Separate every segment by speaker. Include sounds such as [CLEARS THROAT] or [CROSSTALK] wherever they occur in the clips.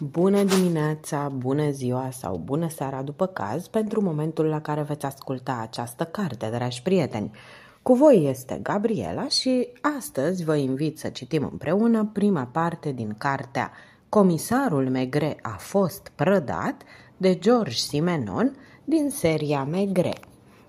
Speaker 1: Bună dimineața, bună ziua sau bună seara după caz pentru momentul la care veți asculta această carte, dragi prieteni. Cu voi este Gabriela și astăzi vă invit să citim împreună prima parte din cartea Comisarul Megre a fost prădat de George Simenon din seria Megre.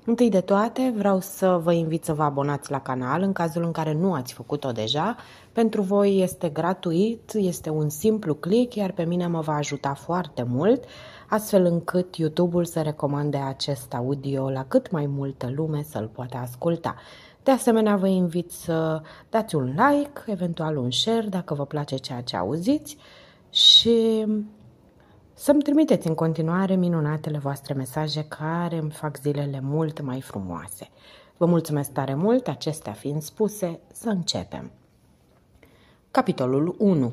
Speaker 1: Întâi de toate, vreau să vă invit să vă abonați la canal în cazul în care nu ați făcut-o deja, pentru voi este gratuit, este un simplu click, iar pe mine mă va ajuta foarte mult, astfel încât YouTube-ul să recomande acest audio la cât mai multă lume să-l poată asculta. De asemenea, vă invit să dați un like, eventual un share dacă vă place ceea ce auziți și să-mi trimiteți în continuare minunatele voastre mesaje care îmi fac zilele mult mai frumoase. Vă mulțumesc tare mult, acestea fiind spuse, să începem! Capitolul 1.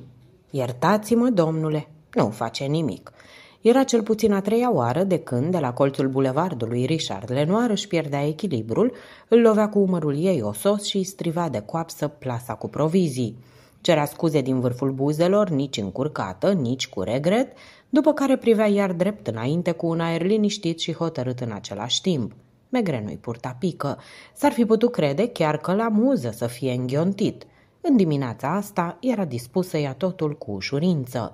Speaker 1: Iertați-mă, domnule, nu face nimic. Era cel puțin a treia oară de când, de la colțul bulevardului, Richard Lenoir își pierdea echilibrul, îl lovea cu umărul ei osos și striva de coapsă plasa cu provizii. Cerea scuze din vârful buzelor, nici încurcată, nici cu regret, după care privea iar drept înainte cu un aer liniștit și hotărât în același timp. Megre nu-i purta pică. S-ar fi putut crede chiar că la muză să fie înghiontit – în dimineața asta era dispus să ia totul cu ușurință.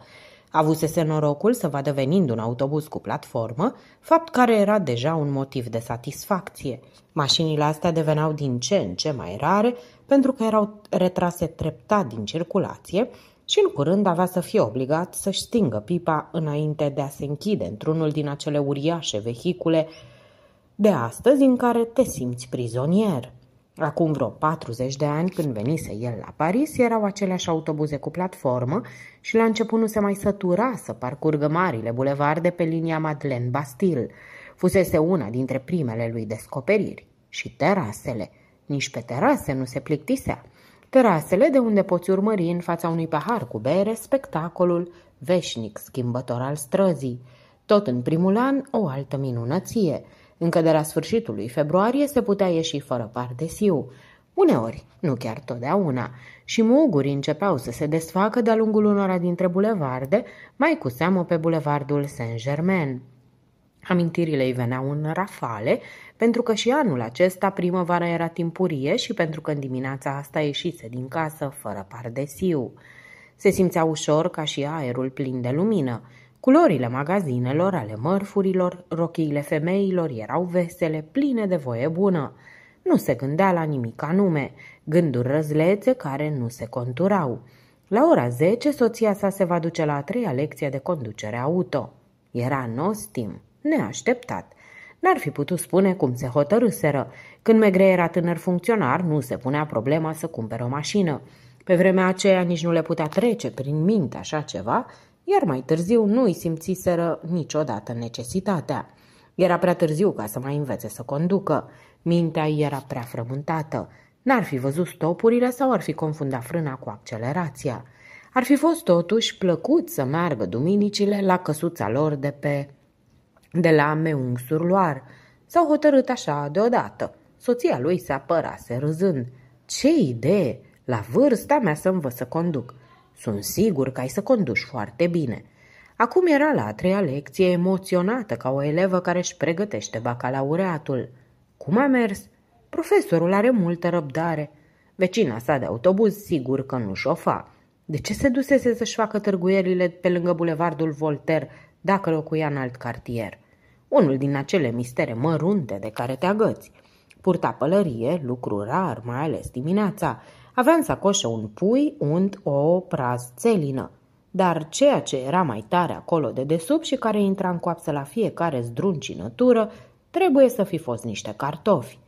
Speaker 1: Avusese norocul să vadă venind un autobuz cu platformă, fapt care era deja un motiv de satisfacție. Mașinile astea deveneau din ce în ce mai rare, pentru că erau retrase treptat din circulație și în curând avea să fie obligat să-și stingă pipa înainte de a se închide într-unul din acele uriașe vehicule de astăzi în care te simți prizonier. Acum vreo 40 de ani, când venise el la Paris, erau aceleași autobuze cu platformă și la început nu se mai sătura să parcurgă marile bulevarde pe linia Madeleine Bastille. Fusese una dintre primele lui descoperiri. Și terasele. Nici pe terase nu se plictisea. Terasele de unde poți urmări în fața unui pahar cu bere spectacolul veșnic schimbător al străzii. Tot în primul an, o altă minunăție – încă de la sfârșitul lui februarie se putea ieși fără par de siu. uneori, nu chiar totdeauna, și mugurii începeau să se desfacă de-a lungul unora dintre bulevarde, mai cu seamă pe bulevardul Saint-Germain. Amintirile îi veneau în rafale, pentru că și anul acesta primăvara era timpurie și pentru că în dimineața asta ieșise din casă fără par de siu. Se simțea ușor ca și aerul plin de lumină. Culorile magazinelor, ale mărfurilor, rochiile femeilor erau vesele, pline de voie bună. Nu se gândea la nimic anume, gânduri răzlețe care nu se conturau. La ora 10, soția sa se va duce la a treia lecție de conducere auto. Era nostim, neașteptat. N-ar fi putut spune cum se hotărâseră. Când Megre era tânăr funcționar, nu se punea problema să cumpere o mașină. Pe vremea aceea nici nu le putea trece prin minte așa ceva, iar mai târziu nu îi simțiseră niciodată necesitatea. Era prea târziu ca să mai învețe să conducă. Mintea era prea frământată. N-ar fi văzut stopurile sau ar fi confundat frâna cu accelerația. Ar fi fost totuși plăcut să meargă duminicile la căsuța lor de pe de la meung surloar. S-au hotărât așa deodată. Soția lui se apărase râzând. Ce idee! La vârsta mea să învăț să conduc. Sunt sigur că ai să conduci foarte bine. Acum era la a treia lecție emoționată ca o elevă care își pregătește bacalaureatul. Cum a mers? Profesorul are multă răbdare. Vecina sa de autobuz sigur că nu șofa. De ce se dusese să-și facă târguierile pe lângă bulevardul Voltaire dacă locuia în alt cartier? Unul din acele mistere mărunte de care te agăți. Purta pălărie, lucru rar, mai ales dimineața, avea în sacoșă un pui, unt, o praz, țelină. Dar ceea ce era mai tare acolo de desubt și care intra în coapsă la fiecare zdruncinătură, trebuie să fi fost niște cartofi.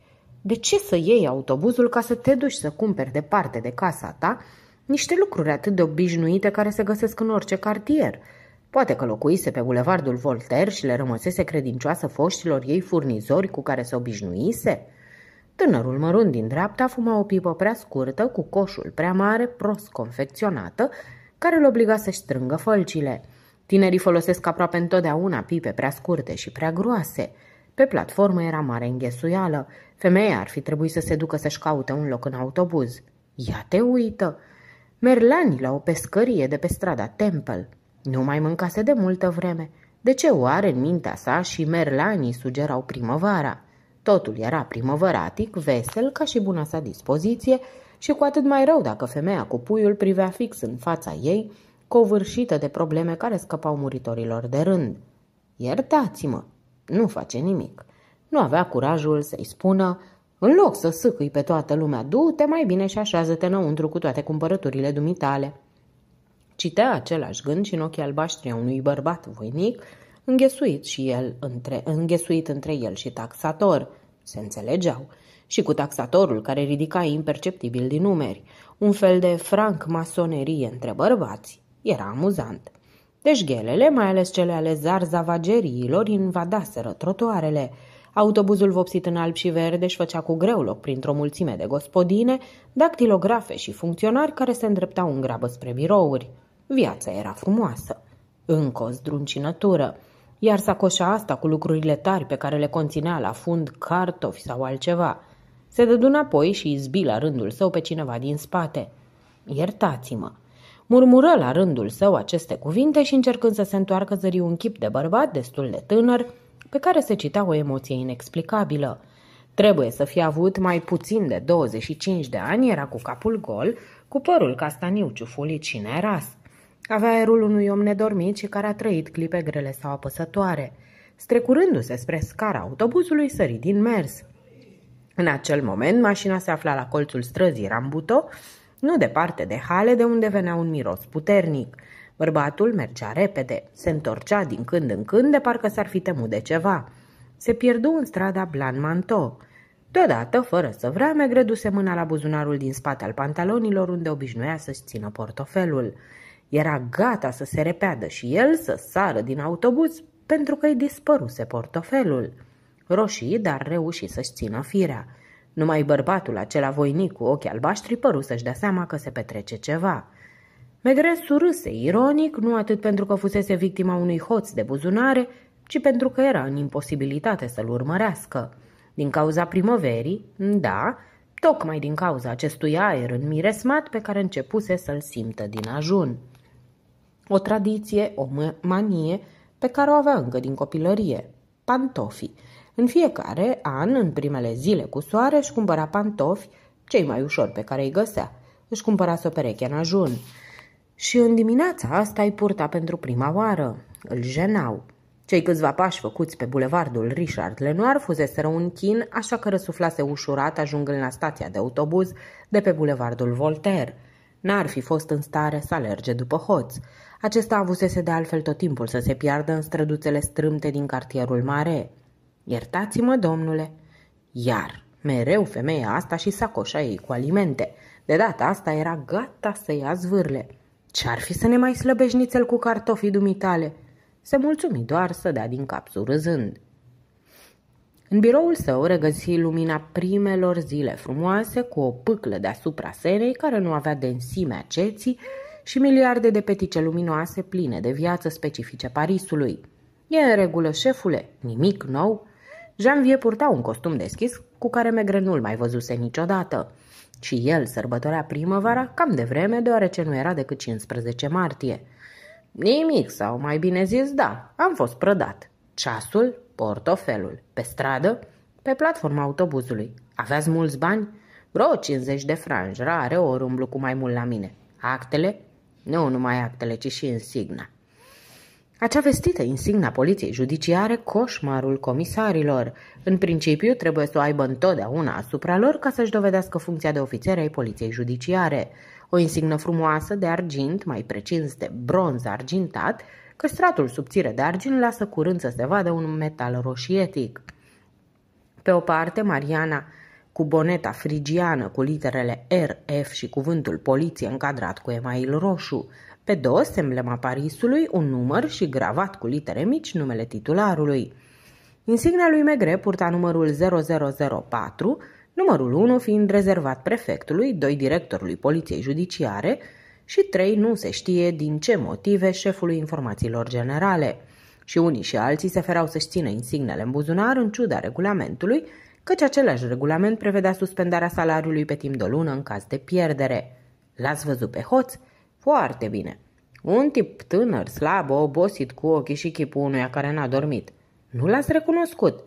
Speaker 1: De ce să iei autobuzul ca să te duci să cumperi departe de casa ta niște lucruri atât de obișnuite care se găsesc în orice cartier? Poate că locuise pe bulevardul Voltaire și le rămăsese credincioasă foștilor ei furnizori cu care se obișnuise? Tânărul mărunt din dreapta fuma o pipă prea scurtă, cu coșul prea mare, prost confecționată, care îl obliga să-și strângă fălcile. Tinerii folosesc aproape întotdeauna pipe prea scurte și prea groase. Pe platformă era mare înghesuială. Femeia ar fi trebuit să se ducă să-și caute un loc în autobuz. Ia te uită! Merlani la o pescărie de pe strada Temple. Nu mai mâncase de multă vreme. De ce oare în mintea sa și merlanii sugerau primăvara? Totul era primăvăratic, vesel, ca și bună sa dispoziție și cu atât mai rău dacă femeia cu puiul privea fix în fața ei, covârșită de probleme care scăpau muritorilor de rând. Iertați-mă, nu face nimic. Nu avea curajul să-i spună, în loc să sâcâi pe toată lumea, du-te mai bine și așează-te înăuntru cu toate cumpărăturile dumitale. Citea același gând și în ochii albaștri a unui bărbat voinic, înghesuit, și el între, înghesuit între el și taxator. Se înțelegeau. Și cu taxatorul care ridica imperceptibil din numeri. Un fel de franc masonerie între bărbați. Era amuzant. Deci ghelele, mai ales cele ale zarzavageriilor, invadaseră trotuarele. Autobuzul vopsit în alb și verde își făcea cu greu loc printr-o mulțime de gospodine, dactilografe și funcționari care se îndreptau în grabă spre birouri. Viața era frumoasă, încă o zdruncinătură iar sacoșa asta cu lucrurile tari pe care le conținea la fund cartofi sau altceva. Se dădu apoi și izbi la rândul său pe cineva din spate. Iertați-mă! Murmură la rândul său aceste cuvinte și încercând să se întoarcă zări un chip de bărbat destul de tânăr, pe care se cita o emoție inexplicabilă. Trebuie să fi avut mai puțin de 25 de ani, era cu capul gol, cu părul castaniu ciufulit și neras. Avea aerul unui om nedormit și care a trăit clipe grele sau apăsătoare. Strecurându-se spre scara autobuzului, sări din mers. În acel moment, mașina se afla la colțul străzii Rambuto, nu departe de hale de unde venea un miros puternic. Bărbatul mergea repede, se întorcea din când în când de parcă s-ar fi temut de ceva. Se pierdu în strada Blan Manto. Deodată, fără să vrea, megreduse mâna la buzunarul din spate al pantalonilor unde obișnuia să-și țină portofelul. Era gata să se repeadă și el să sară din autobuz pentru că îi dispăruse portofelul. Roșii, dar reuși să-și țină firea. Numai bărbatul acela voinic cu ochii albaștri păru să-și dea seama că se petrece ceva. Megres surâse, ironic, nu atât pentru că fusese victima unui hoț de buzunare, ci pentru că era în imposibilitate să-l urmărească. Din cauza primăverii, da, tocmai din cauza acestui aer înmiresmat pe care începuse să-l simtă din ajun. O tradiție, o manie pe care o avea încă din copilărie. Pantofii. În fiecare an, în primele zile cu soare, își cumpăra pantofi, cei mai ușor pe care îi găsea. Își cumpăra o pereche în ajun. Și în dimineața asta îi purta pentru prima oară. Îl jenau. Cei câțiva pași făcuți pe bulevardul Richard Lenoir fuzeseră un chin, așa că răsuflase ușurat ajungând la stația de autobuz de pe bulevardul Voltaire. N-ar fi fost în stare să alerge după hoț. Acesta avusese de altfel tot timpul să se piardă în străduțele strâmte din cartierul mare. Iertați-mă, domnule! Iar, mereu femeia asta și sacoșa ei cu alimente. De data asta era gata să ia zvârle. Ce-ar fi să ne mai slăbești nițel cu cartofii dumitale? Se mulțumi doar să dea din cap surâzând. În biroul său regăsi lumina primelor zile frumoase cu o pâclă deasupra senei care nu avea densimea ceții și miliarde de petice luminoase pline de viață specifice Parisului. E în regulă, șefule, nimic nou. Jean-Vie purta un costum deschis cu care Megre nu mai văzuse niciodată. Și el sărbătorea primăvara cam de vreme, deoarece nu era decât 15 martie. Nimic, sau mai bine zis, da, am fost prădat. Ceasul, portofelul, pe stradă, pe platforma autobuzului. Aveați mulți bani? Vreo 50 de franji, rare ori umblu cu mai mult la mine. Actele, nu numai actele, ci și insigna. Acea vestită insigna poliției judiciare, coșmarul comisarilor. În principiu, trebuie să o aibă întotdeauna asupra lor ca să-și dovedească funcția de ofițer ai poliției judiciare. O insignă frumoasă de argint, mai precis de bronz argintat, că stratul subțire de argint lasă curând să se vadă un metal roșietic. Pe o parte, Mariana cu boneta frigiană cu literele RF și cuvântul poliție încadrat cu email roșu, pe dos emblema Parisului, un număr și gravat cu litere mici numele titularului. Insignia lui Megre purta numărul 0004, numărul 1 fiind rezervat prefectului, 2 directorului poliției judiciare și 3 nu se știe din ce motive șefului informațiilor generale. Și unii și alții se ferau să-și țină insignele în buzunar în ciuda regulamentului căci același regulament prevedea suspendarea salariului pe timp de o lună în caz de pierdere. L-ați văzut pe hoț? Foarte bine. Un tip tânăr, slab, obosit, cu ochii și chipul unuia care n-a dormit. Nu l-ați recunoscut.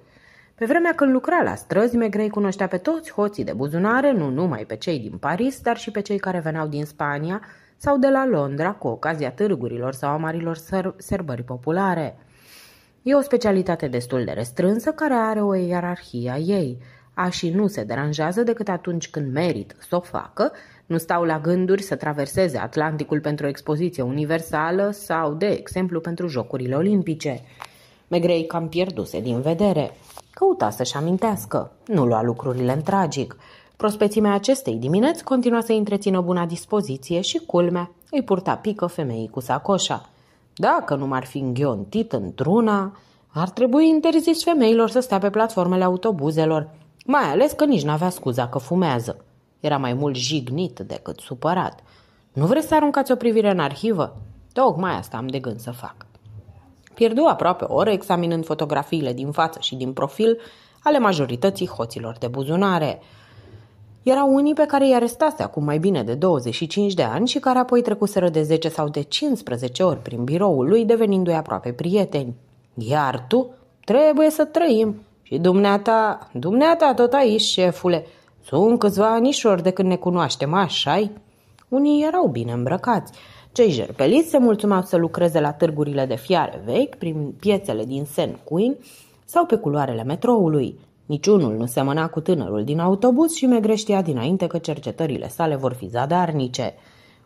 Speaker 1: Pe vremea când lucra la străzi, Megrei cunoștea pe toți hoții de buzunare, nu numai pe cei din Paris, dar și pe cei care veneau din Spania sau de la Londra cu ocazia târgurilor sau a marilor ser- serbări populare. E o specialitate destul de restrânsă care are o ierarhie a ei. A și nu se deranjează decât atunci când merit să o facă, nu stau la gânduri să traverseze Atlanticul pentru o expoziție universală sau, de exemplu, pentru Jocurile Olimpice. Megrei cam pierduse din vedere. Căuta să-și amintească. Nu lua lucrurile în tragic. Prospețimea acestei dimineți continua să întrețină buna dispoziție și, culmea, îi purta pică femeii cu sacoșa. Dacă nu m-ar fi înghiontit într-una, ar trebui interzis femeilor să stea pe platformele autobuzelor, mai ales că nici n-avea scuza că fumează. Era mai mult jignit decât supărat. Nu vreți să aruncați o privire în arhivă? Tocmai asta am de gând să fac. Pierdu aproape o oră examinând fotografiile din față și din profil ale majorității hoților de buzunare – erau unii pe care i arestase acum mai bine de 25 de ani și care apoi trecuseră de 10 sau de 15 ori prin biroul lui, devenindu-i aproape prieteni. Iar tu trebuie să trăim. Și dumneata, dumneata tot aici, șefule, sunt câțiva anișori de când ne cunoaștem, așa-i? Unii erau bine îmbrăcați. Cei jerpeliți se mulțumeau să lucreze la târgurile de fiare vechi, prin piețele din Sen Queen sau pe culoarele metroului. Niciunul nu semăna cu tânărul din autobuz și Megre dinainte că cercetările sale vor fi zadarnice.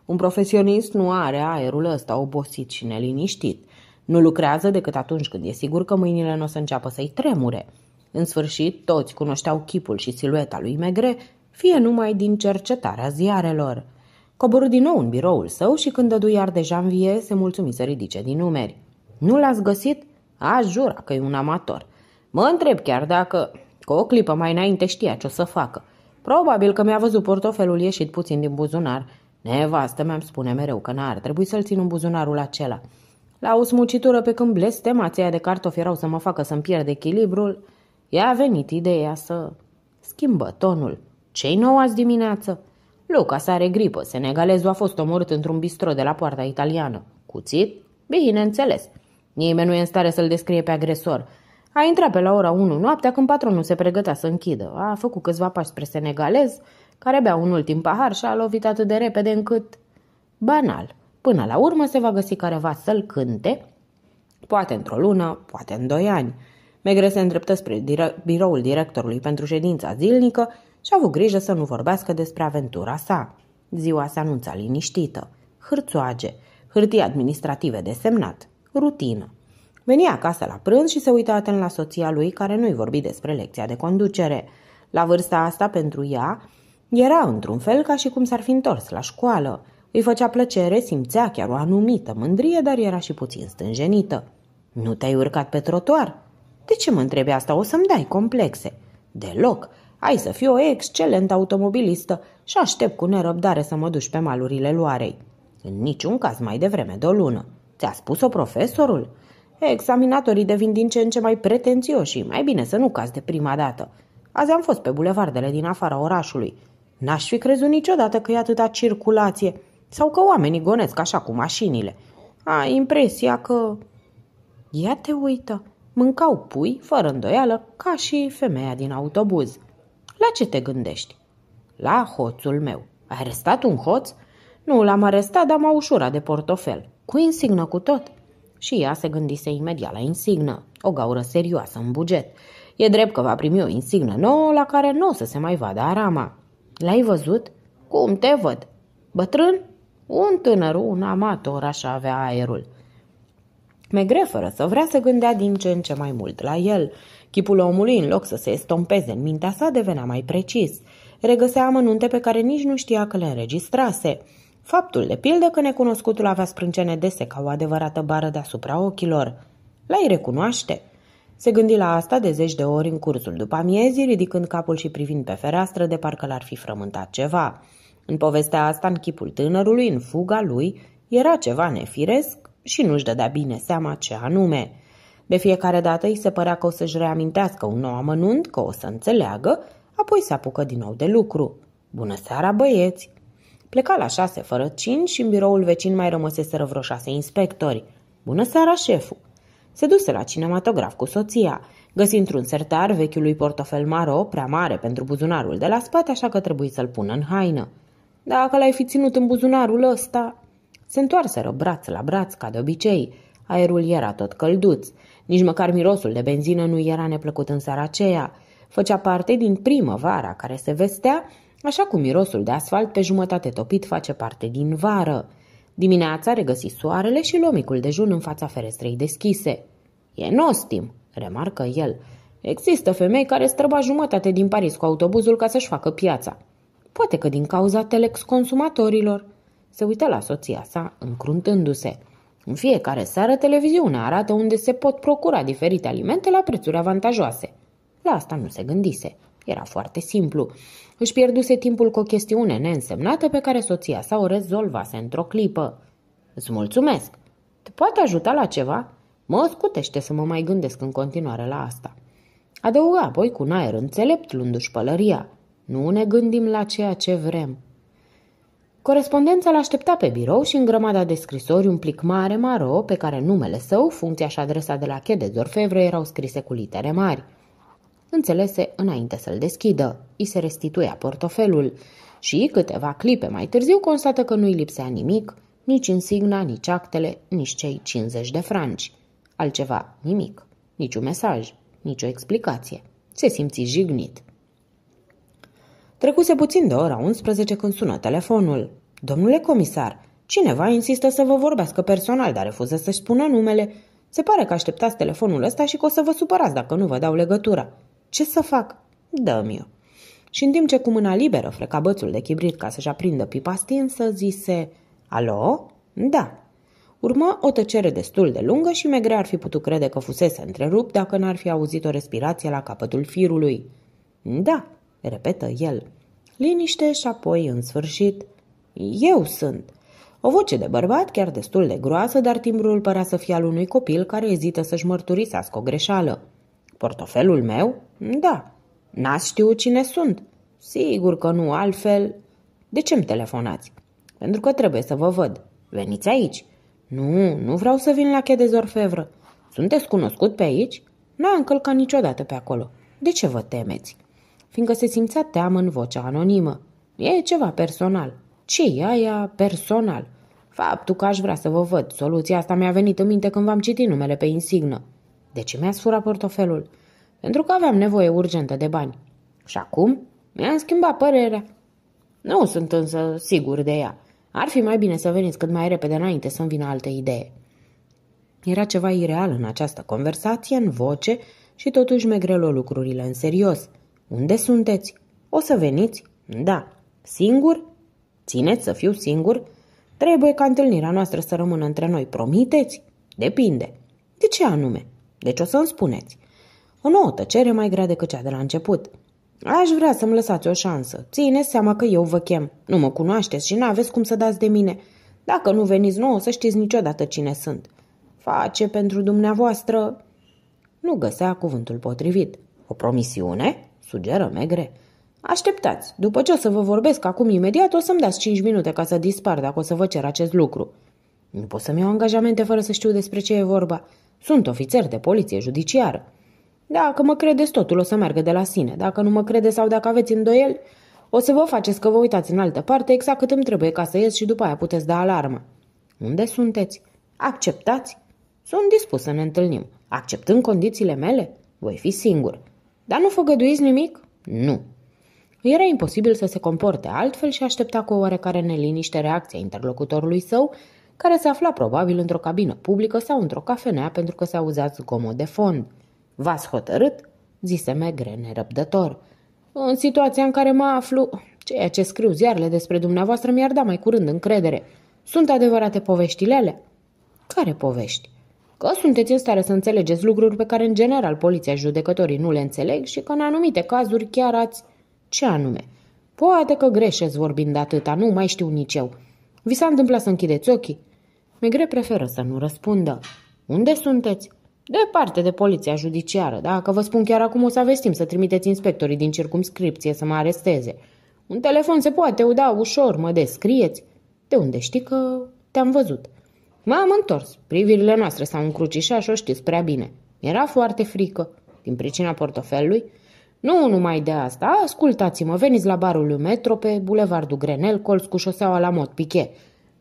Speaker 1: Un profesionist nu are aerul ăsta obosit și neliniștit. Nu lucrează decât atunci când e sigur că mâinile nu o să înceapă să-i tremure. În sfârșit, toți cunoșteau chipul și silueta lui Megre, fie numai din cercetarea ziarelor. Coborâ din nou în biroul său și când dădu iar de janvie, se mulțumi să ridice din numeri. Nu l-ați găsit? A, jura că e un amator. Mă întreb chiar dacă că o clipă mai înainte știa ce o să facă. Probabil că mi-a văzut portofelul ieșit puțin din buzunar. Nevastă mi-am spune mereu că n-ar trebui să-l țin în buzunarul acela. La o smucitură pe când blestemația de cartofi erau să mă facă să-mi pierd echilibrul, i-a venit ideea să schimbă tonul. Ce-i nou azi dimineață? s are gripă, senegalezul a fost omorât într-un bistro de la poarta italiană. Cuțit? Bineînțeles. Nimeni nu e în stare să-l descrie pe agresor. A intrat pe la ora 1 noaptea când patronul se pregătea să închidă. A făcut câțiva pași spre senegalez, care bea un ultim pahar și a lovit atât de repede încât... Banal. Până la urmă se va găsi careva să-l cânte, poate într-o lună, poate în doi ani. Megre se îndreptă spre dire- biroul directorului pentru ședința zilnică și a avut grijă să nu vorbească despre aventura sa. Ziua se anunța liniștită. Hârțoage, hârtii administrative de semnat, rutină. Veni acasă la prânz și se uită atent la soția lui, care nu-i vorbi despre lecția de conducere. La vârsta asta, pentru ea, era într-un fel ca și cum s-ar fi întors la școală. Îi făcea plăcere, simțea chiar o anumită mândrie, dar era și puțin stânjenită. Nu te-ai urcat pe trotuar? De ce mă întrebi asta? O să-mi dai complexe. Deloc. Ai să fii o excelentă automobilistă și aștept cu nerăbdare să mă duci pe malurile luarei. În niciun caz mai devreme de o lună. Ți-a spus-o profesorul? Examinatorii devin din ce în ce mai pretențioși și mai bine să nu cazi de prima dată. Azi am fost pe bulevardele din afara orașului. N-aș fi crezut niciodată că e atâta circulație sau că oamenii gonesc așa cu mașinile. A impresia că... Ia te uită, mâncau pui, fără îndoială, ca și femeia din autobuz. La ce te gândești? La hoțul meu. Ai arestat un hoț? Nu l-am arestat, dar m-a ușurat de portofel. Cu insignă cu tot. Și ea se gândise imediat la insignă, o gaură serioasă în buget. E drept că va primi o insignă nouă la care nu o să se mai vadă arama. L-ai văzut? Cum te văd? Bătrân? Un tânăr, un amator, așa avea aerul. Megre, fără să vrea, să gândea din ce în ce mai mult la el. Chipul omului, în loc să se estompeze în mintea sa, devenea mai precis. Regăsea amănunte pe care nici nu știa că le înregistrase. Faptul, de pildă, că necunoscutul avea sprâncene dese ca o adevărată bară deasupra ochilor. L-ai recunoaște? Se gândi la asta de zeci de ori în cursul după amiezii, ridicând capul și privind pe fereastră de parcă l-ar fi frământat ceva. În povestea asta, în chipul tânărului, în fuga lui, era ceva nefiresc și nu-și dădea bine seama ce anume. De fiecare dată îi se părea că o să-și reamintească un nou amănunt, că o să înțeleagă, apoi se apucă din nou de lucru. Bună seara, băieți! Pleca la șase fără cinci și în biroul vecin mai rămăseseră vreo șase inspectori. Bună seara, șeful! Se duse la cinematograf cu soția. Găsi într-un sertar vechiului portofel maro, prea mare pentru buzunarul de la spate, așa că trebuie să-l pună în haină. Dacă l-ai fi ținut în buzunarul ăsta... Se întoarseră braț la braț, ca de obicei. Aerul era tot călduț. Nici măcar mirosul de benzină nu era neplăcut în seara aceea. Făcea parte din primăvara care se vestea Așa cum mirosul de asfalt pe jumătate topit face parte din vară. Dimineața regăsi soarele și lomicul dejun în fața ferestrei deschise. E nostim, remarcă el. Există femei care străba jumătate din Paris cu autobuzul ca să-și facă piața. Poate că din cauza telex consumatorilor. Se uită la soția sa, încruntându-se. În fiecare seară, televiziunea arată unde se pot procura diferite alimente la prețuri avantajoase. La asta nu se gândise. Era foarte simplu. Își pierduse timpul cu o chestiune neînsemnată pe care soția sa o rezolvase într-o clipă. Îți mulțumesc! Te poate ajuta la ceva? Mă scutește să mă mai gândesc în continuare la asta. Adăuga apoi cu un aer înțelept, luându-și pălăria. Nu ne gândim la ceea ce vrem. Corespondența l-aștepta pe birou și în grămada de scrisori un plic mare maro pe care numele său, funcția și adresa de la Chede Zorfevre erau scrise cu litere mari înțelese înainte să-l deschidă. I se restituia portofelul și, câteva clipe mai târziu, constată că nu-i lipsea nimic, nici insigna, nici actele, nici cei 50 de franci. Altceva, nimic. Nici un mesaj, nici o explicație. Se simți jignit. Trecuse puțin de ora 11 când sună telefonul. Domnule comisar, cineva insistă să vă vorbească personal, dar refuză să-și spună numele. Se pare că așteptați telefonul ăsta și că o să vă supărați dacă nu vă dau legătura. Ce să fac? dă mi eu. Și în timp ce cu mâna liberă freca bățul de chibrit ca să-și aprindă pipa stinsă, zise, Alo? Da. Urmă o tăcere destul de lungă și Megre ar fi putut crede că fusese întrerupt dacă n-ar fi auzit o respirație la capătul firului. Da, repetă el. Liniște și apoi, în sfârșit, eu sunt. O voce de bărbat, chiar destul de groasă, dar timbrul părea să fie al unui copil care ezită să-și mărturisească o greșeală. Portofelul meu? Da. N-ați știut cine sunt? Sigur că nu, altfel... De ce-mi telefonați? Pentru că trebuie să vă văd. Veniți aici. Nu, nu vreau să vin la de Orfevră. Sunteți cunoscut pe aici? N-a încălcat niciodată pe acolo. De ce vă temeți? Fiindcă se simțea teamă în vocea anonimă. E ceva personal. ce e aia personal? Faptul că aș vrea să vă văd. Soluția asta mi-a venit în minte când v-am citit numele pe insignă. Deci mi ați furat portofelul, pentru că aveam nevoie urgentă de bani. Și acum mi-am schimbat părerea. Nu sunt însă sigur de ea. Ar fi mai bine să veniți cât mai repede înainte să-mi vină alte idee. Era ceva ireal în această conversație, în voce, și totuși megrelă lucrurile în serios. Unde sunteți? O să veniți? Da. Singur? Țineți să fiu singur? Trebuie ca întâlnirea noastră să rămână între noi, promiteți? Depinde. De ce anume? Deci o să-mi spuneți. O nouă tăcere mai grea decât cea de la început. Aș vrea să-mi lăsați o șansă. Țineți seama că eu vă chem. Nu mă cunoașteți și n-aveți cum să dați de mine. Dacă nu veniți nouă, să știți niciodată cine sunt. Face pentru dumneavoastră... Nu găsea cuvântul potrivit. O promisiune? Sugeră Megre. Așteptați. După ce o să vă vorbesc acum imediat, o să-mi dați cinci minute ca să dispar dacă o să vă cer acest lucru. Nu pot să-mi iau angajamente fără să știu despre ce e vorba. Sunt ofițer de poliție judiciară. Dacă mă credeți, totul o să meargă de la sine. Dacă nu mă credeți sau dacă aveți îndoieli, o să vă faceți că vă uitați în altă parte exact cât îmi trebuie ca să ies și după aia puteți da alarmă. Unde sunteți? Acceptați? Sunt dispus să ne întâlnim. Acceptând condițiile mele, voi fi singur. Dar nu făgăduiți nimic? Nu. Era imposibil să se comporte altfel și aștepta cu o oarecare neliniște reacția interlocutorului său, care se afla probabil într-o cabină publică sau într-o cafenea pentru că se auzea zgomot de fond. V-ați hotărât?" zise Megre nerăbdător. În situația în care mă aflu, ceea ce scriu ziarele despre dumneavoastră mi-ar da mai curând încredere. Sunt adevărate alea?" Care povești?" Că sunteți în stare să înțelegeți lucruri pe care în general poliția și judecătorii nu le înțeleg și că în anumite cazuri chiar ați... Ce anume?" Poate că greșesc vorbind atâta, nu mai știu nici eu. Vi s-a întâmplat să închideți ochii? Megre preferă să nu răspundă. Unde sunteți? Departe de poliția judiciară. Dacă vă spun chiar acum o să avestim să trimiteți inspectorii din circumscripție să mă aresteze. Un telefon se poate uda ușor, mă descrieți. De unde știi că te-am văzut? M-am întors. Privirile noastre s-au încrucișat și o știți prea bine. Era foarte frică. Din pricina portofelului? Nu numai de asta. Ascultați-mă, veniți la barul lui Metro pe Bulevardul Grenel, colț cu șoseaua la mod Piche.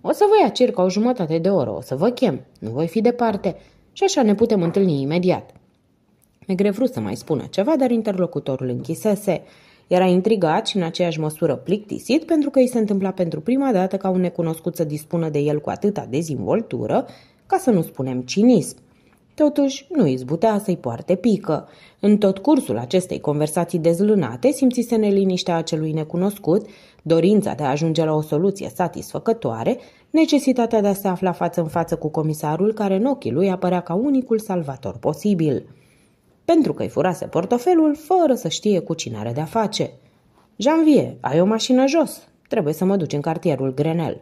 Speaker 1: O să vă ia circa o jumătate de oră, o să vă chem, nu voi fi departe și așa ne putem întâlni imediat. Negre vrut să mai spună ceva, dar interlocutorul închisese. Era intrigat și în aceeași măsură plictisit pentru că îi se întâmpla pentru prima dată ca un necunoscut să dispună de el cu atâta dezvoltură, ca să nu spunem cinism. Totuși, nu izbutea să-i poarte pică. În tot cursul acestei conversații dezlânate, simțise neliniștea acelui necunoscut, dorința de a ajunge la o soluție satisfăcătoare, necesitatea de a se afla față în față cu comisarul care în ochii lui apărea ca unicul salvator posibil. Pentru că îi furase portofelul fără să știe cu cine are de-a face. Janvier, ai o mașină jos. Trebuie să mă duci în cartierul Grenel.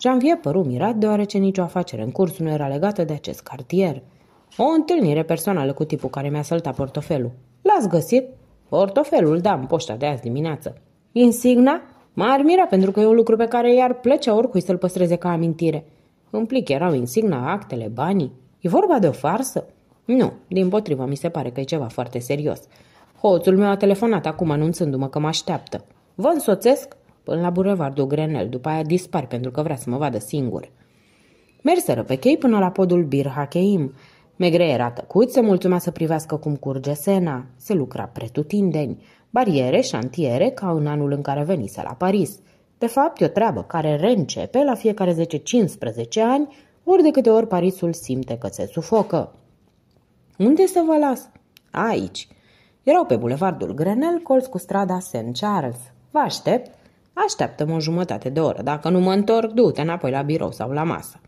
Speaker 1: Janvier păru mirat deoarece nicio afacere în curs nu era legată de acest cartier. O întâlnire personală cu tipul care mi-a săltat portofelul. L-ați găsit? Portofelul, da, în poșta de azi dimineață. Insigna? Mă admira pentru că e un lucru pe care i-ar plăcea oricui să-l păstreze ca amintire. În plic erau insigna, actele, banii. E vorba de o farsă? Nu, din potrivă, mi se pare că e ceva foarte serios. Hoțul meu a telefonat acum anunțându-mă că mă așteaptă. Vă însoțesc până la bulevardul Grenel, după aia dispar pentru că vrea să mă vadă singur. Merseră pe chei până la podul Bir Hakeim. Megre era tăcut, se mulțumea să privească cum curge sena, se lucra pretutindeni bariere, șantiere, ca în anul în care venise la Paris. De fapt, e o treabă care reîncepe la fiecare 10-15 ani, ori de câte ori Parisul simte că se sufocă. Unde să vă las? Aici. Erau pe bulevardul Grenel, colț cu strada St. Charles. Vă aștept. Așteaptă-mă o jumătate de oră. Dacă nu mă întorc, du-te înapoi la birou sau la masă.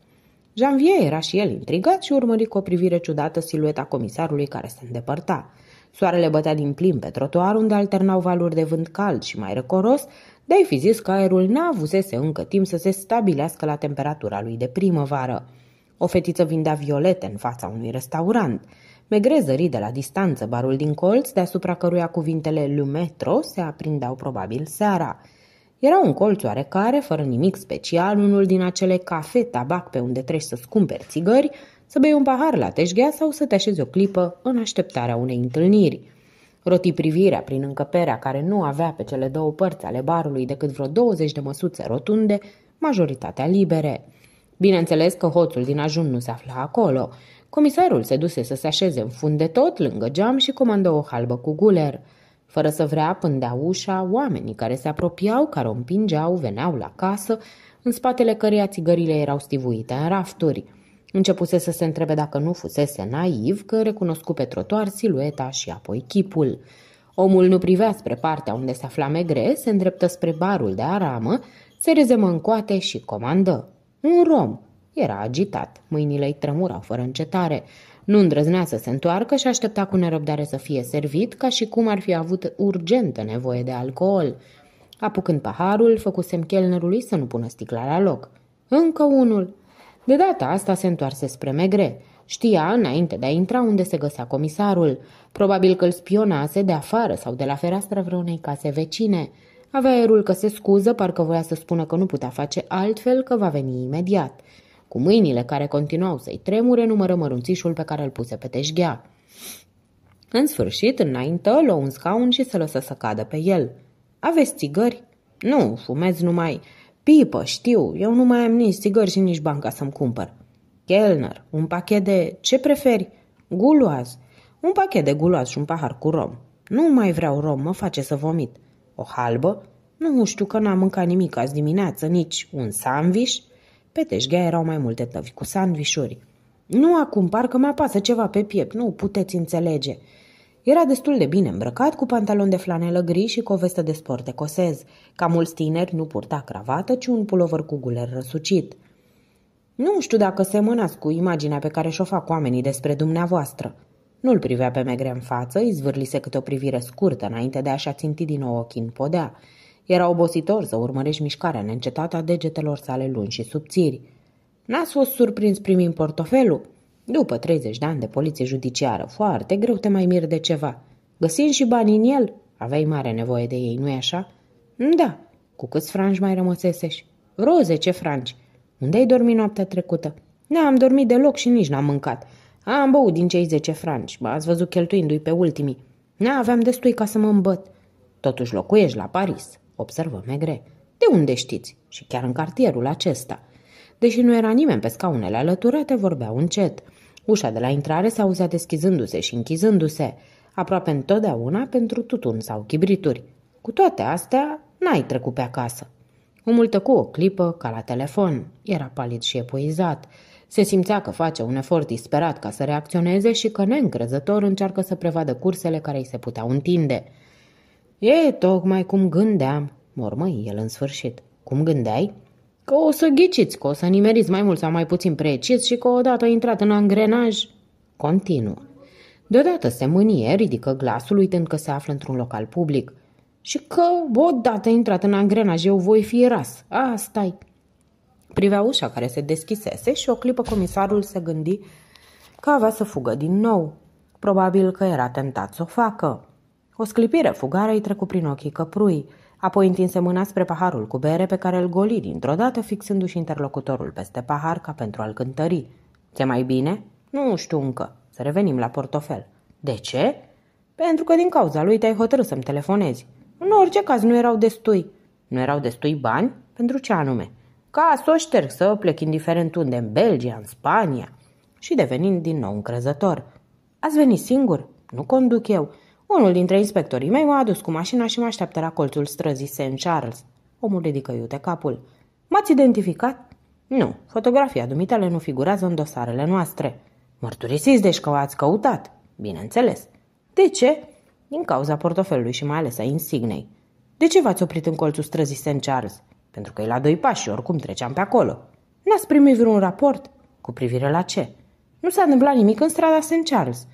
Speaker 1: Janvier era și el intrigat și urmări cu o privire ciudată silueta comisarului care se îndepărta. Soarele bătea din plin pe trotuar unde alternau valuri de vânt cald și mai răcoros, de fi zis că aerul n-avusese încă timp să se stabilească la temperatura lui de primăvară. O fetiță vindea violete în fața unui restaurant. Megrezării de la distanță barul din colț, deasupra căruia cuvintele Lumetro se aprindeau probabil seara. Era un colț oarecare, fără nimic special, unul din acele cafe-tabac pe unde treci să-ți cumperi țigări, să bei un pahar la teșghea sau să te așezi o clipă în așteptarea unei întâlniri. Roti privirea prin încăperea care nu avea pe cele două părți ale barului decât vreo 20 de măsuțe rotunde, majoritatea libere. Bineînțeles că hoțul din ajun nu se afla acolo. Comisarul se duse să se așeze în fund de tot, lângă geam și comandă o halbă cu guler. Fără să vrea, pândea ușa, oamenii care se apropiau, care o împingeau, veneau la casă, în spatele căreia țigările erau stivuite în rafturi. Începuse să se întrebe dacă nu fusese naiv, că recunoscu pe trotuar silueta și apoi chipul. Omul nu privea spre partea unde se afla Megre, se îndreptă spre barul de aramă, se rezemă în coate și comandă. Un rom. Era agitat, mâinile îi tremurau fără încetare. Nu îndrăznea să se întoarcă și aștepta cu nerăbdare să fie servit, ca și cum ar fi avut urgentă nevoie de alcool. Apucând paharul, făcusem chelnerului să nu pună sticla la loc. Încă unul. De data asta se întoarse spre Megre. Știa, înainte de a intra, unde se găsea comisarul. Probabil că îl spionase de afară sau de la fereastra vreunei case vecine. Avea erul că se scuză, parcă voia să spună că nu putea face altfel, că va veni imediat. Cu mâinile care continuau să-i tremure, numără mărunțișul pe care îl puse pe teșghea. În sfârșit, înainte, luă un scaun și se lăsă să cadă pe el. Aveți țigări? Nu, fumez numai. Pipă, știu, eu nu mai am nici țigări și nici banca să-mi cumpăr. Kellner, un pachet de... ce preferi? Guloaz. Un pachet de guloaz și un pahar cu rom. Nu mai vreau rom, mă face să vomit. O halbă? Nu știu că n-am mâncat nimic azi dimineață, nici un sandwich. Pe teșghea erau mai multe tăvi cu sandvișuri. Nu acum, parcă mă apasă ceva pe piept, nu puteți înțelege. Era destul de bine îmbrăcat, cu pantaloni de flanelă gri și cu o vestă de sport ecosez. Ca mulți tineri nu purta cravată, ci un pulover cu guler răsucit. Nu știu dacă se cu imaginea pe care și-o fac oamenii despre dumneavoastră. Nu-l privea pe Megre în față, îi zvârlise câte o privire scurtă înainte de a-și aținti din nou ochii în podea. Era obositor să urmărești mișcarea neîncetată a degetelor sale lungi și subțiri. N-ați fost surprins primind portofelul?" După 30 de ani de poliție judiciară, foarte greu te mai mir de ceva. Găsim și bani în el, aveai mare nevoie de ei, nu-i așa? Da, cu câți franci mai rămăseseși? Vreo 10 franci. Unde ai dormit noaptea trecută? N-am dormit deloc și nici n-am mâncat. Am băut din cei 10 franci, ați văzut cheltuindu-i pe ultimii. N-aveam destui ca să mă îmbăt. Totuși locuiești la Paris, observă Megre. De unde știți? Și chiar în cartierul acesta. Deși nu era nimeni pe scaunele alăturate, vorbeau încet. Ușa de la intrare se auzea deschizându-se și închizându-se, aproape întotdeauna pentru tutun sau chibrituri. Cu toate astea, n-ai trecut pe acasă. Omul tăcu o clipă, ca la telefon. Era palid și epuizat. Se simțea că face un efort disperat ca să reacționeze și că neîncrezător încearcă să prevadă cursele care îi se puteau întinde. E tocmai cum gândeam, mormăi el în sfârșit. Cum gândeai? Că o să ghiciți, că o să nimeriți mai mult sau mai puțin precis și că odată intrat în angrenaj, continuă. Deodată se mânie, ridică glasul uitând că se află într-un local public și că odată intrat în angrenaj eu voi fi ras. Asta-i. Privea ușa care se deschisese și o clipă comisarul se gândi că avea să fugă din nou. Probabil că era tentat să o facă. O sclipire fugară îi trecu prin ochii căprui. Apoi întinse mâna spre paharul cu bere pe care îl goli dintr-o dată, fixându-și interlocutorul peste pahar ca pentru a-l cântări. Ce mai bine? Nu știu încă. Să revenim la portofel. De ce? Pentru că din cauza lui te-ai hotărât să-mi telefonezi. În orice caz nu erau destui. Nu erau destui bani? Pentru ce anume? Ca să o șterg, să plec indiferent unde, în Belgia, în Spania. Și devenind din nou încrezător. Ați venit singur? Nu conduc eu. Unul dintre inspectorii mei m-a adus cu mașina și mă așteaptă la colțul străzii St. Charles. Omul ridică iute capul. M-ați identificat? Nu, fotografia dumitale nu figurează în dosarele noastre. Mărturisiți deci că o ați căutat. Bineînțeles. De ce? Din cauza portofelului și mai ales a insignei. De ce v-ați oprit în colțul străzii St. Charles? Pentru că e la doi pași și oricum treceam pe acolo. N-ați primit vreun raport? Cu privire la ce? Nu s-a întâmplat nimic în strada St. Charles.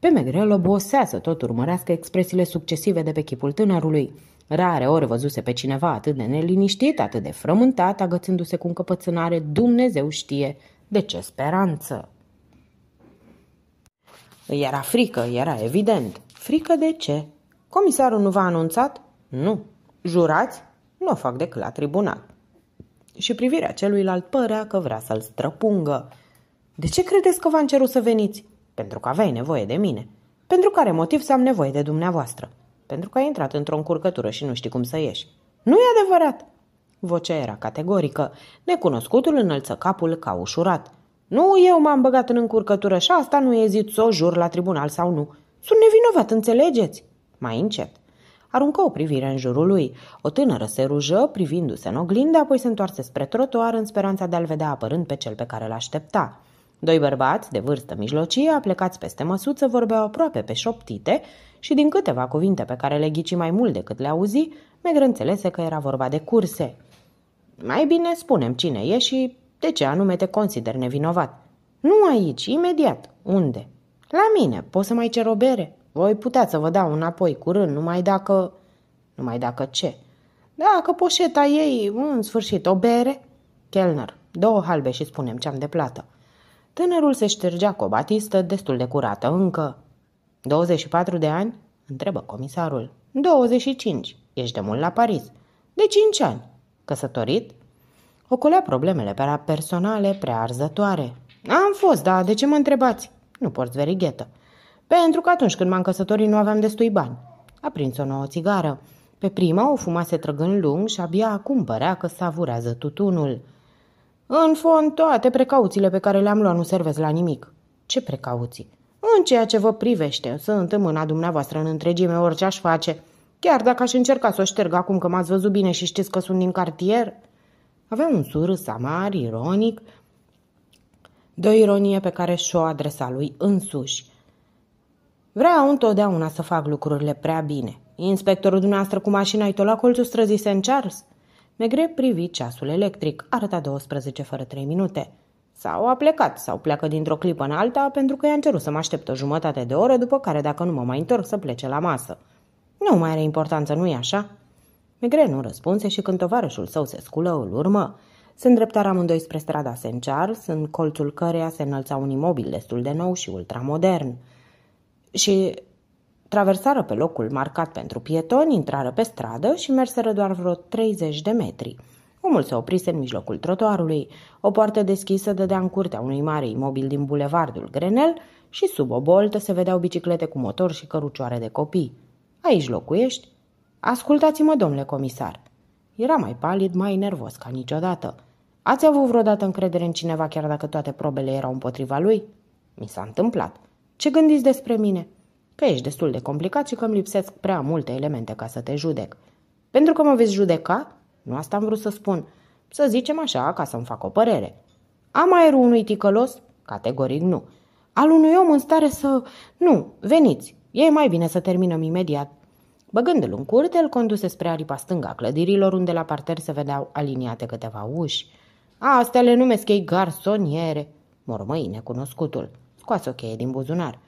Speaker 1: Pe Megrel obosea să tot urmărească expresiile succesive de pe chipul tânărului. Rare ori văzuse pe cineva atât de neliniștit, atât de frământat, agățându-se cu încăpățânare, Dumnezeu știe de ce speranță. Îi era frică, era evident. Frică de ce? Comisarul nu v-a anunțat? Nu. Jurați? Nu o fac decât la tribunal. Și privirea celuilalt părea că vrea să-l străpungă. De ce credeți că v-am cerut să veniți? pentru că aveai nevoie de mine. Pentru care motiv să am nevoie de dumneavoastră? Pentru că ai intrat într-o încurcătură și nu știi cum să ieși. Nu e adevărat! Vocea era categorică. Necunoscutul înălță capul ca ușurat. Nu, eu m-am băgat în încurcătură și asta nu ezit să o jur la tribunal sau nu. Sunt nevinovat, înțelegeți? Mai încet. Aruncă o privire în jurul lui. O tânără se rujă, privindu-se în oglindă, apoi se întoarse spre trotuar în speranța de a-l vedea apărând pe cel pe care l-aștepta. Doi bărbați, de vârstă mijlocie, aplecați peste măsuță, vorbeau aproape pe șoptite și din câteva cuvinte pe care le ghici mai mult decât le auzi, Megră înțelese că era vorba de curse. Mai bine spunem cine e și de ce anume te consider nevinovat. Nu aici, imediat. Unde? La mine. Poți să mai cer o bere? Voi putea să vă dau înapoi curând, numai dacă... Numai dacă ce? Dacă poșeta ei, în sfârșit, o bere? Kellner, două halbe și spunem ce am de plată. Tânărul se ștergea cu o batistă destul de curată încă. 24 de ani? întrebă comisarul. 25. Ești de mult la Paris. De 5 ani. Căsătorit? Ocolea problemele prea personale prea arzătoare. Am fost, da, de ce mă întrebați? Nu porți verighetă. Pentru că atunci când m-am căsătorit nu aveam destui bani. A prins o nouă țigară. Pe prima o fumase trăgând lung și abia acum părea că savurează tutunul. În fond, toate precauțiile pe care le-am luat nu servesc la nimic. Ce precauții? În ceea ce vă privește, sunt în mâna dumneavoastră în întregime orice aș face. Chiar dacă aș încerca să o șterg acum că m-ați văzut bine și știți că sunt din cartier. Avea un surâs amar, ironic, de o ironie pe care și-o adresa lui însuși. Vreau întotdeauna să fac lucrurile prea bine. Inspectorul dumneavoastră cu mașina ai tot la colțul străzii St. Charles? Megre privi ceasul electric, arăta 12 fără 3 minute. Sau a plecat, sau pleacă dintr-o clipă în alta, pentru că i-am cerut să mă aștept o jumătate de oră, după care, dacă nu mă mai întorc, să plece la masă. Nu mai are importanță, nu-i așa? Megre nu răspunse și când tovarășul său se sculă, îl urmă. Se îndreptară amândoi spre strada St. Charles, în colțul căreia se înălța un imobil destul de nou și ultramodern. Și Traversară pe locul marcat pentru pietoni, intrară pe stradă și merseră doar vreo 30 de metri. Omul se oprise în mijlocul trotuarului, o poartă deschisă dădea în curtea unui mare imobil din bulevardul Grenel și sub o boltă se vedeau biciclete cu motor și cărucioare de copii. Aici locuiești? Ascultați-mă, domnule comisar. Era mai palid, mai nervos ca niciodată. Ați avut vreodată încredere în cineva chiar dacă toate probele erau împotriva lui? Mi s-a întâmplat. Ce gândiți despre mine? că ești destul de complicat și că îmi lipsesc prea multe elemente ca să te judec. Pentru că mă veți judeca? Nu asta am vrut să spun. Să zicem așa, ca să-mi fac o părere. Am aerul unui ticălos? Categoric nu. Al unui om în stare să... Nu, veniți, e mai bine să terminăm imediat. Băgându-l în curte, îl conduse spre aripa stânga clădirilor, unde la parter se vedeau aliniate câteva uși. Astea le numesc ei garsoniere, mormăi necunoscutul. Scoase o cheie din buzunar.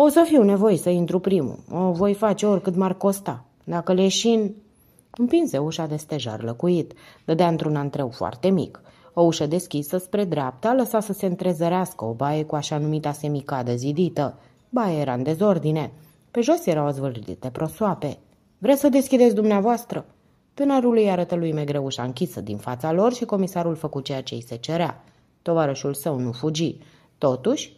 Speaker 1: O să fiu nevoit să intru primul. O voi face oricât m-ar costa. Dacă leșin... Împinse ușa de stejar lăcuit. Dădea într-un antreu foarte mic. O ușă deschisă spre dreapta lăsa să se întrezărească o baie cu așa numita semicadă zidită. Baia era în dezordine. Pe jos erau zvârlite prosoape. Vreți să deschideți dumneavoastră?" Tânărul îi arătă lui Megre ușa închisă din fața lor și comisarul făcu ceea ce îi se cerea. Tovarășul său nu fugi. Totuși,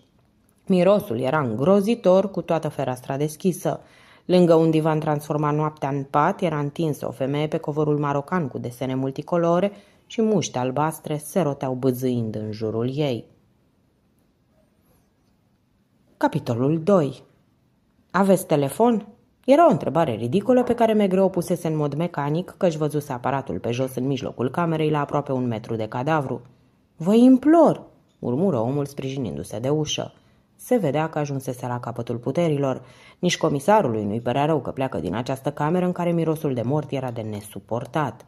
Speaker 1: Mirosul era îngrozitor cu toată fereastra deschisă. Lângă un divan transformat noaptea în pat era întinsă o femeie pe covorul marocan cu desene multicolore și muște albastre se roteau băzâind în jurul ei. Capitolul 2 Aveți telefon? Era o întrebare ridicolă pe care Megre o pusese în mod mecanic că își văzuse aparatul pe jos în mijlocul camerei la aproape un metru de cadavru. Vă implor, murmură omul sprijinindu-se de ușă se vedea că ajunsese la capătul puterilor. Nici comisarului nu-i părea rău că pleacă din această cameră în care mirosul de mort era de nesuportat.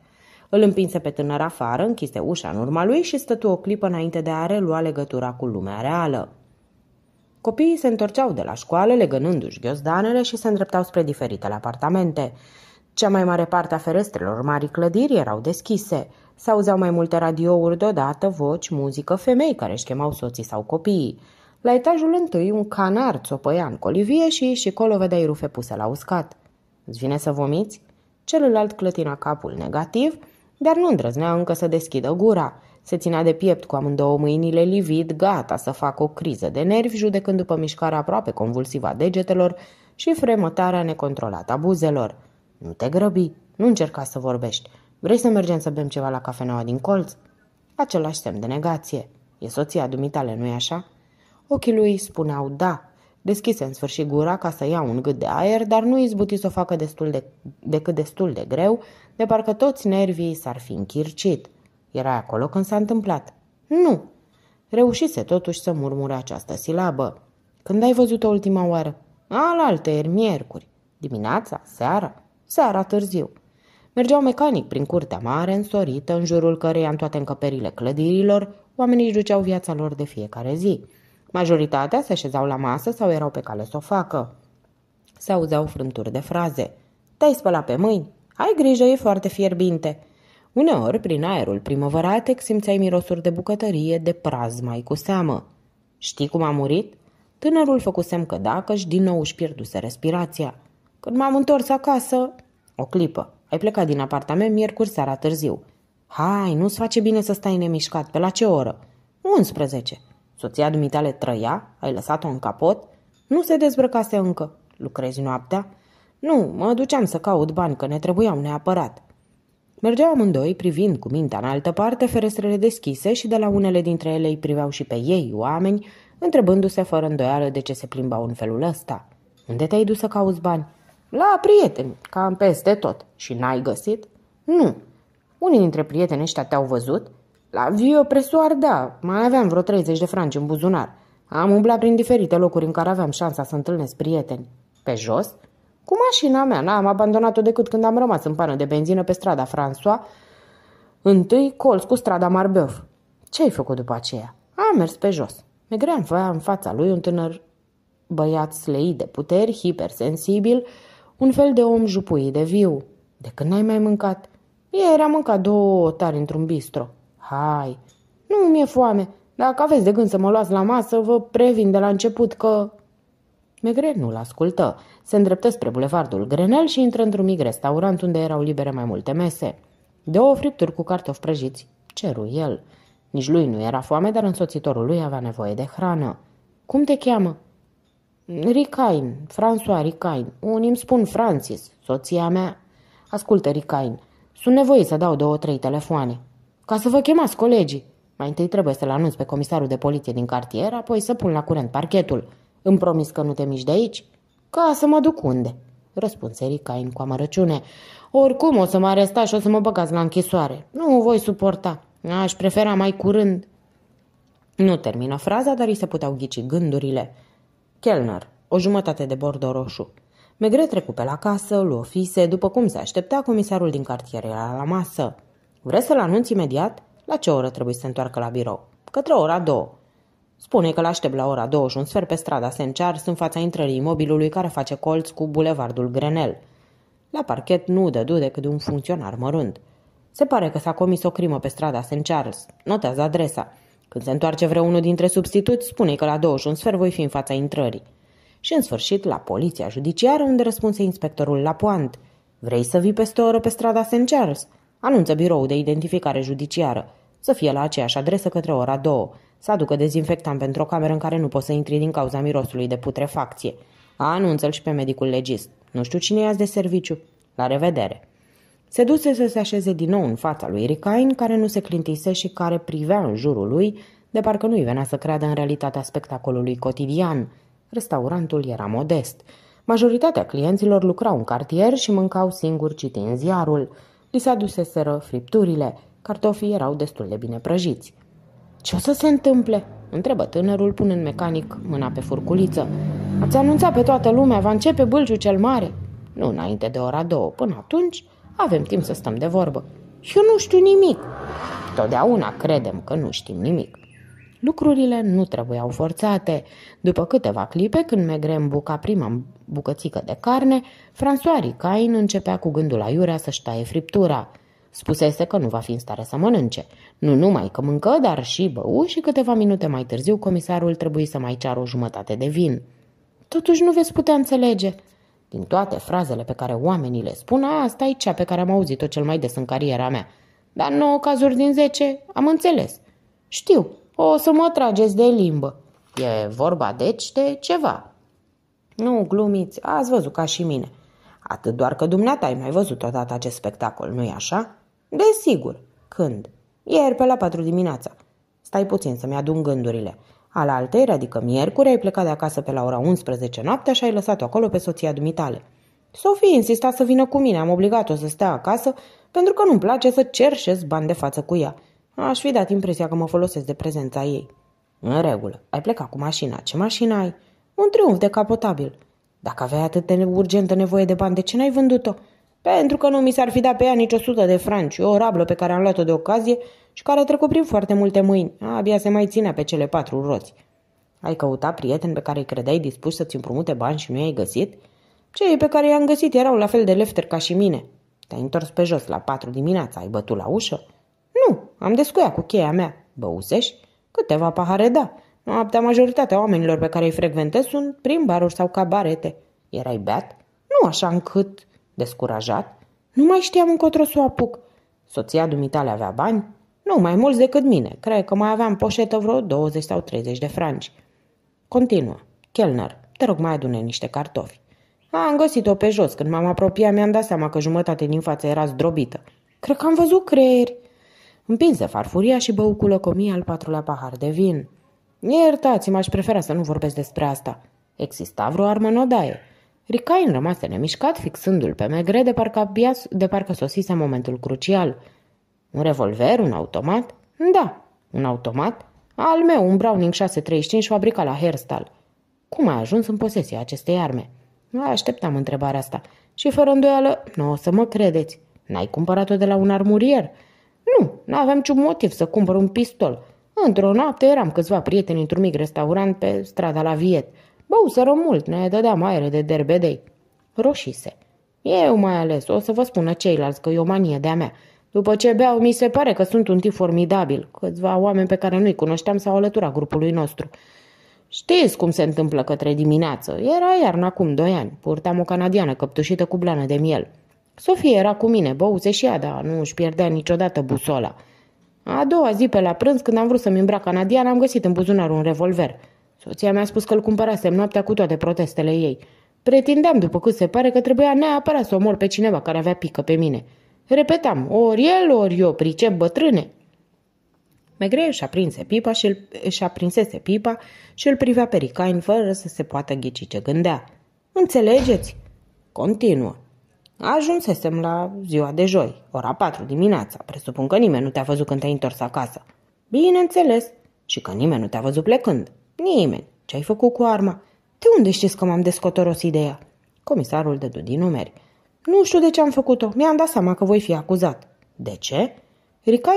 Speaker 1: Îl împinse pe tânăr afară, închise ușa în urma lui și stătu o clipă înainte de a relua legătura cu lumea reală. Copiii se întorceau de la școală, legănându-și ghiozdanele și se îndreptau spre diferitele apartamente. Cea mai mare parte a ferestrelor marii clădiri erau deschise. S-auzeau mai multe radiouri deodată, voci, muzică, femei care își chemau soții sau copiii. La etajul întâi, un canar țopăia în colivie și și colo vedeai rufe puse la uscat. Îți vine să vomiți? Celălalt clătina capul negativ, dar nu îndrăznea încă să deschidă gura. Se ținea de piept cu amândouă mâinile livid, gata să facă o criză de nervi, judecând după mișcarea aproape convulsivă a degetelor și fremătarea necontrolată a buzelor. Nu te grăbi, nu încerca să vorbești. Vrei să mergem să bem ceva la cafeneaua din colț? Același semn de negație. E soția dumitale, nu-i așa? Ochii lui spuneau da. Deschise în sfârșit gura ca să ia un gât de aer, dar nu izbuti să o facă destul de, decât destul de greu, de parcă toți nervii s-ar fi închircit. Era acolo când s-a întâmplat. Nu! Reușise totuși să murmure această silabă. Când ai văzut-o ultima oară? Alaltă, ieri miercuri. Dimineața? Seara? Seara târziu. Mergeau mecanic prin curtea mare, însorită, în jurul căreia în toate încăperile clădirilor, oamenii își duceau viața lor de fiecare zi. Majoritatea se așezau la masă sau erau pe cale să o facă. Se auzeau frânturi de fraze. Te-ai spălat pe mâini? Ai grijă, e foarte fierbinte. Uneori, prin aerul primăvăratec, simțeai mirosuri de bucătărie, de praz mai cu seamă. Știi cum a murit? Tânărul făcusem că dacă și din nou își pierduse respirația. Când m-am întors acasă... O clipă. Ai plecat din apartament miercuri seara târziu. Hai, nu-ți face bine să stai nemișcat. Pe la ce oră? 11. Soția dumitale trăia? Ai lăsat-o în capot? Nu se dezbrăcase încă. Lucrezi noaptea? Nu, mă duceam să caut bani, că ne trebuiau neapărat. Mergeau amândoi, privind cu mintea în altă parte, ferestrele deschise și de la unele dintre ele îi priveau și pe ei, oameni, întrebându-se fără îndoială de ce se plimbau în felul ăsta. Unde te-ai dus să cauți bani? La prieteni, cam peste tot. Și n-ai găsit? Nu. Unii dintre prietenii ăștia te-au văzut? La viu presoar, da, mai aveam vreo 30 de franci în buzunar. Am umblat prin diferite locuri în care aveam șansa să întâlnesc prieteni. Pe jos? Cu mașina mea, n-am abandonat-o decât când am rămas în pană de benzină pe strada François. Întâi colț cu strada Marbeuf. Ce-ai făcut după aceea? Am mers pe jos. gream făia în fața lui un tânăr băiat sleit de puteri, hipersensibil, un fel de om jupui de viu. De când n-ai mai mâncat? Ieri am mâncat două tari într-un bistro. Hai, nu mi-e foame. Dacă aveți de gând să mă luați la masă, vă previn de la început că... Megre nu-l ascultă. Se îndreptă spre bulevardul Grenel și intră într-un mic restaurant unde erau libere mai multe mese. Două fripturi cu cartofi prăjiți, ceru el. Nici lui nu era foame, dar însoțitorul lui avea nevoie de hrană. Cum te cheamă? Ricain, François Ricain. Unii îmi spun Francis, soția mea. Ascultă, Ricain, sunt nevoie să dau două, trei telefoane. Ca să vă chemați colegii. Mai întâi trebuie să-l anunț pe comisarul de poliție din cartier, apoi să pun la curent parchetul. Îmi promis că nu te miști de aici? Ca să mă duc unde? Răspunse Ricain cu amărăciune. Oricum o să mă arestați și o să mă băgați la închisoare. Nu o voi suporta. Aș prefera mai curând. Nu termină fraza, dar îi se puteau ghici gândurile. Kellner, o jumătate de bordo roșu. Megre trecu pe la casă, luă fise, după cum se aștepta, comisarul din cartier era la masă. Vreți să-l anunți imediat? La ce oră trebuie să se întoarcă la birou? Către ora două. Spune că l-aștept la ora două și un sfert pe strada Sencear, sunt fața intrării imobilului care face colț cu bulevardul Grenel. La parchet nu dădu decât de un funcționar mărunt. Se pare că s-a comis o crimă pe strada St. Charles. Notează adresa. Când se întoarce vreunul dintre substituți, spune că la două și un sfert voi fi în fața intrării. Și în sfârșit la poliția judiciară, unde răspunse inspectorul Lapoant. Vrei să vii peste o oră pe strada St. Charles? Anunță biroul de identificare judiciară. Să fie la aceeași adresă către ora 2. Să aducă dezinfectant pentru o cameră în care nu poți să intri din cauza mirosului de putrefacție. Anunță-l și pe medicul legist. Nu știu cine e de serviciu. La revedere! Se duse să se așeze din nou în fața lui Ricain, care nu se clintise și care privea în jurul lui, de parcă nu-i venea să creadă în realitatea spectacolului cotidian. Restaurantul era modest. Majoritatea clienților lucrau în cartier și mâncau singuri citind ziarul. Li se aduseseră fripturile. Cartofii erau destul de bine prăjiți. Ce o să se întâmple?" întrebă tânărul, punând mecanic mâna pe furculiță. Ați anunțat pe toată lumea, va începe bâlciul cel mare." Nu înainte de ora două. Până atunci avem timp să stăm de vorbă. Eu nu știu nimic. Totdeauna credem că nu știm nimic. Lucrurile nu trebuiau forțate. După câteva clipe, când Megre buca prima bucățică de carne, François Ricain începea cu gândul la iurea să-și taie friptura. Spusese că nu va fi în stare să mănânce. Nu numai că mâncă, dar și bău și câteva minute mai târziu comisarul trebuie să mai ceară o jumătate de vin. Totuși nu veți putea înțelege. Din toate frazele pe care oamenii le spun, asta e cea pe care am auzit-o cel mai des în cariera mea. Dar nouă cazuri din zece. am înțeles. Știu, o să mă trageți de limbă. E vorba deci de ceva. Nu glumiți, ați văzut ca și mine. Atât doar că dumneata ai mai văzut odată acest spectacol, nu-i așa? Desigur. Când? Ieri pe la patru dimineața. Stai puțin să-mi adun gândurile. Al altei, adică miercuri, ai plecat de acasă pe la ora 11 noaptea și ai lăsat-o acolo pe soția dumitale. Sofie insista să vină cu mine, am obligat-o să stea acasă pentru că nu-mi place să cerșesc bani de față cu ea. Aș fi dat impresia că mă folosesc de prezența ei. În regulă, ai plecat cu mașina. Ce mașină ai? Un triumf decapotabil. Dacă aveai atât de urgentă nevoie de bani, de ce n-ai vândut-o? Pentru că nu mi s-ar fi dat pe ea nici sută de franci, o rablă pe care am luat-o de ocazie și care a trecut prin foarte multe mâini. Abia se mai ținea pe cele patru roți. Ai căutat prieteni pe care îi credeai dispuși să-ți împrumute bani și nu i-ai găsit? Cei pe care i-am găsit erau la fel de lefter ca și mine. Te-ai întors pe jos la patru dimineața, ai bătut la ușă? Nu, am descuia cu cheia mea. Băusești? Câteva pahare, da. Noaptea majoritatea oamenilor pe care îi frecventez sunt prin baruri sau cabarete. Erai beat? Nu așa încât... Descurajat? Nu mai știam încotro să o apuc. Soția dumitale avea bani? Nu, mai mulți decât mine. Cred că mai aveam poșetă vreo 20 sau 30 de franci. Continuă. Kellner. te rog mai adune niște cartofi. A, am găsit-o pe jos. Când m-am apropiat, mi-am dat seama că jumătate din fața era zdrobită. Cred că am văzut creieri. Împinse farfuria și bău cu lăcomie al patrulea pahar de vin. Iertați, m-aș prefera să nu vorbesc despre asta. Exista vreo armă în odaie. Ricain rămase nemișcat, fixându-l pe Megre, de parcă, abia, de parcă sosise momentul crucial. Un revolver, un automat? Da, un automat. Al meu, un Browning 635 fabricat la Herstal. Cum ai ajuns în posesia acestei arme? Așteptam întrebarea asta și fără îndoială, nu o să mă credeți. N-ai cumpărat-o de la un armurier?" Nu, nu aveam niciun motiv să cumpăr un pistol. Într-o noapte eram câțiva prieteni într-un mic restaurant pe strada la Viet. Băuseră mult, ne dădeam aere de derbedei. Roșise. Eu mai ales, o să vă spună ceilalți că e o manie de-a mea. După ce beau, mi se pare că sunt un tip formidabil. Câțiva oameni pe care nu-i cunoșteam s-au alăturat grupului nostru. Știți cum se întâmplă către dimineață. Era iarna acum doi ani. Purtam o canadiană căptușită cu blană de miel. Sofie era cu mine, băuse și ea, dar nu își pierdea niciodată busola. A doua zi pe la prânz, când am vrut să-mi îmbrac canadian, am găsit în buzunar un revolver. Soția mi-a spus că îl cumpărasem noaptea cu toate protestele ei. Pretindeam, după cât se pare, că trebuia neapărat să omor pe cineva care avea pică pe mine. Repetam, ori el, ori eu, pricep bătrâne. Megre își aprinse pipa și îl, își aprinsese pipa și îl privea pe Ricain fără să se poată ghici ce gândea. Înțelegeți? Continuă. Ajunsesem la ziua de joi, ora 4 dimineața. Presupun că nimeni nu te-a văzut când te-ai întors acasă. Bineînțeles. Și că nimeni nu te-a văzut plecând. Nimeni. Ce ai făcut cu arma? De unde știți că m-am descotoros ideea? Comisarul de din numeri. Nu știu de ce am făcut-o. Mi-am dat seama că voi fi acuzat. De ce?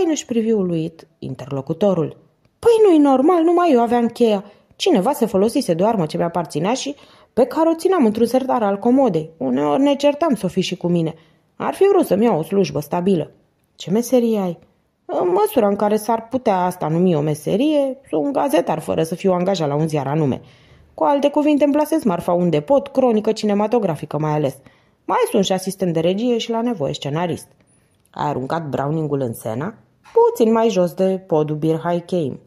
Speaker 1: nu-și privi uluit interlocutorul. Păi nu-i normal, numai eu aveam cheia. Cineva se folosise de o armă ce mi-aparținea și pe care o ținam într-un sertar al comodei. Uneori ne certam să o fi și cu mine. Ar fi vrut să-mi iau o slujbă stabilă. Ce meserie ai? În măsura în care s-ar putea asta numi o meserie, sunt gazetar fără să fiu angajat la un ziar anume. Cu alte cuvinte, îmi plasez marfa unde pot, cronică cinematografică mai ales. Mai sunt și asistent de regie și la nevoie scenarist. A aruncat Browningul în sena, puțin mai jos de podul Birhai Keim.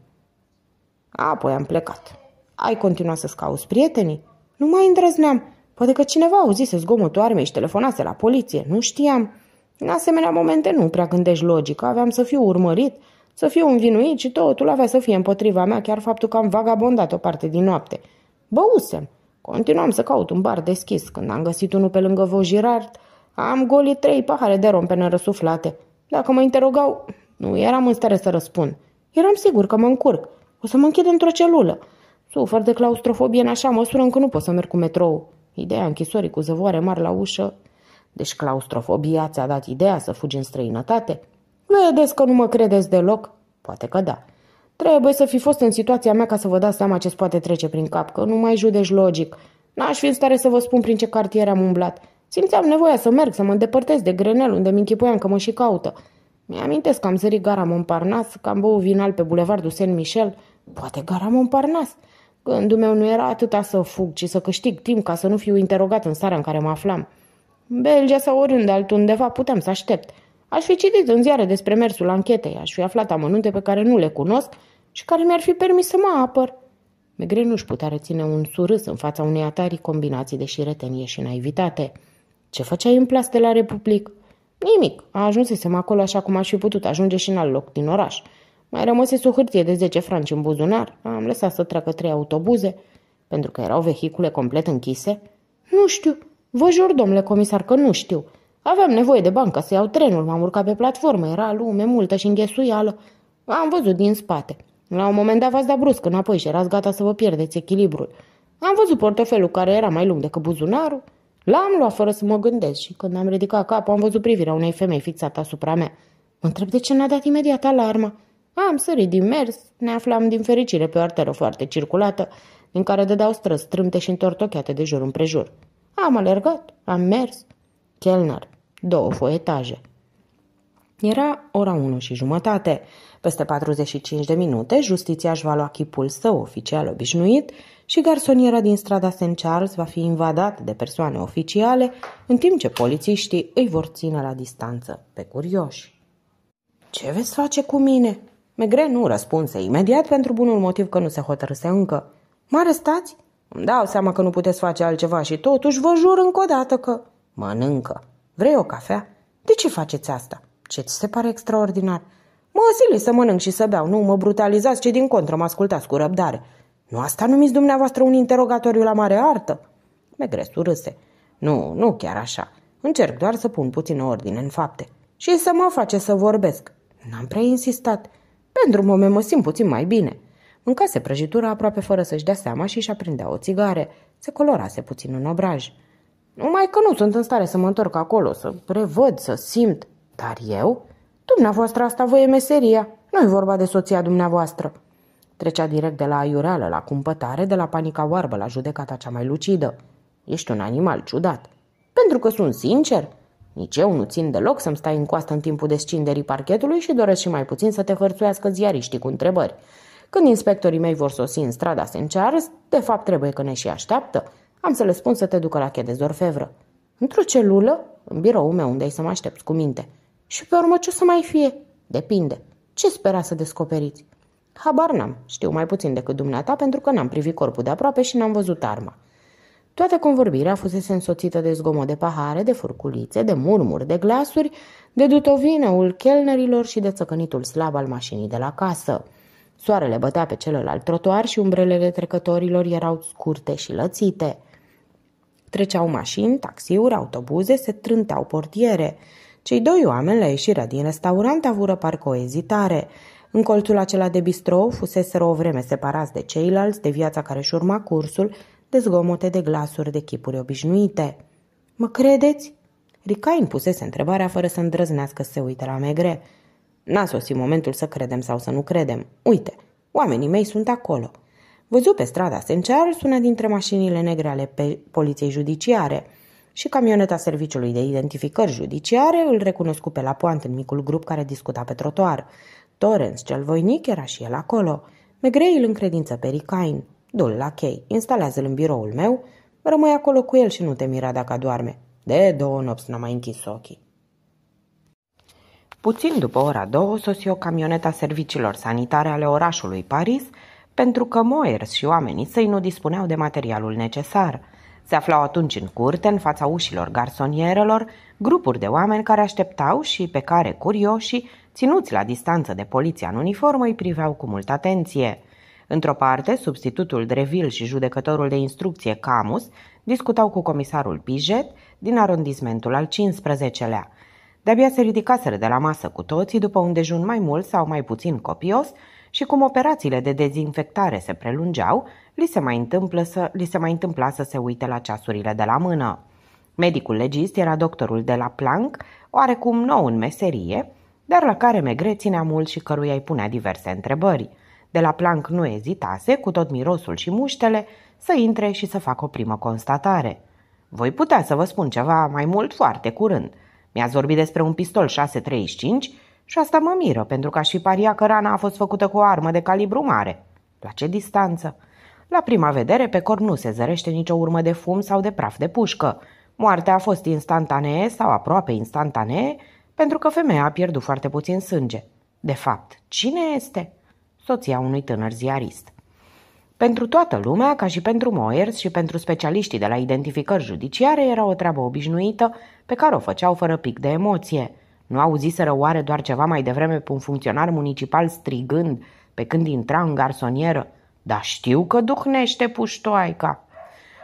Speaker 1: Apoi am plecat. Ai continuat să-ți cauți prietenii? Nu mai îndrăzneam. Poate că cineva auzise zgomotul armei și telefonase la poliție. Nu știam. În asemenea momente nu prea gândești logic. Aveam să fiu urmărit, să fiu învinuit și totul avea să fie împotriva mea, chiar faptul că am vagabondat o parte din noapte. Băusem. Continuam să caut un bar deschis. Când am găsit unul pe lângă Vojirard, am golit trei pahare de rompe răsuflate. Dacă mă interogau, nu eram în stare să răspund. Eram sigur că mă încurc. O să mă închid într-o celulă. Sufăr de claustrofobie în așa măsură încă nu pot să merg cu metrou. Ideea închisorii cu zăvoare mari la ușă... Deci claustrofobia ți-a dat ideea să fugi în străinătate? Vedeți că nu mă credeți deloc? Poate că da. Trebuie să fi fost în situația mea ca să vă dați seama ce poate trece prin cap, că nu mai judeci logic. N-aș fi în stare să vă spun prin ce cartier am umblat. Simțeam nevoia să merg, să mă îndepărtez de Grenel, unde mi închipuiam că mă și caută. Mi-amintesc că am zărit gara Montparnasse, că am băut vinal pe bulevardul Saint-Michel. Poate gara Montparnasse. Gândul meu nu era atâta să fug, ci să câștig timp ca să nu fiu interogat în starea în care mă aflam. Belgia sau oriunde altundeva putem să aștept. Aș fi citit în ziare despre mersul anchetei, aș fi aflat amănunte pe care nu le cunosc și care mi-ar fi permis să mă apăr. Megre nu-și putea reține un surâs în fața unei atari combinații de șiretenie și naivitate. Ce făceai în plas de la Republic? Nimic. A ajunsesem acolo așa cum aș fi putut ajunge și în alt loc din oraș. Mai rămăsese o hârtie de 10 franci în buzunar, am lăsat să treacă trei autobuze, pentru că erau vehicule complet închise. Nu știu, vă jur, domnule comisar, că nu știu. Aveam nevoie de bancă să iau trenul, m-am urcat pe platformă, era lume multă și înghesuială. Am văzut din spate. La un moment dat v-ați dat brusc înapoi și erați gata să vă pierdeți echilibrul. Am văzut portofelul care era mai lung decât buzunarul. L-am luat fără să mă gândesc și când am ridicat capul am văzut privirea unei femei fixată asupra mea. Mă întreb de ce n-a dat imediat alarma. Am sărit din mers, ne aflam din fericire pe o arteră foarte circulată, în care dădeau străzi strâmte și întortocheate de jur împrejur. Am alergat, am mers. Chelner, două foietaje. Era ora 1 și jumătate. Peste 45 de minute, justiția își va lua chipul său oficial obișnuit și garsoniera din strada St. Charles va fi invadat de persoane oficiale, în timp ce polițiștii îi vor ține la distanță pe curioși. Ce veți face cu mine?" Megre nu răspunse imediat pentru bunul motiv că nu se hotărâse încă. Mă arestați? Îmi dau seama că nu puteți face altceva și totuși vă jur încă o dată că... Mănâncă. Vrei o cafea? De ce faceți asta? Ce ți se pare extraordinar? Mă sili să mănânc și să beau, nu mă brutalizați, ci din contră mă ascultați cu răbdare. Nu asta numiți dumneavoastră un interogatoriu la mare artă? Megre surâse. Nu, nu chiar așa. Încerc doar să pun puțină ordine în fapte. Și să mă face să vorbesc. N-am prea insistat. Pentru moment mă simt puțin mai bine. Mâncase prăjitura aproape fără să-și dea seama și își aprindea o țigare. Se colorase puțin în obraj. Numai că nu sunt în stare să mă întorc acolo, să prevăd, să simt. Dar eu? Dumneavoastră asta vă e meseria. Nu-i vorba de soția dumneavoastră. Trecea direct de la aiureală la cumpătare, de la panica oarbă la judecata cea mai lucidă. Ești un animal ciudat. Pentru că sunt sincer, nici eu nu țin deloc să-mi stai în coastă în timpul descinderii parchetului și doresc și mai puțin să te hărțuiască ziariștii cu întrebări. Când inspectorii mei vor sosi în strada Sencear, de fapt trebuie că ne și așteaptă, am să le spun să te ducă la chede Fevră. Într-o celulă, în biroul meu unde ai să mă aștepți cu minte. Și pe urmă ce o să mai fie? Depinde. Ce spera să descoperiți? Habar n-am. Știu mai puțin decât dumneata pentru că n-am privit corpul de aproape și n-am văzut arma. Toată convorbirea fusese însoțită de zgomot de pahare, de furculițe, de murmuri, de glasuri, de dutovineul chelnerilor și de țăcănitul slab al mașinii de la casă. Soarele bătea pe celălalt trotuar și umbrelele trecătorilor erau scurte și lățite. Treceau mașini, taxiuri, autobuze, se trânteau portiere. Cei doi oameni la ieșirea din restaurant avură parcă o ezitare. În colțul acela de bistrou fuseseră o vreme separați de ceilalți, de viața care își urma cursul, de zgomote de glasuri de chipuri obișnuite. Mă credeți? Rica impusese întrebarea fără să îndrăznească să se uite la Megre. N-a sosit momentul să credem sau să nu credem. Uite, oamenii mei sunt acolo. Văzut pe strada Sencear sună dintre mașinile negre ale poliției judiciare și camioneta serviciului de identificări judiciare îl recunoscu pe la poant în micul grup care discuta pe trotuar. Torrens, cel voinic, era și el acolo. Megrei îl încredință pe Ricain. Du-l la chei, instalează-l în biroul meu, rămâi acolo cu el și nu te mira dacă doarme. De două nopți n am mai închis ochii. Puțin după ora două sosi o camionetă serviciilor sanitare ale orașului Paris, pentru că Moers și oamenii săi nu dispuneau de materialul necesar. Se aflau atunci în curte, în fața ușilor garsonierelor, grupuri de oameni care așteptau și pe care curioși, ținuți la distanță de poliția în uniformă, îi priveau cu multă atenție – Într-o parte, substitutul Drevil și judecătorul de instrucție Camus discutau cu comisarul Pijet din arondismentul al 15-lea. De-abia se ridicaseră de la masă cu toții după un dejun mai mult sau mai puțin copios și cum operațiile de dezinfectare se prelungeau, li se mai, întâmplă să, li se mai întâmpla să se uite la ceasurile de la mână. Medicul legist era doctorul de la Planck, oarecum nou în meserie, dar la care Megre ținea mult și căruia îi punea diverse întrebări – de la Planck nu ezitase, cu tot mirosul și muștele, să intre și să facă o primă constatare. Voi putea să vă spun ceva mai mult foarte curând. Mi-ați vorbit despre un pistol 635 și asta mă miră, pentru că aș fi paria că rana a fost făcută cu o armă de calibru mare. La ce distanță? La prima vedere, pe corp nu se zărește nicio urmă de fum sau de praf de pușcă. Moartea a fost instantanee sau aproape instantanee, pentru că femeia a pierdut foarte puțin sânge. De fapt, cine este? soția unui tânăr ziarist. Pentru toată lumea, ca și pentru Moers și pentru specialiștii de la identificări judiciare, era o treabă obișnuită pe care o făceau fără pic de emoție. Nu auziseră oare doar ceva mai devreme pe un funcționar municipal strigând pe când intra în garsonieră Dar știu că duhnește puștoaica!"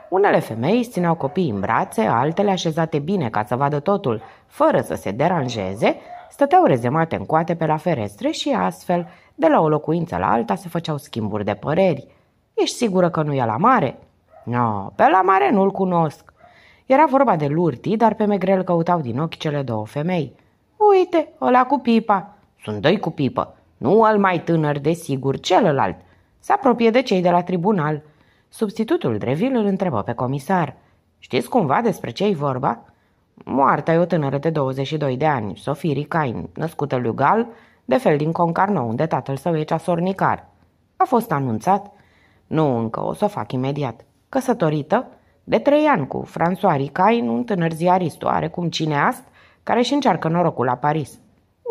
Speaker 1: Unele femei îți țineau copiii în brațe, altele așezate bine ca să vadă totul, fără să se deranjeze, stăteau rezemate în coate pe la ferestre și astfel de la o locuință la alta se făceau schimburi de păreri. Ești sigură că nu e la mare?" No, pe la mare nu-l cunosc." Era vorba de Lurti, dar pe Megrel căutau din ochi cele două femei. Uite, ăla cu pipa." Sunt doi cu pipă. Nu al mai tânăr, desigur, celălalt." Se apropie de cei de la tribunal. Substitutul Drevil îl întrebă pe comisar. Știți cumva despre ce-i vorba?" Moarta e o tânără de 22 de ani, Sofie Ricain, născută Gal, de fel din Concarnă, unde tatăl său e ceasornicar. A fost anunțat? Nu încă, o să o fac imediat. Căsătorită? De trei ani cu François Ricain, un tânăr are cum cineast, care și încearcă norocul la Paris.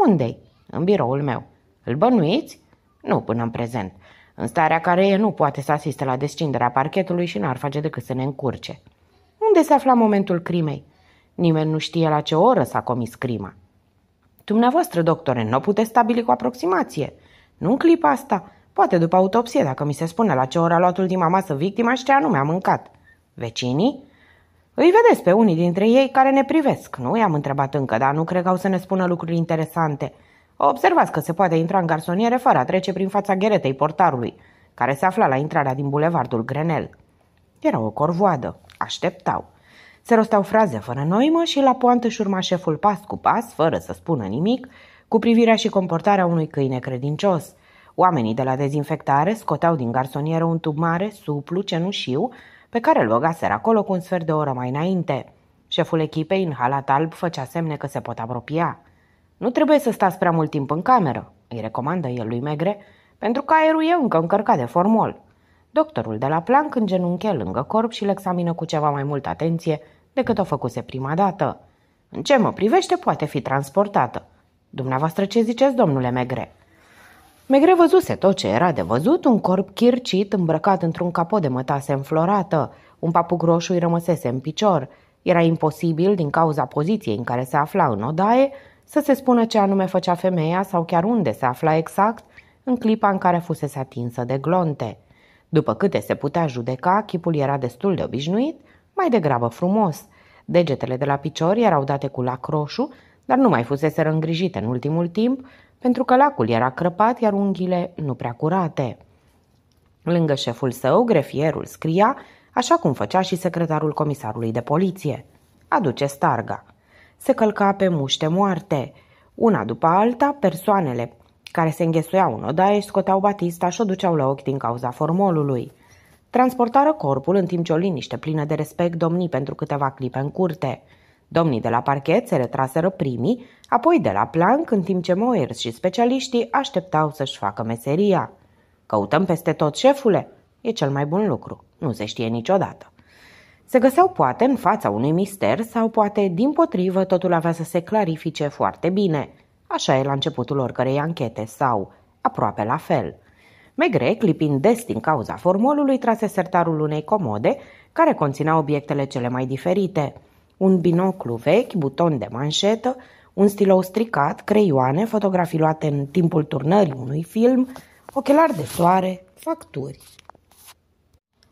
Speaker 1: Unde-i? În biroul meu. Îl bănuiți? Nu până în prezent. În starea care e, nu poate să asiste la descinderea parchetului și n-ar face decât să ne încurce. Unde se afla momentul crimei? Nimeni nu știe la ce oră s-a comis crima. Dumneavoastră, doctore, nu puteți stabili cu aproximație. Nu în clipa asta. Poate după autopsie, dacă mi se spune la ce oră a luat ultima masă victima și ce anume a mâncat. Vecinii? Îi vedeți pe unii dintre ei care ne privesc. Nu i-am întrebat încă, dar nu cred că au să ne spună lucruri interesante. Observați că se poate intra în garsoniere fără a trece prin fața gheretei portarului, care se afla la intrarea din bulevardul Grenel. Era o corvoadă. Așteptau. Se rosteau fraze fără noimă și la poantă își urma șeful pas cu pas, fără să spună nimic, cu privirea și comportarea unui câine credincios. Oamenii de la dezinfectare scoteau din garsonieră un tub mare, suplu, cenușiu, pe care îl băgaseră acolo cu un sfert de oră mai înainte. Șeful echipei, în halat alb, făcea semne că se pot apropia. Nu trebuie să stați prea mult timp în cameră, îi recomandă el lui Megre, pentru că aerul e încă încărcat de formol. Doctorul de la planc îngenunche lângă corp și îl examină cu ceva mai multă atenție decât o făcuse prima dată. În ce mă privește, poate fi transportată. Dumneavoastră ce ziceți, domnule Megre? Megre văzuse tot ce era de văzut, un corp chircit îmbrăcat într-un capot de mătase înflorată, un papuc roșu îi rămăsese în picior. Era imposibil, din cauza poziției în care se afla în odaie, să se spună ce anume făcea femeia sau chiar unde se afla exact în clipa în care fusese atinsă de glonte. După câte se putea judeca, chipul era destul de obișnuit – mai degrabă frumos. Degetele de la picior erau date cu lac roșu, dar nu mai fusese îngrijite în ultimul timp, pentru că lacul era crăpat, iar unghiile nu prea curate. Lângă șeful său, grefierul scria, așa cum făcea și secretarul comisarului de poliție. Aduce starga. Se călca pe muște moarte. Una după alta, persoanele care se înghesuiau în odaie își scoteau batista și o duceau la ochi din cauza formolului. Transportară corpul în timp ce o liniște plină de respect domni pentru câteva clipe în curte. Domnii de la parchet se retraseră primii, apoi de la planc, în timp ce Moers și specialiștii așteptau să-și facă meseria. Căutăm peste tot, șefule. E cel mai bun lucru. Nu se știe niciodată. Se găseau poate în fața unui mister sau poate, din potrivă, totul avea să se clarifice foarte bine. Așa e la începutul oricărei anchete sau aproape la fel – Megre, clipind des din cauza formolului, trase sertarul unei comode, care conținea obiectele cele mai diferite. Un binoclu vechi, buton de manșetă, un stilou stricat, creioane, fotografii luate în timpul turnării unui film, ochelari de soare, facturi.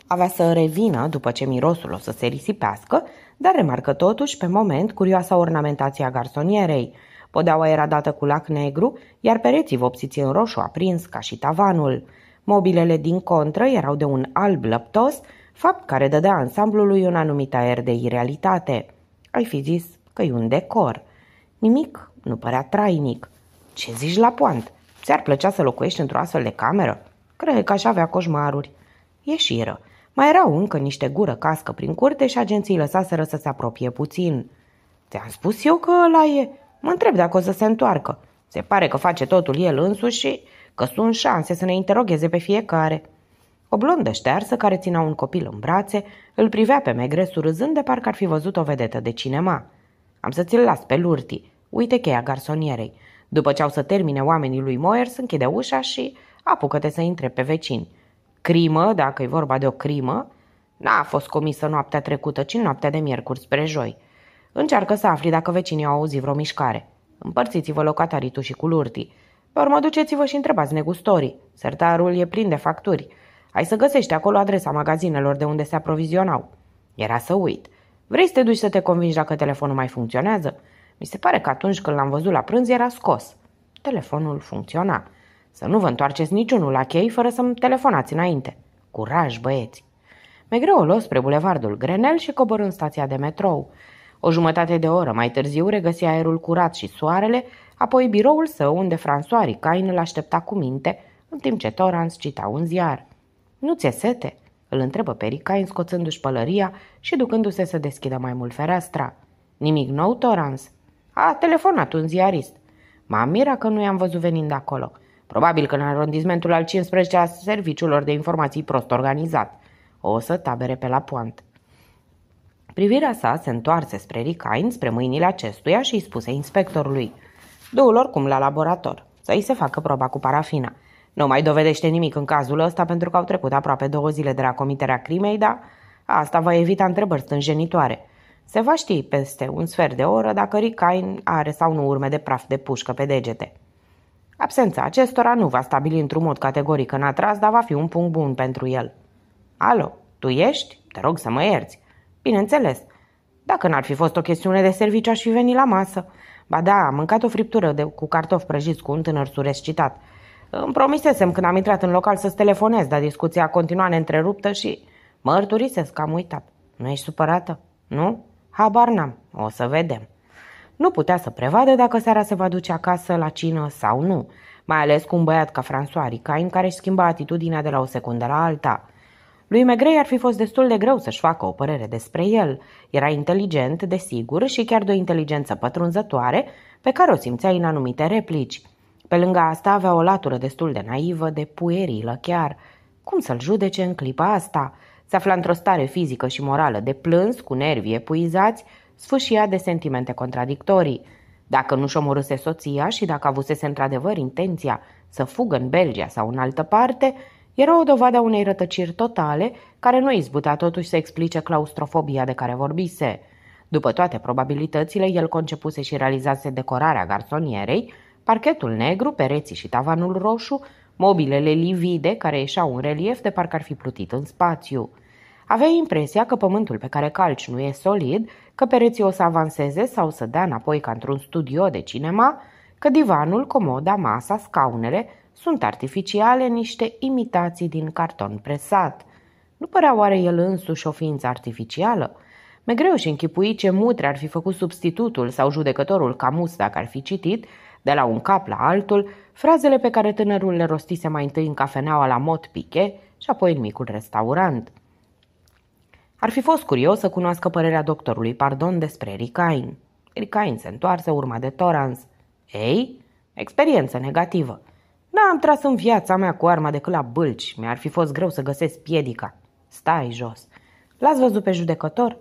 Speaker 1: Avea să revină după ce mirosul o să se risipească, dar remarcă totuși pe moment curioasa ornamentația garsonierei – Podeaua era dată cu lac negru, iar pereții vopsiți în roșu aprins ca și tavanul. Mobilele din contră erau de un alb lăptos, fapt care dădea ansamblului un anumit aer de irealitate. Ai fi zis că e un decor. Nimic nu părea trainic. Ce zici la poant? Ți-ar plăcea să locuiești într-o astfel de cameră? Cred că aș avea coșmaruri. Ieșiră. Mai erau încă niște gură cască prin curte și agenții lăsaseră să se apropie puțin. Te-am spus eu că ăla e, Mă întreb dacă o să se întoarcă. Se pare că face totul el însuși și că sunt șanse să ne interogheze pe fiecare. O blondă ștearsă care ținea un copil în brațe îl privea pe megre surâzând de parcă ar fi văzut o vedetă de cinema. Am să ți-l las pe lurti. Uite cheia garsonierei. După ce au să termine oamenii lui Moers, închide ușa și apucă-te să intre pe vecini. Crimă, dacă e vorba de o crimă, n-a fost comisă noaptea trecută, ci noaptea de miercuri spre joi. Încearcă să afli dacă vecinii au auzit vreo mișcare. Împărțiți-vă locatarii tu și cu lurtii. Pe urmă duceți-vă și întrebați negustorii. Sertarul e plin de facturi. Ai să găsești acolo adresa magazinelor de unde se aprovizionau. Era să uit. Vrei să te duci să te convingi dacă telefonul mai funcționează? Mi se pare că atunci când l-am văzut la prânz era scos. Telefonul funcționa. Să nu vă întoarceți niciunul la chei fără să-mi telefonați înainte. Curaj, băieți! Megreu o luă spre bulevardul Grenel și coborând în stația de metrou. O jumătate de oră mai târziu regăsi aerul curat și soarele, apoi biroul său unde François Ricain îl aștepta cu minte, în timp ce Torrance cita un ziar. Nu ți-e sete?" îl întrebă pe Ricain scoțându-și pălăria și ducându-se să deschidă mai mult fereastra. Nimic nou, Torrance?" A telefonat un ziarist. M-am mirat că nu i-am văzut venind acolo. Probabil că în arondismentul al 15-a serviciilor de informații prost organizat. O să tabere pe la poant. Privirea sa se întoarse spre Ricain, spre mâinile acestuia și îi spuse inspectorului. du lor oricum la laborator, să-i se facă proba cu parafina. Nu mai dovedește nimic în cazul ăsta pentru că au trecut aproape două zile de la comiterea crimei, dar asta va evita întrebări stânjenitoare. Se va ști peste un sfert de oră dacă Ricain are sau nu urme de praf de pușcă pe degete. Absența acestora nu va stabili într-un mod categoric în atras, dar va fi un punct bun pentru el. Alo, tu ești? Te rog să mă ierți. Bineînțeles. Dacă n-ar fi fost o chestiune de serviciu, aș fi venit la masă. Ba da, am mâncat o friptură de, cu cartofi prăjiți cu un tânăr surescitat. Îmi promisesem când am intrat în local să-ți telefonez, dar discuția continua neîntreruptă și mărturisesc că am uitat. Nu ești supărată? Nu? Habar n-am. O să vedem. Nu putea să prevadă dacă seara se va duce acasă la cină sau nu, mai ales cu un băiat ca François Ricain care își schimba atitudinea de la o secundă la alta. Lui Megrei ar fi fost destul de greu să-și facă o părere despre el. Era inteligent, desigur, și chiar de o inteligență pătrunzătoare, pe care o simțea în anumite replici. Pe lângă asta avea o latură destul de naivă, de puerilă chiar. Cum să-l judece în clipa asta? Se afla într-o stare fizică și morală de plâns, cu nervii epuizați, sfâșia de sentimente contradictorii. Dacă nu-și omorâse soția și dacă avusese într-adevăr intenția să fugă în Belgia sau în altă parte, era o dovadă a unei rătăciri totale, care nu izbutea totuși să explice claustrofobia de care vorbise. După toate probabilitățile, el concepuse și realizase decorarea garsonierei, parchetul negru, pereții și tavanul roșu, mobilele livide care ieșeau în relief de parcă ar fi plutit în spațiu. Avea impresia că pământul pe care calci nu e solid, că pereții o să avanseze sau să dea înapoi ca într-un studio de cinema, că divanul, comoda, masa, scaunele sunt artificiale niște imitații din carton presat. Nu părea oare el însuși o ființă artificială? Me greu și închipui ce mutre ar fi făcut substitutul sau judecătorul Camus dacă ar fi citit, de la un cap la altul, frazele pe care tânărul le rostise mai întâi în cafeneaua la Mot Piche și apoi în micul restaurant. Ar fi fost curios să cunoască părerea doctorului Pardon despre Ricain. Ricain se întoarse urma de Torans. Ei, experiență negativă. N-am tras în viața mea cu arma decât la bâlci. Mi-ar fi fost greu să găsesc piedica. Stai jos. L-ați văzut pe judecător?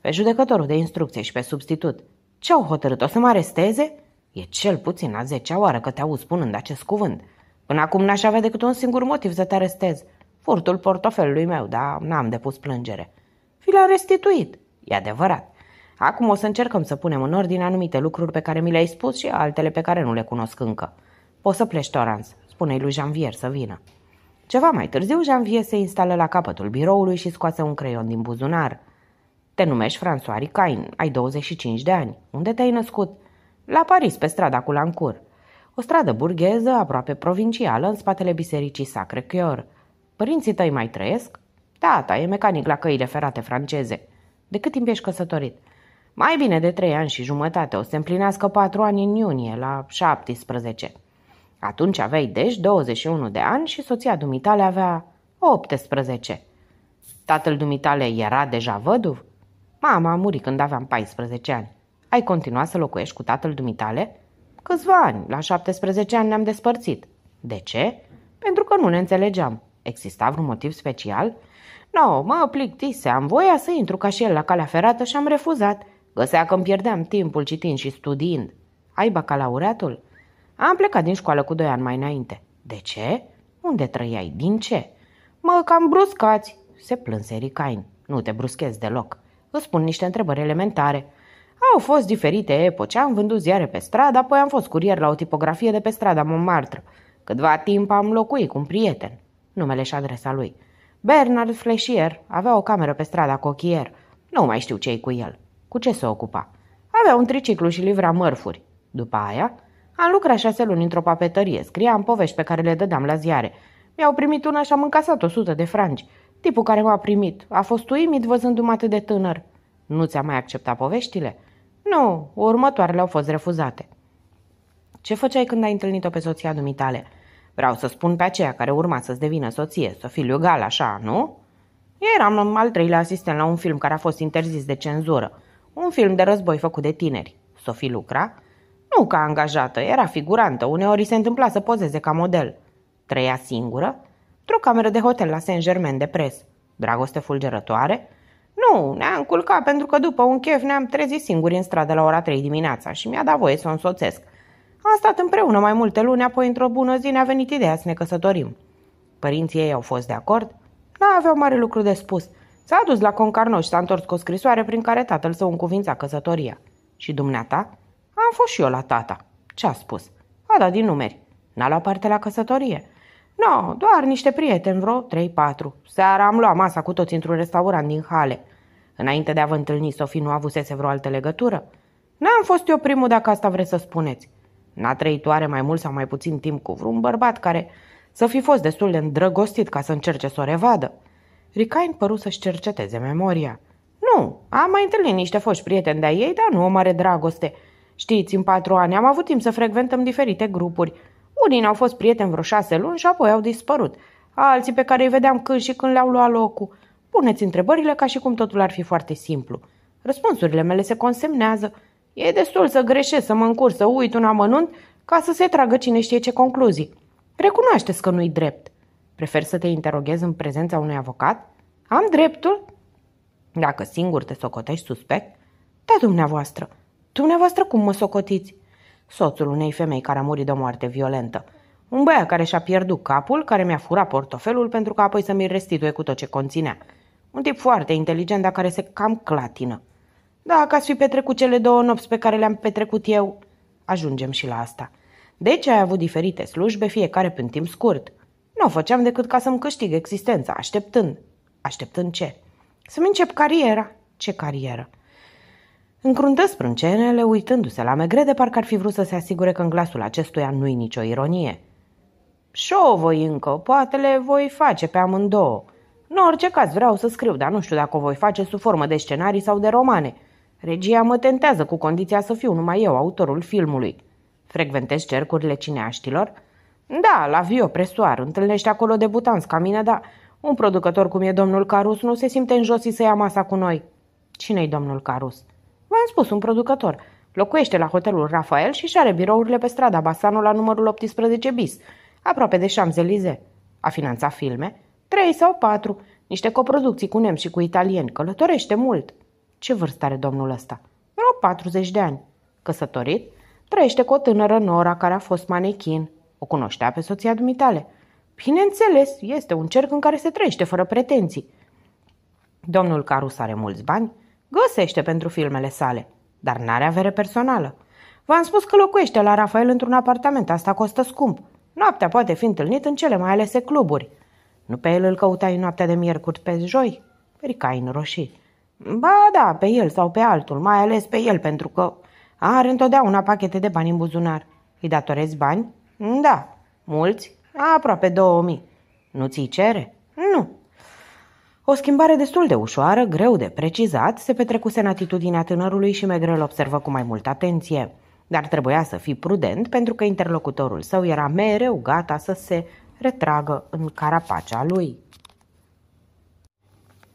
Speaker 1: Pe judecătorul de instrucție și pe substitut. Ce-au hotărât? O să mă aresteze? E cel puțin la zecea oară că te aud spunând acest cuvânt. Până acum n-aș avea decât un singur motiv să te arestez. Furtul portofelului meu, dar n-am depus plângere. Fi l-a restituit. E adevărat. Acum o să încercăm să punem în ordine anumite lucruri pe care mi le-ai spus și altele pe care nu le cunosc încă. Poți să pleci, Torans, spune-i lui Janvier să vină. Ceva mai târziu, Janvier se instală la capătul biroului și scoase un creion din buzunar. Te numești François Ricain, ai 25 de ani. Unde te-ai născut? La Paris, pe strada Lancur. O stradă burgheză, aproape provincială, în spatele bisericii Sacre Cœur. Părinții tăi mai trăiesc? Tata e mecanic la căile ferate franceze. De cât timp ești căsătorit? Mai bine de trei ani și jumătate, o să împlinească patru ani în iunie, la 17. Atunci aveai deci 21 de ani și soția dumitale avea 18. Tatăl dumitale era deja văduv? Mama a murit când aveam 14 ani. Ai continuat să locuiești cu tatăl dumitale? Câțiva ani, la 17 ani ne-am despărțit. De ce? Pentru că nu ne înțelegeam. Exista vreun motiv special? Nu, no, mă plictise, am voia să intru ca și el la calea ferată și am refuzat. Găsea că îmi pierdeam timpul citind și studiind. Ai bacalaureatul? Am plecat din școală cu doi ani mai înainte. De ce? Unde trăiai? Din ce? Mă cam bruscați, se plânse Ricain. Nu te bruschezi deloc. Îți spun niște întrebări elementare. Au fost diferite epoci, am vândut ziare pe stradă, apoi am fost curier la o tipografie de pe strada Montmartre. Câtva timp am locuit cu un prieten, numele și adresa lui. Bernard Flechier avea o cameră pe strada Cochier. Nu mai știu ce cu el. Cu ce se ocupa? Avea un triciclu și livra mărfuri. După aia, am lucrat șase luni într-o papetărie, scriam povești pe care le dădeam la ziare. Mi-au primit una și am încasat o sută de franci. Tipul care m-a primit a fost uimit văzându-mă atât de tânăr. Nu ți-a mai acceptat poveștile? Nu, următoarele au fost refuzate. Ce făceai când ai întâlnit-o pe soția dumitale? Vreau să spun pe aceea care urma să-ți devină soție, să fii legal așa, nu? Eram al treilea asistent la un film care a fost interzis de cenzură. Un film de război făcut de tineri. Sofie lucra nu ca angajată, era figurantă, uneori se întâmpla să pozeze ca model. Trăia singură, într-o cameră de hotel la Saint-Germain de pres. Dragoste fulgerătoare? Nu, ne-am culcat pentru că după un chef ne-am trezit singuri în stradă la ora 3 dimineața și mi-a dat voie să o însoțesc. Am stat împreună mai multe luni, apoi într-o bună zi ne-a venit ideea să ne căsătorim. Părinții ei au fost de acord? Nu da, aveau mare lucru de spus. S-a dus la Concarno și s-a întors cu o scrisoare prin care tatăl său încuvința căsătoria. Și dumneata? Am fost și eu la tata. Ce a spus? A dat din numeri. N-a luat parte la căsătorie. No, doar niște prieteni, vreo 3-4. Seara am luat masa cu toți într-un restaurant din Hale. Înainte de a vă întâlni, Sofie nu avusese vreo altă legătură. N-am fost eu primul dacă asta vreți să spuneți. N-a trăit oare mai mult sau mai puțin timp cu vreun bărbat care să fi fost destul de îndrăgostit ca să încerce să o revadă. Ricain păru să-și cerceteze memoria. Nu, am mai întâlnit niște foști prieteni de-a ei, dar nu o mare dragoste – Știți, în patru ani am avut timp să frecventăm diferite grupuri. Unii n au fost prieteni vreo șase luni și apoi au dispărut. Alții pe care îi vedeam când și când le-au luat locul. Puneți întrebările ca și cum totul ar fi foarte simplu. Răspunsurile mele se consemnează. E destul să greșesc, să mă încurc, să uit un amănunt ca să se tragă cine știe ce concluzii. Recunoașteți că nu-i drept. Prefer să te interoghez în prezența unui avocat? Am dreptul? Dacă singur te socotești suspect? Da, dumneavoastră. Dumneavoastră cum mă socotiți? Soțul unei femei care a murit de o moarte violentă. Un băiat care și-a pierdut capul, care mi-a furat portofelul pentru că apoi să mi-l restituie cu tot ce conținea. Un tip foarte inteligent, dar care se cam clatină. Da, ca să fi petrecut cele două nopți pe care le-am petrecut eu, ajungem și la asta. Deci ai avut diferite slujbe, fiecare pe timp scurt. Nu o făceam decât ca să-mi câștig existența, așteptând. Așteptând ce? Să-mi încep cariera. Ce carieră? Încruntă sprâncenele, uitându-se la Megre, de parcă ar fi vrut să se asigure că în glasul acestuia nu-i nicio ironie. Și-o voi încă, poate le voi face pe amândouă. În orice caz vreau să scriu, dar nu știu dacă o voi face sub formă de scenarii sau de romane. Regia mă tentează cu condiția să fiu numai eu, autorul filmului. Frecventez cercurile cineaștilor? Da, la Vio Presoar, întâlnește acolo debutanți ca mine, dar un producător cum e domnul Carus nu se simte în jos să ia masa cu noi. Cine-i domnul Carus? V-am spus, un producător. Locuiește la hotelul Rafael și are birourile pe strada Basano la numărul 18 bis, aproape de Champs-Élysées. A finanțat filme, trei sau patru, niște coproducții cu nemți și cu italieni, călătorește mult. Ce vârstă are domnul ăsta? Vreo 40 de ani. Căsătorit, trăiește cu o tânără Nora care a fost manechin. O cunoștea pe soția dumitale. Bineînțeles, este un cerc în care se trăiește fără pretenții. Domnul Carus are mulți bani, Găsește pentru filmele sale, dar n-are avere personală. V-am spus că locuiește la Rafael într-un apartament, asta costă scump. Noaptea poate fi întâlnit în cele mai alese cluburi. Nu pe el îl căutai noaptea de miercuri pe joi? în roșii. Ba da, pe el sau pe altul, mai ales pe el, pentru că are întotdeauna pachete de bani în buzunar. Îi datorezi bani? Da. Mulți? Aproape mii. Nu ți-i cere? Nu. O schimbare destul de ușoară, greu de precizat, se petrecuse în atitudinea tânărului și Megrel observă cu mai multă atenție. Dar trebuia să fii prudent pentru că interlocutorul său era mereu gata să se retragă în carapacea lui.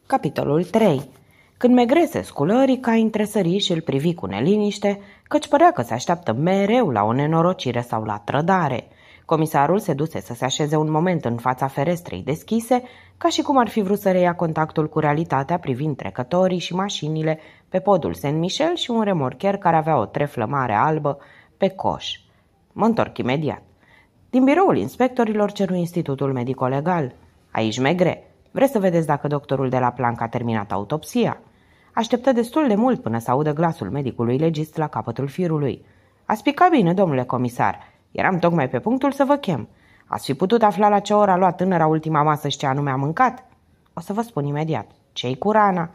Speaker 1: Capitolul 3 Când Megre se ca Rica sări și îl privi cu neliniște, căci părea că se așteaptă mereu la o nenorocire sau la trădare – Comisarul se duse să se așeze un moment în fața ferestrei deschise, ca și cum ar fi vrut să reia contactul cu realitatea privind trecătorii și mașinile pe podul Saint-Michel și un remorcher care avea o treflă mare albă pe coș. Mă întorc imediat. Din biroul inspectorilor ceru Institutul Medico-Legal. Aici megre. Vreți să vedeți dacă doctorul de la Planca a terminat autopsia? Așteptă destul de mult până să audă glasul medicului legist la capătul firului. Ați bine, domnule comisar. Eram tocmai pe punctul să vă chem. Ați fi putut afla la ce oră a luat tânăra ultima masă și ce anume a mâncat? O să vă spun imediat. Cei cu rana?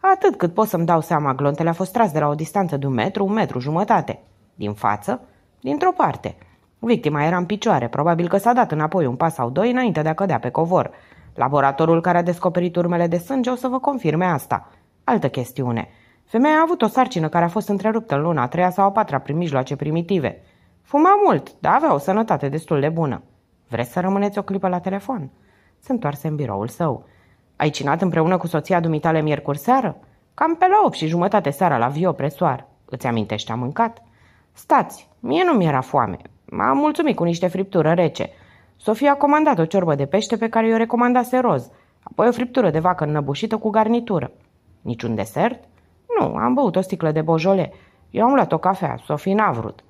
Speaker 1: Atât cât pot să-mi dau seama, glontele a fost tras de la o distanță de un metru, un metru jumătate. Din față? Dintr-o parte. Victima era în picioare, probabil că s-a dat înapoi un pas sau doi înainte de a cădea pe covor. Laboratorul care a descoperit urmele de sânge o să vă confirme asta. Altă chestiune. Femeia a avut o sarcină care a fost întreruptă în luna a treia sau a patra prin mijloace primitive. Fuma mult, dar avea o sănătate destul de bună. Vreți să rămâneți o clipă la telefon? Se întoarse în biroul său. Ai cinat împreună cu soția dumitale miercuri seară? Cam pe la 8 și jumătate seara la Vio Presoar. Îți amintești, am mâncat? Stați, mie nu mi-era foame. M-am mulțumit cu niște friptură rece. Sofia a comandat o ciorbă de pește pe care i-o recomandase roz, apoi o friptură de vacă înnăbușită cu garnitură. Niciun desert? Nu, am băut o sticlă de bojole. Eu am luat o cafea, Sofie n-a vrut.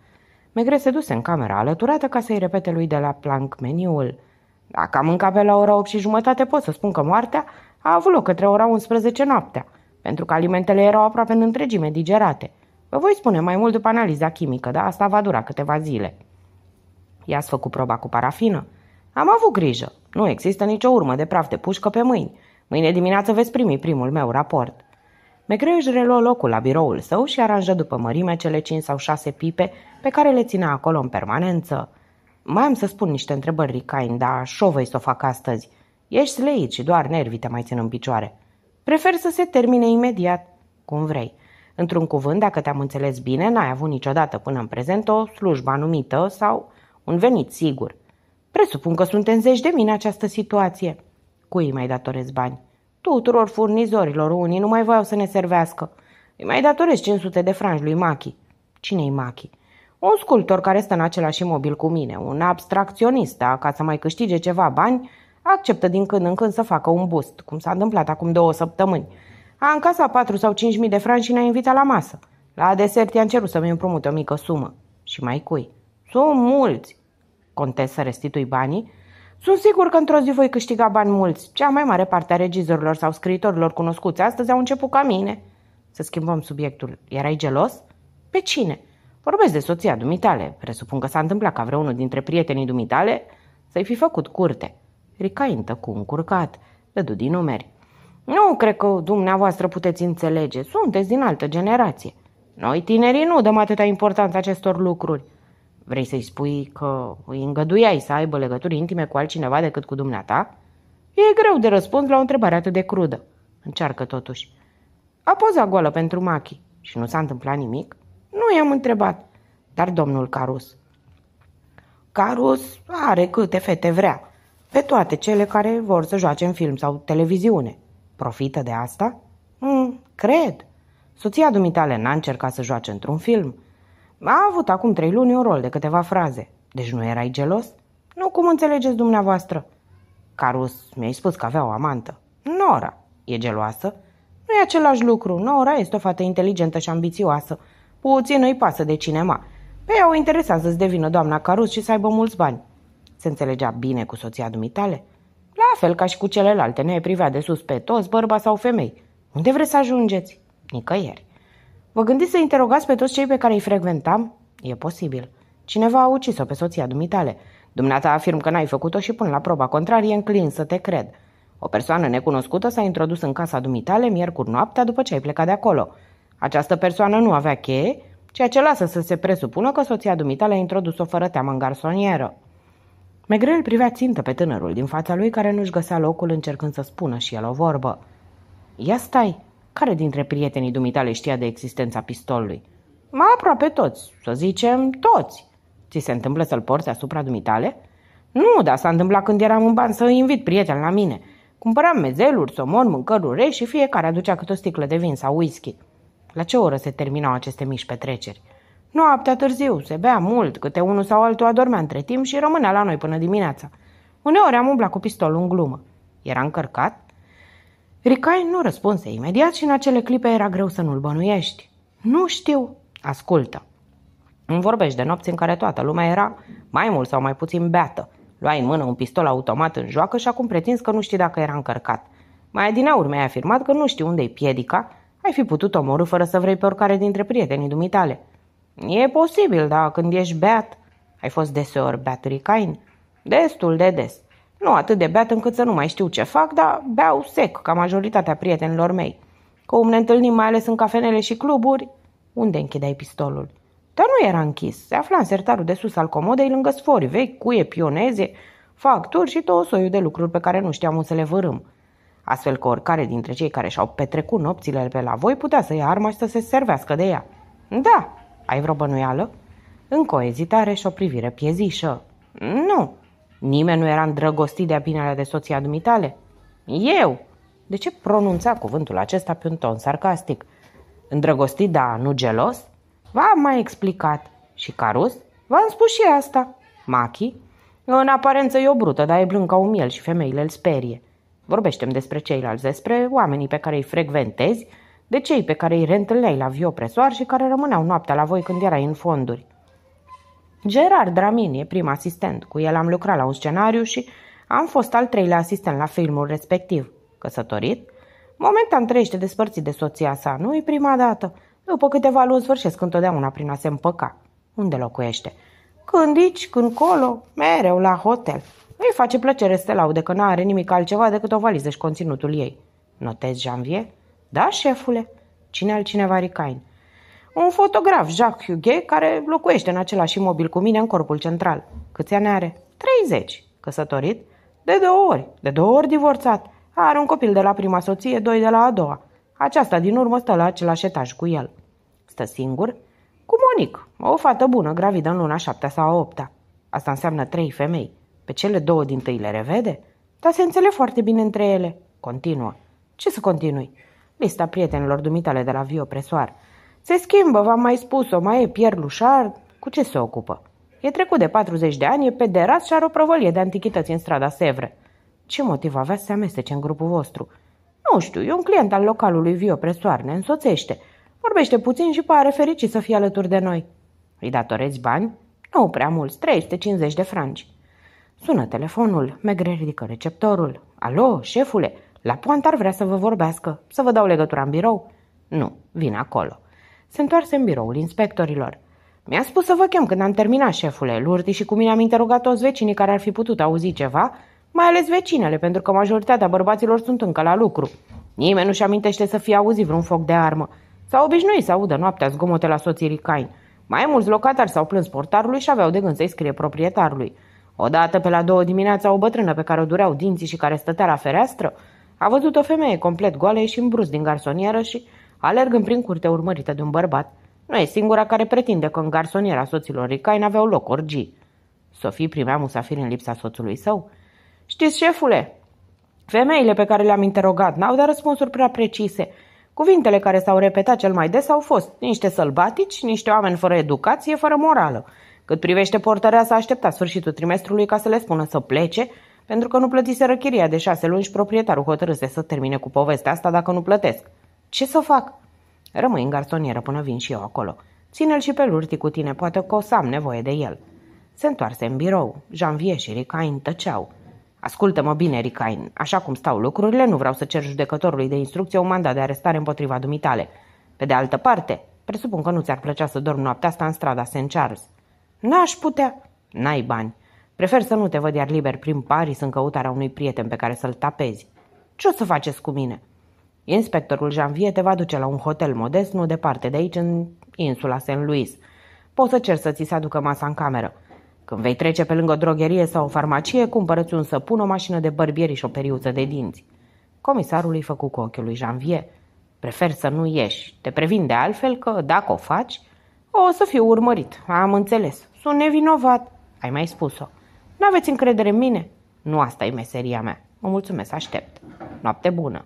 Speaker 1: Megre se duse în camera alăturată ca să-i repete lui de la plank meniul. Dacă am pe la ora 8 și jumătate, pot să spun că moartea a avut loc către ora 11 noaptea, pentru că alimentele erau aproape în întregime digerate. Vă voi spune mai mult după analiza chimică, dar asta va dura câteva zile. I-ați făcut proba cu parafină? Am avut grijă. Nu există nicio urmă de praf de pușcă pe mâini. Mâine dimineață veți primi primul meu raport. Megreu își reluă locul la biroul său și aranjă după mărime cele cinci sau șase pipe pe care le ținea acolo în permanență. Mai am să spun niște întrebări, Ricain, dar voi să o fac astăzi. Ești sleit și doar nervii te mai țin în picioare. Prefer să se termine imediat, cum vrei. Într-un cuvânt, dacă te-am înțeles bine, n-ai avut niciodată până în prezent o slujbă anumită sau un venit sigur. Presupun că sunt zeci de mii în această situație. Cui mai datorezi bani? Tuturor furnizorilor, unii nu mai voiau să ne servească. Îi mai datorez 500 de franci lui Machi. Cine-i Machi? Un sculptor care stă în același imobil cu mine, un abstracționist, da, ca să mai câștige ceva bani, acceptă din când în când să facă un bust, cum s-a întâmplat acum două săptămâni. A încasat 4 sau 5 mii de franci și ne-a invitat la masă. La desert i-am cerut să-mi împrumute o mică sumă. Și mai cui? Sunt mulți! Contez să restitui banii, sunt sigur că într-o zi voi câștiga bani mulți. Cea mai mare parte a regizorilor sau scriitorilor cunoscuți astăzi au început ca mine. Să schimbăm subiectul. Erai gelos? Pe cine? Vorbesc de soția dumitale. Presupun că s-a întâmplat ca vreunul dintre prietenii dumitale să-i fi făcut curte. Ricain cu un curcat. Dădu din numeri. Nu cred că dumneavoastră puteți înțelege. Sunteți din altă generație. Noi tinerii nu dăm atâta importanță acestor lucruri. Vrei să-i spui că îi îngăduiai să aibă legături intime cu altcineva decât cu dumneata? E greu de răspuns la o întrebare atât de crudă. Încearcă totuși. A poza goală pentru Machi. Și nu s-a întâmplat nimic? Nu i-am întrebat. Dar domnul Carus. Carus are câte fete vrea. Pe toate cele care vor să joace în film sau televiziune. Profită de asta? Mm, cred. Soția dumitale n-a încercat să joace într-un film – a avut acum trei luni un rol de câteva fraze. Deci nu erai gelos? Nu cum înțelegeți dumneavoastră. Carus, mi-ai spus că avea o amantă. Nora. E geloasă? Nu e același lucru. Nora este o fată inteligentă și ambițioasă. Puțin îi pasă de cinema. Pe ea o interesează să devină doamna Carus și să aibă mulți bani. Se înțelegea bine cu soția dumitale? La fel ca și cu celelalte, ne privea de sus pe toți, bărba sau femei. Unde vreți să ajungeți? Nicăieri. Vă gândiți să interogați pe toți cei pe care îi frecventam? E posibil. Cineva a ucis-o pe soția dumitale. Dumneata afirm că n-ai făcut-o și până la proba contrarie înclin să te cred. O persoană necunoscută s-a introdus în casa dumitale miercuri noaptea după ce ai plecat de acolo. Această persoană nu avea cheie, ceea ce lasă să se presupună că soția dumitale a introdus-o fără teamă în garsonieră. Megrel privea țintă pe tânărul din fața lui care nu-și găsea locul încercând să spună și el o vorbă. Ia stai, care dintre prietenii dumitale știa de existența pistolului? Mai aproape toți, să zicem toți. Ți se întâmplă să-l porți asupra dumitale? Nu, dar s-a întâmplat când eram în bani să îi invit prieten la mine. Cumpăram mezeluri, somon, mâncări urești și fiecare aducea câte o sticlă de vin sau whisky. La ce oră se terminau aceste mici petreceri? Noaptea târziu, se bea mult, câte unul sau altul adormea între timp și rămânea la noi până dimineața. Uneori am umblat cu pistolul în glumă. Era încărcat? Ricai nu răspunse imediat și în acele clipe era greu să nu-l bănuiești. Nu știu. Ascultă. Îmi vorbești de nopți în care toată lumea era mai mult sau mai puțin beată. Luai în mână un pistol automat în joacă și acum pretinzi că nu știi dacă era încărcat. Mai aur mi-ai afirmat că nu știi unde-i piedica, ai fi putut omorâ fără să vrei pe oricare dintre prietenii dumitale. E posibil, dar când ești beat, ai fost deseori beat ricain. Destul de des. Nu atât de beat încât să nu mai știu ce fac, dar beau sec, ca majoritatea prietenilor mei. Cum ne întâlnim mai ales în cafenele și cluburi, unde închideai pistolul? Dar nu era închis. Se afla în sertarul de sus al comodei, lângă sfori vechi, cuie, pioneze, facturi și tot soiul de lucruri pe care nu știam unde să le vărâm. Astfel că oricare dintre cei care și-au petrecut nopțile pe la voi putea să ia arma și să se servească de ea. Da, ai vreo bănuială? Încă o ezitare și o privire piezișă. Nu, Nimeni nu era îndrăgostit de-a binele de soția dumitale? Eu! De ce pronunța cuvântul acesta pe un ton sarcastic? Îndrăgostit, dar nu gelos? V-am mai explicat. Și Carus? V-am spus și asta. Machi? În aparență e o brută, dar e blând ca un miel și femeile îl sperie. Vorbește despre ceilalți, despre oamenii pe care îi frecventezi, de cei pe care îi reîntâlneai la viopresoar și care rămâneau noaptea la voi când erai în fonduri. Gerard Dramin e prim asistent, cu el am lucrat la un scenariu și am fost al treilea asistent la filmul respectiv. Căsătorit? Momentan trăiește despărțit de soția sa, nu e prima dată. După câteva luni sfârșesc întotdeauna prin a se împăca. Unde locuiește? Când aici, când colo, mereu la hotel. Îi face plăcere să te laude că n-are nimic altceva decât o valiză și conținutul ei. Notezi, Janvier? Da, șefule. Cine altcineva ricain? Un fotograf, Jacques Huguet, care locuiește în același imobil cu mine în corpul central. Câți ani are? 30. Căsătorit? De două ori. De două ori divorțat. Are un copil de la prima soție, doi de la a doua. Aceasta din urmă stă la același etaj cu el. Stă singur? Cu Monic, o fată bună, gravidă în luna șaptea sau a opta. Asta înseamnă trei femei. Pe cele două din tâi le revede? Dar se înțeleg foarte bine între ele. Continuă. Ce să continui? Lista prietenilor dumitale de la Vio Presoar – se schimbă, v-am mai spus-o, mai e Pierre Lușar, cu ce se ocupă? E trecut de 40 de ani, e pederast și are o prăvălie de antichități în strada Sevre. Ce motiv avea să se amestece în grupul vostru? Nu știu, e un client al localului Vio Presoar, ne însoțește. Vorbește puțin și pare fericit să fie alături de noi. Îi datorezi bani? Nu prea mulți, 350 de franci. Sună telefonul, Megre ridică receptorul. Alo, șefule, la Poantar vrea să vă vorbească, să vă dau legătura în birou? Nu, vin acolo. Se întoarse în biroul inspectorilor. Mi-a spus să vă chem când am terminat, șefule. Lurti și cu mine am interogat toți vecinii care ar fi putut auzi ceva, mai ales vecinele, pentru că majoritatea bărbaților sunt încă la lucru. Nimeni nu-și amintește să fie auzit vreun foc de armă. S-au obișnuit să audă noaptea zgomote la soții Cain. Mai mulți locatari s-au plâns portarului și aveau de gând să-i scrie proprietarului. Odată pe la două dimineața, o bătrână pe care o dureau dinții și care stătea la fereastră, a văzut o femeie complet goală ieșind brus din garsonieră și Alergând prin curte urmărită de un bărbat, nu e singura care pretinde că în garsoniera soților Ricai n-aveau loc orgii. Sofie primea musafir în lipsa soțului său. Știți, șefule, femeile pe care le-am interogat n-au dat răspunsuri prea precise. Cuvintele care s-au repetat cel mai des au fost niște sălbatici, niște oameni fără educație, fără morală. Cât privește portărea, s-a așteptat sfârșitul trimestrului ca să le spună să plece, pentru că nu plătiseră chiria de șase luni și proprietarul hotărâse să termine cu povestea asta dacă nu plătesc. Ce să fac? Rămâi în garsonieră până vin și eu acolo. Ține-l și pe lurti cu tine, poate că o să am nevoie de el. Se întoarse în birou. Janvier și Ricain tăceau. Ascultă-mă bine, Ricain. Așa cum stau lucrurile, nu vreau să cer judecătorului de instrucție un mandat de arestare împotriva dumitale. Pe de altă parte, presupun că nu ți-ar plăcea să dormi noaptea asta în strada St. Charles. N-aș putea. N-ai bani. Prefer să nu te văd iar liber prin Paris în căutarea unui prieten pe care să-l tapezi. Ce o să faceți cu mine? Inspectorul Janvier te va duce la un hotel modest nu departe de aici, în insula St. Louis. Poți să cer să ți se aducă masa în cameră. Când vei trece pe lângă o drogherie sau o farmacie, cumpărăți un săpun, o mașină de bărbieri și o periuță de dinți. Comisarul îi făcu cu ochiul lui Janvier. Prefer să nu ieși. Te previn de altfel că, dacă o faci, o să fiu urmărit. Am înțeles. Sunt nevinovat. Ai mai spus-o. N-aveți încredere în mine? Nu asta e meseria mea. Mă mulțumesc, aștept. Noapte bună.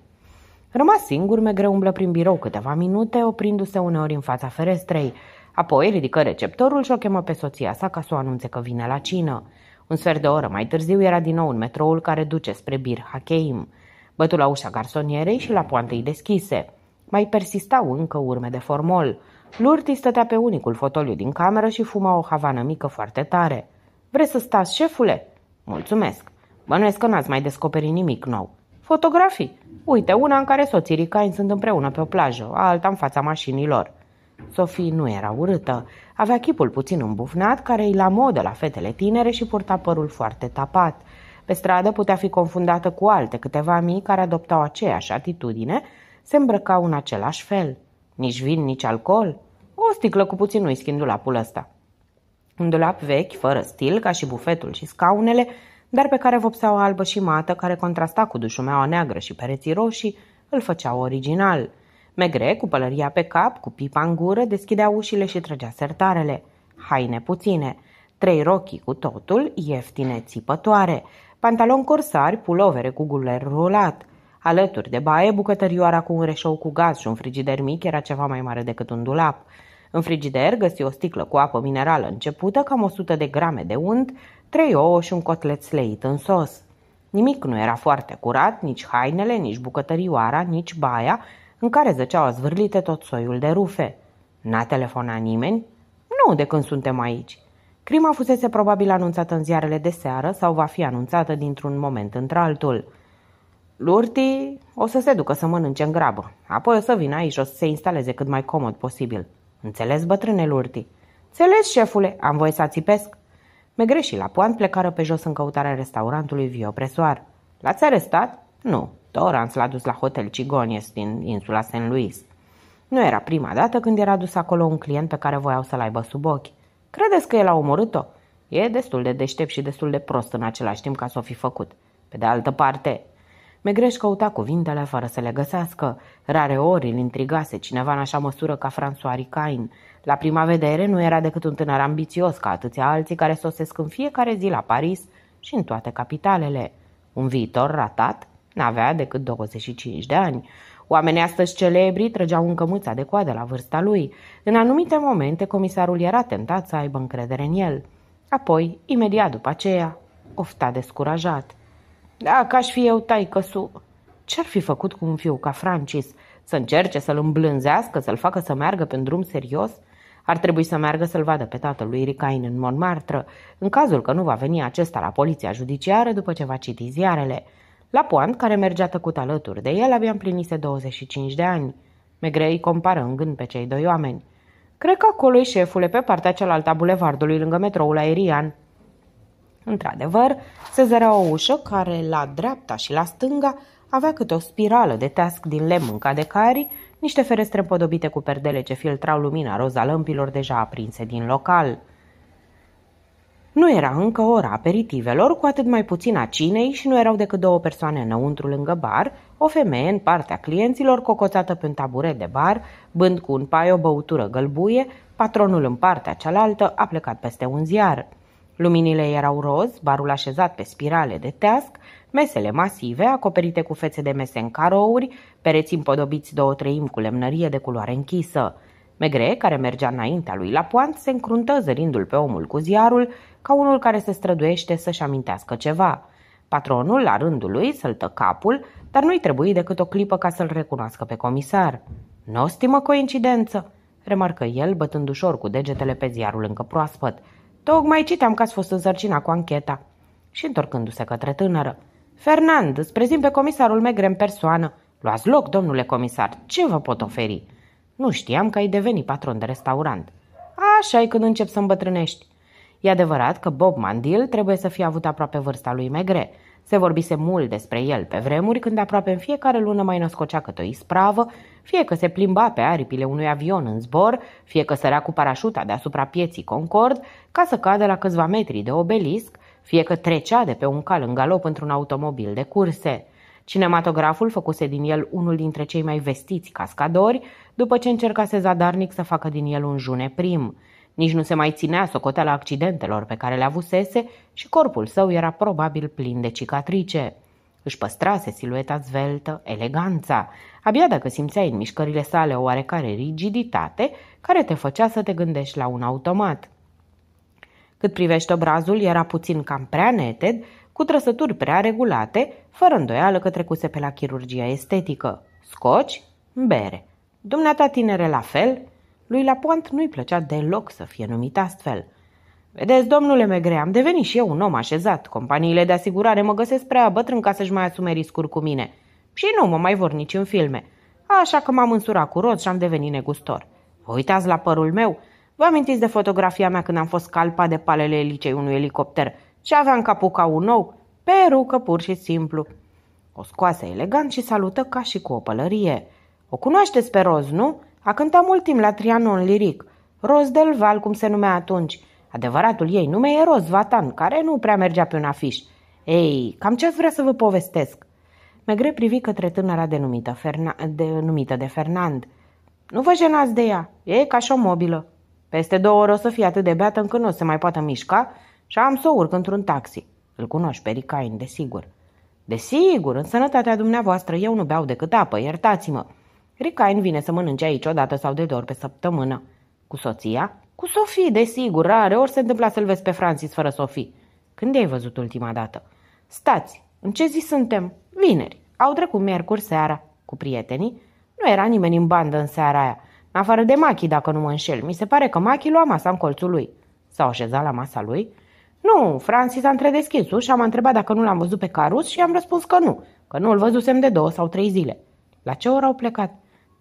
Speaker 1: Rămas singur, Megre umblă prin birou câteva minute, oprindu-se uneori în fața ferestrei. Apoi ridică receptorul și o chemă pe soția sa ca să o anunțe că vine la cină. Un sfert de oră mai târziu era din nou în metroul care duce spre Bir Hakeim. Bătu la ușa garsonierei și la poantei deschise. Mai persistau încă urme de formol. Lurti stătea pe unicul fotoliu din cameră și fuma o havană mică foarte tare. Vreți să stați, șefule?" Mulțumesc. Bănuiesc că n-ați mai descoperit nimic nou." Fotografii. Uite, una în care soții Ricain sunt împreună pe o plajă, alta în fața mașinilor. Sofie nu era urâtă, avea chipul puțin îmbufnat, care îi la modă la fetele tinere și purta părul foarte tapat. Pe stradă putea fi confundată cu alte câteva mii care adoptau aceeași atitudine, se îmbrăcau în același fel. Nici vin, nici alcool. O sticlă cu puțin whisky în dulapul ăsta. Un dulap vechi, fără stil, ca și bufetul și scaunele, dar pe care vopseaua albă și mată, care contrasta cu dușumeaua neagră și pereții roșii, îl făcea original. Megre, cu pălăria pe cap, cu pipa în gură, deschidea ușile și trăgea sertarele. Haine puține, trei rochii cu totul, ieftine, țipătoare, Pantalon corsari, pulovere cu guler rulat. Alături de baie, bucătărioara cu un reșou cu gaz și un frigider mic era ceva mai mare decât un dulap – în frigider găsi o sticlă cu apă minerală începută, cam 100 de grame de unt, trei ouă și un cotlet sleit în sos. Nimic nu era foarte curat, nici hainele, nici bucătărioara, nici baia, în care zăceau zvârlite tot soiul de rufe. N-a telefonat nimeni? Nu, de când suntem aici. Crima fusese probabil anunțată în ziarele de seară sau va fi anunțată dintr-un moment într-altul. Lurti o să se ducă să mănânce în grabă, apoi o să vină aici și o să se instaleze cât mai comod posibil. Înțeles, bătrâne Lurti? Înțeles, șefule, am voie să țipesc. Megre și poant plecară pe jos în căutarea restaurantului Viopresoar. L-ați arestat? Nu. Torans l-a dus la hotel Cigonies din insula St. Louis. Nu era prima dată când era dus acolo un client pe care voiau să-l aibă sub ochi. Credeți că el a omorât-o? E destul de deștept și destul de prost în același timp ca să o fi făcut. Pe de altă parte, Megreș căuta cuvintele fără să le găsească. Rare ori îl intrigase cineva în așa măsură ca François Ricain. La prima vedere nu era decât un tânăr ambițios ca atâția alții care sosesc în fiecare zi la Paris și în toate capitalele. Un viitor ratat n-avea decât 25 de ani. Oamenii astăzi celebri trăgeau încă mâța de coadă la vârsta lui. În anumite momente, comisarul era tentat să aibă încredere în el. Apoi, imediat după aceea, ofta descurajat – da, ca aș fi eu taicăsu. Ce-ar fi făcut cu un fiu ca Francis? Să încerce să-l îmblânzească, să-l facă să meargă pe drum serios? Ar trebui să meargă să-l vadă pe tatălui Ricain în Montmartre, în cazul că nu va veni acesta la poliția judiciară după ce va citi ziarele. La Poant, care mergea tăcut alături de el, abia împlinise 25 de ani. Megre îi compară în gând pe cei doi oameni. Cred că acolo e șefule, pe partea cealaltă a bulevardului, lângă metroul aerian. Într-adevăr, se zărea o ușă care, la dreapta și la stânga, avea câte o spirală de teasc din lemn mâncat de cari, niște ferestre împodobite cu perdele ce filtrau lumina roza lămpilor deja aprinse din local. Nu era încă ora aperitivelor, cu atât mai puțin a cinei și nu erau decât două persoane înăuntru lângă bar, o femeie în partea clienților cocoțată pe un taburet de bar, bând cu un pai o băutură gălbuie, patronul în partea cealaltă a plecat peste un ziar. Luminile erau roz, barul așezat pe spirale de teasc, mesele masive, acoperite cu fețe de mese în carouri, pereți împodobiți două treimi cu lemnărie de culoare închisă. Megre, care mergea înaintea lui la poant, se încruntă zărindu-l pe omul cu ziarul, ca unul care se străduiește să-și amintească ceva. Patronul, la rândul lui, săltă capul, dar nu-i trebuie decât o clipă ca să-l recunoască pe comisar. Nu coincidență, remarcă el, bătând ușor cu degetele pe ziarul încă proaspăt – Tocmai citeam că ați fost însărcinat cu ancheta. Și întorcându-se către tânără. Fernand, îți prezint pe comisarul Megre în persoană. Luați loc, domnule comisar, ce vă pot oferi? Nu știam că ai devenit patron de restaurant. așa e când încep să îmbătrânești. E adevărat că Bob Mandil trebuie să fie avut aproape vârsta lui Megre, se vorbise mult despre el pe vremuri când aproape în fiecare lună mai născocea câte o ispravă, fie că se plimba pe aripile unui avion în zbor, fie că sărea cu parașuta deasupra pieții Concord ca să cadă la câțiva metri de obelisc, fie că trecea de pe un cal în galop într-un automobil de curse. Cinematograful făcuse din el unul dintre cei mai vestiți cascadori, după ce încercase zadarnic să facă din el un june prim – nici nu se mai ținea socoteala accidentelor pe care le avusese și corpul său era probabil plin de cicatrice. Își păstrase silueta zveltă, eleganța, abia dacă simțeai în mișcările sale o oarecare rigiditate care te făcea să te gândești la un automat. Cât privește obrazul, era puțin cam prea neted, cu trăsături prea regulate, fără îndoială că trecuse pe la chirurgia estetică. Scoci? Bere. Dumneata tinere la fel? Lui Lapoant nu-i plăcea deloc să fie numit astfel. Vedeți, domnule Megre, am devenit și eu un om așezat. Companiile de asigurare mă găsesc prea bătrân ca să-și mai asume riscuri cu mine. Și nu mă mai vor nici în filme. Așa că m-am însurat cu roz și am devenit negustor. Vă uitați la părul meu? Vă amintiți de fotografia mea când am fost calpa de palele elicei unui elicopter și aveam capul ca un nou? Perucă pur și simplu. O scoase elegant și salută ca și cu o pălărie. O cunoașteți pe Roz, nu? A cântat mult timp la Trianon liric, Ros del Val, cum se numea atunci. Adevăratul ei nume e Ros Vatan, care nu prea mergea pe un afiș. Ei, cam ce vrea să vă povestesc? Megre privi către tânăra denumită, Ferna- numită de Fernand. Nu vă jenați de ea, e ca și o mobilă. Peste două ori o să fie atât de beată încât nu o se mai poată mișca și am să o urc într-un taxi. Îl cunoști pe Ricain, desigur. Desigur, în sănătatea dumneavoastră eu nu beau decât apă, iertați-mă. Ricain vine să mănânce aici o dată sau de două ori pe săptămână. Cu soția? Cu Sofie, desigur, rare ori se întâmpla să-l vezi pe Francis fără Sofie. Când ai văzut ultima dată? Stați, în ce zi suntem? Vineri. Au trecut miercuri seara, cu prietenii. Nu era nimeni în bandă în seara aia, în afară de Machi, dacă nu mă înșel. Mi se pare că Machi lua masa în colțul lui. S-au așezat la masa lui? Nu, Francis a întredeschis și am întrebat dacă nu l-am văzut pe Carus și am răspuns că nu, că nu-l văzusem de două sau trei zile. La ce oră au plecat?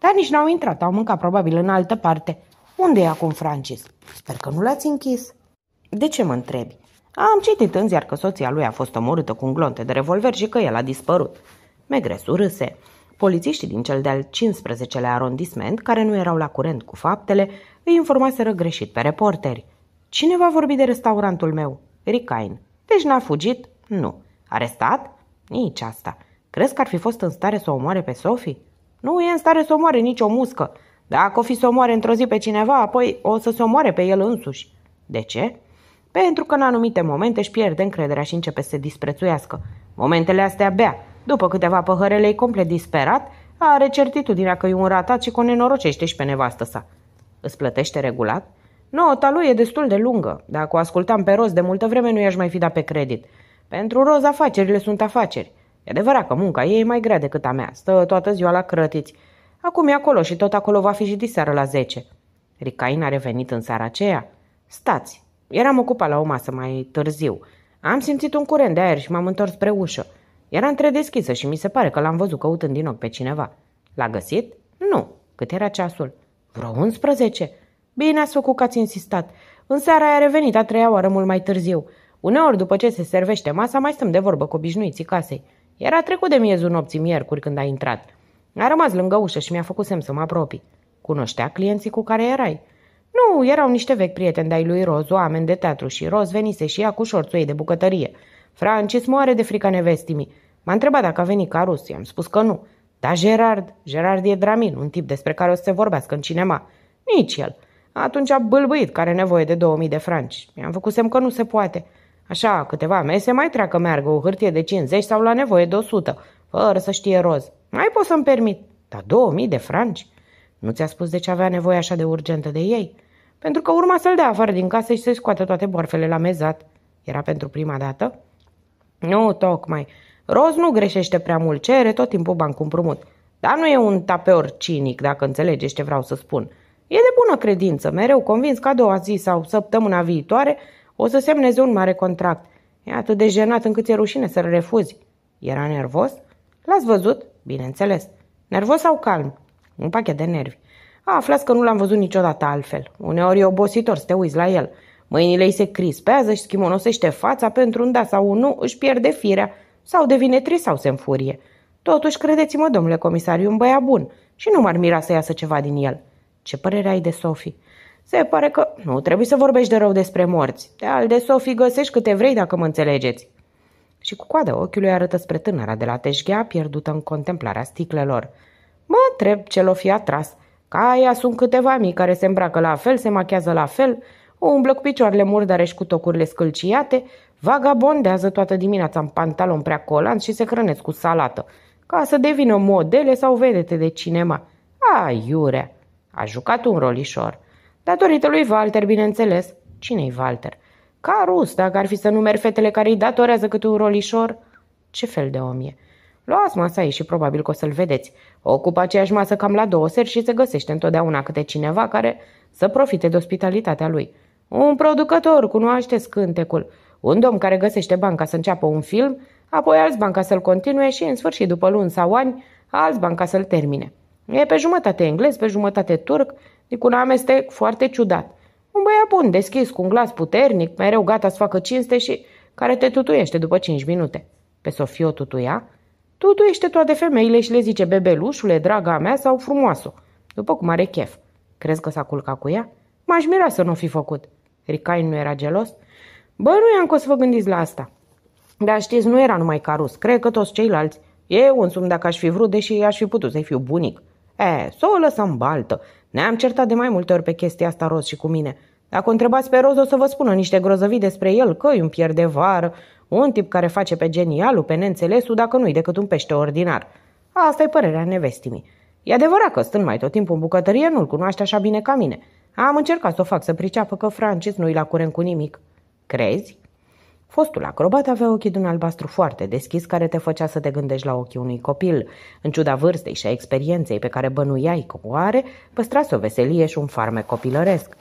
Speaker 1: Dar nici n-au intrat, au mâncat probabil în altă parte. Unde e acum Francis? Sper că nu l-ați închis. De ce mă întrebi? Am citit în ziar că soția lui a fost omorâtă cu un glonte de revolver și că el a dispărut. Megresul râse. Polițiștii din cel de-al 15-lea arondisment, care nu erau la curent cu faptele, îi informaseră greșit pe reporteri. Cine va vorbi de restaurantul meu? Ricain. Deci n-a fugit? Nu. Arestat? Nici asta. Crezi că ar fi fost în stare să o omoare pe Sophie? Nu e în stare să omoare nicio muscă. Dacă o fi să omoare într-o zi pe cineva, apoi o să se omoare pe el însuși. De ce? Pentru că în anumite momente își pierde încrederea și începe să se disprețuiască. Momentele astea bea. După câteva păhărele e complet disperat, are certitudinea că e un ratat și că o nenorocește și pe nevastă sa. Îți plătește regulat? Nota lui e destul de lungă. Dacă o ascultam pe roz de multă vreme, nu i-aș mai fi dat pe credit. Pentru roz, afacerile sunt afaceri. E adevărat că munca ei e mai grea decât a mea, stă toată ziua la crătiți. Acum e acolo și tot acolo va fi și diseară la 10. Ricain a revenit în seara aceea. Stați, eram ocupat la o masă mai târziu. Am simțit un curent de aer și m-am întors spre ușă. Era întredeschisă și mi se pare că l-am văzut căutând din ochi pe cineva. L-a găsit? Nu. Cât era ceasul? Vreo 11. Bine ați făcut că ați insistat. În seara aia a revenit a treia oară mult mai târziu. Uneori, după ce se servește masa, mai stăm de vorbă cu obișnuiții casei. Era trecut de miezul nopții miercuri când a intrat. A rămas lângă ușă și mi-a făcut semn să mă apropii. Cunoștea clienții cu care erai. Nu, erau niște vechi prieteni de-ai lui Roz, oameni de teatru și Roz venise și ea cu șorțul ei de bucătărie. Francis moare de frica nevestimii. M-a întrebat dacă a venit Carus, i-am spus că nu. Da, Gerard, Gerard e Dramin, un tip despre care o să se vorbească în cinema. Nici el. Atunci a bâlbâit care are nevoie de 2000 de franci. Mi-am făcut semn că nu se poate. Așa, câteva mese mai treacă meargă o hârtie de 50 sau la nevoie de 100, fără să știe roz. Mai pot să-mi permit, dar 2000 de franci? Nu ți-a spus de ce avea nevoie așa de urgentă de ei? Pentru că urma să-l dea afară din casă și să-i scoată toate borfele la mezat. Era pentru prima dată? Nu, tocmai. Roz nu greșește prea mult, cere tot timpul bani cu împrumut. Dar nu e un tapeor cinic, dacă înțelegeți ce vreau să spun. E de bună credință, mereu convins că a doua zi sau săptămâna viitoare o să semneze un mare contract. E atât de jenat încât e rușine să-l refuzi. Era nervos? L-ați văzut? Bineînțeles. Nervos sau calm? Un pachet de nervi. A, aflați că nu l-am văzut niciodată altfel. Uneori e obositor să te uiți la el. Mâinile îi se crispează și schimonosește fața pentru un da sau un nu, își pierde firea sau devine trist sau se înfurie. Totuși, credeți-mă, domnule comisar, e un băiat bun și nu m-ar mira să iasă ceva din el. Ce părere ai de Sofie? Se pare că nu trebuie să vorbești de rău despre morți. De al de sofi găsești câte vrei dacă mă înțelegeți. Și cu coada ochiului arătă spre tânăra de la teșghea pierdută în contemplarea sticlelor. Mă întreb ce l-o fi atras. Ca aia sunt câteva mii care se îmbracă la fel, se machează la fel, umblă cu picioarele murdare și cu tocurile scâlciate, vagabondează toată dimineața în pantalon prea colant și se hrănesc cu salată, ca să devină modele sau vedete de cinema. Aiurea! A jucat un rolișor. Datorită lui Walter, bineînțeles. Cine-i Walter? Ca rus, dacă ar fi să numeri fetele care îi datorează câte un rolișor. Ce fel de om e? Luați masa ei și probabil că o să-l vedeți. Ocupă aceeași masă cam la două seri și se găsește întotdeauna câte cineva care să profite de ospitalitatea lui. Un producător, cunoaște scântecul. Un domn care găsește banca să înceapă un film, apoi alți banca să-l continue și, în sfârșit, după luni sau ani, alți banca să-l termine. E pe jumătate englez, pe jumătate turc, Adică un amestec foarte ciudat. Un băiat bun, deschis, cu un glas puternic, mereu gata să facă cinste și care te tutuiește după 5 minute. Pe Sofia o tutuia. Tutuiește toate femeile și le zice bebelușule, draga mea sau frumoasă, după cum are chef. Crezi că s-a culcat cu ea? M-aș mira să nu fi făcut. Ricain nu era gelos? Bă, nu i-am să vă gândiți la asta. Dar știți, nu era numai Carus, cred că toți ceilalți. Eu însumi, dacă aș fi vrut, deși aș fi putut să-i fiu bunic. E, să o lăsăm baltă. Ne-am certat de mai multe ori pe chestia asta Roz și cu mine. Dacă o întrebați pe Roz, o să vă spună niște grozăvii despre el, că e un pierde de vară, un tip care face pe genialul, pe neînțelesul, dacă nu-i decât un pește ordinar. Asta e părerea nevestimii. E adevărat că stând mai tot timpul în bucătărie, nu-l cunoaște așa bine ca mine. Am încercat să o fac să priceapă că Francis nu-i la curent cu nimic. Crezi? Fostul acrobat avea ochii din albastru foarte deschis care te făcea să te gândești la ochii unui copil. În ciuda vârstei și a experienței pe care bănuiai că o are, păstrase o veselie și un farme copilăresc.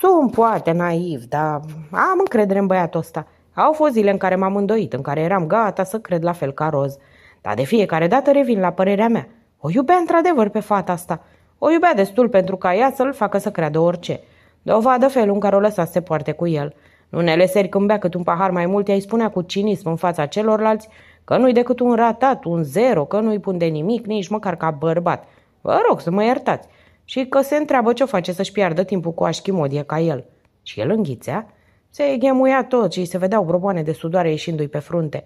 Speaker 1: Sunt poate naiv, dar am încredere în băiatul ăsta. Au fost zile în care m-am îndoit, în care eram gata să cred la fel ca roz. Dar de fiecare dată revin la părerea mea. O iubea într-adevăr pe fata asta. O iubea destul pentru ca ea să-l facă să creadă orice. Dovadă felul în care o lăsa să se poarte cu el – unele seri când bea cât un pahar mai mult, îi spunea cu cinism în fața celorlalți că nu-i decât un ratat, un zero, că nu-i pun de nimic, nici măcar ca bărbat. Vă rog să mă iertați. Și că se întreabă ce o face să-și piardă timpul cu așchimodie ca el. Și el înghițea, se ghemuia tot și se vedeau broboane de sudoare ieșindu-i pe frunte.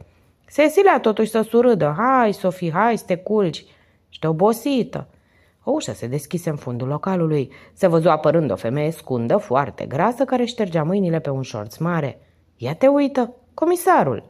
Speaker 1: Cecilia totuși să surâdă, hai, Sofie, hai să te culci. Ești obosită. O ușă se deschise în fundul localului. Se văzu apărând o femeie scundă, foarte grasă, care ștergea mâinile pe un șorț mare. Ia te uită, comisarul!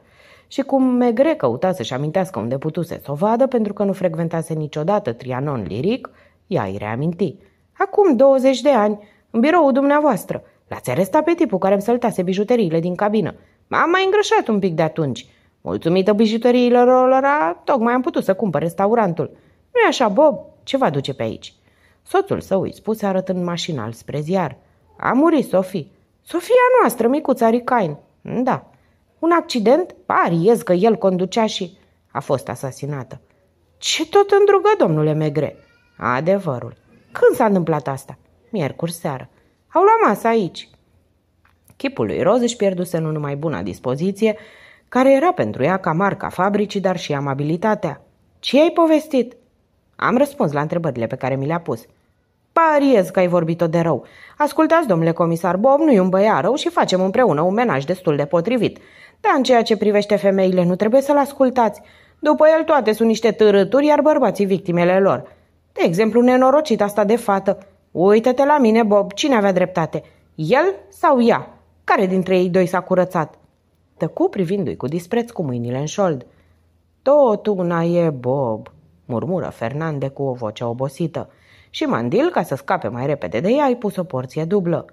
Speaker 1: Și cum Megre căuta să-și amintească unde putuse să o vadă, pentru că nu frecventase niciodată Trianon liric, ea îi reaminti. Acum 20 de ani, în biroul dumneavoastră, l-ați arestat pe tipul care îmi săltase bijuteriile din cabină. M-am mai îngrășat un pic de atunci. Mulțumită bijuteriilor lor, tocmai am putut să cumpăr restaurantul. nu e așa, Bob? ce va duce pe aici? Soțul său îi spuse arătând mașinal spre ziar. A murit Sofie. Sofia noastră, micuța Ricain. Da. Un accident? Pariez că el conducea și a fost asasinată. Ce tot îndrugă, domnule Megre? Adevărul. Când s-a întâmplat asta? Miercuri seară. Au luat masa aici. Chipul lui Roz își pierduse nu numai buna dispoziție, care era pentru ea ca marca fabricii, dar și amabilitatea. Ce ai povestit? Am răspuns la întrebările pe care mi le-a pus. Pariez că ai vorbit-o de rău. Ascultați, domnule comisar Bob, nu-i un băiat rău și facem împreună un menaj destul de potrivit. Dar în ceea ce privește femeile, nu trebuie să-l ascultați. După el toate sunt niște târâturi, iar bărbații victimele lor. De exemplu, nenorocit asta de fată. Uită-te la mine, Bob, cine avea dreptate? El sau ea? Care dintre ei doi s-a curățat? Tăcu privindu-i cu dispreț cu mâinile în șold. Totuna e Bob, murmură Fernande cu o voce obosită. Și Mandil, ca să scape mai repede de ea, ai pus o porție dublă.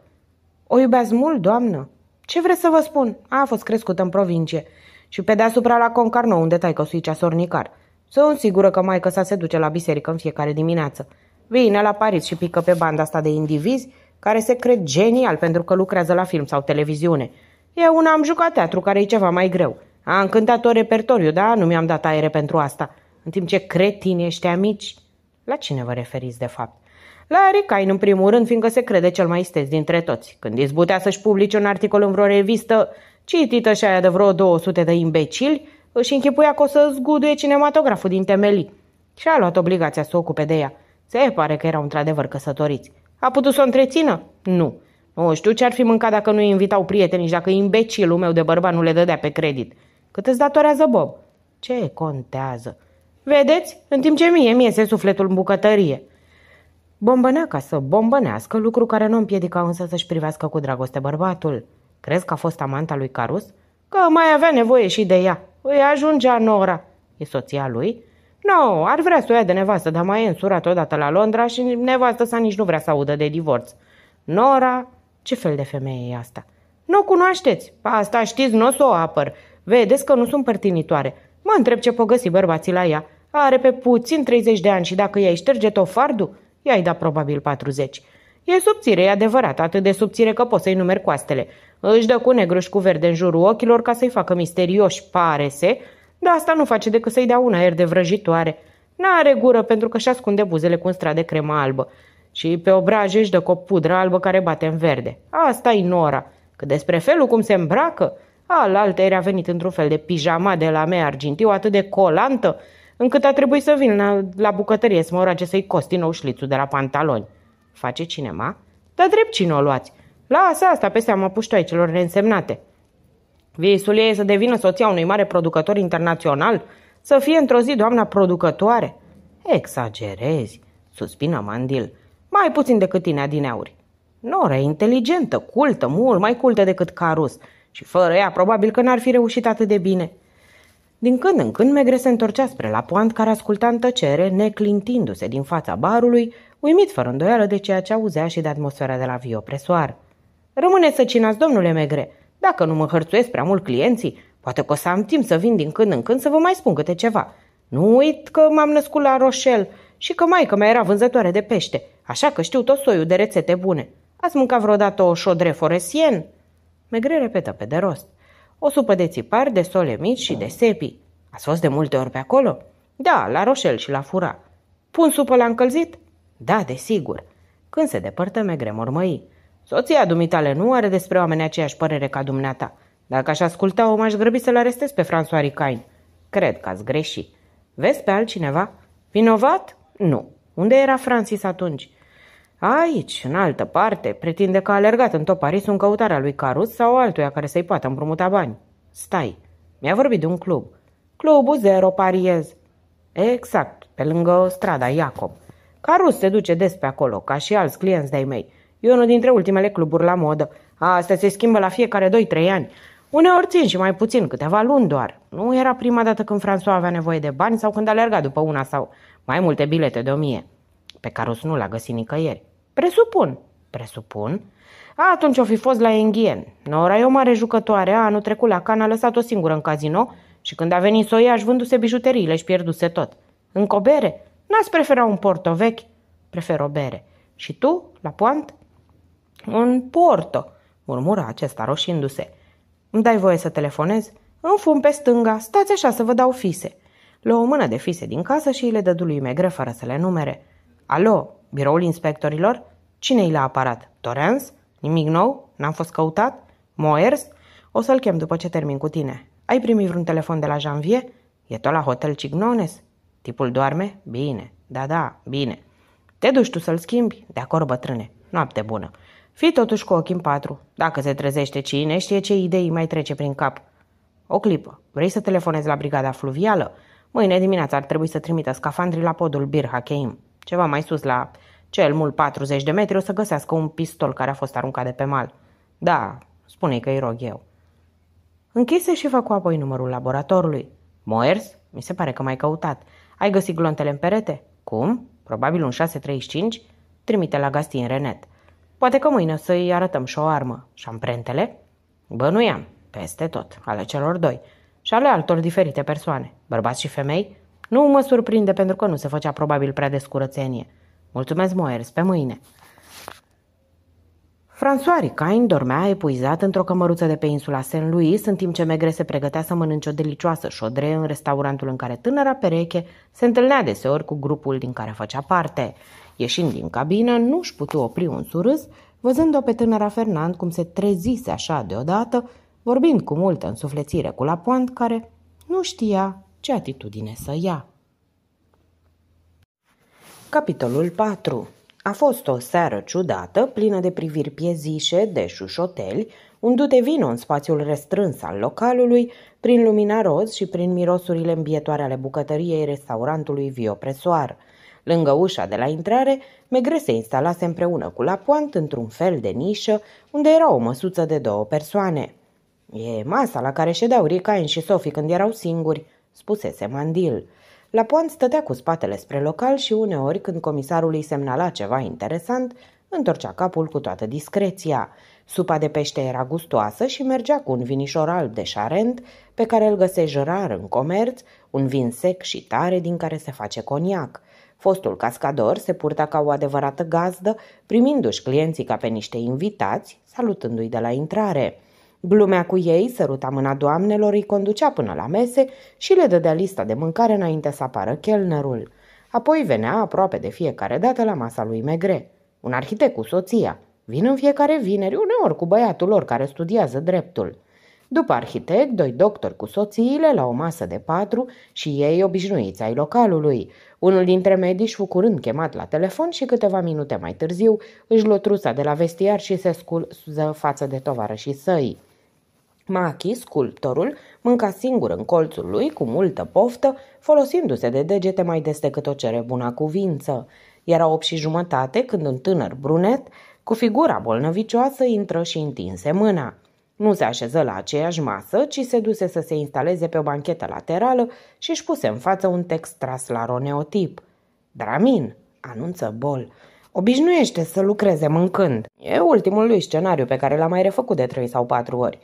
Speaker 1: O iubeați mult, doamnă? Ce vreți să vă spun? A fost crescută în provincie și pe deasupra la Concarnou, unde tai căsuicea sornicar. Sunt sigură că mai sa se duce la biserică în fiecare dimineață. Vine la Paris și pică pe banda asta de indivizi care se cred genial pentru că lucrează la film sau televiziune. Eu una am jucat teatru, care e ceva mai greu. A încântat o repertoriu, da? Nu mi-am dat aere pentru asta în timp ce cretini ăștia mici... La cine vă referiți de fapt? La Ricain, în primul rând, fiindcă se crede cel mai isteț dintre toți. Când izbutea să-și publice un articol în vreo revistă, citită și aia de vreo 200 de imbecili, își închipuia că o să zguduie cinematograful din temelii. Și a luat obligația să o ocupe de ea. Se pare că erau într-adevăr căsătoriți. A putut să o întrețină? Nu. Nu știu ce ar fi mâncat dacă nu-i invitau prietenii și dacă imbecilul meu de bărbat nu le dădea pe credit. Cât îți datorează Bob? Ce contează? Vedeți? În timp ce mie mie se sufletul în bucătărie. Bombănea ca să bombănească, lucru care nu împiedica însă să-și privească cu dragoste bărbatul. Crezi că a fost amanta lui Carus? Că mai avea nevoie și de ea. Îi ajungea Nora. E soția lui? Nu, no, ar vrea să o ia de nevastă, dar mai e însurat odată la Londra și nevastă sa nici nu vrea să audă de divorț. Nora, ce fel de femeie e asta? Nu o cunoașteți. Asta știți, nu o să o apăr. Vedeți că nu sunt părtinitoare. Mă întreb ce pot găsi bărbații la ea. Are pe puțin 30 de ani și dacă i-ai șterge tot fardul, i-ai da probabil 40. E subțire, e adevărat, atât de subțire că poți să-i numeri coastele. Își dă cu negru și cu verde în jurul ochilor ca să-i facă misterioși, pare se, dar asta nu face decât să-i dea un aer de vrăjitoare. N-are gură pentru că și ascunde buzele cu un strat de cremă albă. Și pe obraj își dă cu o pudră albă care bate în verde. asta e Nora. Că despre felul cum se îmbracă, alaltă era venit într-un fel de pijama de la mea argintiu atât de colantă, încât a trebuit să vin la, la bucătărie să mă roage să-i cost din nou șlițul de la pantaloni. Face cinema? Dar drept cine o luați? Lasă asta peste seama puștoi celor reînsemnate. Visul ei să devină soția unui mare producător internațional? Să fie într-o zi doamna producătoare? Exagerezi, suspină Mandil. Mai puțin decât tine adineauri. Noră e inteligentă, cultă, mult mai cultă decât Carus și fără ea probabil că n-ar fi reușit atât de bine. Din când în când, Megre se întorcea spre poant care asculta în tăcere, neclintindu-se din fața barului, uimit fără îndoială de ceea ce auzea și de atmosfera de la viopresoar. Rămâne să cinați, domnule Megre. Dacă nu mă hărțuiesc prea mult clienții, poate că o să am timp să vin din când în când să vă mai spun câte ceva. Nu uit că m-am născut la Roșel și că maica mea era vânzătoare de pește, așa că știu tot soiul de rețete bune. Ați mâncat vreodată o șodre foresien? Megre repetă pe de rost. O supă de țipar, de sole mici și de sepi. Ați fost de multe ori pe acolo? Da, la Roșel și la Fura. Pun supă la încălzit? Da, desigur. Când se depărtă, Megre mormăi. Soția dumitale nu are despre oameni aceeași părere ca dumneata. Dacă aș asculta-o, m-aș grăbi să-l arestez pe François Ricain. Cred că ați greșit. Vezi pe altcineva? Vinovat? Nu. Unde era Francis atunci? Aici, în altă parte, pretinde că a alergat în tot Parisul în căutarea lui Carus sau altuia care să-i poată împrumuta bani. Stai, mi-a vorbit de un club. Clubul Zero Pariez. Exact, pe lângă strada Iacob. Carus se duce des pe acolo, ca și alți clienți de-ai mei. E unul dintre ultimele cluburi la modă. Asta se schimbă la fiecare 2-3 ani. Uneori țin și mai puțin, câteva luni doar. Nu era prima dată când François avea nevoie de bani sau când alerga după una sau mai multe bilete de o mie. Pe Carus nu l-a găsit nicăieri. Presupun. Presupun? A, atunci o fi fost la Enghien. Nora e o mare jucătoare. A, anul trecut la Can a lăsat-o singură în cazino și când a venit soia o vându-se bijuteriile și pierduse tot. În cobere? N-ați prefera un porto vechi? Prefer o bere. Și tu, la poant? Un porto, murmură acesta roșindu-se. Îmi dai voie să telefonez? În fum pe stânga, stați așa să vă dau fise. Luă o mână de fise din casă și le dădu lui Megre fără să le numere. Alo, biroul inspectorilor? Cine-i la aparat? Torens? Nimic nou? N-am fost căutat? Moers? O să-l chem după ce termin cu tine. Ai primit vreun telefon de la Janvier? E tot la Hotel Cignones? Tipul doarme? Bine. Da, da, bine. Te duci tu să-l schimbi? De acord, bătrâne. Noapte bună. Fii totuși cu ochii în patru. Dacă se trezește cine, știe ce idei mai trece prin cap. O clipă. Vrei să telefonezi la brigada fluvială? Mâine dimineața ar trebui să trimită scafandrii la podul Bir Hakeim ceva mai sus la cel mult 40 de metri, o să găsească un pistol care a fost aruncat de pe mal. Da, spune-i că-i rog eu. Închise și făcu apoi numărul laboratorului. Moers? Mi se pare că m-ai căutat. Ai găsit glontele în perete? Cum? Probabil un 635? Trimite la Gastin Renet. Poate că mâine să-i arătăm și o armă. Și amprentele? am Peste tot. Ale celor doi. Și ale altor diferite persoane. Bărbați și femei? Nu mă surprinde pentru că nu se făcea probabil prea descurățenie. Mulțumesc, Moers, pe mâine. François Ricain dormea epuizat într-o cămăruță de pe insula Saint Louis, în timp ce Megre se pregătea să mănânce o delicioasă șodre în restaurantul în care tânăra pereche se întâlnea deseori cu grupul din care făcea parte. Ieșind din cabină, nu își putu opri un surâs, văzând-o pe tânăra Fernand cum se trezise așa deodată, vorbind cu multă însuflețire cu Lapoant, care nu știa ce atitudine să ia. Capitolul 4 A fost o seară ciudată, plină de priviri piezișe, de șușoteli, un dute vino în spațiul restrâns al localului, prin lumina roz și prin mirosurile îmbietoare ale bucătăriei restaurantului Viopresoar. Lângă ușa de la intrare, Megre se instalase împreună cu Lapoant într-un fel de nișă, unde era o măsuță de două persoane. E masa la care ședeau Ricain și Sofi când erau singuri, spusese Mandil. Lapoan stătea cu spatele spre local și uneori, când comisarul îi semnala ceva interesant, întorcea capul cu toată discreția. Supa de pește era gustoasă și mergea cu un vinișor alb de șarent, pe care îl găsești rar în comerț, un vin sec și tare din care se face coniac. Fostul cascador se purta ca o adevărată gazdă, primindu-și clienții ca pe niște invitați, salutându-i de la intrare. Glumea cu ei, săruta mâna doamnelor, îi conducea până la mese și le dădea lista de mâncare înainte să apară chelnerul. Apoi venea aproape de fiecare dată la masa lui Megre. Un arhitect cu soția. Vin în fiecare vineri, uneori cu băiatul lor care studiază dreptul. După arhitect, doi doctori cu soțiile la o masă de patru și ei obișnuiți ai localului. Unul dintre medici fu curând chemat la telefon și câteva minute mai târziu își lotrusa de la vestiar și se sculză față de tovarășii săi. Machi, sculptorul, mânca singur în colțul lui cu multă poftă, folosindu-se de degete mai des decât o cere buna cuvință. Era opt și jumătate când un tânăr brunet, cu figura bolnăvicioasă, intră și întinse mâna. Nu se așeză la aceeași masă, ci se duse să se instaleze pe o banchetă laterală și își puse în față un text tras la roneotip. Dramin, anunță Bol, obișnuiește să lucreze mâncând. E ultimul lui scenariu pe care l-a mai refăcut de trei sau patru ori.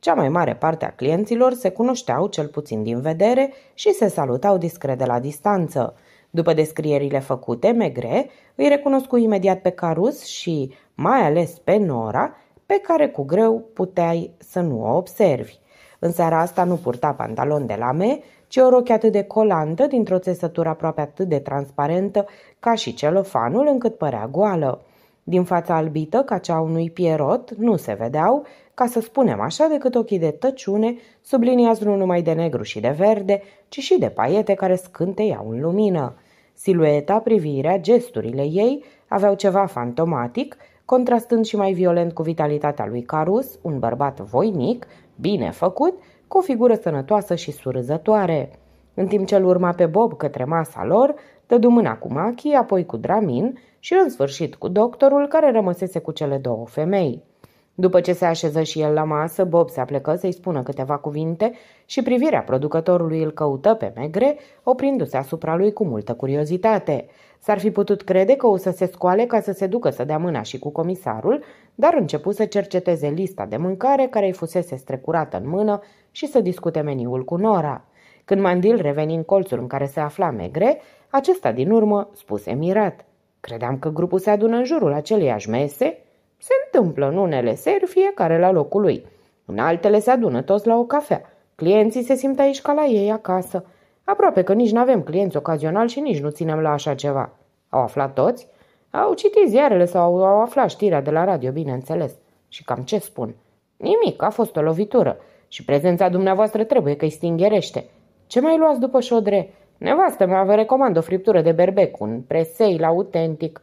Speaker 1: Cea mai mare parte a clienților se cunoșteau cel puțin din vedere și se salutau discret de la distanță. După descrierile făcute, Megre îi recunoscu imediat pe Carus și, mai ales pe Nora, pe care cu greu puteai să nu o observi. În seara asta nu purta pantaloni de lame, ci o roche atât de colantă, dintr-o țesătură aproape atât de transparentă ca și celofanul, încât părea goală. Din fața albită, ca cea unui pierot, nu se vedeau ca să spunem așa, decât ochii de tăciune, subliniați nu numai de negru și de verde, ci și de paiete care scânteiau în lumină. Silueta, privirea, gesturile ei aveau ceva fantomatic, contrastând și mai violent cu vitalitatea lui Carus, un bărbat voinic, bine făcut, cu o figură sănătoasă și surâzătoare. În timp ce îl urma pe Bob către masa lor, dădu mâna cu Machi, apoi cu Dramin și în sfârșit cu doctorul care rămăsese cu cele două femei. După ce se așeză și el la masă, Bob se aplecă să-i spună câteva cuvinte și privirea producătorului îl căută pe Megre, oprindu-se asupra lui cu multă curiozitate. S-ar fi putut crede că o să se scoale ca să se ducă să dea mâna și cu comisarul, dar începu să cerceteze lista de mâncare care îi fusese strecurată în mână și să discute meniul cu Nora. Când Mandil reveni în colțul în care se afla Megre, acesta din urmă spuse mirat. Credeam că grupul se adună în jurul aceleiași mese se întâmplă în unele seri fiecare la locul lui. În altele se adună toți la o cafea. Clienții se simt aici ca la ei acasă. Aproape că nici nu avem clienți ocazional și nici nu ținem la așa ceva. Au aflat toți? Au citit ziarele sau au aflat știrea de la radio, bineînțeles. Și cam ce spun? Nimic, a fost o lovitură. Și prezența dumneavoastră trebuie că-i stingherește. Ce mai luați după șodre? Nevastă mea vă recomand o friptură de berbec, un presei la autentic.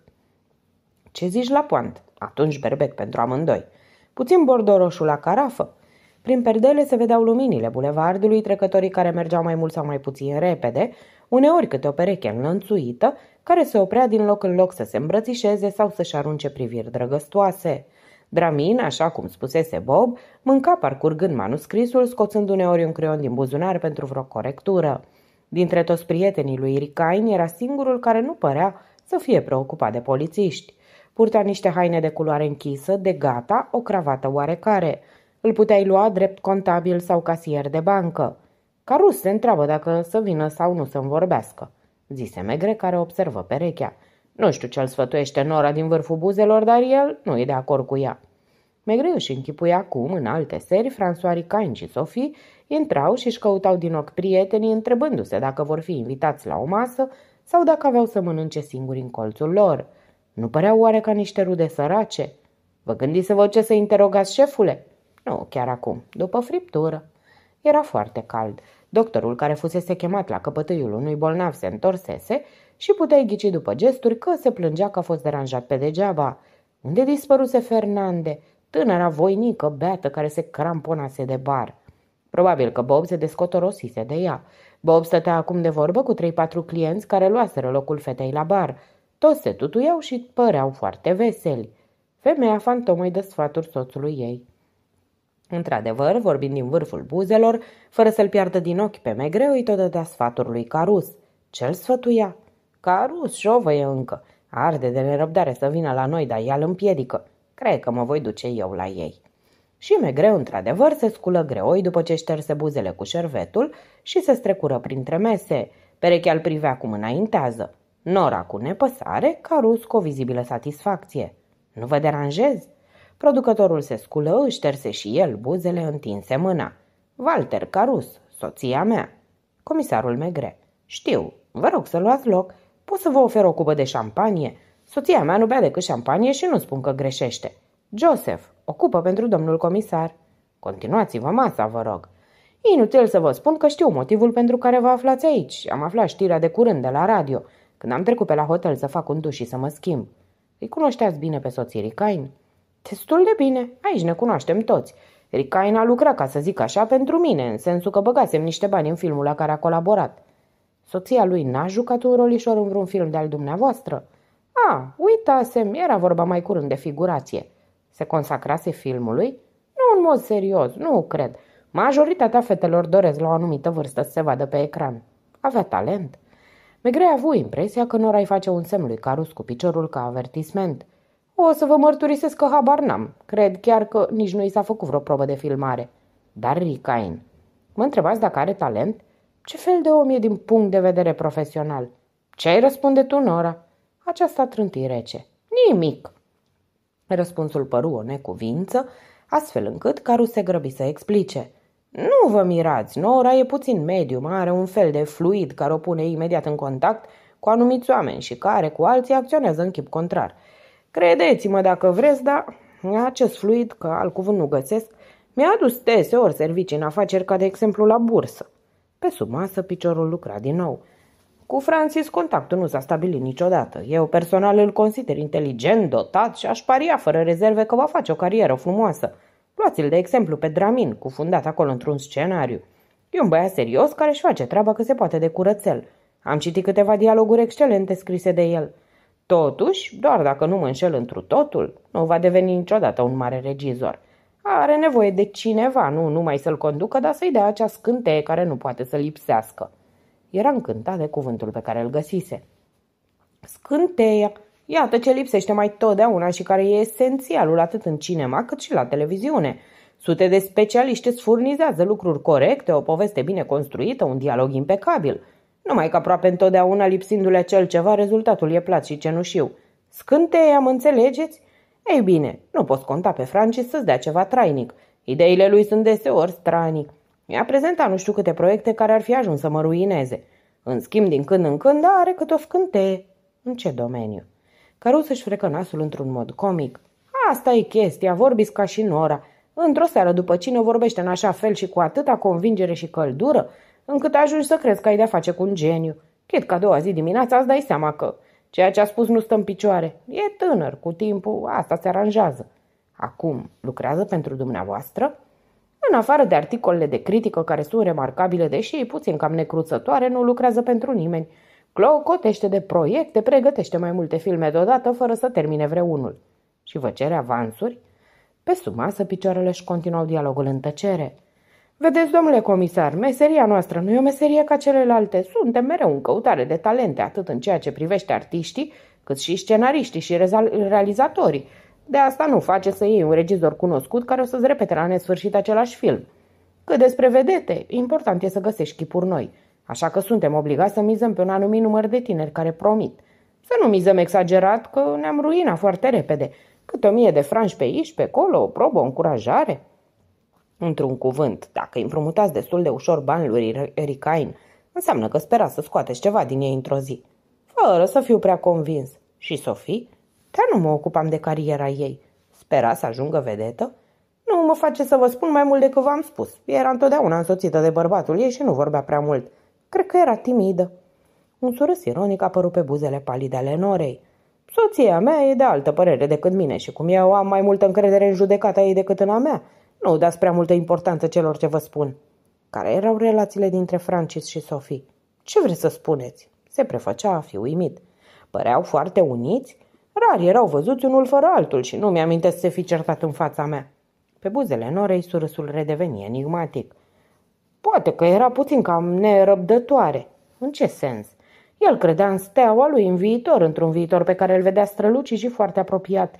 Speaker 1: Ce zici la poant? atunci berbec pentru amândoi. Puțin bordoroșu la carafă. Prin perdele se vedeau luminile bulevardului, trecătorii care mergeau mai mult sau mai puțin repede, uneori câte o pereche înlănțuită, care se oprea din loc în loc să se îmbrățișeze sau să-și arunce priviri drăgăstoase. Dramin, așa cum spusese Bob, mânca parcurgând manuscrisul, scoțând uneori un creion din buzunar pentru vreo corectură. Dintre toți prietenii lui Ricain era singurul care nu părea să fie preocupat de polițiști. Purta niște haine de culoare închisă, de gata, o cravată oarecare. Îl puteai lua drept contabil sau casier de bancă. Carus se întreabă dacă să vină sau nu să-mi vorbească, zise Megre care observă perechea. Nu știu ce-l sfătuiește Nora din vârful buzelor, dar el nu e de acord cu ea. Megre își închipui acum, în alte seri, François Ricain și Sophie intrau și își căutau din ochi prietenii, întrebându-se dacă vor fi invitați la o masă sau dacă aveau să mănânce singuri în colțul lor – nu păreau oare ca niște rude sărace? Vă să vă ce să interogați șefule? Nu, chiar acum, după friptură. Era foarte cald. Doctorul care fusese chemat la căpătâiul unui bolnav se întorsese și puteai ghici după gesturi că se plângea că a fost deranjat pe degeaba. Unde dispăruse Fernande, tânăra voinică beată care se cramponase de bar? Probabil că Bob se descotorosise de ea. Bob stătea acum de vorbă cu trei patru clienți care luaseră locul fetei la bar – toți se tutuiau și păreau foarte veseli. Femeia fantomă îi dă sfaturi soțului ei. Într-adevăr, vorbind din vârful buzelor, fără să-l piardă din ochi pe megreu, îi tot dădea sfatul lui Carus. Ce-l sfătuia? Carus, e încă. Arde de nerăbdare să vină la noi, dar ea îl împiedică. Cred că mă voi duce eu la ei. Și megreu, într-adevăr, se sculă greoi după ce șterse buzele cu șervetul și se strecură printre mese. Perechea îl privea cum înaintează. Nora cu nepăsare, Carus cu o vizibilă satisfacție. Nu vă deranjez? Producătorul se sculă, își terse și el buzele, întinse mâna. Walter Carus, soția mea. Comisarul Megre. Știu, vă rog să luați loc. Pot să vă ofer o cupă de șampanie? Soția mea nu bea decât șampanie și nu spun că greșește. Joseph, o cupă pentru domnul comisar. Continuați-vă masa, vă rog. Inutil să vă spun că știu motivul pentru care vă aflați aici. Am aflat știrea de curând de la radio. Când am trecut pe la hotel să fac un duș și să mă schimb. Îi cunoșteați bine pe soții Ricain? Destul de bine. Aici ne cunoaștem toți. Ricain a lucrat, ca să zic așa, pentru mine, în sensul că băgasem niște bani în filmul la care a colaborat. Soția lui n-a jucat un rolișor în vreun film de-al dumneavoastră? A, uitasem, era vorba mai curând de figurație. Se consacrase filmului? Nu în mod serios, nu cred. Majoritatea fetelor doresc la o anumită vârstă să se vadă pe ecran. Avea talent. Megrei avut impresia că nu ai face un semn lui Carus cu piciorul ca avertisment. O să vă mărturisesc că habar n-am. Cred chiar că nici nu i s-a făcut vreo probă de filmare. Dar Ricain, mă întrebați dacă are talent? Ce fel de om e din punct de vedere profesional? Ce ai răspunde tu, Nora? Aceasta trânti rece. Nimic. Răspunsul păru o necuvință, astfel încât Caru se grăbi să explice – nu vă mirați, Nora e puțin mediu, are un fel de fluid care o pune imediat în contact cu anumiți oameni și care cu alții acționează în chip contrar. Credeți-mă dacă vreți, dar acest fluid, că al cuvânt nu găsesc, mi-a adus deseori servicii în afaceri ca de exemplu la bursă. Pe sub masă, piciorul lucra din nou. Cu Francis contactul nu s-a stabilit niciodată. Eu personal îl consider inteligent, dotat și aș paria fără rezerve că va face o carieră frumoasă – Luați-l de exemplu pe Dramin, cufundat acolo într-un scenariu. E un băiat serios care își face treaba că se poate de curățel. Am citit câteva dialoguri excelente scrise de el. Totuși, doar dacă nu mă înșel întru totul, nu va deveni niciodată un mare regizor. Are nevoie de cineva, nu numai să-l conducă, dar să-i dea acea scânteie care nu poate să lipsească. Era încântat de cuvântul pe care îl găsise. Scânteia, Iată ce lipsește mai totdeauna și care e esențialul atât în cinema cât și la televiziune. Sute de specialiști îți furnizează lucruri corecte, o poveste bine construită, un dialog impecabil. Numai că aproape întotdeauna lipsindu-le acel ceva, rezultatul e plat și cenușiu. Scânteie am înțelegeți? Ei bine, nu poți conta pe Francis să-ți dea ceva trainic. Ideile lui sunt deseori stranii. Mi-a prezentat nu știu câte proiecte care ar fi ajuns să mă ruineze. În schimb, din când în când are câte o scânteie. În ce domeniu? Căruț își frecă nasul într-un mod comic. Asta e chestia, vorbiți ca și Nora. Într-o seară după cine vorbește în așa fel și cu atâta convingere și căldură, încât ajungi să crezi că ai de-a face cu un geniu. Chit că a doua zi dimineața îți dai seama că ceea ce a spus nu stă în picioare. E tânăr, cu timpul asta se aranjează. Acum lucrează pentru dumneavoastră? În afară de articolele de critică care sunt remarcabile, deși puțin cam necruțătoare, nu lucrează pentru nimeni – cotește de proiecte, pregătește mai multe filme deodată fără să termine vreunul. Și vă cere avansuri? Pe să picioarele își continuau dialogul în tăcere. Vedeți, domnule comisar, meseria noastră nu e o meserie ca celelalte. Suntem mereu în căutare de talente, atât în ceea ce privește artiștii, cât și scenariștii și realizatorii. De asta nu face să iei un regizor cunoscut care o să-ți repete la nesfârșit același film. Cât despre vedete, important e să găsești chipuri noi – Așa că suntem obligați să mizăm pe un anumit număr de tineri care promit. Să nu mizăm exagerat că ne-am ruina foarte repede. Câte o mie de franci pe aici, pe acolo, o probă, o încurajare. Într-un cuvânt, dacă împrumutați destul de ușor bani lui Ericain, înseamnă că spera să scoateți ceva din ei într-o zi. Fără să fiu prea convins. Și Sofie? Dar nu mă ocupam de cariera ei. Spera să ajungă vedetă? Nu mă face să vă spun mai mult decât v-am spus. Era întotdeauna însoțită de bărbatul ei și nu vorbea prea mult. Cred că era timidă. Un surâs ironic a apărut pe buzele palide ale Norei. Soția mea e de altă părere decât mine și cum eu am mai multă încredere în judecata ei decât în a mea, nu dați prea multă importanță celor ce vă spun. Care erau relațiile dintre Francis și Sophie? Ce vreți să spuneți? Se prefăcea a fi uimit. Păreau foarte uniți? Rar erau văzuți unul fără altul și nu mi-amintesc să fi certat în fața mea. Pe buzele Norei surâsul redeveni enigmatic – Poate că era puțin cam nerăbdătoare. În ce sens? El credea în steaua lui, în viitor, într-un viitor pe care îl vedea străluci și foarte apropiat.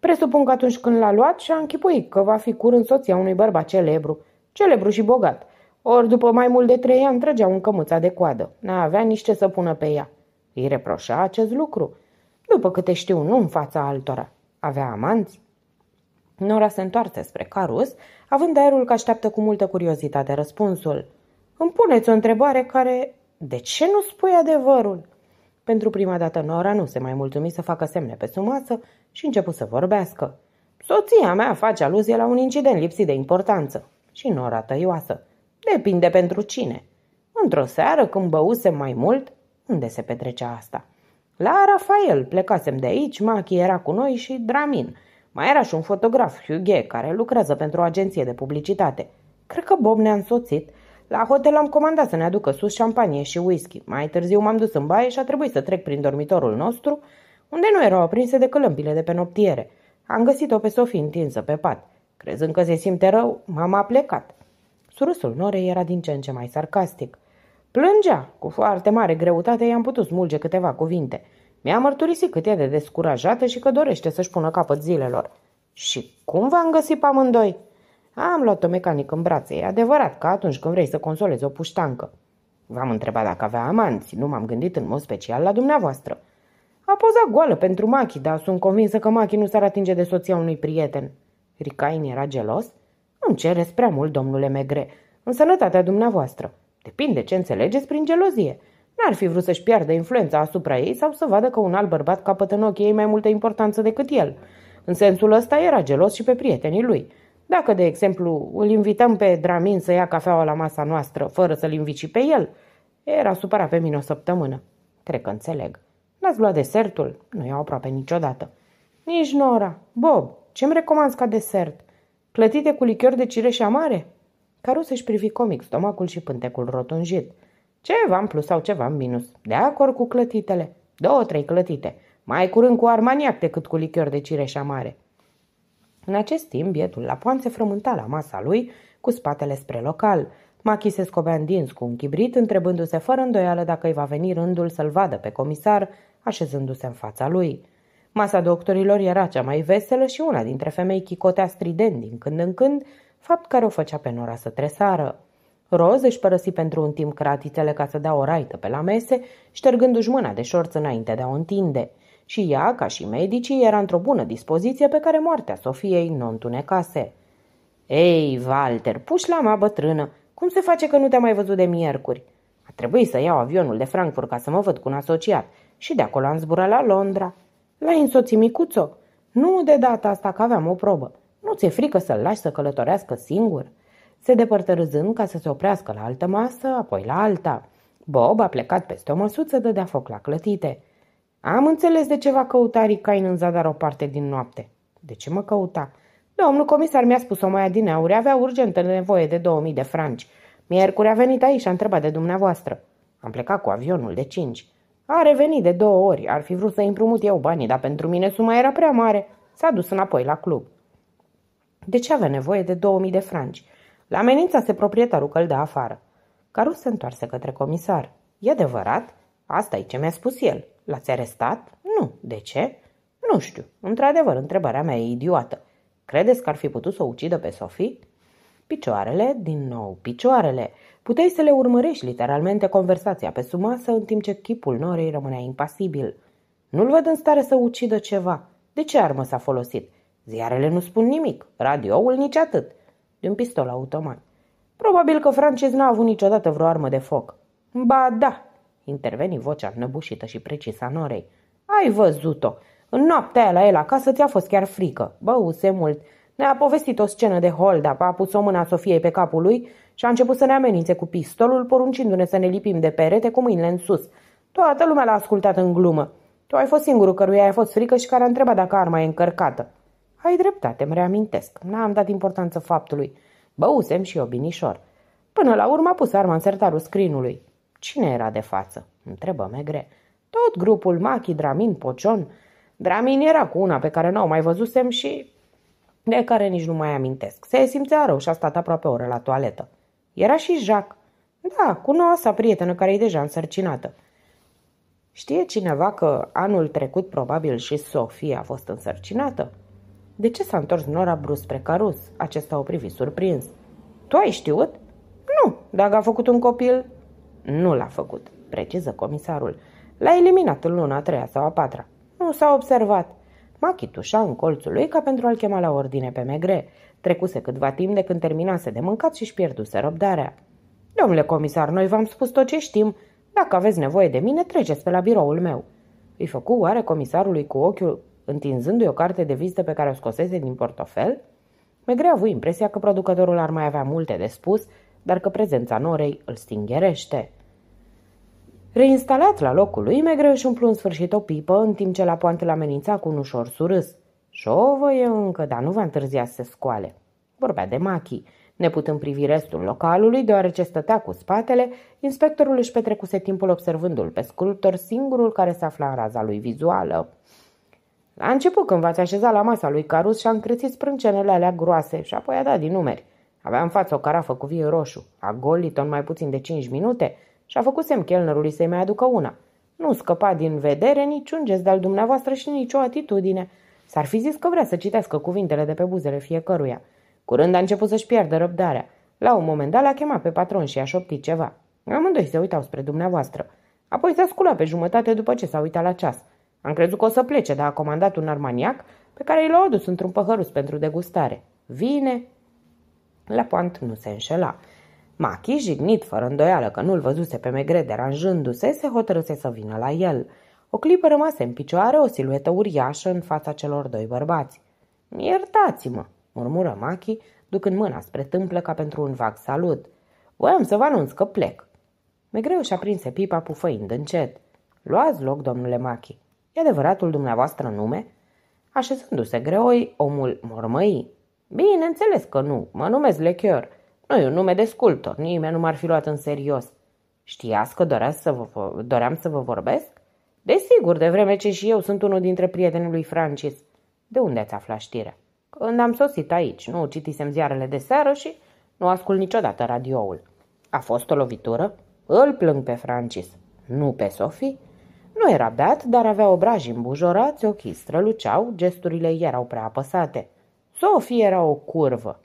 Speaker 1: Presupun că atunci când l-a luat și-a închipuit că va fi curând soția unui bărbat celebru, celebru și bogat. Ori după mai mult de trei ani trăgea un cămâța de coadă. N-avea nici ce să pună pe ea. Îi reproșa acest lucru. După câte știu, nu în fața altora. Avea amanți? Nora se întoarce spre Carus, având aerul că așteaptă cu multă curiozitate răspunsul. Îmi puneți o întrebare care... De ce nu spui adevărul? Pentru prima dată Nora nu se mai mulțumi să facă semne pe sumață și început să vorbească. Soția mea face aluzie la un incident lipsit de importanță. Și Nora tăioasă. Depinde pentru cine. Într-o seară, când băuse mai mult, unde se petrecea asta? La Rafael, plecasem de aici, Machi era cu noi și Dramin – mai era și un fotograf, G., care lucrează pentru o agenție de publicitate. Cred că Bob ne-a însoțit. La hotel am comandat să ne aducă sus șampanie și whisky. Mai târziu m-am dus în baie și a trebuit să trec prin dormitorul nostru, unde nu erau aprinse de lămpile de pe noptiere. Am găsit-o pe Sofie întinsă pe pat. Crezând că se simte rău, mama a plecat. Surâsul Norei era din ce în ce mai sarcastic. Plângea. Cu foarte mare greutate i-am putut smulge câteva cuvinte – mi-a mărturisit cât e de descurajată și că dorește să-și pună capăt zilelor. Și cum v-am găsit pe amândoi? Am luat-o mecanic în brațe. E adevărat că atunci când vrei să consolezi o puștancă. V-am întrebat dacă avea amanți. Nu m-am gândit în mod special la dumneavoastră. A pozat goală pentru Machi, dar sunt convinsă că Machi nu s-ar atinge de soția unui prieten. Ricain era gelos? Îmi cereți prea mult, domnule Megre, în sănătatea dumneavoastră. Depinde ce înțelegeți prin gelozie. N-ar fi vrut să-și piardă influența asupra ei sau să vadă că un alt bărbat capătă în ochii ei mai multă importanță decât el. În sensul ăsta era gelos și pe prietenii lui. Dacă, de exemplu, îl invităm pe Dramin să ia cafeaua la masa noastră, fără să-l invit și pe el, era supărat pe mine o săptămână. Cred că înțeleg. N-ați luat desertul? Nu iau aproape niciodată. Nici Nora. Bob, ce-mi recomanzi ca desert? Plătite cu lichior de cireș amare? Caru să-și privi comic stomacul și pântecul rotunjit – ceva în plus sau ceva în minus. De acord cu clătitele. Două, trei clătite. Mai curând cu armaniac decât cu lichior de cireșa mare. În acest timp, bietul Lapoan se frământa la masa lui, cu spatele spre local. Machi se scobea în dinți cu un chibrit, întrebându-se fără îndoială dacă îi va veni rândul să-l vadă pe comisar, așezându-se în fața lui. Masa doctorilor era cea mai veselă și una dintre femei chicotea strident din când în când, fapt care o făcea pe Nora să tresară. Roz își părăsi pentru un timp cratițele ca să dea o raită pe la mese, ștergându-și mâna de șorț înainte de a o întinde. Și ea, ca și medicii, era într-o bună dispoziție pe care moartea Sofiei nu întunecase. Ei, Walter, puși la ma bătrână, cum se face că nu te-am mai văzut de miercuri? A trebuit să iau avionul de Frankfurt ca să mă văd cu un asociat și de acolo am zburat la Londra. L-ai însoțit micuțo? Nu de data asta că aveam o probă. Nu ți-e frică să-l lași să călătorească singur?" Se depărtă râzând ca să se oprească la altă masă, apoi la alta. Bob a plecat peste o măsuță, dădea foc la clătite. Am înțeles de ce va căuta Ricain în zadar o parte din noapte. De ce mă căuta? Domnul comisar mi-a spus-o mai adineauri, avea urgentă nevoie de 2000 de franci. Miercuri a venit aici și a întrebat de dumneavoastră. Am plecat cu avionul de cinci. A revenit de două ori, ar fi vrut să împrumut eu banii, dar pentru mine suma era prea mare. S-a dus înapoi la club. De ce avea nevoie de 2000 de franci? La se proprietarul că îl dă afară. Caru se întoarse către comisar. E adevărat? Asta e ce mi-a spus el. L-ați arestat? Nu. De ce? Nu știu. Într-adevăr, întrebarea mea e idiotă. Credeți că ar fi putut să o ucidă pe Sofie? Picioarele, din nou picioarele. Puteai să le urmărești literalmente conversația pe sumasă în timp ce chipul norii rămânea impasibil. Nu-l văd în stare să ucidă ceva. De ce armă s-a folosit? Ziarele nu spun nimic, radioul nici atât din pistol automat. Probabil că Francis n-a avut niciodată vreo armă de foc. Ba da, interveni vocea năbușită și precisă a norei. Ai văzut-o! În noaptea aia la el acasă ți-a fost chiar frică. Băuse mult. Ne-a povestit o scenă de hold-up, a pus o mâna Sofiei pe capul lui și a început să ne amenințe cu pistolul, poruncindu-ne să ne lipim de perete cu mâinile în sus. Toată lumea l-a ascultat în glumă. Tu ai fost singurul căruia ai fost frică și care a întrebat dacă arma e încărcată. Ai dreptate, îmi reamintesc. N-am dat importanță faptului. Băusem și eu binișor. Până la urmă a pus arma în sertarul scrinului. Cine era de față? Întrebă megre. Tot grupul Machi, Dramin, Pocion. Dramin era cu una pe care nu o mai văzusem și... De care nici nu mai amintesc. Se simțea rău și a stat aproape o oră la toaletă. Era și Jacques. Da, cu noua sa prietenă care e deja însărcinată. Știe cineva că anul trecut probabil și Sofia a fost însărcinată? De ce s-a întors Nora brusc spre Carus? Acesta o privi surprins. Tu ai știut? Nu, dacă a făcut un copil... Nu l-a făcut, preciză comisarul. L-a eliminat în luna a treia sau a patra. Nu s-a observat. M-a chitușa în colțul lui ca pentru a-l chema la ordine pe Megre. Trecuse câtva timp de când terminase de mâncat și-și pierduse răbdarea. Domnule comisar, noi v-am spus tot ce știm. Dacă aveți nevoie de mine, treceți pe la biroul meu. Îi făcu oare comisarului cu ochiul întinzându-i o carte de vizită pe care o scosese din portofel, Megre a avut impresia că producătorul ar mai avea multe de spus, dar că prezența norei îl stingerește. Reinstalat la locul lui, Megre își umplu în sfârșit o pipă, în timp ce la poantă îl amenința cu un ușor surâs. Șovă e încă, dar nu va întârzia să se scoale. Vorbea de Machi. Neputând privi restul localului, deoarece stătea cu spatele, inspectorul își petrecuse timpul observându-l pe sculptor, singurul care se afla în raza lui vizuală. La început, când v-ați așezat la masa lui Carus și-a încrețit sprâncenele alea groase și apoi a dat din numeri. Avea în față o carafă cu vin roșu. A golit-o în mai puțin de cinci minute și a făcut semn chelnerului să-i mai aducă una. Nu scăpa din vedere niciun gest de-al dumneavoastră și nicio atitudine. S-ar fi zis că vrea să citească cuvintele de pe buzele fiecăruia. Curând a început să-și pierdă răbdarea. La un moment dat l-a chemat pe patron și i-a șoptit ceva. Amândoi se uitau spre dumneavoastră. Apoi s-a sculat pe jumătate după ce s-a uitat la ceas – am crezut că o să plece, dar a comandat un armaniac pe care i l-a adus într-un păhărus pentru degustare. Vine? La poant nu se înșela. Machi, jignit fără îndoială că nu-l văzuse pe Megre deranjându-se, se hotărâse să vină la el. O clipă rămase în picioare o siluetă uriașă în fața celor doi bărbați. Iertați-mă, murmură Machi, ducând mâna spre tâmplă ca pentru un vag salut. Voiam să vă anunț că plec. Megreu și-a prinse pipa pufăind încet. Luați loc, domnule Machi. E adevăratul dumneavoastră nume?" Așezându-se greoi, omul mormăi. Bineînțeles că nu, mă numesc Lechior. Nu e un nume de sculptor, nimeni nu m-ar fi luat în serios. Știați că doream să vă, doream să vă vorbesc? Desigur, de vreme ce și eu sunt unul dintre prietenii lui Francis. De unde ați aflat știrea? Când am sosit aici, nu citisem ziarele de seară și nu ascult niciodată radioul. A fost o lovitură? Îl plâng pe Francis. Nu pe Sophie? Nu era beat, dar avea obrajii îmbujorați, ochii străluceau, gesturile erau prea apăsate. Sofie era o curvă.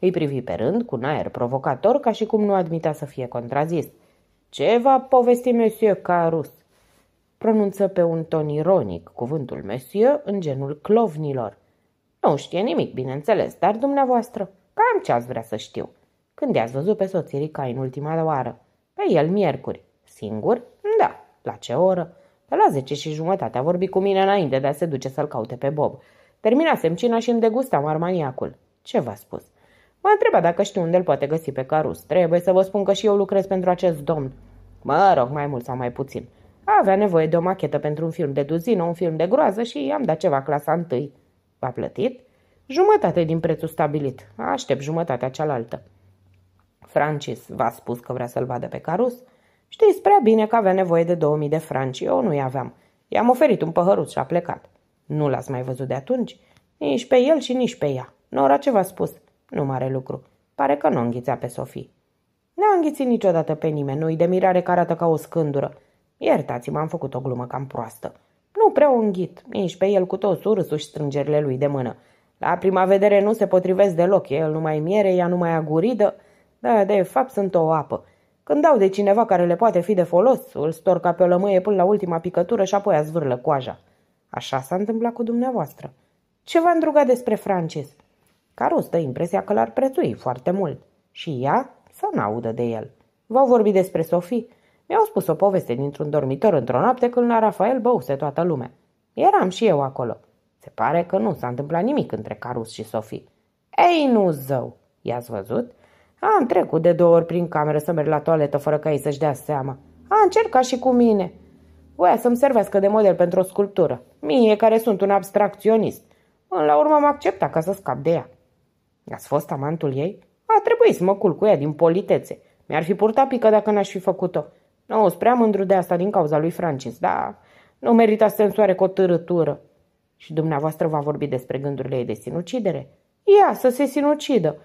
Speaker 1: Îi privi pe rând, cu un aer provocator, ca și cum nu admitea să fie contrazis. Ce va povesti Monsieur Carus? Pronunță pe un ton ironic cuvântul Monsieur în genul clovnilor. Nu știe nimic, bineînțeles, dar dumneavoastră, cam ce ați vrea să știu? Când i-ați văzut pe soțirii ca în ultima oară? Pe el miercuri. Singur? Da, la ce oră? Pe la zece și jumătate a vorbit cu mine înainte de a se duce să-l caute pe Bob. Terminasem cina și îmi degustam armaniacul. Ce v-a spus? M-a întrebat dacă știu unde îl poate găsi pe Carus. Trebuie să vă spun că și eu lucrez pentru acest domn. Mă rog, mai mult sau mai puțin. Avea nevoie de o machetă pentru un film de duzină, un film de groază și i-am dat ceva clasa întâi. V-a plătit? Jumătate din prețul stabilit. Aștept jumătatea cealaltă. Francis v-a spus că vrea să-l vadă pe Carus? Știți prea bine că avea nevoie de 2000 de franci, eu nu-i aveam. I-am oferit un păhăruț și a plecat. Nu l-ați mai văzut de atunci? Nici pe el și nici pe ea. Nora ce v-a spus? Nu mare lucru. Pare că nu înghițea pe Sofie. N-a înghițit niciodată pe nimeni, nu-i de mirare că arată ca o scândură. Iertați-mă, am făcut o glumă cam proastă. Nu prea o înghit, nici pe el cu tot surâsul și strângerile lui de mână. La prima vedere nu se potrivesc deloc, el nu mai miere, ea nu mai aguridă, dar de fapt sunt o apă. Când dau de cineva care le poate fi de folos, îl stor ca pe o lămâie până la ultima picătură și apoi a zvârlă coaja. Așa s-a întâmplat cu dumneavoastră. Ce v-a îndrugat despre Francis? Carus dă impresia că l-ar prețui foarte mult. Și ea să n-audă de el. V-au vorbit despre Sofie? Mi-au spus o poveste dintr-un dormitor într-o noapte când la Rafael băuse toată lumea. Eram și eu acolo. Se pare că nu s-a întâmplat nimic între Carus și Sofie. Ei, nu zău! I-ați văzut? Am trecut de două ori prin cameră să merg la toaletă fără ca ei să-și dea seama. A încercat și cu mine. Voia să-mi servească de model pentru o sculptură. Mie, care sunt un abstracționist. În la urmă am acceptat ca să scap de ea. Ați fost amantul ei? A trebuit să mă culc cu ea din politețe. Mi-ar fi purtat pică dacă n-aș fi făcut-o. Nu, sunt prea mândru de asta din cauza lui Francis, da. nu merita sensoare cu o târâtură. Și dumneavoastră va vorbi despre gândurile ei de sinucidere? Ia, să se sinucidă.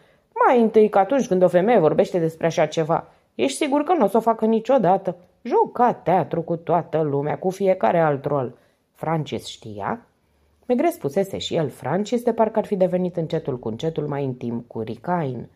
Speaker 1: Mai întâi că atunci când o femeie vorbește despre așa ceva, ești sigur că nu o să o facă niciodată. Juca teatru cu toată lumea, cu fiecare alt rol. Francis știa? Megre spusese și el Francis de parcă ar fi devenit încetul cu încetul mai intim cu Ricain.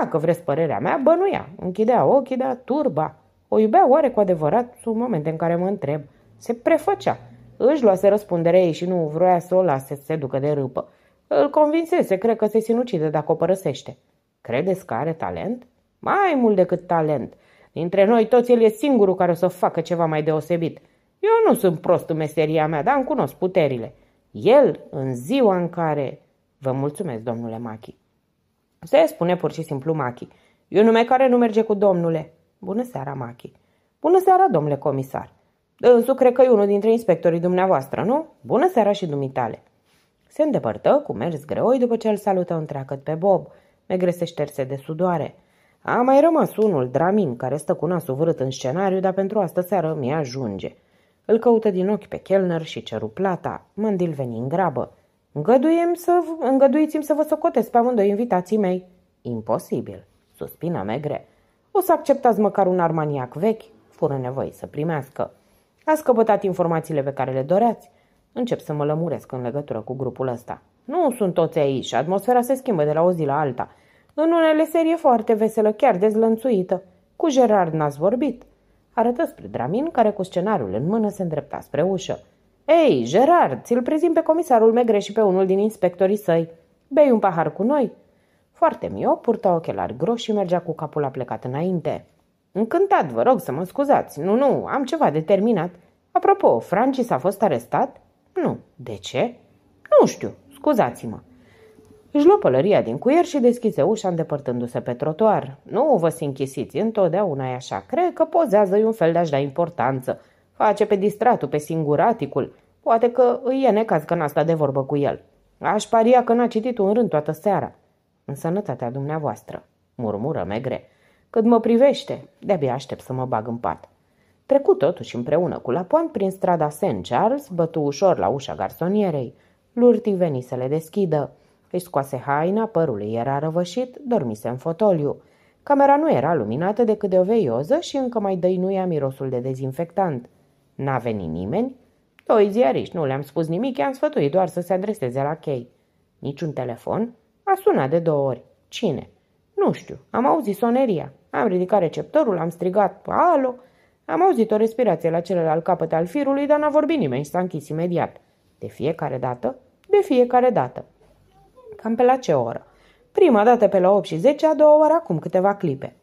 Speaker 1: Dacă vreți părerea mea, bănuia, închidea ochii, dar turba. O iubea oare cu adevărat? Sunt momente în care mă întreb. Se prefăcea. Își luase răspunderea ei și nu vroia să o lase să se ducă de râpă. Îl convinsese, cred că se sinucide dacă o părăsește. Credeți că are talent? Mai mult decât talent. Dintre noi toți el e singurul care o să facă ceva mai deosebit. Eu nu sunt prost în meseria mea, dar îmi cunosc puterile. El, în ziua în care... Vă mulțumesc, domnule Machi. Se spune pur și simplu Machi. E un nume care nu merge cu domnule. Bună seara, Machi. Bună seara, domnule comisar. Însu, cred că e unul dintre inspectorii dumneavoastră, nu? Bună seara și dumitale. Se îndepărtă cu mers greoi după ce îl salută întreagăt pe Bob. Megre se șterse de sudoare. A mai rămas unul, Dramin, care stă cu nasul vârât în scenariu, dar pentru asta seară mi ajunge. Îl căută din ochi pe Kellner și ceru plata. Mândil veni în grabă. Îngăduim să, îngăduiți-mi să vă socotesc pe amândoi invitații mei. Imposibil, suspină Megre. O să acceptați măcar un armaniac vechi, fără nevoie să primească. Ați căpătat informațiile pe care le doreați. Încep să mă lămuresc în legătură cu grupul ăsta. Nu sunt toți aici, atmosfera se schimbă de la o zi la alta. În unele serie foarte veselă, chiar dezlănțuită. Cu Gerard n-ați vorbit. Arătă spre Dramin, care cu scenariul în mână se îndrepta spre ușă. Ei, Gerard, ți-l prezint pe comisarul Megre și pe unul din inspectorii săi. Bei un pahar cu noi. Foarte mio, purta ochelari groși și mergea cu capul aplecat înainte. Încântat, vă rog să mă scuzați. Nu, nu, am ceva determinat. Apropo, Francis a fost arestat? Nu. De ce? Nu știu. Scuzați-mă. Își luă pălăria din cuier și deschise ușa îndepărtându-se pe trotuar. Nu vă închisiți, întotdeauna e așa. Cred că pozează un fel de a-și da importanță. Face pe distratul, pe singuraticul. Poate că îi e necaz că n-a stat de vorbă cu el. Aș paria că n-a citit un rând toată seara. În sănătatea dumneavoastră, murmură megre. Cât mă privește, de-abia aștept să mă bag în pat. Trecu totuși împreună cu Lapoan prin strada Saint Charles, bătu ușor la ușa garsonierei. Lurti veni să le deschidă. Îi scoase haina, părul ei era răvășit, dormise în fotoliu. Camera nu era luminată decât de o veioză și încă mai dăinuia mirosul de dezinfectant. N-a venit nimeni? Doi ziariști, nu le-am spus nimic, i-am sfătuit doar să se adreseze la chei. Niciun telefon? A sunat de două ori. Cine? Nu știu, am auzit soneria. Am ridicat receptorul, am strigat, alo, am auzit o respirație la celălalt capăt al firului, dar n-a vorbit nimeni și s-a închis imediat. De fiecare dată? De fiecare dată. Cam pe la ce oră? Prima dată pe la 8 și 10, a doua oră acum câteva clipe.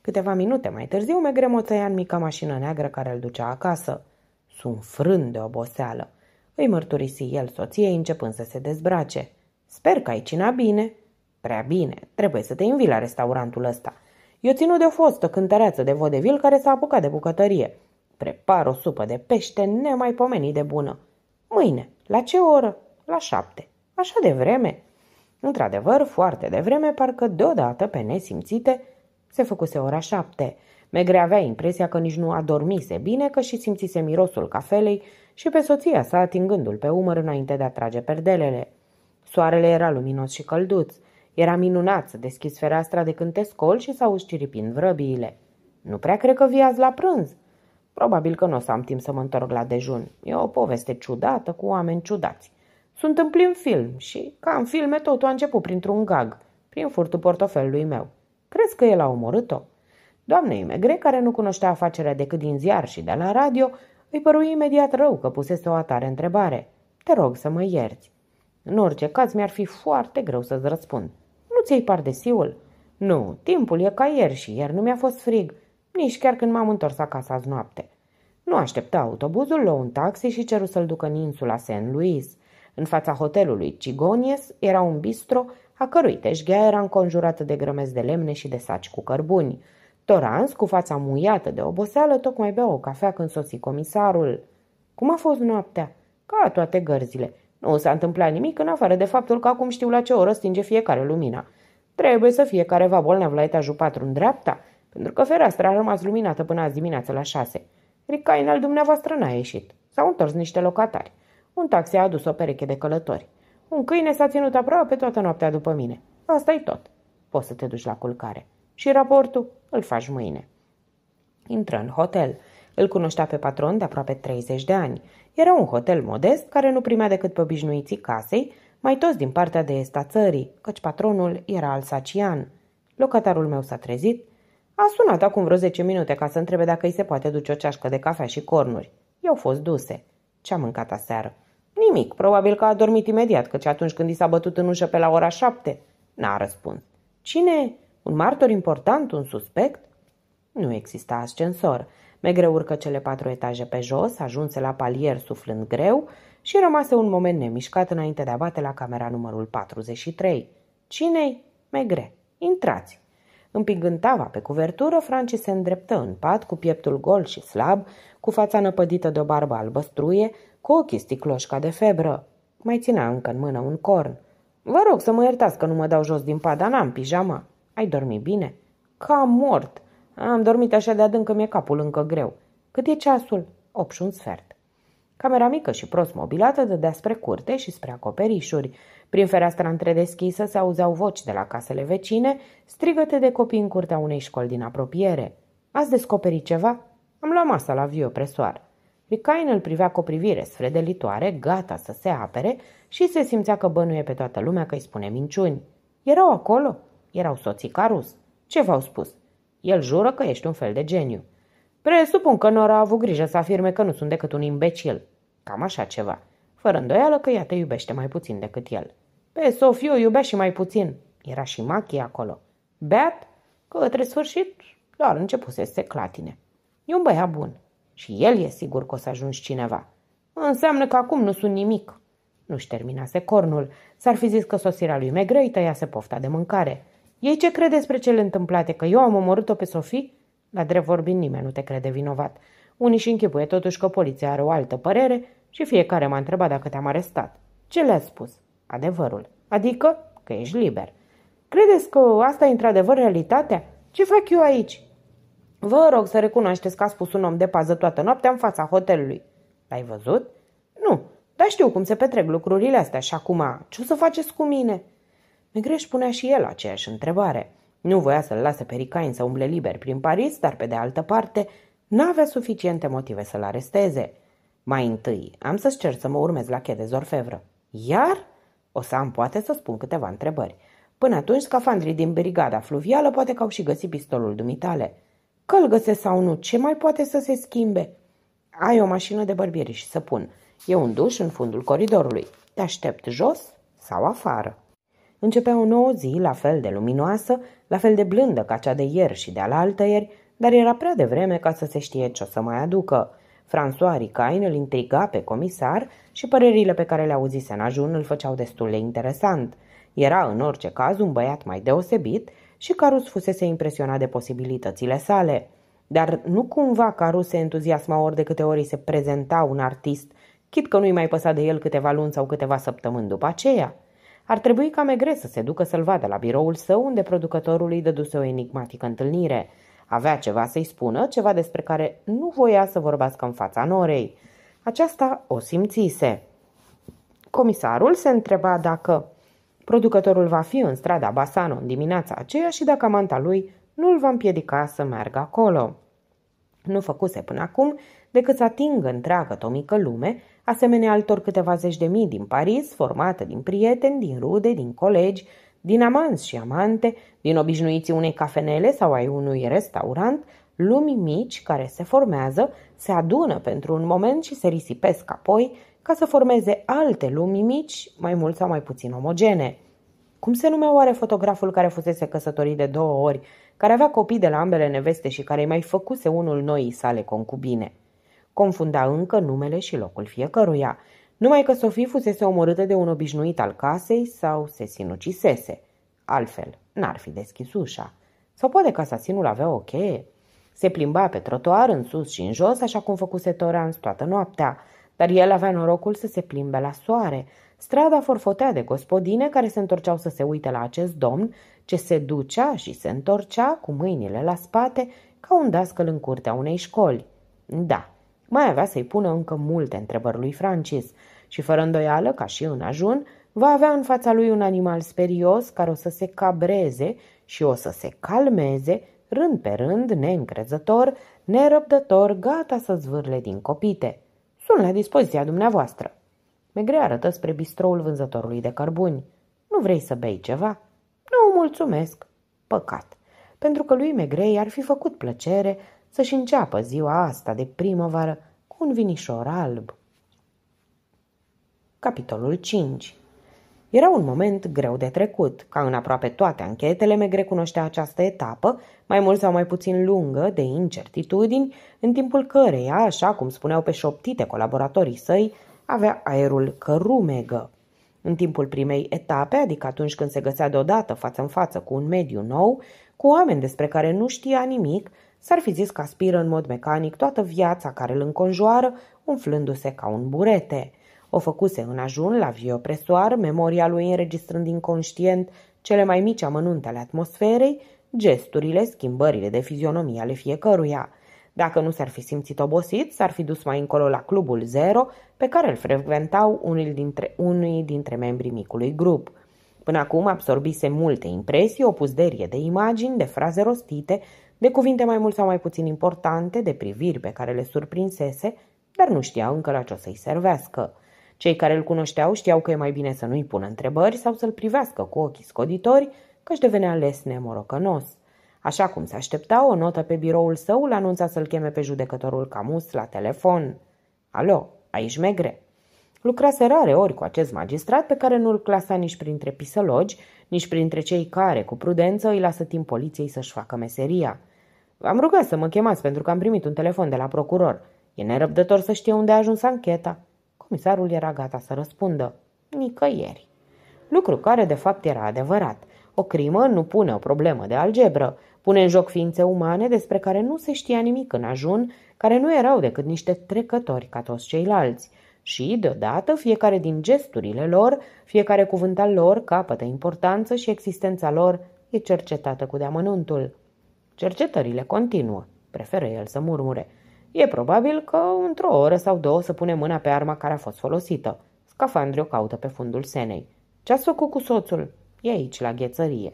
Speaker 1: Câteva minute mai târziu, Megremoț în mica mașină neagră care îl ducea acasă. Sunt frân de oboseală. Îi mărturisi el soției începând să se dezbrace. Sper că ai cina bine. Prea bine, trebuie să te invi la restaurantul ăsta. E ținut de o fostă cântăreață de vodevil care s-a apucat de bucătărie. Prepar o supă de pește nemaipomenit de bună. Mâine, la ce oră? La șapte. Așa de vreme? Într-adevăr, foarte de vreme, parcă deodată, pe nesimțite, se făcuse ora șapte. Megre avea impresia că nici nu adormise bine, că și simțise mirosul cafelei și pe soția sa atingându-l pe umăr înainte de a trage perdelele. Soarele era luminos și călduț. Era minunat să deschizi fereastra de când te scol și să auzi ciripind vrăbiile. Nu prea cred că vii azi la prânz. Probabil că nu o să am timp să mă întorc la dejun. E o poveste ciudată cu oameni ciudați. Sunt în plin film și, ca în filme, totul a început printr-un gag, prin furtul portofelului meu. Crezi că el a omorât-o? Doamnei Megre, care nu cunoștea afacerea decât din ziar și de la radio, îi părui imediat rău că pusese o atare întrebare. Te rog să mă ierți. În orice caz, mi-ar fi foarte greu să-ți răspund ți-ai pardesiul? Nu, timpul e ca ieri și ieri nu mi-a fost frig, nici chiar când m-am întors acasă azi noapte. Nu aștepta autobuzul, lua un taxi și ceru să-l ducă în insula Saint Louis. În fața hotelului Cigonies era un bistro a cărui teșghea era înconjurată de grămezi de lemne și de saci cu cărbuni. Torans, cu fața muiată de oboseală, tocmai bea o cafea când sosi comisarul. Cum a fost noaptea? Ca toate gărzile. Nu s-a întâmplat nimic în afară de faptul că acum știu la ce oră stinge fiecare lumina. Trebuie să fie careva bolnav la etajul 4 în dreapta, pentru că fereastra a rămas luminată până azi dimineață la 6. Ricain al dumneavoastră n-a ieșit. S-au întors niște locatari. Un taxi a adus o pereche de călători. Un câine s-a ținut aproape toată noaptea după mine. asta e tot. Poți să te duci la culcare. Și raportul îl faci mâine. Intră în hotel. Îl cunoștea pe patron de aproape 30 de ani. Era un hotel modest care nu primea decât pe obișnuiții casei, mai toți din partea de est a țării, căci patronul era alsacian. Locatarul meu s-a trezit. A sunat acum vreo 10 minute ca să întrebe dacă îi se poate duce o ceașcă de cafea și cornuri. I-au fost duse. Ce-a mâncat aseară? Nimic, probabil că a dormit imediat, căci atunci când i s-a bătut în ușă pe la ora șapte, n-a răspuns. Cine? Un martor important? Un suspect? Nu exista ascensor. Megre urcă cele patru etaje pe jos, ajunse la palier suflând greu și rămase un moment nemișcat înainte de a bate la camera numărul 43. Cinei? Megre. Intrați. Împingând tava pe cuvertură, Francis se îndreptă în pat cu pieptul gol și slab, cu fața năpădită de o barbă albăstruie, cu ochii sticloși ca de febră. Mai ținea încă în mână un corn. Vă rog să mă iertați că nu mă dau jos din pat, dar n-am pijama. Ai dormit bine?" Ca mort!" Am dormit așa de adânc că mi-e capul încă greu. Cât e ceasul? Opt și un sfert. Camera mică și prost mobilată dădea spre curte și spre acoperișuri. Prin fereastra întredeschisă se auzeau voci de la casele vecine, strigăte de copii în curtea unei școli din apropiere. Ați descoperit ceva? Am luat masa la viu presoar. Ricain îl privea cu o privire sfredelitoare, gata să se apere și se simțea că bănuie pe toată lumea că îi spune minciuni. Erau acolo? Erau soții Carus. Ce v-au spus? El jură că ești un fel de geniu. Presupun că Nora a avut grijă să afirme că nu sunt decât un imbecil. Cam așa ceva. Fără îndoială că ea te iubește mai puțin decât el. Pe Sofiu o iubea și mai puțin. Era și Machi acolo. Beat, către sfârșit, doar începuse să se clatine. E un băiat bun. Și el e sigur că o să ajungi cineva. Înseamnă că acum nu sunt nimic. Nu-și terminase cornul. S-ar fi zis că sosirea lui Megrei tăiase pofta de mâncare. Ei ce crede despre cele întâmplate? Că eu am omorât-o pe Sofie? La drept vorbind, nimeni nu te crede vinovat. Unii și închipuie totuși că poliția are o altă părere și fiecare m-a întrebat dacă te-am arestat. Ce le-a spus? Adevărul. Adică că ești liber. Credeți că asta e într-adevăr realitatea? Ce fac eu aici? Vă rog să recunoașteți că a spus un om de pază toată noaptea în fața hotelului. L-ai văzut? Nu, dar știu cum se petrec lucrurile astea și acum ce o să faceți cu mine?" Negreș punea și el aceeași întrebare. Nu voia să-l lase pe Ricain să umble liber prin Paris, dar pe de altă parte n-avea suficiente motive să-l aresteze. Mai întâi, am să-ți cer să mă urmez la chede Zorfevră. Iar? O să am poate să spun câteva întrebări. Până atunci, scafandrii din brigada fluvială poate că au și găsit pistolul dumitale. Că-l găsesc sau nu, ce mai poate să se schimbe? Ai o mașină de bărbieri și să pun. E un duș în fundul coridorului. Te aștept jos sau afară. Începea o nouă zi, la fel de luminoasă, la fel de blândă ca cea de ieri și de al ieri, dar era prea devreme ca să se știe ce o să mai aducă. François Ricain îl intriga pe comisar și părerile pe care le auzise în ajun îl făceau destul de interesant. Era în orice caz un băiat mai deosebit și Carus fusese impresionat de posibilitățile sale. Dar nu cumva Carus se entuziasma ori de câte ori se prezenta un artist, chit că nu-i mai păsa de el câteva luni sau câteva săptămâni după aceea. Ar trebui ca Megre să se ducă să-l vadă la biroul său, unde producătorul îi dăduse o enigmatică întâlnire. Avea ceva să-i spună, ceva despre care nu voia să vorbească în fața Norei. Aceasta o simțise. Comisarul se întreba dacă producătorul va fi în strada Basano în dimineața aceea și dacă amanta lui nu-l va împiedica să meargă acolo. Nu făcuse până acum decât să atingă întreagă tomică lume, asemenea altor câteva zeci de mii din Paris, formată din prieteni, din rude, din colegi, din amanți și amante, din obișnuiții unei cafenele sau ai unui restaurant, lumi mici care se formează, se adună pentru un moment și se risipesc apoi ca să formeze alte lumi mici, mai mult sau mai puțin omogene. Cum se numea oare fotograful care fusese căsătorit de două ori, care avea copii de la ambele neveste și care îi mai făcuse unul noii sale concubine? confunda încă numele și locul fiecăruia, numai că Sofie fusese omorâtă de un obișnuit al casei sau se sinucisese. Altfel, n-ar fi deschis ușa. Sau poate că asasinul avea o cheie. Se plimba pe trotuar, în sus și în jos, așa cum făcuse Torans toată noaptea, dar el avea norocul să se plimbe la soare. Strada forfotea de gospodine care se întorceau să se uite la acest domn, ce se ducea și se întorcea cu mâinile la spate ca un dascăl în curtea unei școli. Da, mai avea să-i pună încă multe întrebări lui Francis și, fără îndoială, ca și în ajun, va avea în fața lui un animal sperios care o să se cabreze și o să se calmeze, rând pe rând, neîncrezător, nerăbdător, gata să zvârle din copite. Sunt la dispoziția dumneavoastră. Megre arătă spre bistroul vânzătorului de cărbuni. Nu vrei să bei ceva? Nu, mulțumesc. Păcat. Pentru că lui Megre i-ar fi făcut plăcere să-și înceapă ziua asta de primăvară cu un vinișor alb. Capitolul 5 era un moment greu de trecut, ca în aproape toate anchetele Megre cunoștea această etapă, mai mult sau mai puțin lungă, de incertitudini, în timpul căreia, așa cum spuneau pe șoptite colaboratorii săi, avea aerul cărumegă. În timpul primei etape, adică atunci când se găsea deodată față în față cu un mediu nou, cu oameni despre care nu știa nimic S-ar fi zis că aspiră în mod mecanic toată viața care îl înconjoară, umflându-se ca un burete. O făcuse în ajun la viopresoar, memoria lui înregistrând inconștient cele mai mici amănunte ale atmosferei, gesturile, schimbările de fizionomie ale fiecăruia. Dacă nu s-ar fi simțit obosit, s-ar fi dus mai încolo la Clubul Zero, pe care îl frecventau unul dintre, unui dintre membrii micului grup. Până acum absorbise multe impresii, o puzderie de imagini, de fraze rostite de cuvinte mai mult sau mai puțin importante, de priviri pe care le surprinsese, dar nu știa încă la ce o să-i servească. Cei care îl cunoșteau știau că e mai bine să nu-i pună întrebări sau să-l privească cu ochii scoditori, că-și devenea les nemorocănos. Așa cum se aștepta, o notă pe biroul său îl anunța să-l cheme pe judecătorul Camus la telefon. Alo, aici megre, Lucrase rare ori cu acest magistrat pe care nu-l clasa nici printre pisălogi, nici printre cei care, cu prudență, îi lasă timp poliției să-și facă meseria. Am rugat să mă chemați pentru că am primit un telefon de la procuror. E nerăbdător să știe unde a ajuns ancheta. Comisarul era gata să răspundă. Nicăieri. Lucru care de fapt era adevărat. O crimă nu pune o problemă de algebră. Pune în joc ființe umane despre care nu se știa nimic în ajun, care nu erau decât niște trecători ca toți ceilalți și, deodată, fiecare din gesturile lor, fiecare cuvânt al lor capătă importanță și existența lor e cercetată cu deamănuntul. Cercetările continuă, preferă el să murmure. E probabil că într-o oră sau două să pune mâna pe arma care a fost folosită. Scafandri o caută pe fundul senei. Ce-ați făcut cu soțul? E aici, la ghețărie.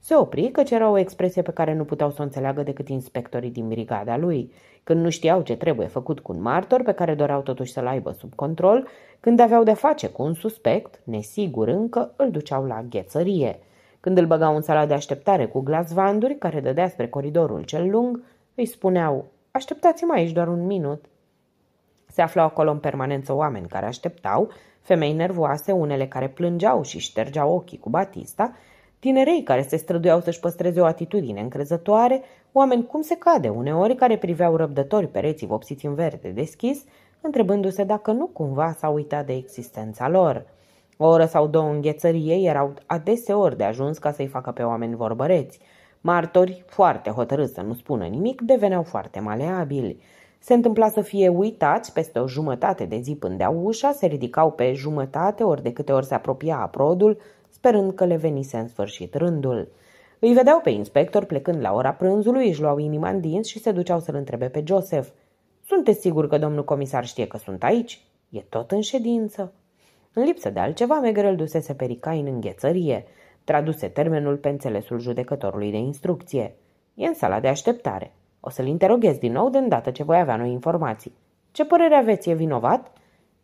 Speaker 1: Se opri că era o expresie pe care nu puteau să o înțeleagă decât inspectorii din brigada lui, când nu știau ce trebuie făcut cu un martor pe care doreau totuși să-l aibă sub control, când aveau de face cu un suspect, nesigur încă, îl duceau la ghețărie. Când îl băgau în sala de așteptare cu glasvanduri care dădea spre coridorul cel lung, îi spuneau, așteptați-mă aici doar un minut. Se aflau acolo în permanență oameni care așteptau, femei nervoase, unele care plângeau și ștergeau ochii cu Batista, Tinerei care se străduiau să-și păstreze o atitudine încrezătoare, oameni cum se cade uneori care priveau răbdători pereții vopsiți în verde deschis, întrebându-se dacă nu cumva s-au uitat de existența lor. O oră sau două înghețării ei erau adeseori de ajuns ca să-i facă pe oameni vorbăreți. Martori, foarte hotărâți să nu spună nimic, deveneau foarte maleabili. Se întâmpla să fie uitați peste o jumătate de zi pândeau ușa, se ridicau pe jumătate, ori de câte ori se apropia aprodul, sperând că le venise în sfârșit rândul. Îi vedeau pe inspector plecând la ora prânzului, își luau inima în dinți și se duceau să-l întrebe pe Joseph. Sunteți sigur că domnul comisar știe că sunt aici? E tot în ședință. În lipsă de altceva, Megrel dusese pericai în înghețărie. Traduse termenul pe înțelesul judecătorului de instrucție. E în sala de așteptare. O să-l interoghez din nou de îndată ce voi avea noi informații. Ce părere aveți, e vinovat?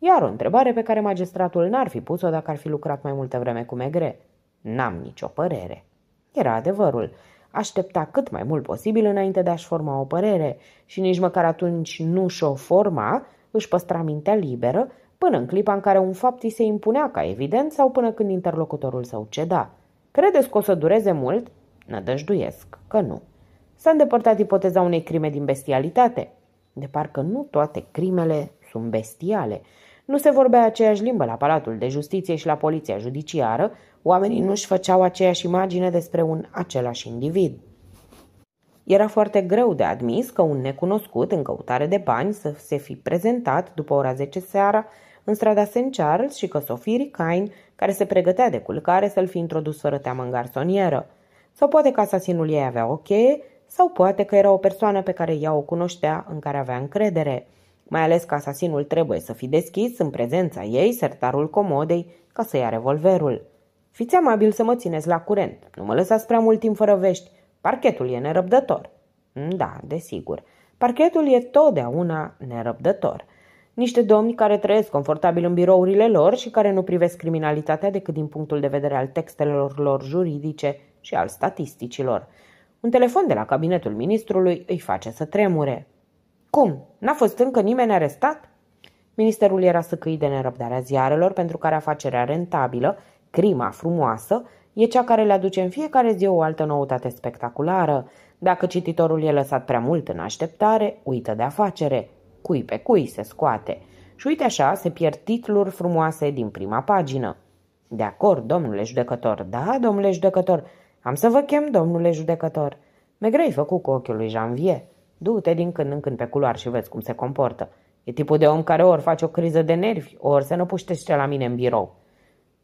Speaker 1: Iar o întrebare pe care magistratul n-ar fi pus-o dacă ar fi lucrat mai multă vreme cu Megre. N-am nicio părere. Era adevărul. Aștepta cât mai mult posibil înainte de a-și forma o părere și nici măcar atunci nu și-o forma, își păstra mintea liberă până în clipa în care un fapt îi se impunea ca evident sau până când interlocutorul său ceda. Credeți că o să dureze mult? Nădăjduiesc că nu. S-a îndepărtat ipoteza unei crime din bestialitate. De parcă nu toate crimele sunt bestiale – nu se vorbea aceeași limbă la Palatul de Justiție și la Poliția Judiciară, oamenii nu își făceau aceeași imagine despre un același individ. Era foarte greu de admis că un necunoscut în căutare de bani să se fi prezentat după ora 10 seara în strada St. Charles și că Sophie Ricain, care se pregătea de culcare, să-l fi introdus fără teamă în garsonieră. Sau poate că asasinul ei avea o cheie, sau poate că era o persoană pe care ea o cunoștea, în care avea încredere – mai ales că asasinul trebuie să fi deschis în prezența ei sertarul comodei ca să ia revolverul. Fiți amabil să mă țineți la curent. Nu mă lăsați prea mult timp fără vești. Parchetul e nerăbdător. Da, desigur. Parchetul e totdeauna nerăbdător. Niște domni care trăiesc confortabil în birourile lor și care nu privesc criminalitatea decât din punctul de vedere al textelor lor juridice și al statisticilor. Un telefon de la cabinetul ministrului îi face să tremure. Cum? N-a fost încă nimeni arestat? Ministerul era săcăit de nerăbdarea ziarelor pentru care afacerea rentabilă, crima frumoasă, e cea care le aduce în fiecare zi o altă noutate spectaculară. Dacă cititorul e lăsat prea mult în așteptare, uită de afacere. Cui pe cui se scoate. Și uite așa, se pierd titluri frumoase din prima pagină. De acord, domnule judecător, da, domnule judecător, am să vă chem, domnule judecător. Megrei făcu cu ochiul lui Janvier. Du-te din când în când pe culoar și vezi cum se comportă. E tipul de om care ori face o criză de nervi, ori se năpuștește la mine în birou.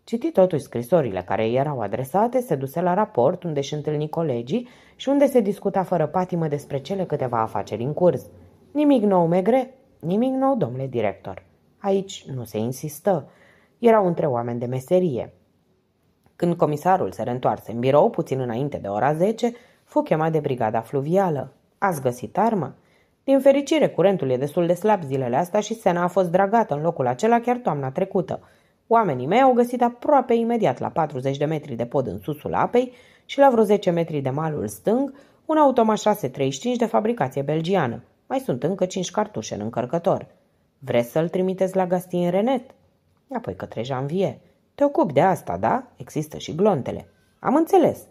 Speaker 1: Citi totuși scrisorile care erau adresate, se duse la raport unde își întâlni colegii și unde se discuta fără patimă despre cele câteva afaceri în curs. Nimic nou, Megre, nimic nou, domnule director. Aici nu se insistă. Erau între oameni de meserie. Când comisarul se reîntoarse în birou, puțin înainte de ora 10, fu chemat de brigada fluvială. Ați găsit armă? Din fericire, curentul e destul de slab zilele astea și Sena a fost dragată în locul acela chiar toamna trecută. Oamenii mei au găsit aproape imediat la 40 de metri de pod în susul apei și la vreo 10 metri de malul stâng un automat 635 de fabricație belgiană. Mai sunt încă 5 cartușe în încărcător. Vreți să-l trimiteți la Gastin Renet? Apoi către Janvier. Te ocupi de asta, da? Există și glontele. Am înțeles.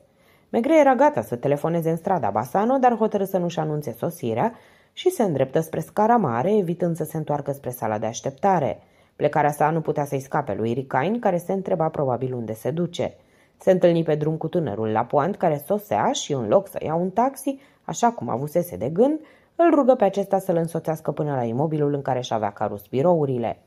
Speaker 1: Megre era gata să telefoneze în strada Basano, dar hotărâ să nu-și anunțe sosirea și se îndreptă spre scara mare, evitând să se întoarcă spre sala de așteptare. Plecarea sa nu putea să-i scape lui Ricain, care se întreba probabil unde se duce. Se întâlni pe drum cu tânărul Lapuant, care sosea și, în loc să ia un taxi, așa cum avusese de gând, îl rugă pe acesta să-l însoțească până la imobilul în care și avea carus birourile.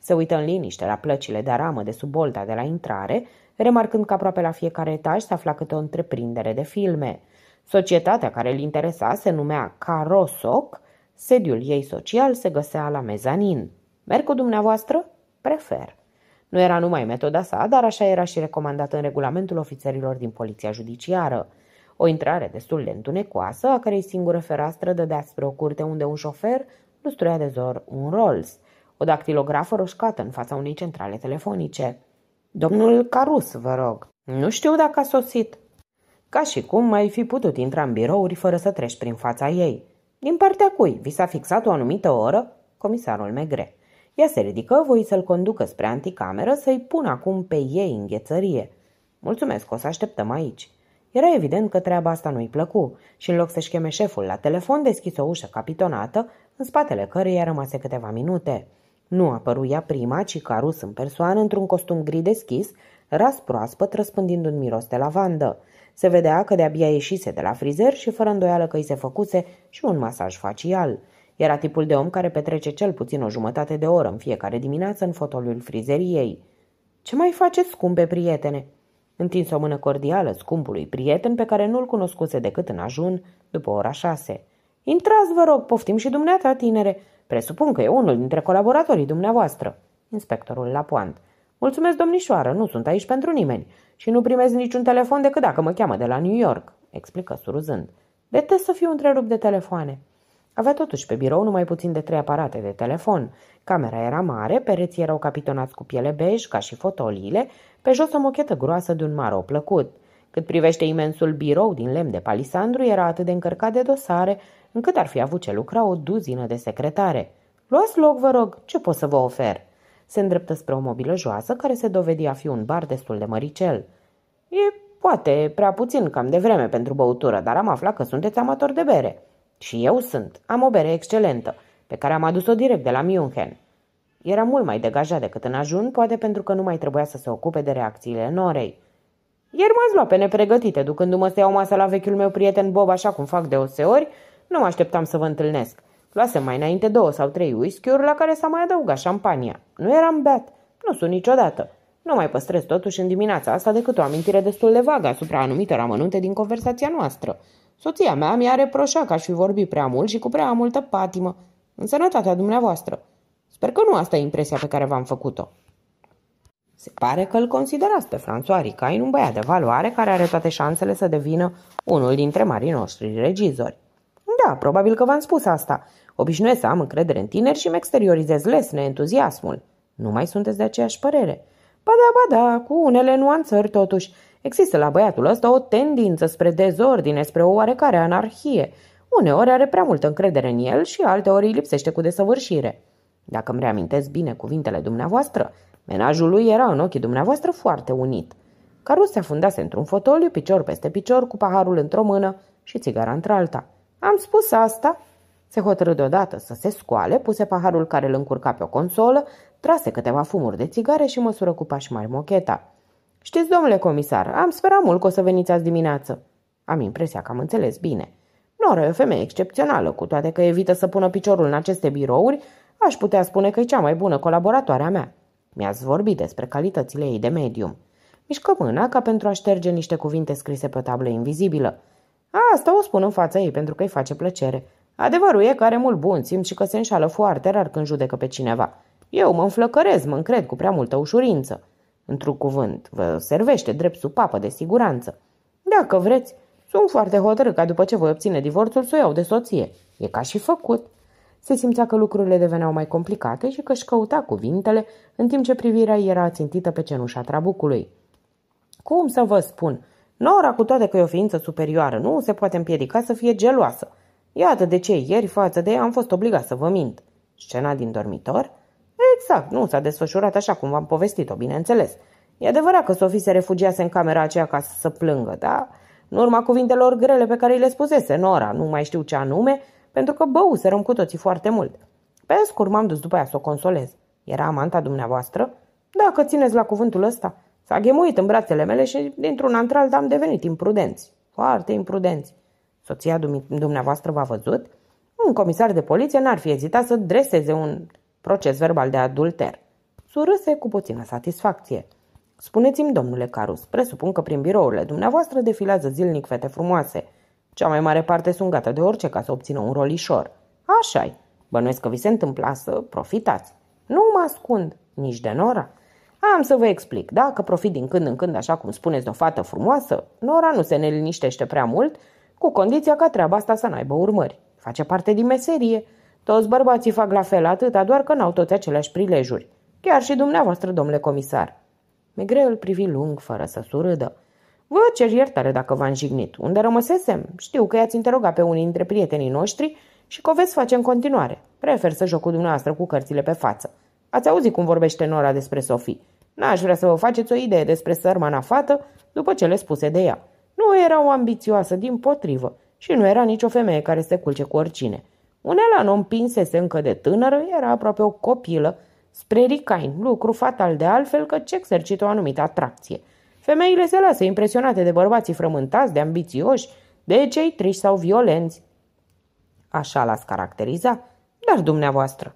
Speaker 1: Se uită în liniște la plăcile de aramă de sub bolta de la intrare remarcând că aproape la fiecare etaj se afla câte o întreprindere de filme. Societatea care îl interesa se numea Carosoc, sediul ei social se găsea la mezanin. Merg cu dumneavoastră? Prefer. Nu era numai metoda sa, dar așa era și recomandată în regulamentul ofițerilor din poliția judiciară. O intrare destul de întunecoasă, a cărei singură fereastră dădea spre o curte unde un șofer lustruia de zor un Rolls, o dactilografă roșcată în fața unei centrale telefonice. Domnul Carus, vă rog. Nu știu dacă a sosit. Ca și cum mai fi putut intra în birouri fără să treci prin fața ei. Din partea cui? Vi s-a fixat o anumită oră? Comisarul Megre. Ea se ridică, voi să-l conducă spre anticameră să-i pun acum pe ei în ghețărie. Mulțumesc, o să așteptăm aici. Era evident că treaba asta nu-i plăcu și în loc să-și cheme șeful la telefon, deschis o ușă capitonată, în spatele căreia rămase câteva minute. Nu apăru ea prima, ci Carus în persoană, într-un costum gri deschis, ras proaspăt, răspândind un miros de lavandă. Se vedea că de-abia ieșise de la frizer și fără îndoială că îi se făcuse și un masaj facial. Era tipul de om care petrece cel puțin o jumătate de oră în fiecare dimineață în fotoliul frizeriei. Ce mai faceți, scumpe prietene?" Întins o mână cordială scumpului prieten pe care nu-l cunoscuse decât în ajun, după ora șase. Intrați, vă rog, poftim și dumneata, tinere. Presupun că e unul dintre colaboratorii dumneavoastră, inspectorul Lapoant. Mulțumesc, domnișoară, nu sunt aici pentru nimeni și nu primez niciun telefon decât dacă mă cheamă de la New York, explică suruzând. Detest să fiu întrerupt de telefoane. Avea totuși pe birou numai puțin de trei aparate de telefon. Camera era mare, pereții erau capitonați cu piele bej, ca și fotoliile, pe jos o mochetă groasă de un maro plăcut. Cât privește imensul birou din lemn de palisandru, era atât de încărcat de dosare încât ar fi avut ce lucra o duzină de secretare. Luați loc, vă rog, ce pot să vă ofer?" Se îndreptă spre o mobilă joasă care se dovedi a fi un bar destul de măricel. E poate prea puțin, cam de vreme pentru băutură, dar am aflat că sunteți amator de bere. Și eu sunt. Am o bere excelentă, pe care am adus-o direct de la München. Era mult mai degajat decât în ajun, poate pentru că nu mai trebuia să se ocupe de reacțiile norei. Ieri m-ați luat pe nepregătite, ducându-mă să iau masă la vechiul meu prieten Bob, așa cum fac de oseori, nu mă așteptam să vă întâlnesc. Luase mai înainte două sau trei whisky-uri la care s-a mai adăugat șampania. Nu eram beat. Nu sunt niciodată. Nu mai păstrez totuși în dimineața asta decât o amintire destul de vagă asupra anumitor amănunte din conversația noastră. Soția mea mi-a reproșat că aș fi vorbit prea mult și cu prea multă patimă. În sănătatea dumneavoastră. Sper că nu asta e impresia pe care v-am făcut-o. Se pare că îl considerați pe François Ricain un băiat de valoare care are toate șansele să devină unul dintre marii noștri regizori. Da, probabil că v-am spus asta. Obișnuiesc să am încredere în tineri și îmi exteriorizez lesne entuziasmul. Nu mai sunteți de aceeași părere. Ba da, ba da, cu unele nuanțări totuși. Există la băiatul ăsta o tendință spre dezordine, spre o oarecare anarhie. Uneori are prea multă încredere în el și alteori îi lipsește cu desăvârșire. Dacă îmi reamintesc bine cuvintele dumneavoastră, menajul lui era în ochii dumneavoastră foarte unit. Carus se afundase într-un fotoliu, picior peste picior, cu paharul într-o mână și țigara într-alta. Am spus asta. Se hotărâ deodată să se scoale, puse paharul care îl încurca pe o consolă, trase câteva fumuri de țigare și măsură cu pași mari mocheta. Știți, domnule comisar, am sperat mult că o să veniți azi dimineață. Am impresia că am înțeles bine. Nora e o femeie excepțională, cu toate că evită să pună piciorul în aceste birouri, aș putea spune că e cea mai bună colaboratoare a mea. Mi-ați vorbit despre calitățile ei de medium. Mișcă mâna ca pentru a șterge niște cuvinte scrise pe o tablă invizibilă. Asta o spun în fața ei pentru că îi face plăcere. Adevărul e că are mult bun simț și că se înșală foarte rar când judecă pe cineva. Eu mă înflăcărez, mă încred cu prea multă ușurință. Într-un cuvânt, vă servește drept supapă de siguranță. Dacă vreți, sunt foarte hotărât ca după ce voi obține divorțul să o iau de soție. E ca și făcut. Se simțea că lucrurile deveneau mai complicate și că își căuta cuvintele în timp ce privirea era țintită pe cenușa trabucului. Cum să vă spun? Nora, cu toate că e o ființă superioară, nu se poate împiedica să fie geloasă. Iată de ce ieri față de ea am fost obligat să vă mint. Scena din dormitor? Exact, nu s-a desfășurat așa cum v-am povestit-o, bineînțeles. E adevărat că Sofie se refugiase în camera aceea ca să plângă, da. în urma cuvintelor grele pe care le spusese Nora, nu mai știu ce anume, pentru că bău se cu toții foarte mult. Pe scurt m-am dus după ea să o consolez. Era amanta dumneavoastră? Dacă țineți la cuvântul ăsta, S-a ghemuit în brațele mele și dintr-un antralt am devenit imprudenți. Foarte imprudenți. Soția dumneavoastră v-a văzut? Un comisar de poliție n-ar fi ezitat să dreseze un proces verbal de adulter. Surâse cu puțină satisfacție. Spuneți-mi, domnule Carus, presupun că prin birourile dumneavoastră defilează zilnic fete frumoase. Cea mai mare parte sunt gata de orice ca să obțină un rolișor. Așa-i. Bănuiesc că vi se întâmpla să profitați. Nu mă ascund, nici de Nora. Am să vă explic. Dacă profit din când în când, așa cum spuneți, de o fată frumoasă, Nora nu se ne liniștește prea mult, cu condiția ca treaba asta să n-aibă urmări. Face parte din meserie. Toți bărbații fac la fel atâta, doar că n-au toți aceleași prilejuri. Chiar și dumneavoastră, domnule comisar. Megreu îl privi lung, fără să surâdă. Vă cer iertare dacă v-am jignit. Unde rămăsesem? Știu că i-ați interogat pe unii dintre prietenii noștri și că o veți face în continuare. Prefer să joc cu dumneavoastră cu cărțile pe față. Ați auzit cum vorbește Nora despre Sofie. N-aș vrea să vă faceți o idee despre sărmana fată după cele spuse de ea. Nu era o ambițioasă, din potrivă, și nu era nicio femeie care se culce cu oricine. Unela nu împinsese încă de tânără, era aproape o copilă spre ricain, lucru fatal de altfel că ce exercită o anumită atracție. Femeile se lasă impresionate de bărbații frământați, de ambițioși, de cei triși sau violenți. Așa l-ați caracteriza, dar dumneavoastră,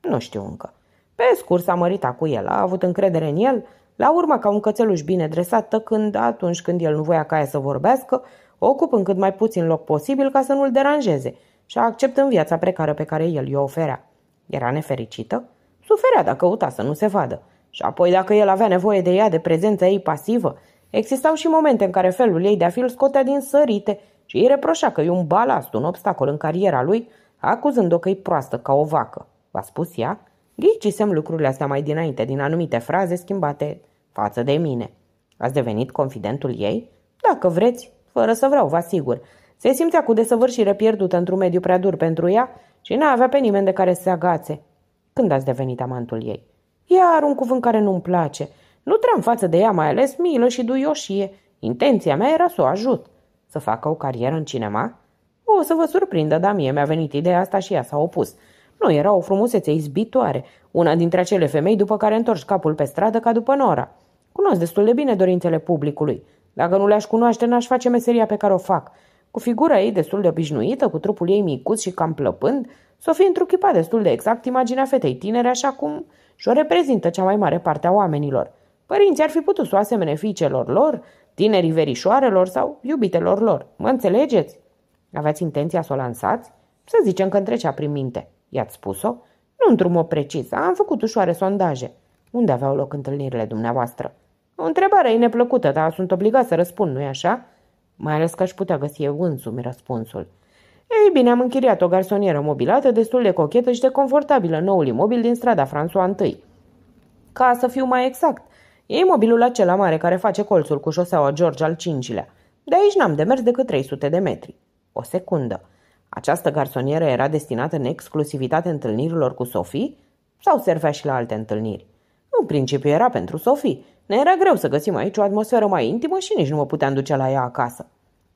Speaker 1: nu știu încă. Pe scurt s-a mărit cu el, a avut încredere în el, la urmă ca un cățeluș bine dresat, tăcând atunci când el nu voia ca ea să vorbească, ocupând cât mai puțin loc posibil ca să nu-l deranjeze și acceptând viața precară pe care el i-o oferea. Era nefericită? Suferea dacă uta să nu se vadă. Și apoi dacă el avea nevoie de ea, de prezența ei pasivă, existau și momente în care felul ei de a fi îl scotea din sărite și îi reproșa că e un balast, un obstacol în cariera lui, acuzând-o că e proastă ca o vacă. V-a spus ea? Ghicisem lucrurile astea mai dinainte, din anumite fraze schimbate față de mine. Ați devenit confidentul ei? Dacă vreți, fără să vreau, vă asigur. Se simțea cu desăvârșire pierdută într-un mediu prea dur pentru ea și n-avea pe nimeni de care să se agațe. Când ați devenit amantul ei? Iar un cuvânt care nu-mi place. Nu tream față de ea, mai ales milă și duioșie. Intenția mea era să o ajut. Să facă o carieră în cinema? O să vă surprindă, dar mie mi-a venit ideea asta și ea s-a opus. Nu, era o frumusețe izbitoare, una dintre acele femei după care întorci capul pe stradă ca după nora. Cunosc destul de bine dorințele publicului. Dacă nu le-aș cunoaște, n-aș face meseria pe care o fac. Cu figura ei destul de obișnuită, cu trupul ei micuț și cam plăpând, s-o fi întruchipat destul de exact imaginea fetei tinere așa cum și-o reprezintă cea mai mare parte a oamenilor. Părinții ar fi putut să o asemene fiicelor lor, tinerii verișoarelor sau iubitelor lor. Mă înțelegeți? Aveați intenția să o lansați? Să zicem că întrecea prin minte. I-ați spus-o? Nu într-un mod precis, am făcut ușoare sondaje. Unde aveau loc întâlnirile dumneavoastră? O întrebare e neplăcută, dar sunt obligat să răspund, nu-i așa? Mai ales că aș putea găsi eu însumi răspunsul. Ei bine, am închiriat o garsonieră mobilată destul de cochetă și de confortabilă în noul imobil din strada François I. Ca să fiu mai exact, e imobilul acela mare care face colțul cu șoseaua George al V-lea. De aici n-am demers decât 300 de metri. O secundă. Această garsonieră era destinată în exclusivitate întâlnirilor cu Sofie sau servea și la alte întâlniri? În principiu era pentru Sofie. Ne era greu să găsim aici o atmosferă mai intimă și nici nu mă puteam duce la ea acasă.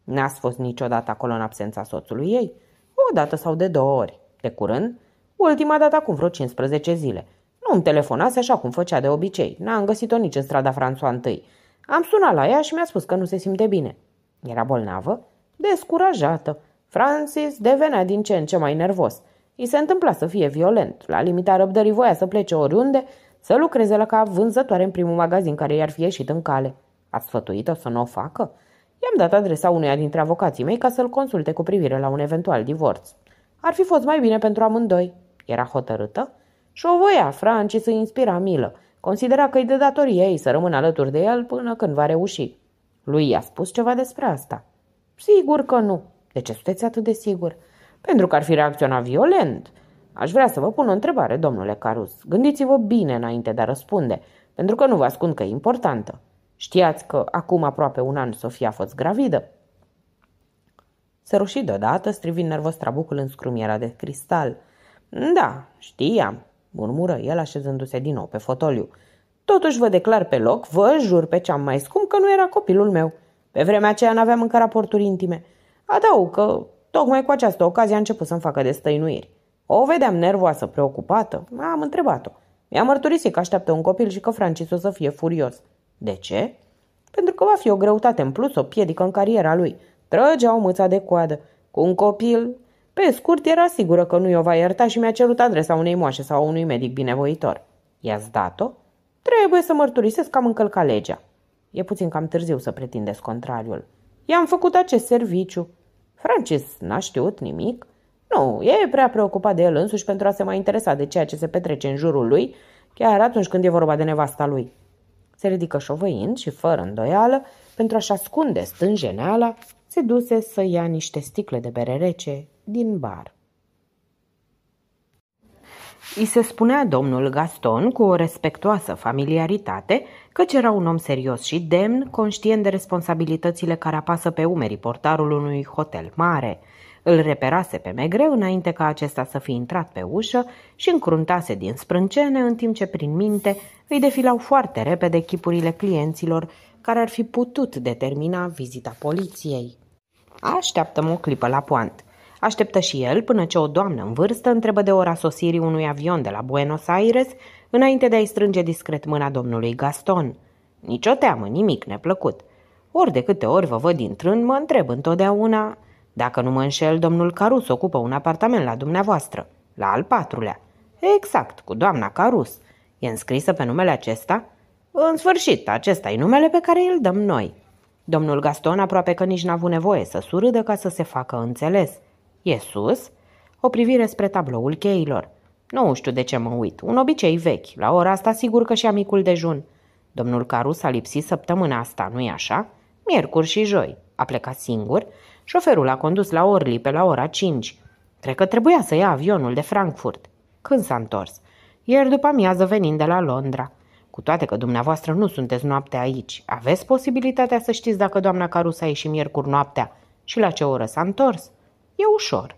Speaker 1: N-ați fost niciodată acolo în absența soțului ei? O dată sau de două ori. De curând? Ultima dată acum vreo 15 zile. nu îmi telefonase așa cum făcea de obicei. N-am găsit-o nici în strada François I. Am sunat la ea și mi-a spus că nu se simte bine. Era bolnavă? Descurajată. Francis devenea din ce în ce mai nervos. I se întâmpla să fie violent. La limita răbdării voia să plece oriunde, să lucreze la ca vânzătoare în primul magazin care i-ar fi ieșit în cale. A sfătuit-o să nu o facă? I-am dat adresa uneia dintre avocații mei ca să-l consulte cu privire la un eventual divorț. Ar fi fost mai bine pentru amândoi. Era hotărâtă și o voia, Francis îi inspira milă. Considera că-i de datorie ei să rămână alături de el până când va reuși. Lui i-a spus ceva despre asta. Sigur că nu, de ce sunteți atât de sigur? Pentru că ar fi reacționat violent. Aș vrea să vă pun o întrebare, domnule Carus. Gândiți-vă bine înainte de a răspunde, pentru că nu vă ascund că e importantă. Știați că acum aproape un an Sofia a fost gravidă? Se ruși deodată, strivind nervos trabucul în scrumiera de cristal. Da, știam, murmură el așezându-se din nou pe fotoliu. Totuși vă declar pe loc, vă jur pe ce am mai scump că nu era copilul meu. Pe vremea aceea n-aveam încă raporturi intime. Adaug că tocmai cu această ocazie a început să-mi facă destăinuiri. O vedeam nervoasă, preocupată. Am întrebat-o. Mi-a mărturisit că așteaptă un copil și că Francis o să fie furios. De ce? Pentru că va fi o greutate în plus, o piedică în cariera lui. Trăgea o mâța de coadă. Cu un copil... Pe scurt, era sigură că nu i-o va ierta și mi-a cerut adresa unei moașe sau unui medic binevoitor. I-ați dat-o? Trebuie să mărturisesc că am încălcat legea. E puțin cam târziu să pretindeți contrariul. I-am făcut acest serviciu. Francis n-a știut nimic. Nu, e prea preocupat de el însuși pentru a se mai interesa de ceea ce se petrece în jurul lui, chiar atunci când e vorba de nevasta lui. Se ridică șovăind și fără îndoială, pentru a-și ascunde stânjeneala, se duse să ia niște sticle de bere rece din bar. I se spunea domnul Gaston cu o respectoasă familiaritate că era un om serios și demn, conștient de responsabilitățile care apasă pe umerii portarul unui hotel mare. Îl reperase pe Megre înainte ca acesta să fi intrat pe ușă și încruntase din sprâncene în timp ce prin minte îi defilau foarte repede chipurile clienților care ar fi putut determina vizita poliției. Așteaptă-mă o clipă la poant. Așteptă și el până ce o doamnă în vârstă întrebă de ora sosirii unui avion de la Buenos Aires, înainte de a-i strânge discret mâna domnului Gaston. Nici o teamă, nimic neplăcut. Ori de câte ori vă văd intrând, mă întreb întotdeauna, dacă nu mă înșel, domnul Carus ocupă un apartament la dumneavoastră, la al patrulea. Exact, cu doamna Carus. E înscrisă pe numele acesta? În sfârșit, acesta e numele pe care îl dăm noi. Domnul Gaston aproape că nici n-a avut nevoie să surâdă ca să se facă înțeles – E sus? O privire spre tabloul cheilor. Nu știu de ce mă uit. Un obicei vechi. La ora asta sigur că și amicul dejun. Domnul Caru s-a lipsit săptămâna asta, nu-i așa? Miercuri și joi. A plecat singur. Șoferul a condus la Orli pe la ora 5. Cred că trebuia să ia avionul de Frankfurt. Când s-a întors? Ieri după amiază venind de la Londra. Cu toate că dumneavoastră nu sunteți noapte aici, aveți posibilitatea să știți dacă doamna Caru s-a ieșit miercuri noaptea și la ce oră s-a întors? E ușor.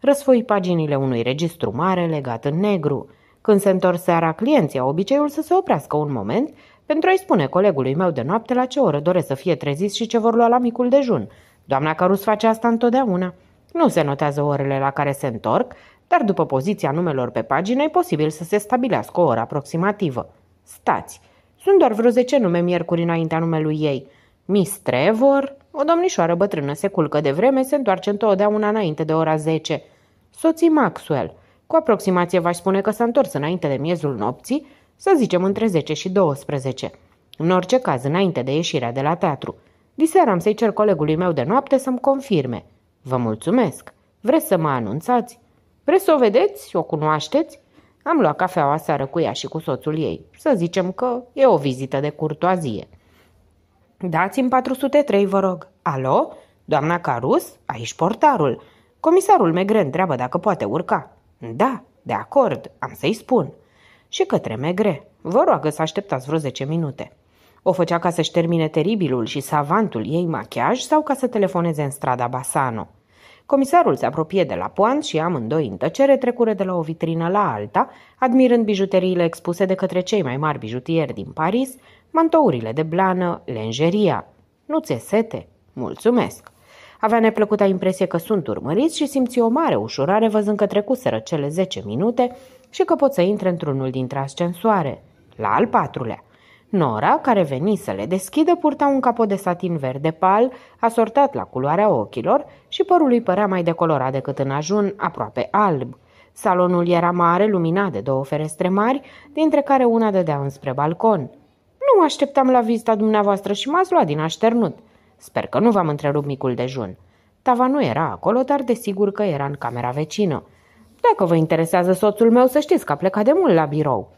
Speaker 1: Răsfoi paginile unui registru mare legat în negru. Când se întorc seara clienții au obiceiul să se oprească un moment pentru a-i spune colegului meu de noapte la ce oră doresc să fie trezit și ce vor lua la micul dejun. Doamna Carus face asta întotdeauna. Nu se notează orele la care se întorc, dar după poziția numelor pe pagină e posibil să se stabilească o oră aproximativă. Stați! Sunt doar vreo 10 nume miercuri înaintea numelui ei. Miss Trevor, o domnișoară bătrână se culcă de vreme, se întoarce întotdeauna înainte de ora 10. Soții Maxwell. Cu aproximație v-aș spune că s-a întors înainte de miezul nopții, să zicem între 10 și 12. În orice caz, înainte de ieșirea de la teatru. Diseram să-i cer colegului meu de noapte să-mi confirme. Vă mulțumesc. Vreți să mă anunțați? Vreți să o vedeți? O cunoașteți? Am luat cafeaua seară cu ea și cu soțul ei. Să zicem că e o vizită de curtoazie. Dați-mi 403, vă rog. Alo? Doamna Carus? Aici portarul. Comisarul Megre întreabă dacă poate urca. Da, de acord, am să-i spun. Și către Megre. Vă roagă să așteptați vreo 10 minute. O făcea ca să-și termine teribilul și savantul ei machiaj sau ca să telefoneze în strada Basano. Comisarul se apropie de la poant și amândoi în tăcere trecură de la o vitrină la alta, admirând bijuteriile expuse de către cei mai mari bijutieri din Paris mantourile de blană, lenjeria. Nu ți-e sete? Mulțumesc! Avea neplăcuta impresie că sunt urmăriți și simți o mare ușurare văzând că trecuseră cele 10 minute și că pot să intre într-unul dintre ascensoare, la al patrulea. Nora, care veni să le deschidă, purta un capot de satin verde pal, asortat la culoarea ochilor și părul lui părea mai decolorat decât în ajun, aproape alb. Salonul era mare, luminat de două ferestre mari, dintre care una dădea înspre balcon. Nu așteptam la vizita dumneavoastră și m-ați luat din așternut. Sper că nu v-am întrerupt micul dejun. Tava nu era acolo, dar desigur că era în camera vecină. Dacă vă interesează soțul meu, să știți că a plecat de mult la birou.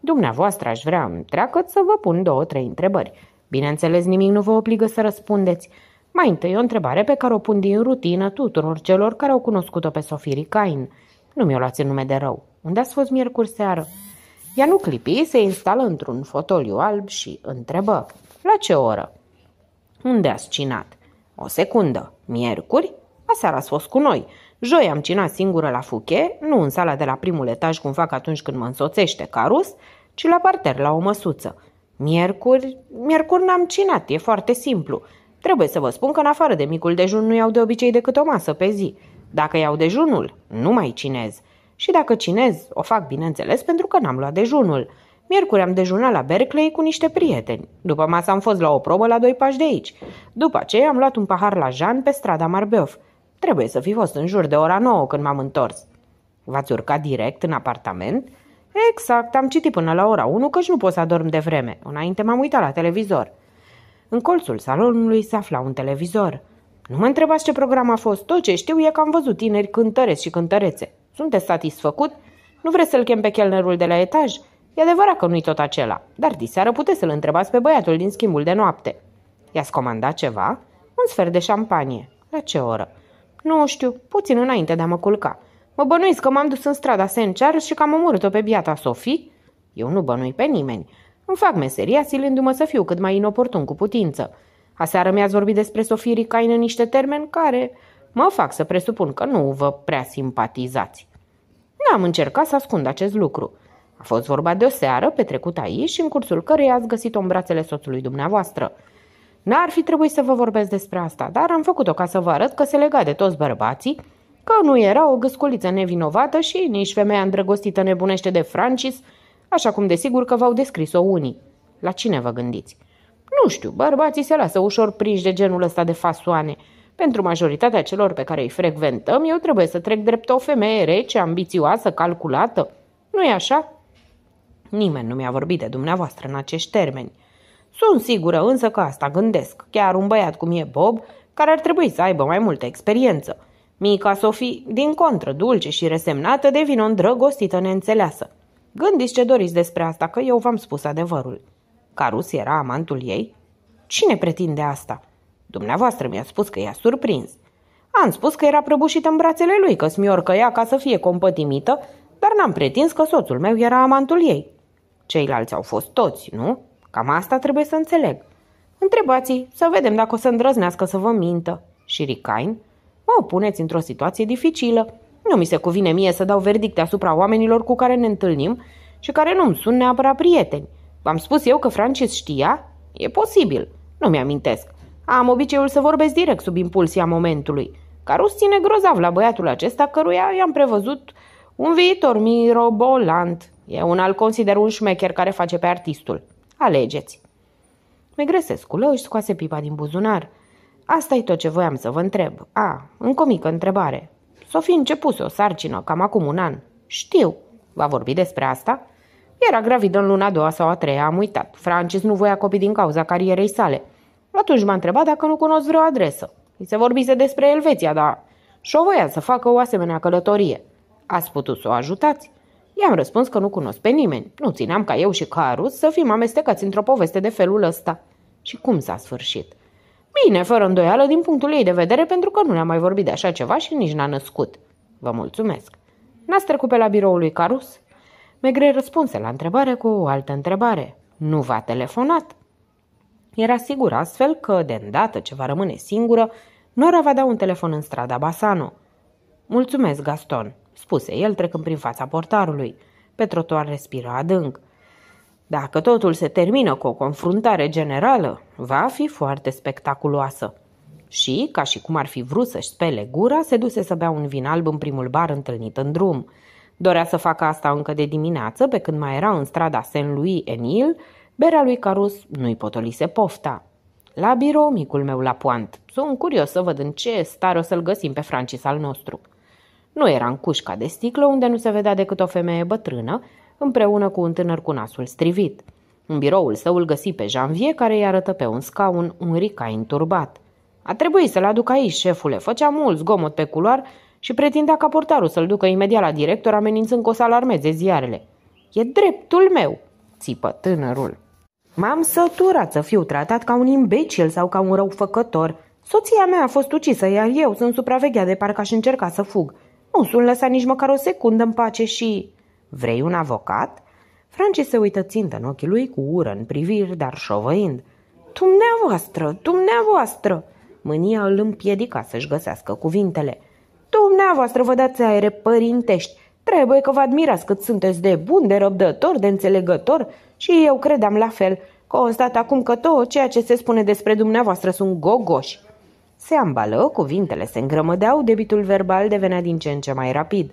Speaker 1: Dumneavoastră aș vrea întreagăt să vă pun două, trei întrebări. Bineînțeles, nimic nu vă obligă să răspundeți. Mai întâi o întrebare pe care o pun din rutină tuturor celor care au cunoscut-o pe Sofie Cain. Nu mi-o luați în nume de rău. Unde ați fost miercuri seară? Ea nu clipi, se instală într-un fotoliu alb și întrebă. La ce oră? Unde ați cinat? O secundă. Miercuri? Aseară ați fost cu noi. Joi am cinat singură la Fuche, nu în sala de la primul etaj cum fac atunci când mă însoțește carus, ci la parter, la o măsuță. Miercuri? Miercuri n-am cinat, e foarte simplu. Trebuie să vă spun că în afară de micul dejun nu iau de obicei decât o masă pe zi. Dacă iau dejunul, nu mai cinez. Și dacă cinez, o fac bineînțeles pentru că n-am luat dejunul. Miercuri am dejunat la Berkeley cu niște prieteni. După masă am fost la o probă la doi pași de aici. După aceea am luat un pahar la Jean pe strada Marbeuf. Trebuie să fi fost în jur de ora nouă când m-am întors. V-ați urcat direct în apartament? Exact, am citit până la ora 1 căci nu pot să adorm de vreme. Înainte m-am uitat la televizor. În colțul salonului se afla un televizor. Nu mă întrebați ce program a fost, tot ce știu e că am văzut tineri cântăreți și cântărețe. Sunteți satisfăcut? Nu vreți să-l chem pe chelnerul de la etaj? E adevărat că nu-i tot acela, dar diseară puteți să-l întrebați pe băiatul din schimbul de noapte. I-ați comandat ceva? Un sfert de șampanie. La ce oră? Nu știu, puțin înainte de a mă culca. Mă bănuiesc că m-am dus în strada Saint Charles și că am omorât-o pe biata Sophie? Eu nu bănui pe nimeni. Îmi fac meseria silindu-mă să fiu cât mai inoportun cu putință. Aseară mi-ați vorbit despre Sofie Ricain în niște termeni care mă fac să presupun că nu vă prea simpatizați am încercat să ascund acest lucru. A fost vorba de o seară petrecută aici și în cursul căreia ați găsit-o în brațele soțului dumneavoastră. N-ar fi trebuit să vă vorbesc despre asta, dar am făcut-o ca să vă arăt că se lega de toți bărbații, că nu era o găsculiță nevinovată și nici femeia îndrăgostită nebunește de Francis, așa cum desigur că v-au descris-o unii. La cine vă gândiți? Nu știu, bărbații se lasă ușor prinși de genul ăsta de fasoane – pentru majoritatea celor pe care îi frecventăm, eu trebuie să trec drept o femeie rece, ambițioasă, calculată. nu e așa? Nimeni nu mi-a vorbit de dumneavoastră în acești termeni. Sunt sigură însă că asta gândesc. Chiar un băiat cum e Bob, care ar trebui să aibă mai multă experiență. Mica Sofie, din contră, dulce și resemnată, devine o îndrăgostită neînțeleasă. Gândiți ce doriți despre asta, că eu v-am spus adevărul. Carus era amantul ei? Cine pretinde asta? Dumneavoastră mi-a spus că i-a surprins. Am spus că era prăbușit în brațele lui, că ea ca să fie compătimită, dar n-am pretins că soțul meu era amantul ei. Ceilalți au fost toți, nu? Cam asta trebuie să înțeleg. Întrebați-i să vedem dacă o să îndrăznească să vă mintă. Și Ricain, mă puneți într-o situație dificilă. Nu mi se cuvine mie să dau verdicte asupra oamenilor cu care ne întâlnim și care nu-mi sunt neapărat prieteni. V-am spus eu că Francis știa? E posibil. Nu mi-amintesc. Am obiceiul să vorbesc direct sub impulsia momentului. Carus ține grozav la băiatul acesta căruia i-am prevăzut un viitor mirobolant. E un alt consider un șmecher care face pe artistul. Alegeți. lău își scoase pipa din buzunar. asta e tot ce voiam să vă întreb. A, încă o mică întrebare. S-o fi început o sarcină cam acum un an. Știu. Va vorbi despre asta? Era gravidă în luna a doua sau a treia, am uitat. Francis nu voia copii din cauza carierei sale – atunci m-a întrebat dacă nu cunosc vreo adresă. I se vorbise despre Elveția, dar și-o voia să facă o asemenea călătorie. Ați putut să o ajutați? I-am răspuns că nu cunosc pe nimeni. Nu țineam ca eu și Carus să fim amestecați într-o poveste de felul ăsta. Și cum s-a sfârșit? Bine, fără îndoială, din punctul ei de vedere, pentru că nu ne-a mai vorbit de așa ceva și nici n-a născut. Vă mulțumesc. N-ați trecut pe la biroul lui Carus? Megre răspunse la întrebare cu o altă întrebare. Nu v-a telefonat? Era sigur astfel că, de îndată ce va rămâne singură, Nora va da un telefon în strada Basano. Mulțumesc, Gaston, spuse el trecând prin fața portarului. Pe trotuar respira adânc. Dacă totul se termină cu o confruntare generală, va fi foarte spectaculoasă. Și, ca și cum ar fi vrut să-și spele gura, se duse să bea un vin alb în primul bar întâlnit în drum. Dorea să facă asta încă de dimineață, pe când mai era în strada Saint-Louis-Enil, Berea lui Carus nu-i potolise pofta. La birou, micul meu la poant. Sunt curios să văd în ce stare o să-l găsim pe Francis al nostru. Nu era în cușca de sticlă unde nu se vedea decât o femeie bătrână, împreună cu un tânăr cu nasul strivit. În biroul său îl găsi pe Janvier, care îi arătă pe un scaun un rica înturbat. A trebuit să-l aduc aici, șefule. Făcea mult zgomot pe culoar și pretindea ca portarul să-l ducă imediat la director, amenințând că o să alarmeze ziarele. E dreptul meu, țipă tânărul. M-am săturat să fiu tratat ca un imbecil sau ca un răufăcător. Soția mea a fost ucisă, iar eu sunt supravegheat de parcă aș încerca să fug. Nu sunt lăsat nici măcar o secundă în pace și... Vrei un avocat? Francis se uită țintă în ochii lui cu ură în priviri, dar șovăind. Dumneavoastră, dumneavoastră! Mânia îl împiedica să-și găsească cuvintele. Dumneavoastră vă dați aere părintești. Trebuie că vă admirați cât sunteți de bun, de răbdător, de înțelegător și eu credeam la fel, constat acum că tot ceea ce se spune despre dumneavoastră sunt gogoși. Se ambală, cuvintele se îngrămădeau, debitul verbal devenea din ce în ce mai rapid.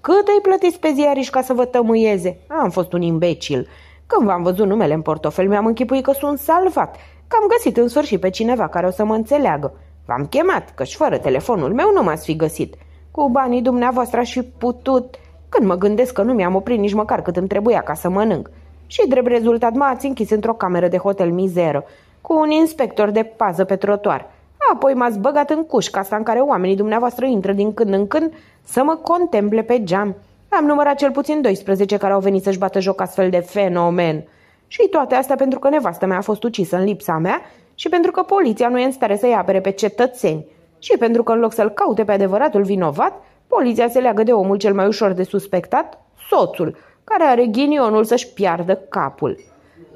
Speaker 1: Cât îi plătiți pe ziariș ca să vă tămâieze? Am fost un imbecil. Când v-am văzut numele în portofel, mi-am închipuit că sunt salvat, că am găsit în sfârșit pe cineva care o să mă înțeleagă. V-am chemat, căci fără telefonul meu nu m-ați fi găsit. Cu banii dumneavoastră aș fi putut... Când mă gândesc că nu mi-am oprit nici măcar cât îmi trebuia ca să mănânc și, drept rezultat, mă ați închis într-o cameră de hotel mizeră, cu un inspector de pază pe trotuar. Apoi m-ați băgat în cușca asta în care oamenii dumneavoastră intră din când în când să mă contemple pe geam. Am numărat cel puțin 12 care au venit să-și bată joc astfel de fenomen. Și toate astea pentru că nevastă mea a fost ucisă în lipsa mea și pentru că poliția nu e în stare să-i apere pe cetățeni și pentru că în loc să-l caute pe adevăratul vinovat, poliția se leagă de omul cel mai ușor de suspectat, soțul, care are ghinionul să-și piardă capul.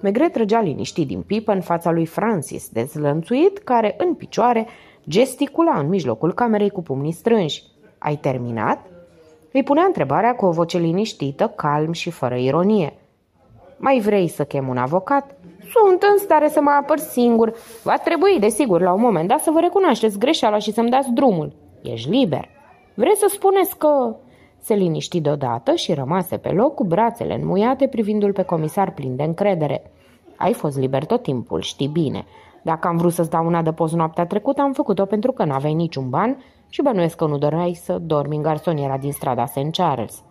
Speaker 1: Megre trăgea liniștit din pipă în fața lui Francis, dezlănțuit, care, în picioare, gesticula în mijlocul camerei cu pumnii strânși. Ai terminat?" Îi punea întrebarea cu o voce liniștită, calm și fără ironie. Mai vrei să chem un avocat?" Sunt în stare să mă apăr singur. Va trebui, desigur, la un moment dat să vă recunoașteți greșeala și să-mi dați drumul. Ești liber. Vreți să spuneți că se liniști deodată și rămase pe loc cu brațele înmuiate privindu-l pe comisar plin de încredere. Ai fost liber tot timpul, știi bine. Dacă am vrut să-ți dau de adăpost noaptea trecută, am făcut-o pentru că n-aveai niciun ban și bănuiesc că nu doreai să dormi în garsoniera din strada St. Charles.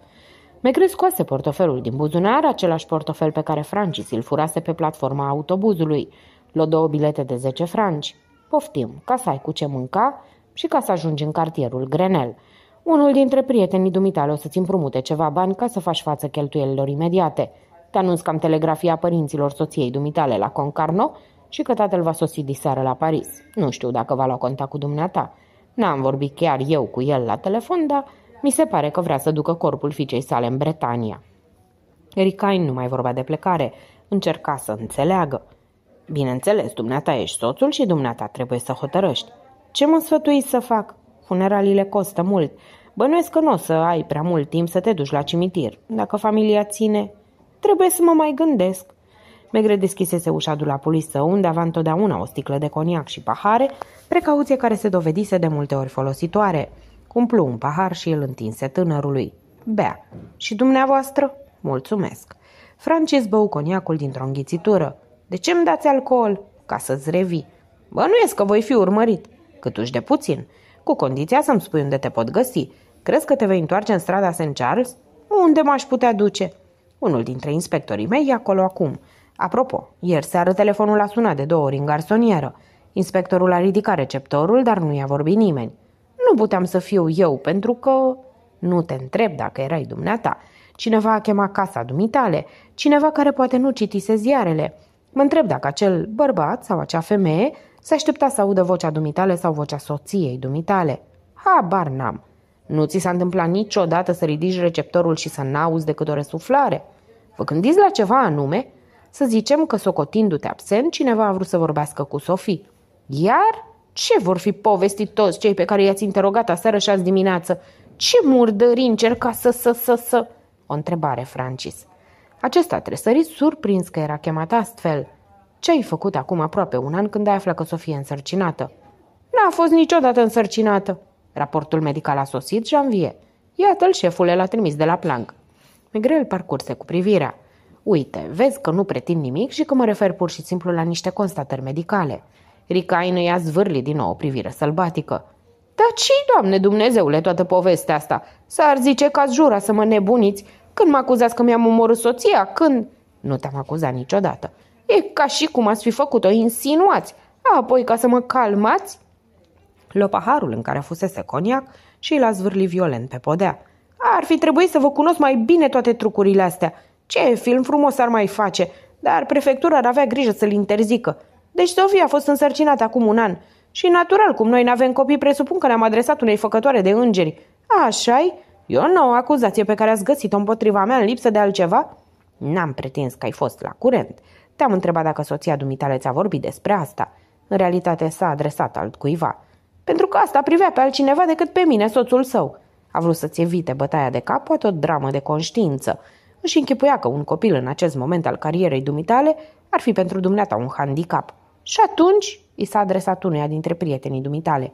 Speaker 1: Megre scoase portofelul din buzunar, același portofel pe care Francis îl furase pe platforma autobuzului. Lua două bilete de 10 franci. Poftim, ca să ai cu ce mânca și ca să ajungi în cartierul Grenel – unul dintre prietenii dumitale o să-ți împrumute ceva bani ca să faci față cheltuielilor imediate. Te anunț că am telegrafia părinților soției dumitale la Concarno și că tatăl va sosi diseară la Paris. Nu știu dacă va lua contact cu dumneata. N-am vorbit chiar eu cu el la telefon, dar mi se pare că vrea să ducă corpul fiicei sale în Bretania. Ricain nu mai vorba de plecare, încerca să înțeleagă. Bineînțeles, dumneata ești soțul și dumneata trebuie să hotărăști. Ce mă sfătuiți să fac? Funeralii le costă mult. Bănuiesc că nu o să ai prea mult timp să te duci la cimitir. Dacă familia ține, trebuie să mă mai gândesc. Megre deschisese ușa dulapului său, unde avea întotdeauna o sticlă de coniac și pahare, precauție care se dovedise de multe ori folositoare. Cumplu un pahar și îl întinse tânărului. Bea. Și dumneavoastră? Mulțumesc. Francis bău coniacul dintr-o înghițitură. De ce îmi dați alcool? Ca să-ți revii. Bănuiesc că voi fi urmărit. Câtuși de puțin cu condiția să-mi spui unde te pot găsi. Crezi că te vei întoarce în strada St. Charles? Unde m-aș putea duce? Unul dintre inspectorii mei e acolo acum. Apropo, ieri seară telefonul a sunat de două ori în garsonieră. Inspectorul a ridicat receptorul, dar nu i-a vorbit nimeni. Nu puteam să fiu eu, pentru că... Nu te întreb dacă erai dumneata. Cineva a chemat casa dumitale, cineva care poate nu citise ziarele. Mă întreb dacă acel bărbat sau acea femeie se aștepta să audă vocea dumitale sau vocea soției dumitale. Habar n-am. Nu ți s-a întâmplat niciodată să ridici receptorul și să n-auzi decât o resuflare? Vă gândiți la ceva anume? Să zicem că, socotindu-te absent, cineva a vrut să vorbească cu Sofie. Iar ce vor fi povestit toți cei pe care i-ați interogat aseară și azi dimineață? Ce murdări încerca să, să, să, să... O întrebare, Francis. Acesta tresări surprins că era chemat astfel – ce ai făcut acum aproape un an când ai aflat că Sofie e însărcinată? N-a fost niciodată însărcinată. Raportul medical a sosit janvie. Iată-l, șefule l-a trimis de la plank. Megrel parcurse cu privirea. Uite, vezi că nu pretind nimic și că mă refer pur și simplu la niște constatări medicale. Ricain îi a zvârlit din nou o privire sălbatică. Dar ce doamne Dumnezeule, toată povestea asta? S-ar zice că ați jura să mă nebuniți când mă acuzați că mi-am omorât soția, când... Nu te-am acuzat niciodată. E ca și cum ați fi făcut-o insinuați. Apoi, ca să mă calmați, lua paharul în care fusese coniac și l-a zvârlit violent pe podea. Ar fi trebuit să vă cunosc mai bine toate trucurile astea. Ce film frumos ar mai face, dar prefectura ar avea grijă să-l interzică. Deci Sofia a fost însărcinată acum un an. Și natural, cum noi n-avem copii, presupun că ne-am adresat unei făcătoare de îngeri. Așa-i? E o nouă acuzație pe care ați găsit-o împotriva mea în lipsă de altceva? N-am pretins că ai fost la curent. Te-am întrebat dacă soția dumitale ți-a vorbit despre asta. În realitate s-a adresat altcuiva. Pentru că asta privea pe altcineva decât pe mine, soțul său. A vrut să-ți evite bătaia de cap, poate o dramă de conștiință. Își închipuia că un copil în acest moment al carierei dumitale ar fi pentru dumneata un handicap. Și atunci i s-a adresat unuia dintre prietenii dumitale.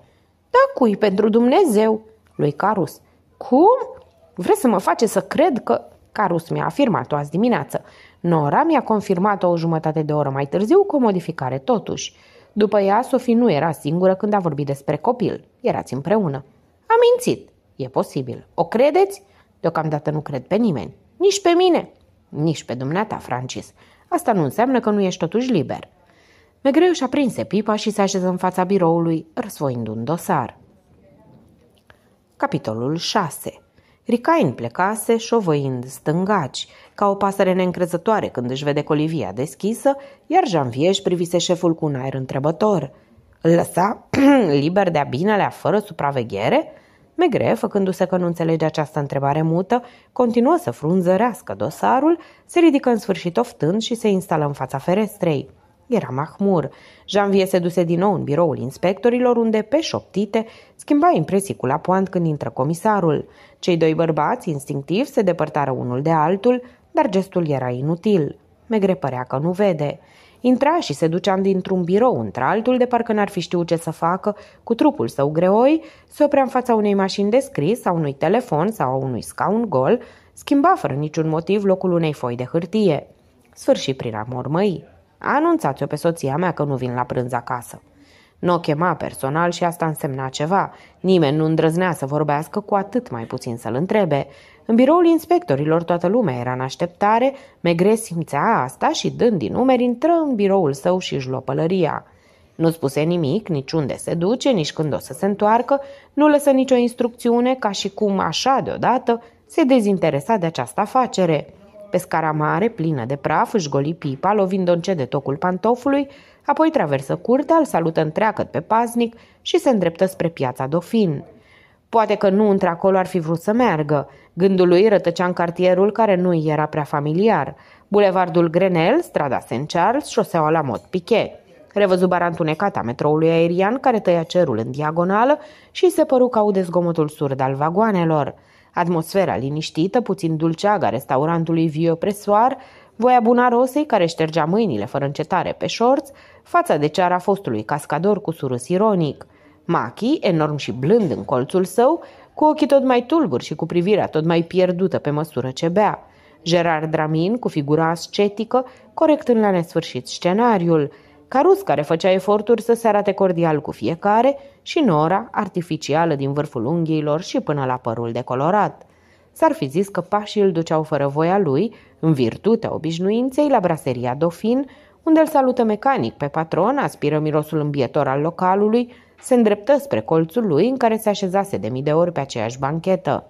Speaker 1: Da cui pentru Dumnezeu? Lui Carus. Cum? Vreți să mă face să cred că... Carus mi-a afirmat-o azi dimineață. Nora mi-a confirmat o jumătate de oră mai târziu cu o modificare totuși. După ea, Sofie nu era singură când a vorbit despre copil. Erați împreună. A mințit. E posibil. O credeți? Deocamdată nu cred pe nimeni. Nici pe mine. Nici pe dumneata, Francis. Asta nu înseamnă că nu ești totuși liber. Megreu și-a prinse pipa și se așeză în fața biroului, răsvoind un dosar. Capitolul 6 Ricain plecase, șovăind stângaci, ca o pasăre neîncrezătoare când își vede colivia deschisă, iar Jean Vieș privise șeful cu un aer întrebător. Îl lăsa [CLEARS THROAT] liber de-a binelea, fără supraveghere? Megre, făcându-se că nu înțelege această întrebare mută, continuă să frunzărească dosarul, se ridică în sfârșit oftând și se instală în fața ferestrei. Era mahmur Janvie se duse din nou în biroul inspectorilor, unde, pe șoptite, schimba impresii cu poant când intră comisarul. Cei doi bărbați, instinctiv, se depărtară unul de altul, dar gestul era inutil. Megre părea că nu vede. Intra și se ducea dintr-un birou într-altul, de parcă n-ar fi știut ce să facă, cu trupul său greoi, se oprea în fața unei mașini de scris, sau unui telefon sau unui scaun gol, schimba fără niciun motiv locul unei foi de hârtie. Sfârșit prin a mormăi. Anunțați-o pe soția mea că nu vin la prânz acasă. Nu o chema personal și asta însemna ceva. Nimeni nu îndrăznea să vorbească, cu atât mai puțin să-l întrebe. În biroul inspectorilor toată lumea era în așteptare, Megre simțea asta și dând din numeri intră în biroul său și își pălăria. Nu spuse nimic, nici unde se duce, nici când o să se întoarcă, nu lăsă nicio instrucțiune, ca și cum așa deodată se dezinteresa de această afacere. Pe scara mare, plină de praf, își goli pipa, lovind once de tocul pantofului, apoi traversă curtea, îl salută întreagăt pe paznic și se îndreptă spre piața Dofin. Poate că nu într-acolo ar fi vrut să meargă. Gândul lui rătăcea în cartierul care nu îi era prea familiar. Bulevardul Grenel, strada St. Charles, șoseaua la mod Piquet. Revăzu bara întunecată a metroului aerian care tăia cerul în diagonală și se păru că aude zgomotul surd al vagoanelor. Atmosfera liniștită, puțin dulceagă restaurantului Vio Presoar, voia buna rosei care ștergea mâinile fără încetare pe șorți, fața de ceara fostului cascador cu surâs ironic. Machi, enorm și blând în colțul său, cu ochii tot mai tulburi și cu privirea tot mai pierdută pe măsură ce bea. Gerard Dramin, cu figura ascetică, corectând la nesfârșit scenariul – Carus, care făcea eforturi să se arate cordial cu fiecare, și nora, artificială din vârful unghiilor și până la părul decolorat. S-ar fi zis că pașii îl duceau fără voia lui, în virtutea obișnuinței, la braseria Dofin, unde îl salută mecanic pe patron, aspiră mirosul îmbietor al localului, se îndreptă spre colțul lui în care se așezase de mii de ori pe aceeași banchetă.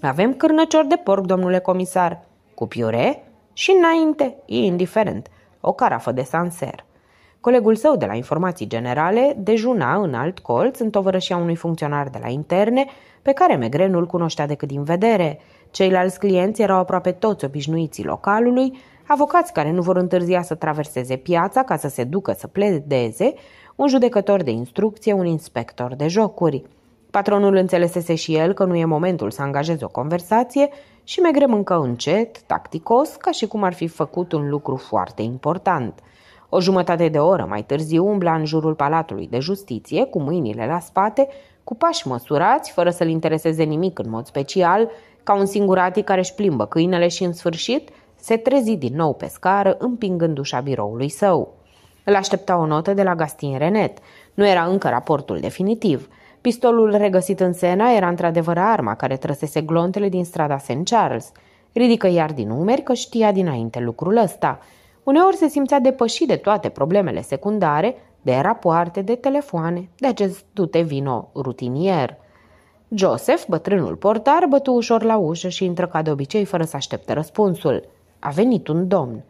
Speaker 1: Avem cârnăcior de porc, domnule comisar, cu piure și înainte, e indiferent, o carafă de sanser. Colegul său de la informații generale dejuna în alt colț în tovărășia unui funcționar de la interne, pe care Megre nu-l cunoștea decât din vedere. Ceilalți clienți erau aproape toți obișnuiții localului, avocați care nu vor întârzia să traverseze piața ca să se ducă să pledeze, un judecător de instrucție, un inspector de jocuri. Patronul înțelesese și el că nu e momentul să angajeze o conversație și Megre mâncă încet, tacticos, ca și cum ar fi făcut un lucru foarte important – o jumătate de oră mai târziu umbla în jurul Palatului de Justiție, cu mâinile la spate, cu pași măsurați, fără să-l intereseze nimic în mod special, ca un singuratic care își plimbă câinele și, în sfârșit, se trezi din nou pe scară, împingând ușa biroului său. Îl aștepta o notă de la Gastin Renet. Nu era încă raportul definitiv. Pistolul regăsit în Sena era într-adevăr arma care trăsese glontele din strada St. Charles. Ridică iar din umeri că știa dinainte lucrul ăsta – Uneori se simțea depășit de toate problemele secundare, de rapoarte, de telefoane, de acest dute vino rutinier. Joseph, bătrânul portar, bătu ușor la ușă și intră ca de obicei fără să aștepte răspunsul. A venit un domn.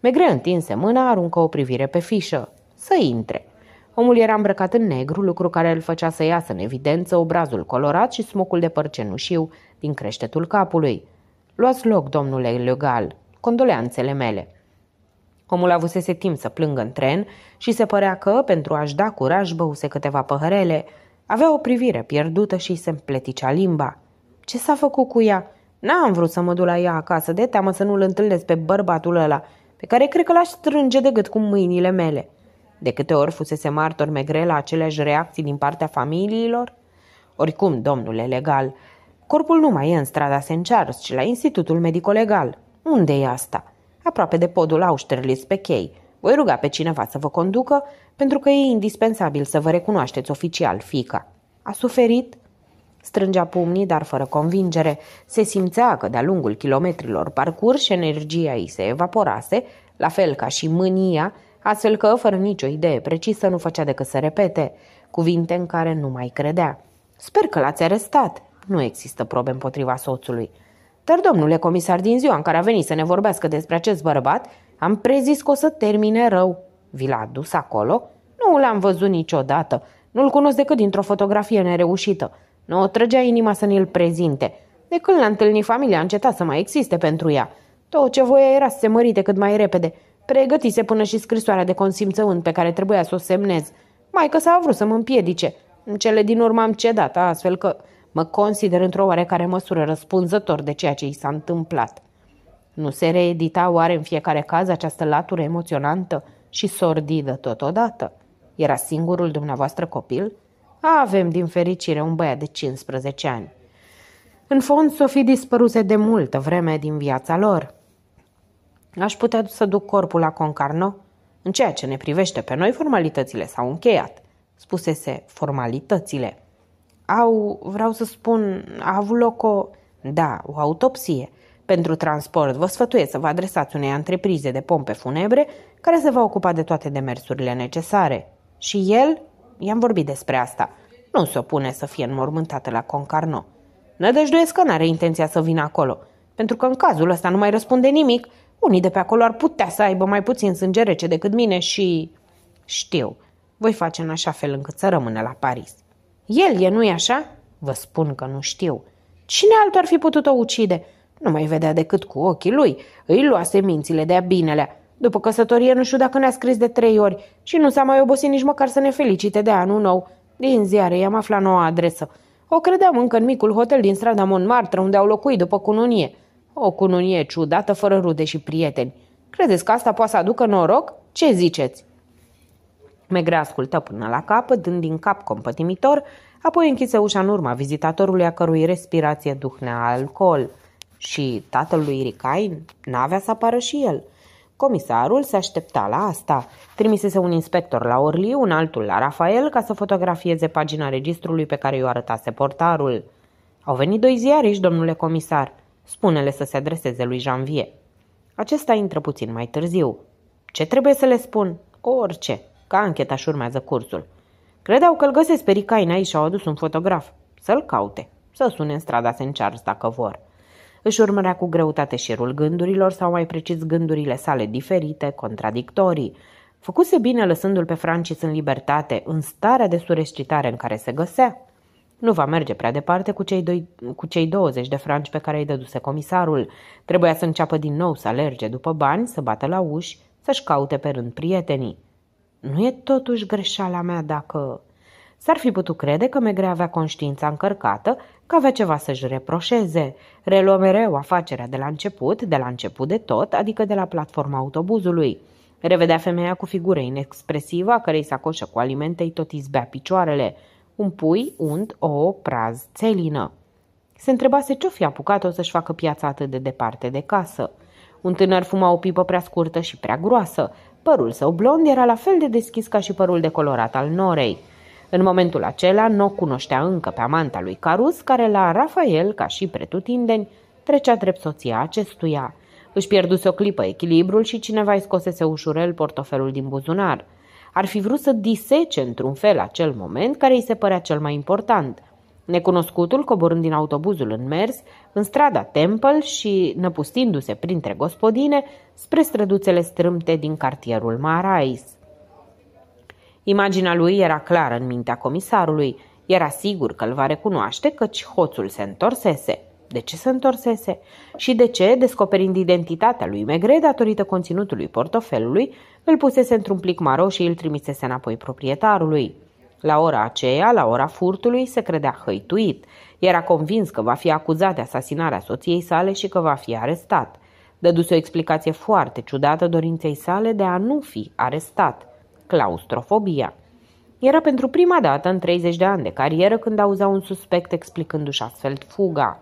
Speaker 1: Megre întinse mâna, aruncă o privire pe fișă. Să intre. Omul era îmbrăcat în negru, lucru care îl făcea să iasă în evidență obrazul colorat și smocul de păr cenușiu din creștetul capului. Luați loc, domnule legal. Condoleanțele mele. Omul avusese timp să plângă în tren și se părea că, pentru a-și da curaj, băuse câteva păhărele. Avea o privire pierdută și se împleticea limba. Ce s-a făcut cu ea? N-am vrut să mă duc la ea acasă, de teamă să nu-l întâlnesc pe bărbatul ăla, pe care cred că l-aș strânge de gât cu mâinile mele. De câte ori fusese martor megre la aceleași reacții din partea familiilor? Oricum, domnule legal, corpul nu mai e în strada St. ci la Institutul Medico-Legal. Unde e asta?" aproape de podul Austerlitz pe chei. Voi ruga pe cineva să vă conducă, pentru că e indispensabil să vă recunoașteți oficial fica. A suferit? Strângea pumnii, dar fără convingere. Se simțea că de-a lungul kilometrilor parcurs energia ei se evaporase, la fel ca și mânia, astfel că, fără nicio idee precisă, nu făcea decât să repete cuvinte în care nu mai credea. Sper că l-ați arestat. Nu există probe împotriva soțului. Dar, domnule comisar, din ziua în care a venit să ne vorbească despre acest bărbat, am prezis că o să termine rău. Vi l-a adus acolo? Nu l-am văzut niciodată. Nu-l cunosc decât dintr-o fotografie nereușită. Nu o trăgea inima să ne-l prezinte. De când l-a întâlnit familia, a încetat să mai existe pentru ea. Tot ce voia era să se mărite cât mai repede. Pregătise până și scrisoarea de consimțământ pe care trebuia să o semnez. Mai că s-a vrut să mă împiedice. În cele din urmă am cedat, astfel că Mă consider într-o oarecare măsură răspunzător de ceea ce i s-a întâmplat. Nu se reedita oare în fiecare caz această latură emoționantă și sordidă totodată? Era singurul dumneavoastră copil? Avem, din fericire, un băiat de 15 ani. În fond, s-au fi dispăruse de multă vreme din viața lor. Aș putea să duc corpul la Concarno? În ceea ce ne privește pe noi, formalitățile s-au încheiat, spusese formalitățile au, vreau să spun, a avut loc o, da, o autopsie pentru transport. Vă sfătuiesc să vă adresați unei întreprize de pompe funebre care se va ocupa de toate demersurile necesare. Și el, i-am vorbit despre asta, nu se opune să fie înmormântată la Concarno. Nădăjduiesc că n-are intenția să vină acolo, pentru că în cazul ăsta nu mai răspunde nimic. Unii de pe acolo ar putea să aibă mai puțin sânge rece decât mine și... Știu, voi face în așa fel încât să rămână la Paris. El e, nu-i așa? Vă spun că nu știu. Cine altul ar fi putut o ucide? Nu mai vedea decât cu ochii lui. Îi luase mințile de-a binelea. După căsătorie nu știu dacă ne-a scris de trei ori și nu s-a mai obosit nici măcar să ne felicite de anul nou. Din ziare i-am aflat noua adresă. O credeam încă în micul hotel din strada Montmartre, unde au locuit după cununie. O cununie ciudată, fără rude și prieteni. Credeți că asta poate să aducă noroc? Ce ziceți? Megre ascultă până la capăt, dând din cap compătimitor, apoi închise ușa în urma vizitatorului a cărui respirație duhnea alcool. Și tatăl lui Ricain n-avea să apară și el. Comisarul se aștepta la asta. Trimisese un inspector la Orliu, un altul la Rafael, ca să fotografieze pagina registrului pe care i-o arătase portarul. Au venit doi ziariști, domnule comisar. Spune-le să se adreseze lui Janvier. Acesta intră puțin mai târziu. Ce trebuie să le spun? Orice că ancheta și urmează cursul. Credeau că îl găsesc pe Ricaina și au adus un fotograf. Să-l caute, să sune în strada să Charles dacă vor. Își urmărea cu greutate șirul gândurilor sau mai precis gândurile sale diferite, contradictorii. Făcuse bine lăsându-l pe Francis în libertate, în starea de surescitare în care se găsea. Nu va merge prea departe cu cei, doi, cu cei 20 de franci pe care îi dăduse comisarul. Trebuia să înceapă din nou să alerge după bani, să bată la uși, să-și caute pe rând prietenii. Nu e totuși greșeala mea dacă... S-ar fi putut crede că Megre avea conștiința încărcată, că avea ceva să-și reproșeze. Reluă mereu afacerea de la început, de la început de tot, adică de la platforma autobuzului. Revedea femeia cu figură inexpresivă, a cărei sacoșă cu alimente îi tot izbea picioarele. Un pui, unt, o praz, țelină. Se întrebase ce-o fi apucat-o să-și facă piața atât de departe de casă. Un tânăr fuma o pipă prea scurtă și prea groasă. Părul său blond era la fel de deschis ca și părul decolorat al norei. În momentul acela, nu cunoștea încă pe amanta lui Carus, care la Rafael, ca și pretutindeni, trecea drept soția acestuia. Își pierduse o clipă echilibrul și cineva îi scosese ușurel portofelul din buzunar. Ar fi vrut să disece într-un fel acel moment care îi se părea cel mai important – Necunoscutul, coborând din autobuzul în mers, în strada Temple și năpustindu-se printre gospodine spre străduțele strâmte din cartierul Marais. Imaginea lui era clară în mintea comisarului. Era sigur că îl va recunoaște căci hoțul se întorsese. De ce se întorsese? Și de ce, descoperind identitatea lui Megre datorită conținutului portofelului, îl pusese într-un plic maro și îl trimisese înapoi proprietarului. La ora aceea, la ora furtului, se credea hăituit. Era convins că va fi acuzat de asasinarea soției sale și că va fi arestat. Dăduse o explicație foarte ciudată dorinței sale de a nu fi arestat. Claustrofobia. Era pentru prima dată în 30 de ani de carieră când auza un suspect explicându-și astfel fuga.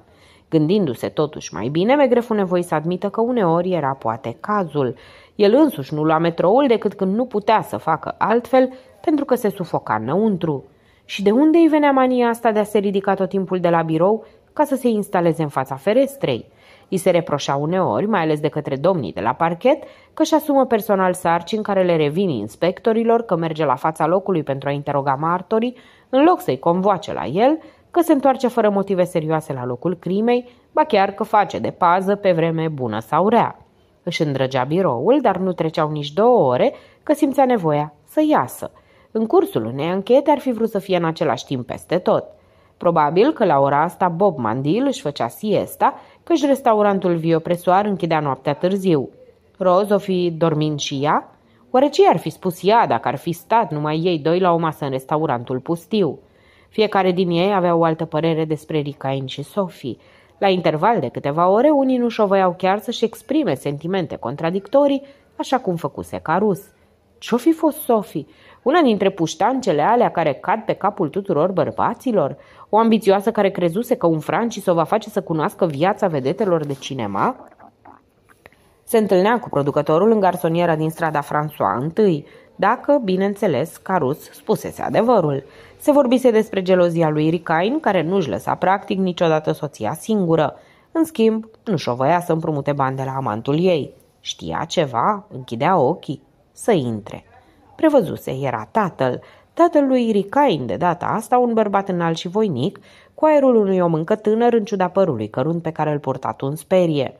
Speaker 1: Gândindu-se totuși mai bine, Megrefu nevoi să admită că uneori era poate cazul. El însuși nu lua metroul decât când nu putea să facă altfel pentru că se sufoca înăuntru. Și de unde îi venea mania asta de a se ridica tot timpul de la birou ca să se instaleze în fața ferestrei? Îi se reproșa uneori, mai ales de către domnii de la parchet, că își asumă personal sarcini care le revin inspectorilor, că merge la fața locului pentru a interoga martorii, în loc să-i convoace la el, că se întoarce fără motive serioase la locul crimei, ba chiar că face de pază pe vreme bună sau rea. Își îndrăgea biroul, dar nu treceau nici două ore că simțea nevoia să iasă – în cursul unei anchete ar fi vrut să fie în același timp peste tot. Probabil că la ora asta Bob Mandil își făcea siesta, căci restaurantul Viopresoar închidea noaptea târziu. Roz o fi dormind și ea? Oare ce ar fi spus ea dacă ar fi stat numai ei doi la o masă în restaurantul pustiu? Fiecare din ei avea o altă părere despre Ricain și Sophie. La interval de câteva ore, unii nu și-o chiar să-și exprime sentimente contradictorii, așa cum făcuse Carus. Ce-o fi fost Sophie? Una dintre puștancele alea care cad pe capul tuturor bărbaților? O ambițioasă care crezuse că un Francis o va face să cunoască viața vedetelor de cinema? Se întâlnea cu producătorul în garsoniera din strada François I, dacă, bineînțeles, Carus spusese adevărul. Se vorbise despre gelozia lui Ricain, care nu-și lăsa practic niciodată soția singură. În schimb, nu și-o voia să împrumute bani de la amantul ei. Știa ceva, închidea ochii, să intre. Prevăzuse, era tatăl, lui Ricain de data asta, un bărbat înalt și voinic, cu aerul unui om încă tânăr în ciuda părului cărunt pe care îl purta tu în sperie.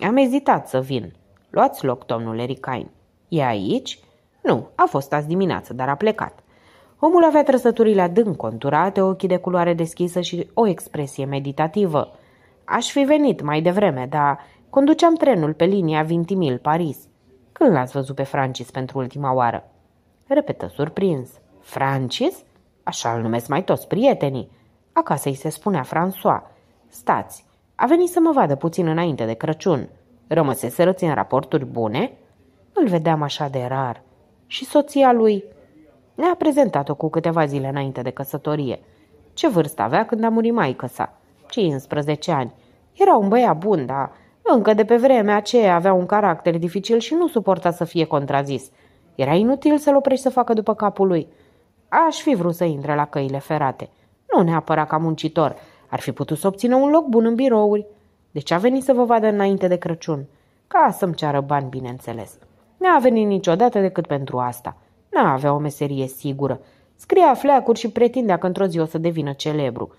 Speaker 1: Am ezitat să vin. Luați loc, domnule Ricain. E aici? Nu, a fost azi dimineață, dar a plecat. Omul avea trăsăturile adânc conturate, ochii de culoare deschisă și o expresie meditativă. Aș fi venit mai devreme, dar conduceam trenul pe linia Vintimil-Paris. Când l-ați văzut pe Francis pentru ultima oară? repetă surprins. Francis? Așa îl numesc mai toți prietenii. Acasă îi se spunea François. Stați, a venit să mă vadă puțin înainte de Crăciun. să în raporturi bune? Îl vedeam așa de rar. Și soția lui ne-a prezentat-o cu câteva zile înainte de căsătorie. Ce vârstă avea când a murit maică sa? 15 ani. Era un băiat bun, dar încă de pe vremea aceea avea un caracter dificil și nu suporta să fie contrazis – era inutil să-l oprești să facă după capul lui. Aș fi vrut să intre la căile ferate. Nu neapărat ca muncitor. Ar fi putut să obțină un loc bun în birouri. De ce a venit să vă vadă înainte de Crăciun. Ca să-mi ceară bani, bineînțeles. Nu a venit niciodată decât pentru asta. Nu avea o meserie sigură. Scria fleacuri și pretindea că într-o zi o să devină celebru.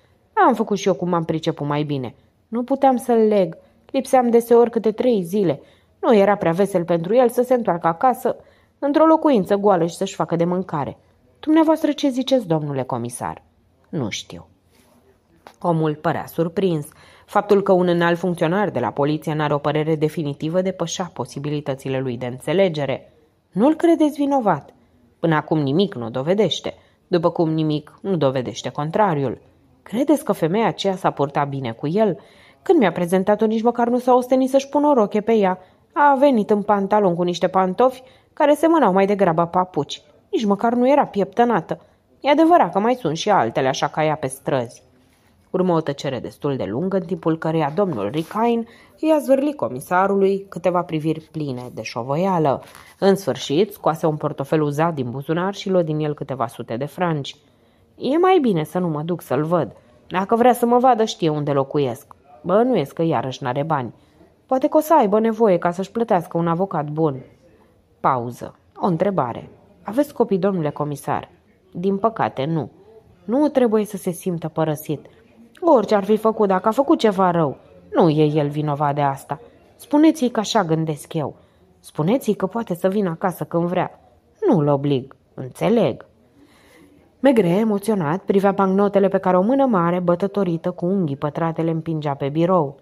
Speaker 1: Am făcut și eu cum am priceput mai bine. Nu puteam să-l leg. Lipseam deseori câte trei zile. Nu era prea vesel pentru el să se întoarcă acasă într-o locuință goală și să-și facă de mâncare. Dumneavoastră ce ziceți, domnule comisar? Nu știu. Omul părea surprins. Faptul că un înalt funcționar de la poliție n-are o părere definitivă depășea posibilitățile lui de înțelegere. Nu-l credeți vinovat. Până acum nimic nu dovedește, după cum nimic nu dovedește contrariul. Credeți că femeia aceea s-a purtat bine cu el? Când mi-a prezentat-o, nici măcar nu s-a ostenit să-și pună o roche pe ea. A venit în pantalon cu niște pantofi care semănau mai degrabă papuci. Nici măcar nu era pieptănată. E adevărat că mai sunt și altele așa ca ea pe străzi. Urmă o tăcere destul de lungă, în timpul căreia domnul Ricain i-a zvârlit comisarului câteva priviri pline de șovoială. În sfârșit, scoase un portofel uzat din buzunar și luă din el câteva sute de franci. E mai bine să nu mă duc să-l văd. Dacă vrea să mă vadă, știe unde locuiesc. Bă, nu că iarăși n-are bani. Poate că o să aibă nevoie ca să-și plătească un avocat bun. Pauză. O întrebare. Aveți copii, domnule comisar? Din păcate, nu. Nu trebuie să se simtă părăsit. Orice ar fi făcut, dacă a făcut ceva rău, nu e el vinovat de asta. Spuneți-i că așa gândesc eu. Spuneți-i că poate să vină acasă când vrea. Nu-l oblig. Înțeleg. Megre, emoționat, privea bancnotele pe care o mână mare, bătătorită, cu unghii pătratele, împingea pe birou.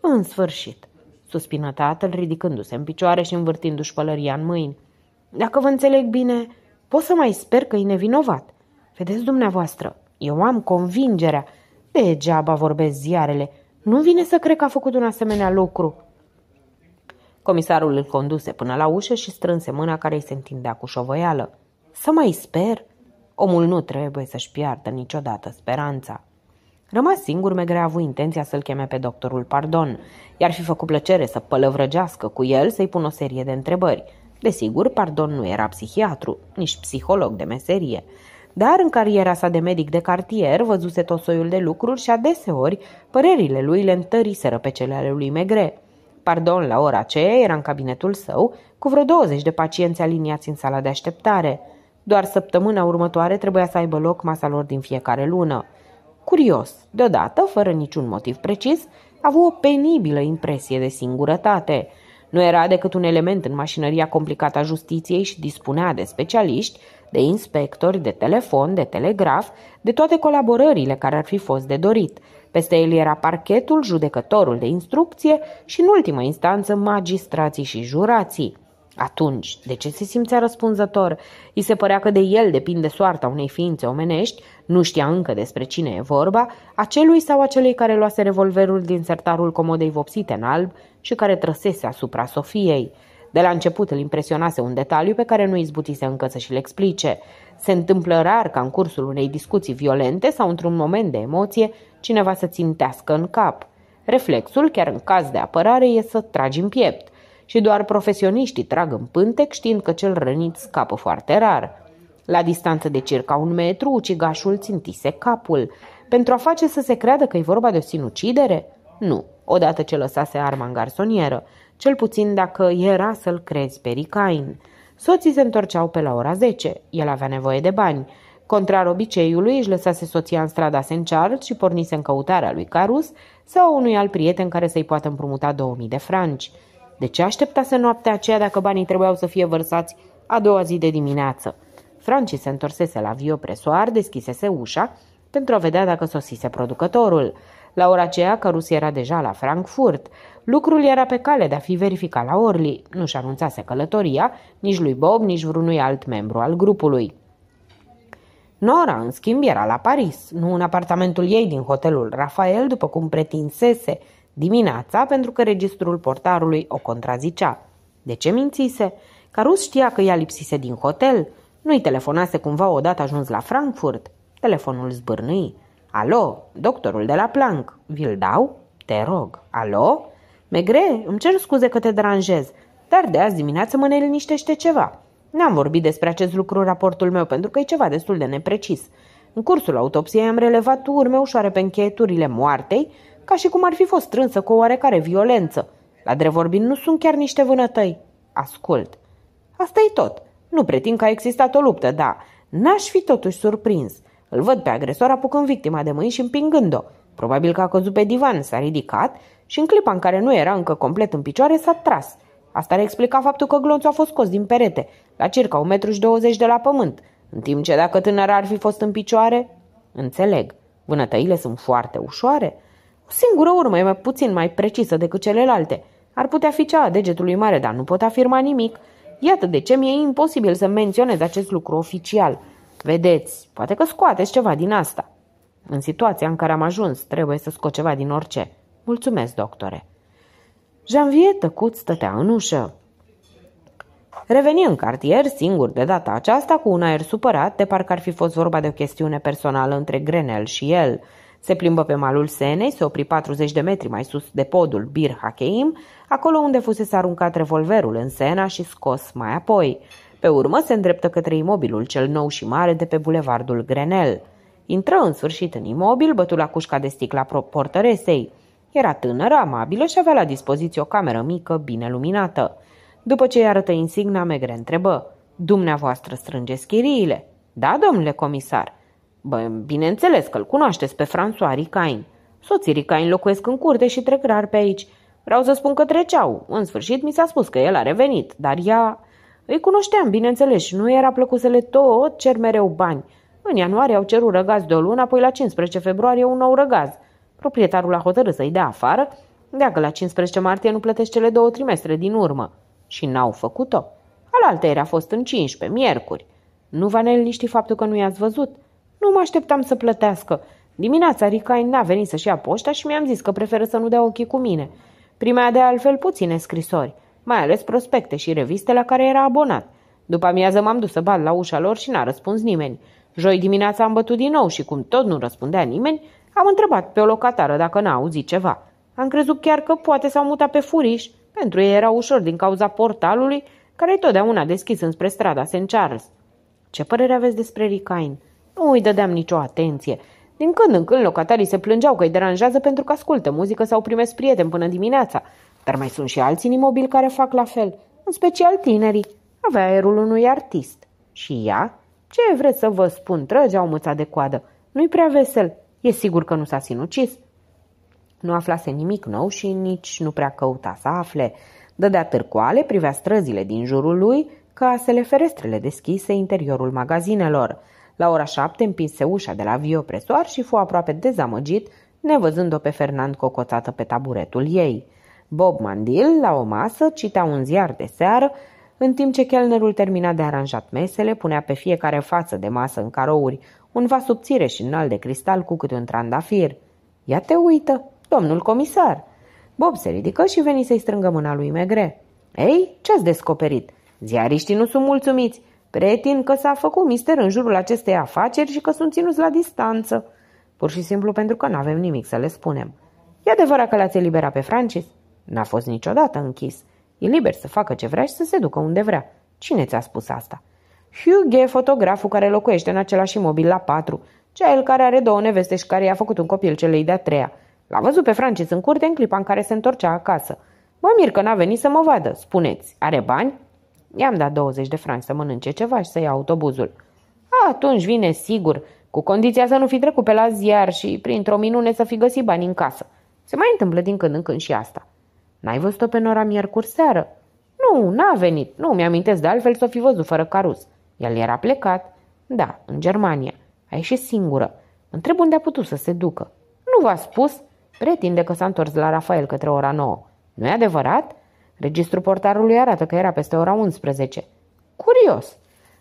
Speaker 1: În sfârșit suspină tatăl, ridicându-se în picioare și învârtindu-și pălăria în mâini. Dacă vă înțeleg bine, pot să mai sper că e nevinovat. Vedeți dumneavoastră, eu am convingerea. Degeaba vorbesc ziarele. Nu vine să cred că a făcut un asemenea lucru. Comisarul îl conduse până la ușă și strânse mâna care îi se întindea cu șovăială. Să mai sper? Omul nu trebuie să-și piardă niciodată speranța. Rămas singur, Megre a avut intenția să-l cheme pe doctorul Pardon. iar fi făcut plăcere să pălăvrăgească cu el, să-i pună o serie de întrebări. Desigur, Pardon nu era psihiatru, nici psiholog de meserie. Dar în cariera sa de medic de cartier văzuse tot soiul de lucruri și adeseori părerile lui le întăriseră pe cele ale lui Megre. Pardon, la ora aceea era în cabinetul său cu vreo 20 de pacienți aliniați în sala de așteptare. Doar săptămâna următoare trebuia să aibă loc masa lor din fiecare lună. Curios, deodată, fără niciun motiv precis, a avut o penibilă impresie de singurătate. Nu era decât un element în mașinăria complicată a justiției și dispunea de specialiști, de inspectori, de telefon, de telegraf, de toate colaborările care ar fi fost de dorit. Peste el era parchetul, judecătorul de instrucție și, în ultimă instanță, magistrații și jurații. Atunci, de ce se simțea răspunzător? I se părea că de el depinde soarta unei ființe omenești, nu știa încă despre cine e vorba, acelui sau acelei care luase revolverul din sertarul comodei vopsite în alb și care trăsese asupra Sofiei. De la început îl impresionase un detaliu pe care nu izbutise încă să și-l explice. Se întâmplă rar ca în cursul unei discuții violente sau într-un moment de emoție cineva să țintească în cap. Reflexul, chiar în caz de apărare, e să tragi în piept și doar profesioniștii trag în pântec știind că cel rănit scapă foarte rar. La distanță de circa un metru, ucigașul țintise capul. Pentru a face să se creadă că e vorba de o sinucidere? Nu, odată ce lăsase arma în garsonieră, cel puțin dacă era să-l crezi pe Ricain. Soții se întorceau pe la ora 10, el avea nevoie de bani. Contrar obiceiului, își lăsase soția în strada St. Charles și pornise în căutarea lui Carus sau unui alt prieten care să-i poată împrumuta 2000 de franci. De ce așteptase noaptea aceea dacă banii trebuiau să fie vărsați a doua zi de dimineață? Francis se întorsese la viopresoar, deschisese ușa pentru a vedea dacă sosise producătorul. La ora aceea, Carus era deja la Frankfurt. Lucrul era pe cale de a fi verificat la Orly. Nu-și anunțase călătoria nici lui Bob, nici vreunui alt membru al grupului. Nora, în schimb, era la Paris, nu în apartamentul ei din hotelul Rafael, după cum pretinsese – Dimineața, pentru că registrul portarului o contrazicea. De ce mințise? Carus știa că ea lipsise din hotel. Nu-i telefonase cumva odată ajuns la Frankfurt. Telefonul zbârnâi. Alo, doctorul de la Planck, vi-l dau? Te rog. Alo? Megre, îmi cer scuze că te deranjez, dar de azi dimineață mă neliniștește ceva. N-am vorbit despre acest lucru în raportul meu pentru că e ceva destul de neprecis. În cursul autopsiei am relevat urme ușoare pe încheieturile moartei ca și cum ar fi fost strânsă cu oarecare violență. La drept vorbind, nu sunt chiar niște vânătăi. Ascult. asta e tot. Nu pretind că a existat o luptă, dar n-aș fi totuși surprins. Îl văd pe agresor apucând victima de mâini și împingând-o. Probabil că a căzut pe divan, s-a ridicat și în clipa în care nu era încă complet în picioare s-a tras. Asta ar explica faptul că glonțul a fost scos din perete, la circa 1,20 m de la pământ, în timp ce dacă tânăra ar fi fost în picioare... Înțeleg, vânătăile sunt foarte ușoare, o singură urmă e mai puțin mai precisă decât celelalte. Ar putea fi cea a degetului mare, dar nu pot afirma nimic. Iată de ce mi-e imposibil să menționez acest lucru oficial. Vedeți, poate că scoateți ceva din asta. În situația în care am ajuns, trebuie să scot ceva din orice. Mulțumesc, doctore. Janvier tăcut stătea în ușă. Reveni în cartier, singur de data aceasta, cu un aer supărat, de parcă ar fi fost vorba de o chestiune personală între Grenel și el – se plimbă pe malul Senei, se opri 40 de metri mai sus de podul Bir Hakeim, acolo unde fusese aruncat revolverul în Sena și scos mai apoi. Pe urmă se îndreptă către imobilul cel nou și mare de pe bulevardul Grenel. Intră în sfârșit în imobil, bătu la cușca de sticla portăresei. Era tânără, amabilă și avea la dispoziție o cameră mică, bine luminată. După ce i arătă insigna, Megre întrebă. Dumneavoastră strângeți chiriile? Da, domnule comisar. Bă, bineînțeles că îl cunoașteți pe François Ricain. Soții Ricain locuiesc în curte și trec rar pe aici. Vreau să spun că treceau. În sfârșit mi s-a spus că el a revenit, dar ea... Îi cunoșteam, bineînțeles, și nu era plăcut să le tot cer mereu bani. În ianuarie au cerut răgaz de o lună, apoi la 15 februarie un nou răgaz. Proprietarul a hotărât să-i dea afară, dacă la 15 martie nu plătește cele două trimestre din urmă. Și n-au făcut-o. Alaltă era fost în 15, miercuri. Nu va liniști faptul că nu i-ați văzut. Nu mă așteptam să plătească. Dimineața Ricai n-a venit să-și ia poșta și mi-am zis că preferă să nu dea ochii cu mine. Primea de altfel puține scrisori, mai ales prospecte și reviste la care era abonat. După amiază m-am dus să bat la ușa lor și n-a răspuns nimeni. Joi dimineața am bătut din nou și cum tot nu răspundea nimeni, am întrebat pe o locatară dacă n-a auzit ceva. Am crezut chiar că poate s-au mutat pe furiș. Pentru ei era ușor din cauza portalului, care e totdeauna deschis înspre strada St. Charles. Ce părere aveți despre Ricain? Nu îi dădeam nicio atenție. Din când în când locatarii se plângeau că îi deranjează pentru că ascultă muzică sau primesc prieteni până dimineața. Dar mai sunt și alții imobili care fac la fel, în special tinerii. Avea aerul unui artist. Și ea? Ce vreți să vă spun? Trăgea o mâța de coadă. Nu-i prea vesel. E sigur că nu s-a sinucis. Nu aflase nimic nou și nici nu prea căuta să afle. Dădea târcoale, privea străzile din jurul lui, casele, ferestrele deschise, interiorul magazinelor – la ora șapte împinse ușa de la viopresoar și fu aproape dezamăgit, nevăzând-o pe Fernand cocoțată pe taburetul ei. Bob Mandil, la o masă, citea un ziar de seară, în timp ce chelnerul termina de aranjat mesele, punea pe fiecare față de masă în carouri un vas subțire și înalt de cristal cu câte un trandafir. Ia te uită, domnul comisar! Bob se ridică și veni să-i strângă mâna lui Megre. Ei, ce-ați descoperit? Ziariștii nu sunt mulțumiți. Pretind că s-a făcut mister în jurul acestei afaceri și că sunt ținuți la distanță. Pur și simplu pentru că nu avem nimic să le spunem. E adevărat că l-ați eliberat pe Francis? N-a fost niciodată închis. E liber să facă ce vrea și să se ducă unde vrea. Cine ți-a spus asta? Hugh fotograful care locuiește în același imobil la patru, cel care are două neveste și care i-a făcut un copil celei de-a treia. L-a văzut pe Francis în curte în clipa în care se întorcea acasă. Mă mir că n-a venit să mă vadă. Spuneți, are bani? I-am dat 20 de franci să mănânce ceva și să ia autobuzul. Atunci vine sigur, cu condiția să nu fi trecut pe la ziar și printr-o minune să fi găsit bani în casă. Se mai întâmplă din când în când și asta. N-ai văzut-o pe Nora miercuri seară? Nu, n-a venit. Nu, mi-amintesc de altfel să o fi văzut fără caruz. El era plecat. Da, în Germania. A ieșit singură. Întreb unde a putut să se ducă. Nu v-a spus? Pretinde că s-a întors la Rafael către ora nouă. Nu-i adevărat? Registrul portarului arată că era peste ora 11. Curios!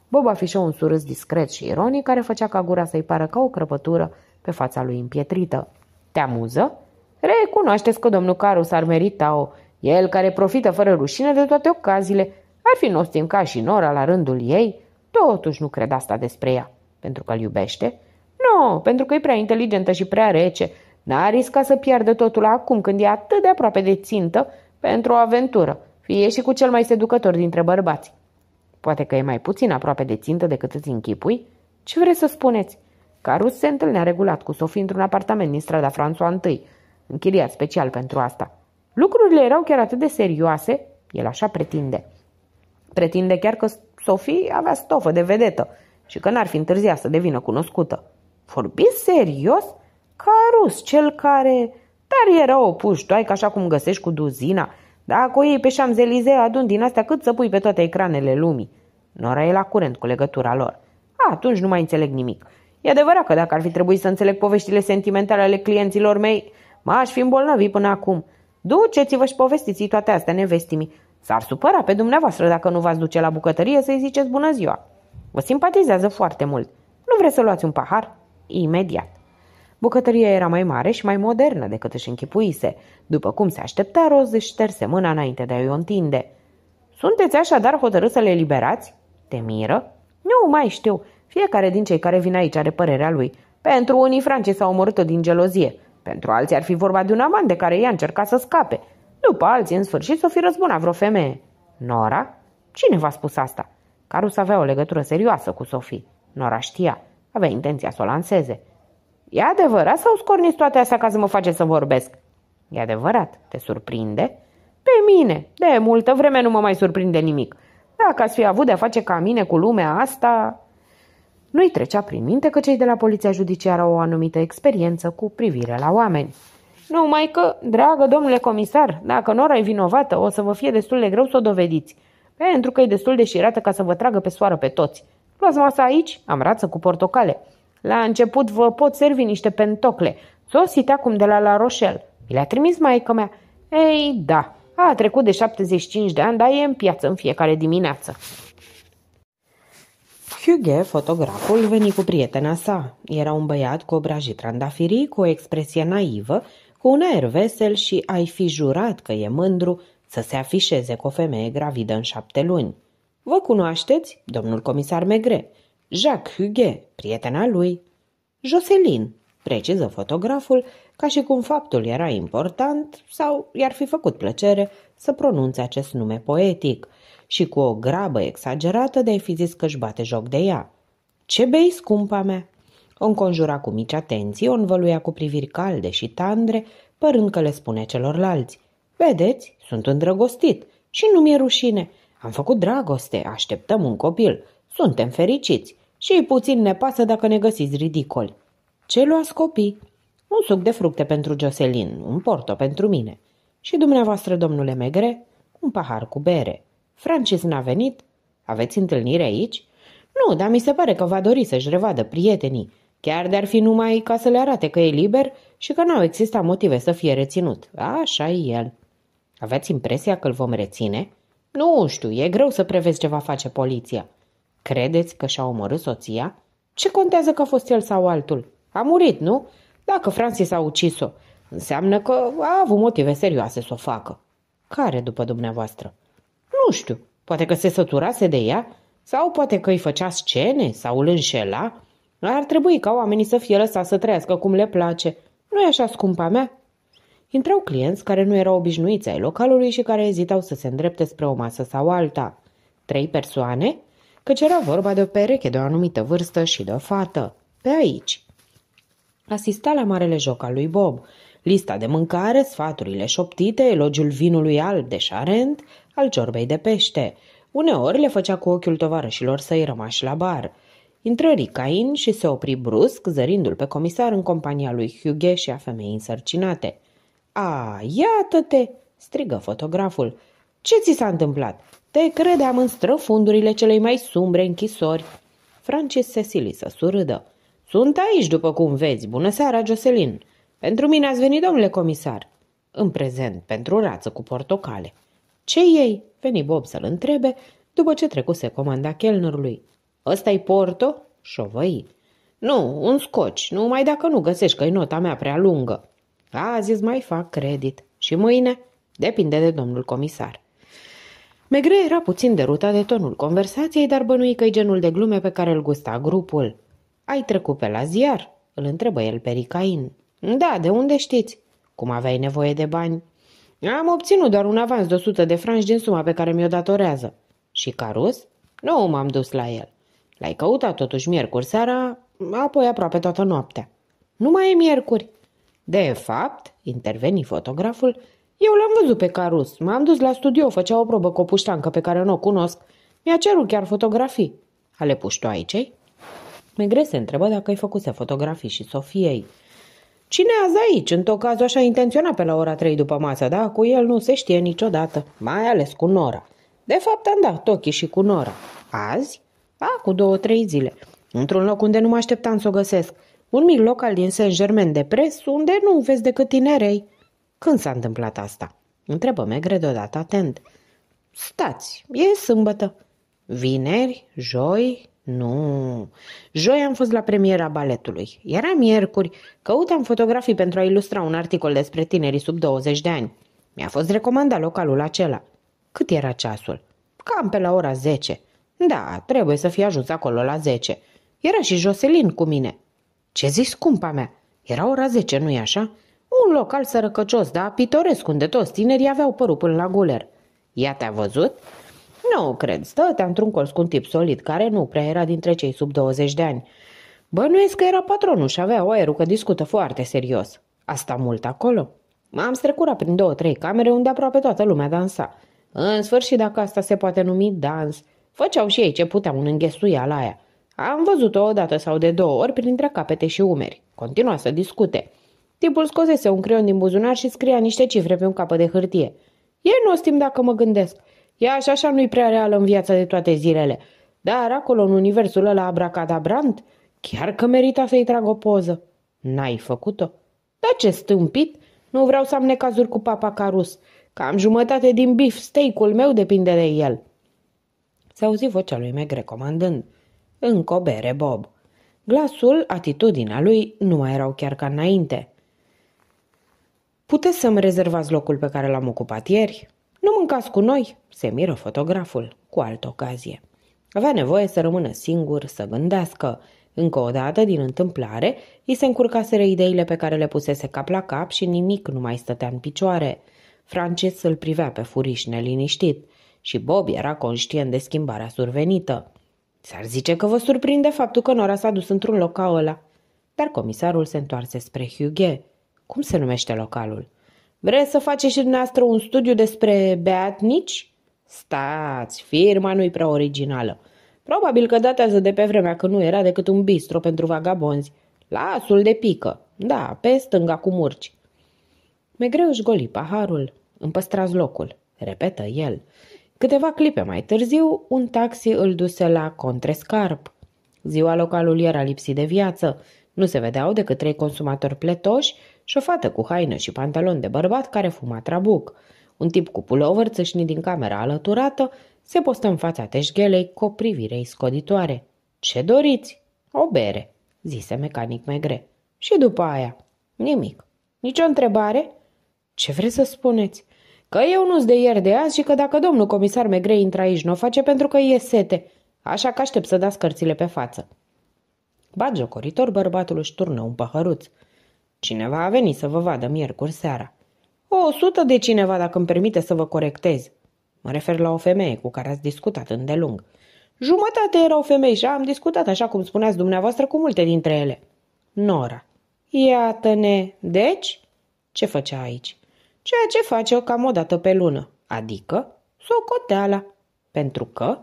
Speaker 1: Bob afișă un surâs discret și ironic care făcea ca gura să-i pară ca o crăpătură pe fața lui împietrită. Te amuză? Recunoașteți că domnul Carus ar merita-o. El care profită fără rușine de toate ocaziile. Ar fi nostim ca și Nora la rândul ei. Totuși nu cred asta despre ea. Pentru că îl iubește? Nu, no, pentru că e prea inteligentă și prea rece. N-a riscat să piardă totul acum când e atât de aproape de țintă pentru o aventură, fie și cu cel mai seducător dintre bărbați. Poate că e mai puțin aproape de țintă decât îți închipui? Ce vreți să spuneți? Carus se întâlnea regulat cu Sofie într-un apartament din strada François I, închiriat special pentru asta. Lucrurile erau chiar atât de serioase, el așa pretinde. Pretinde chiar că Sofie avea stofă de vedetă și că n-ar fi întârziat să devină cunoscută. Vorbiți serios? Carus, cel care... Dar erau opuși, toaică așa cum găsești cu duzina. Dacă o iei pe șamzelize, adun din astea cât să pui pe toate ecranele lumii. Nora e la curent cu legătura lor. A, atunci nu mai înțeleg nimic. E adevărat că dacă ar fi trebuit să înțeleg poveștile sentimentale ale clienților mei, m-aș fi îmbolnăvit până acum. Duceți-vă și povestiți toate astea nevestimii. S-ar supăra pe dumneavoastră dacă nu v-ați duce la bucătărie să-i ziceți bună ziua. Vă simpatizează foarte mult. Nu vreți să luați un pahar? Imediat. Bucătăria era mai mare și mai modernă decât își închipuise. După cum se aștepta, Roz își șterse mâna înainte de a-i o întinde. Sunteți așadar hotărât să le eliberați?" Te miră? Nu mai știu. Fiecare din cei care vin aici are părerea lui. Pentru unii francezi s-au omorât din gelozie. Pentru alții ar fi vorba de un amant de care i-a încercat să scape. După alții, în sfârșit, să fi răzbunat vreo femeie. Nora? Cine v-a spus asta? Carus avea o legătură serioasă cu Sofie. Nora știa. Avea intenția să o lanseze. E adevărat sau scorniți toate astea ca să mă faceți să vorbesc? E adevărat, te surprinde? Pe mine, de multă vreme nu mă mai surprinde nimic. Dacă ați fi avut de-a face ca mine cu lumea asta... Nu-i trecea prin minte că cei de la poliția judiciară au o anumită experiență cu privire la oameni. Numai că, dragă domnule comisar, dacă Nora e vinovată, o să vă fie destul de greu să o dovediți, pentru că e destul de șirată ca să vă tragă pe soară pe toți. Luați masa aici, am rață cu portocale. La început vă pot servi niște pentocle, sosit acum de la La Rochelle. Mi le-a trimis maică mea. Ei, da, a trecut de 75 de ani, dar e în piață în fiecare dimineață. Hughe, fotograful, veni cu prietena sa. Era un băiat cu obrajii trandafirii, cu o expresie naivă, cu un aer vesel și ai fi jurat că e mândru să se afișeze cu o femeie gravidă în șapte luni. Vă cunoașteți, domnul comisar Megre?" Jacques Huguet, prietena lui. Jocelyn, preciză fotograful, ca și cum faptul era important sau i-ar fi făcut plăcere să pronunțe acest nume poetic și cu o grabă exagerată de a fi zis că își bate joc de ea. Ce bei, scumpa mea?" O înconjura cu mici atenții, o învăluia cu priviri calde și tandre, părând că le spune celorlalți. Vedeți, sunt îndrăgostit și nu mi-e rușine. Am făcut dragoste, așteptăm un copil. Suntem fericiți și îi puțin ne pasă dacă ne găsiți ridicoli. Ce luați copii? Un suc de fructe pentru Jocelyn, un porto pentru mine. Și dumneavoastră, domnule Megre, un pahar cu bere. Francis n-a venit? Aveți întâlnire aici? Nu, dar mi se pare că va dori să-și revadă prietenii, chiar de-ar fi numai ca să le arate că e liber și că n-au existat motive să fie reținut. Așa e el. Aveți impresia că îl vom reține? Nu știu, e greu să prevezi ce va face poliția. Credeți că și-a omorât soția? Ce contează că a fost el sau altul? A murit, nu? Dacă Francis a ucis-o, înseamnă că a avut motive serioase să o facă. Care, după dumneavoastră? Nu știu. Poate că se săturase de ea? Sau poate că îi făcea scene? Sau îl înșela? Ar trebui ca oamenii să fie lăsați să trăiască cum le place. nu e așa, scumpa mea? Intrau clienți care nu erau obișnuiți ai localului și care ezitau să se îndrepte spre o masă sau alta. Trei persoane? căci era vorba de o pereche de o anumită vârstă și de o fată. Pe aici. Asista la marele joc al lui Bob, lista de mâncare, sfaturile șoptite, elogiul vinului alb de șarent, al ciorbei de pește. Uneori le făcea cu ochiul tovarășilor să-i rămași la bar. Intră Ricain și se opri brusc, zărindu-l pe comisar în compania lui Hughe și a femeii însărcinate. A, iată-te!" strigă fotograful. Ce ți s-a întâmplat? Te credeam în străfundurile celei mai sumbre închisori. Francis Cecily să surâdă. Sunt aici, după cum vezi. Bună seara, Jocelyn. Pentru mine ați venit, domnule comisar. În prezent, pentru rață cu portocale. Ce ei? Veni Bob să-l întrebe, după ce trecuse comanda chelnerului. Ăsta-i porto? Șovăi. Nu, un scoci, numai dacă nu găsești că-i nota mea prea lungă. Azi îți mai fac credit. Și mâine? Depinde de domnul comisar. Megre era puțin derutat de tonul conversației, dar bănui că genul de glume pe care îl gusta grupul. Ai trecut pe la ziar?" îl întrebă el pe Ricain. Da, de unde știți? Cum aveai nevoie de bani?" Am obținut doar un avans de 100 de franci din suma pe care mi-o datorează." Și Carus?" Nu m-am dus la el. L-ai căutat totuși miercuri seara, apoi aproape toată noaptea." Nu mai e miercuri." De fapt," interveni fotograful, eu l-am văzut pe Carus. M-am dus la studio, făcea o probă cu o puștancă pe care nu o cunosc. Mi-a cerut chiar fotografii. Ale puștoaicei? Megre se întrebă dacă ai făcuse fotografii și Sofiei. Cine azi aici? În tot cazul așa intenționa pe la ora 3 după masă, da? Cu el nu se știe niciodată, mai ales cu Nora. De fapt am dat ochii și cu Nora. Azi? A, cu două-trei zile. Într-un loc unde nu mă așteptam să o găsesc. Un mic local din Saint-Germain de Pres, unde nu vezi decât tinerei. Când s-a întâmplat asta? Întrebă Megre deodată atent. Stați, e sâmbătă. Vineri, joi, nu. Joi am fost la premiera baletului. Era miercuri. Căutam fotografii pentru a ilustra un articol despre tinerii sub 20 de ani. Mi-a fost recomandat localul acela. Cât era ceasul? Cam pe la ora 10. Da, trebuie să fi ajuns acolo la 10. Era și Joselin cu mine. Ce zici, scumpa mea? Era ora 10, nu-i așa? un local sărăcăcios, da. pitoresc, unde toți tinerii aveau părul până la guler. Ea te-a văzut? Nu, cred, stătea într-un colț cu un tip solid, care nu prea era dintre cei sub 20 de ani. Bănuiesc că era patronul și avea aerul că discută foarte serios. Asta mult acolo? M-am strecurat prin două, trei camere unde aproape toată lumea dansa. În sfârșit, dacă asta se poate numi dans, făceau și ei ce puteau în înghesuia la aia. Am văzut-o odată sau de două ori printre capete și umeri. Continua să discute. Tipul scosese un creion din buzunar și scria niște cifre pe un capăt de hârtie. E stim dacă mă gândesc. Ea și așa nu-i prea reală în viața de toate zilele. Dar acolo, în universul ăla abracadabrant, chiar că merita să-i trag o poză. N-ai făcut-o? Da ce stâmpit? Nu vreau să am necazuri cu papa Carus. Cam jumătate din beef steak-ul meu depinde de el. S-a auzit vocea lui Meg recomandând. Încă o bere, Bob. Glasul, atitudinea lui, nu mai erau chiar ca înainte. Puteți să-mi rezervați locul pe care l-am ocupat ieri? Nu mâncați cu noi, se miră fotograful, cu altă ocazie. Avea nevoie să rămână singur, să gândească. Încă o dată, din întâmplare, îi se încurcaseră ideile pe care le pusese cap la cap și nimic nu mai stătea în picioare. Francis îl privea pe furiș neliniștit și Bob era conștient de schimbarea survenită. S-ar zice că vă surprinde faptul că Nora s-a dus într-un loc ca ăla. Dar comisarul se întoarse spre Hughie. Cum se numește localul? Vreți să faceți și dumneavoastră un studiu despre beatnici? Stați, firma nu-i prea originală. Probabil că datează de pe vremea când nu era decât un bistro pentru vagabonzi. Lasul de pică. Da, pe stânga cu murci. Megreu își goli paharul. Împăstrați locul. Repetă el. Câteva clipe mai târziu, un taxi îl duse la Contrescarp. Ziua localului era lipsit de viață. Nu se vedeau decât trei consumatori pletoși și o fată cu haină și pantalon de bărbat care fuma trabuc. Un tip cu pulover țâșnit din camera alăturată se postă în fața teșghelei cu o privire iscoditoare. Ce doriți? O bere, zise mecanic Megre. Și după aia? Nimic. Nici o întrebare? Ce vreți să spuneți? Că eu nu-s de ieri de azi și că dacă domnul comisar Megre intră aici, nu o face pentru că e sete, așa că aștept să dați cărțile pe față. Bagiocoritor, bărbatul își turnă un păhăruț. Cineva a venit să vă vadă miercuri seara. O sută de cineva, dacă îmi permite să vă corectez. Mă refer la o femeie cu care ați discutat îndelung. Jumătate erau femei și am discutat, așa cum spuneați dumneavoastră, cu multe dintre ele. Nora. Iată-ne. Deci? Ce făcea aici? Ceea ce face cam o dată pe lună. Adică? Socoteala. Pentru că?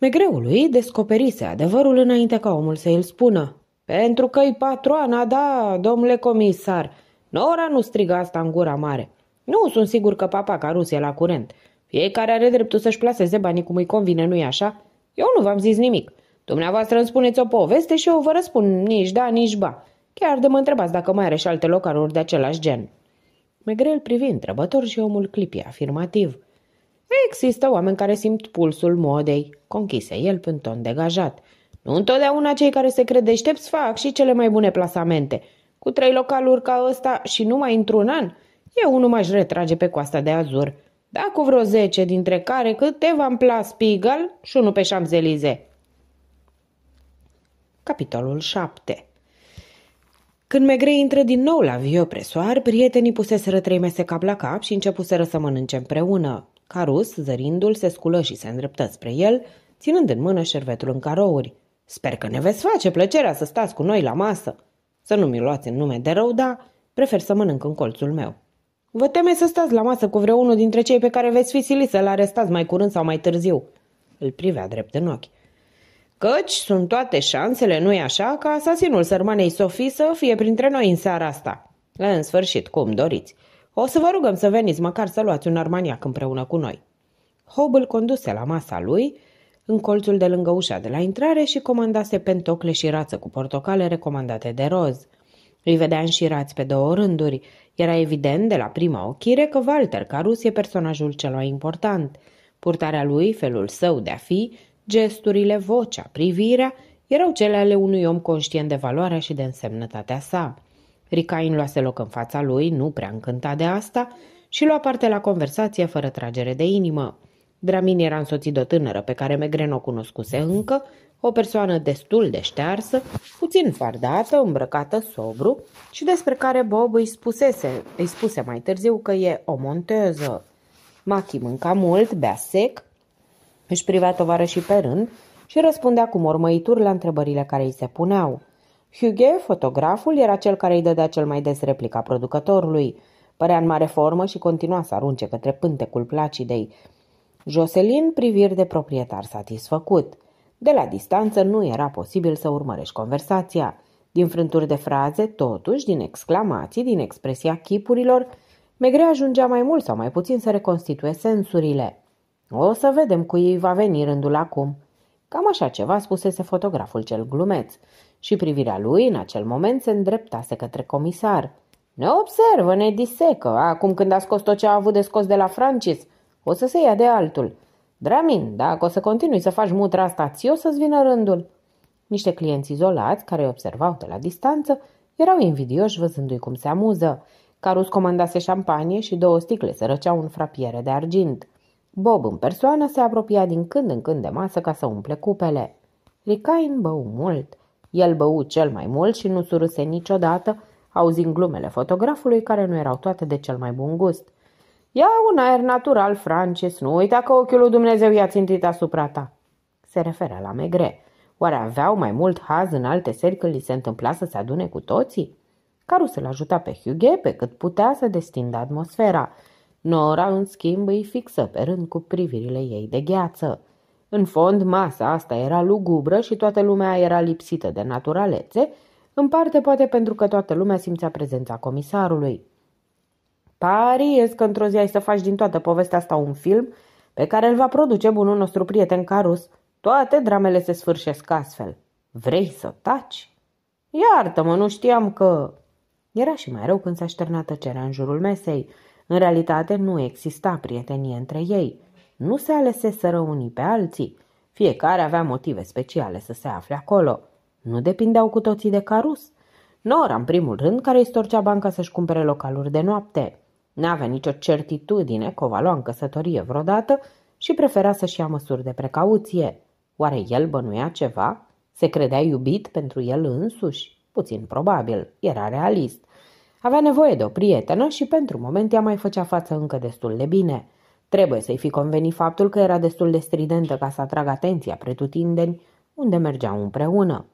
Speaker 1: Megreului descoperise adevărul înainte ca omul să îl spună. Pentru că-i patroana, da, domnule comisar. Nora nu striga asta în gura mare. Nu sunt sigur că papa Carus e la curent. Fiecare are dreptul să-și plaseze banii cum îi convine, nu-i așa? Eu nu v-am zis nimic. Dumneavoastră îmi spuneți o poveste și eu vă răspund nici da, nici ba. Chiar de mă întrebați dacă mai are și alte locaruri de același gen. Megrel privi întrebător și omul clipi afirmativ. Există oameni care simt pulsul modei, conchise el pe ton degajat. Nu întotdeauna cei care se cred deștepți fac și cele mai bune plasamente. Cu trei localuri ca ăsta și numai într-un an, eu nu m-aș retrage pe coasta de Azur. Da, cu vreo zece, dintre care câteva în Plas Pigal și unul pe Șamzelize. Capitolul 7 când Megre intră din nou la Vio Presoar, prietenii puseseră trei mese cap la cap și începuseră să mănânce împreună. Carus, zărindu-l, se sculă și se îndreptă spre el, ținând în mână șervetul în carouri. Sper că ne veți face plăcerea să stați cu noi la masă. Să nu mi luați în nume de rău, dar prefer să mănânc în colțul meu. Vă teme să stați la masă cu vreunul dintre cei pe care veți fi silit să-l arestați mai curând sau mai târziu. Îl privea drept în ochi. Căci sunt toate șansele, nu-i așa, ca asasinul sărmanei Sofie să fie printre noi în seara asta. În sfârșit, cum doriți. O să vă rugăm să veniți măcar să luați un armaniac împreună cu noi. Hob îl conduse la masa lui, în colțul de lângă ușa de la intrare și comandase pentocle și rață cu portocale recomandate de roz. Îi vedea înșirați pe două rânduri. Era evident de la prima ochire că Walter Carus e personajul cel mai important. Purtarea lui, felul său de a fi, gesturile, vocea, privirea, erau cele ale unui om conștient de valoarea și de însemnătatea sa. Ricain luase loc în fața lui, nu prea încântat de asta, și lua parte la conversație fără tragere de inimă. Dramin era însoțit de o tânără pe care Megren o cunoscuse încă, o persoană destul de ștearsă, puțin fardată, îmbrăcată sobru și despre care Bob îi, spusese, îi spuse mai târziu că e o monteză. Machi mânca mult, bea sec, își privea tovarășii pe rând și răspundea cu mormăituri la întrebările care îi se puneau. Hughe, fotograful, era cel care îi dădea cel mai des replica producătorului. Părea în mare formă și continua să arunce către pântecul placidei, Joselin priviri de proprietar satisfăcut. De la distanță nu era posibil să urmărești conversația. Din frânturi de fraze, totuși, din exclamații, din expresia chipurilor, Megre ajungea mai mult sau mai puțin să reconstituie sensurile. O să vedem cu ei va veni rândul acum. Cam așa ceva spusese fotograful cel glumeț și privirea lui în acel moment se îndreptase către comisar. Ne observă, ne disecă, acum când a scos tot ce a avut de scos de la Francis. O să se ia de altul. Dramin, dacă o să continui să faci mutra asta, ți o să-ți vină rândul. Niște clienți izolați, care observau de la distanță, erau invidioși văzându-i cum se amuză. Carus comandase șampanie și două sticle se răceau în frapiere de argint. Bob în persoană se apropia din când în când de masă ca să umple cupele. Ricain bău mult. El bău cel mai mult și nu surâse niciodată, auzind glumele fotografului care nu erau toate de cel mai bun gust. Ia un aer natural, Francis, nu uita că ochiul lui Dumnezeu i-a țintit asupra ta. Se referă la Megre. Oare aveau mai mult haz în alte seri când li se întâmpla să se adune cu toții? l ajuta pe Hughie pe cât putea să destindă atmosfera. Nora, în schimb, îi fixă pe rând cu privirile ei de gheață. În fond, masa asta era lugubră și toată lumea era lipsită de naturalețe, în parte poate pentru că toată lumea simțea prezența comisarului. Pariez că într-o zi ai să faci din toată povestea asta un film pe care îl va produce bunul nostru prieten Carus. Toate dramele se sfârșesc astfel. Vrei să taci? Iartă-mă, nu știam că... Era și mai rău când s-a șternat tăcerea în jurul mesei. În realitate nu exista prietenie între ei. Nu se aleseseră unii pe alții. Fiecare avea motive speciale să se afle acolo. Nu depindeau cu toții de Carus. Nora, în primul rând, care îi storcea banca să-și cumpere localuri de noapte. N-avea nicio certitudine că o va lua în căsătorie vreodată și prefera să-și ia măsuri de precauție. Oare el bănuia ceva? Se credea iubit pentru el însuși? Puțin probabil, era realist. Avea nevoie de o prietenă și pentru moment ea mai făcea față încă destul de bine. Trebuie să-i fi convenit faptul că era destul de stridentă ca să atragă atenția pretutindeni unde mergeau împreună.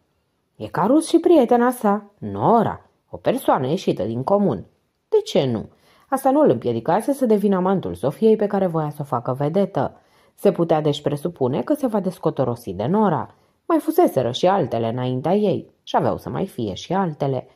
Speaker 1: E ca Rus și prietena sa, Nora, o persoană ieșită din comun. De ce nu? Asta nu îl împiedicase să devină amantul Sofiei pe care voia să o facă vedetă. Se putea deci presupune că se va descotorosi de Nora. Mai fuseseră și altele înaintea ei și aveau să mai fie și altele.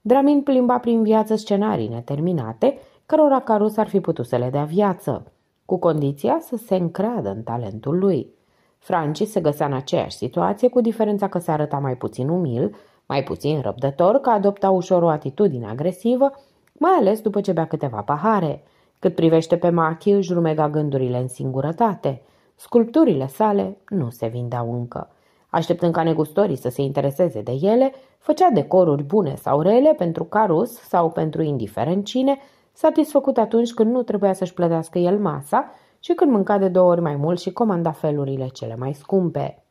Speaker 1: Dramin plimba prin viață scenarii neterminate, cărora Carus ar fi putut să le dea viață, cu condiția să se încreadă în talentul lui. Francis se găsea în aceeași situație, cu diferența că se arăta mai puțin umil, mai puțin răbdător, că adopta ușor o atitudine agresivă mai ales după ce bea câteva pahare. Cât privește pe Machi, își rumega gândurile în singurătate. Sculpturile sale nu se vindeau încă. Așteptând ca negustorii să se intereseze de ele, făcea decoruri bune sau rele pentru carus sau pentru indiferent cine, satisfăcut atunci când nu trebuia să-și plătească el masa și când mânca de două ori mai mult și comanda felurile cele mai scumpe.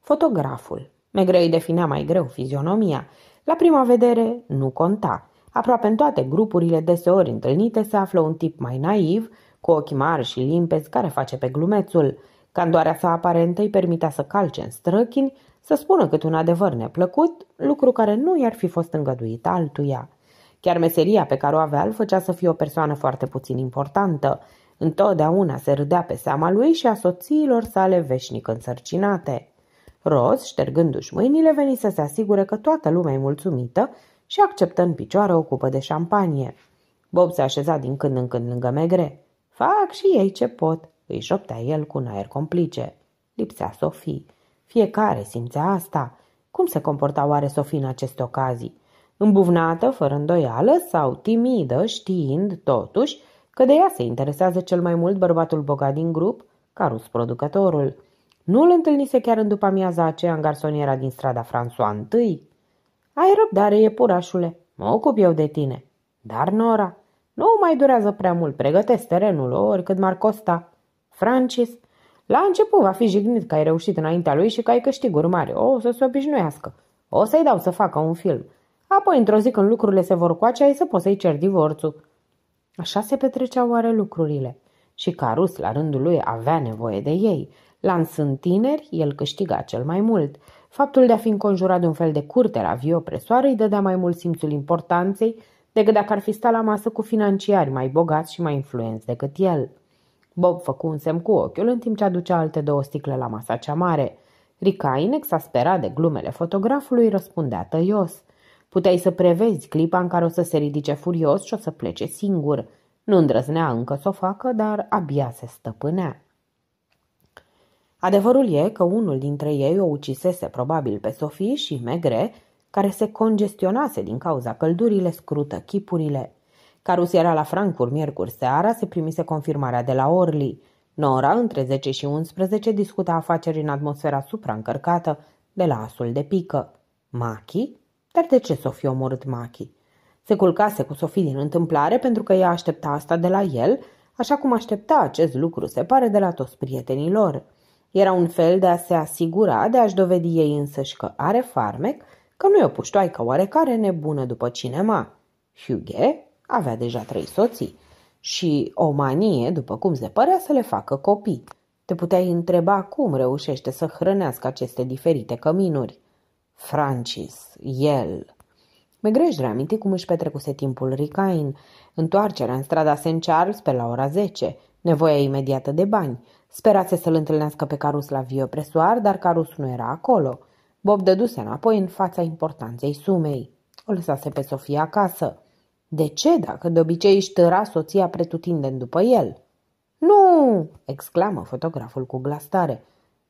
Speaker 1: Fotograful. Megrei definea mai greu fizionomia. La prima vedere nu conta. Aproape în toate grupurile deseori întâlnite se află un tip mai naiv, cu ochi mari și limpezi, care face pe glumețul. Candoarea sa aparentă îi permitea să calce în străchini, să spună cât un adevăr neplăcut, lucru care nu i-ar fi fost îngăduit altuia. Chiar meseria pe care o avea îl făcea să fie o persoană foarte puțin importantă. Întotdeauna se râdea pe seama lui și a soțiilor sale veșnic însărcinate. Roz, ștergându-și mâinile, veni să se asigure că toată lumea e mulțumită și acceptă în picioare o cupă de șampanie. Bob se așeza din când în când lângă Megre. Fac și ei ce pot, îi șoptea el cu un aer complice. Lipsea Sofie. Fiecare simțea asta. Cum se comporta oare Sofie în aceste ocazii? Îmbuvnată, fără îndoială, sau timidă, știind, totuși, că de ea se interesează cel mai mult bărbatul bogat din grup, Carus producătorul. Nu îl întâlnise chiar în după amiaza aceea în garsoniera din strada François I? Ai răbdare, iepurașule, mă ocup eu de tine. Dar, Nora, nu mai durează prea mult, pregătesc terenul oricât m-ar costa. Francis, la început va fi jignit că ai reușit înaintea lui și că ai câștiguri mari. O să se obișnuiască. O să-i dau să facă un film. Apoi, într-o zi când lucrurile se vor coace, ai să poți să-i cer divorțul. Așa se petreceau oare lucrurile. Și Carus, la rândul lui, avea nevoie de ei. Lansând tineri, el câștiga cel mai mult – Faptul de a fi înconjurat de un fel de curte la vie opresoară îi dădea mai mult simțul importanței decât dacă ar fi stat la masă cu financiari mai bogați și mai influenți decât el. Bob făcu un semn cu ochiul în timp ce aducea alte două sticle la masa cea mare. Ricain, exasperat de glumele fotografului, răspundea tăios. Puteai să prevezi clipa în care o să se ridice furios și o să plece singur. Nu îndrăznea încă să o facă, dar abia se stăpânea. Adevărul e că unul dintre ei o ucisese probabil pe Sofie și Megre, care se congestionase din cauza căldurile, scrută chipurile. Carus era la Frankfurt miercuri seara, se primise confirmarea de la Orly. Nora, între 10 și 11, discuta afaceri în atmosfera supraîncărcată de la asul de pică. Machi? Dar de ce Sofie fi omorât Machi? Se culcase cu Sofie din întâmplare pentru că ea aștepta asta de la el, așa cum aștepta acest lucru, se pare, de la toți prietenii lor. Era un fel de a se asigura, de a-și dovedi ei însăși că are farmec, că nu e o puștoaică oarecare nebună după cinema. Hughe avea deja trei soții și o manie, după cum se părea, să le facă copii. Te puteai întreba cum reușește să hrănească aceste diferite căminuri. Francis, el... Megreș reaminti cum își petrecuse timpul Ricain, întoarcerea în strada St. Charles pe la ora 10, nevoia imediată de bani, Sperase să-l întâlnească pe Carus la Vio Presoar, dar Carus nu era acolo. Bob dăduse înapoi în fața importanței sumei. O lăsase pe Sofia acasă. De ce dacă de obicei își tăra soția pretutindeni după el? Nu!" exclamă fotograful cu glas tare.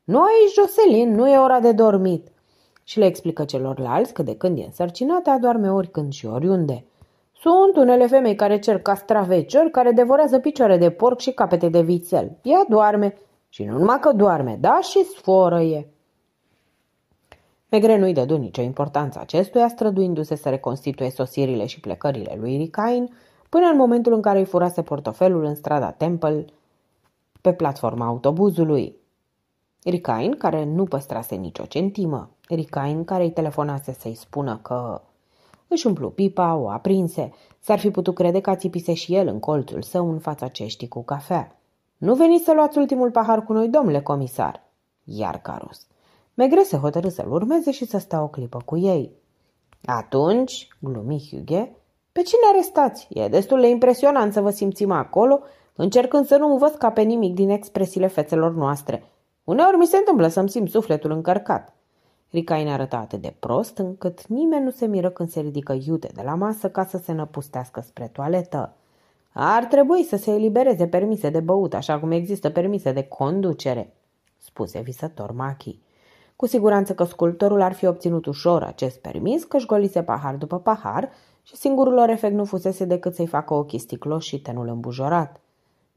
Speaker 1: Nu aici, Joselin, nu e ora de dormit!" Și le explică celorlalți că de când e însărcinată, adorme oricând și oriunde. Sunt unele femei care cer castraveciori, care devorează picioare de porc și capete de vițel. Ea doarme și nu numai că doarme, da și sforăie. Megre nu-i dădu nicio importanță acestuia, străduindu-se să reconstituie sosirile și plecările lui Ricain, până în momentul în care îi furase portofelul în strada Temple, pe platforma autobuzului. Ricain, care nu păstrase nicio centimă, Ricain care îi telefonase să-i spună că își umplu pipa, o aprinse. S-ar fi putut crede că a țipise și el în colțul său în fața ceștii cu cafea. Nu veniți să luați ultimul pahar cu noi, domnule comisar!" Iar Carus. Megre se hotărâ să-l urmeze și să stea o clipă cu ei. Atunci, glumi Hughe, pe cine arestați? E destul de impresionant să vă simțim acolo, încercând să nu învăț ca pe nimic din expresiile fețelor noastre. Uneori mi se întâmplă să-mi simt sufletul încărcat. Ricain arăta atât de prost încât nimeni nu se miră când se ridică iute de la masă ca să se năpustească spre toaletă. Ar trebui să se elibereze permise de băut, așa cum există permise de conducere, spuse visător Machi. Cu siguranță că sculptorul ar fi obținut ușor acest permis, că își golise pahar după pahar și singurul lor efect nu fusese decât să-i facă ochii sticloși și tenul îmbujorat.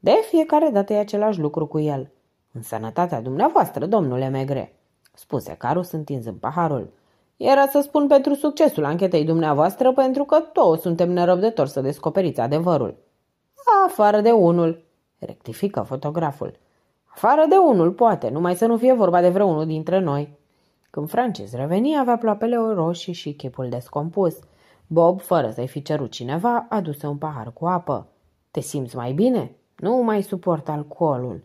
Speaker 1: De fiecare dată e același lucru cu el. În sănătatea dumneavoastră, domnule Megre spuse Carus întinzând paharul. Era să spun pentru succesul anchetei dumneavoastră, pentru că toți suntem nerăbdători să descoperiți adevărul. Afară de unul, rectifică fotograful. Afară de unul, poate, numai să nu fie vorba de vreunul dintre noi. Când Francis reveni, avea ploapele roșii și chipul descompus. Bob, fără să-i fi cerut cineva, aduse un pahar cu apă. Te simți mai bine? Nu mai suport alcoolul.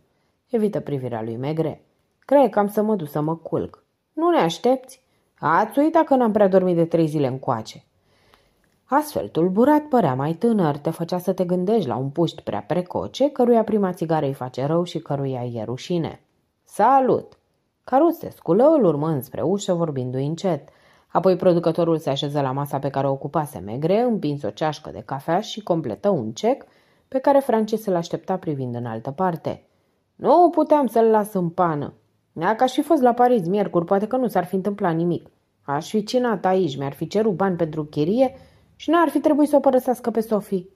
Speaker 1: Evită privirea lui Megre. Cred că am să mă duc să mă culc. Nu ne aștepți? Ați uitat că n-am prea dormit de trei zile încoace. Astfel, tulburat părea mai tânăr, te făcea să te gândești la un puști prea precoce, căruia prima țigară îi face rău și căruia e rușine. Salut! Carus se sculă, îl urmă înspre ușă, vorbindu-i încet. Apoi producătorul se așeză la masa pe care o ocupase Megre, împins o ceașcă de cafea și completă un cec pe care Francis îl aștepta privind în altă parte. Nu puteam să-l las în pană. Dacă aș fi fost la Paris miercuri, poate că nu s-ar fi întâmplat nimic. Aș fi cinat aici, mi-ar fi cerut bani pentru chirie și n-ar fi trebuit să o părăsească pe Sofie.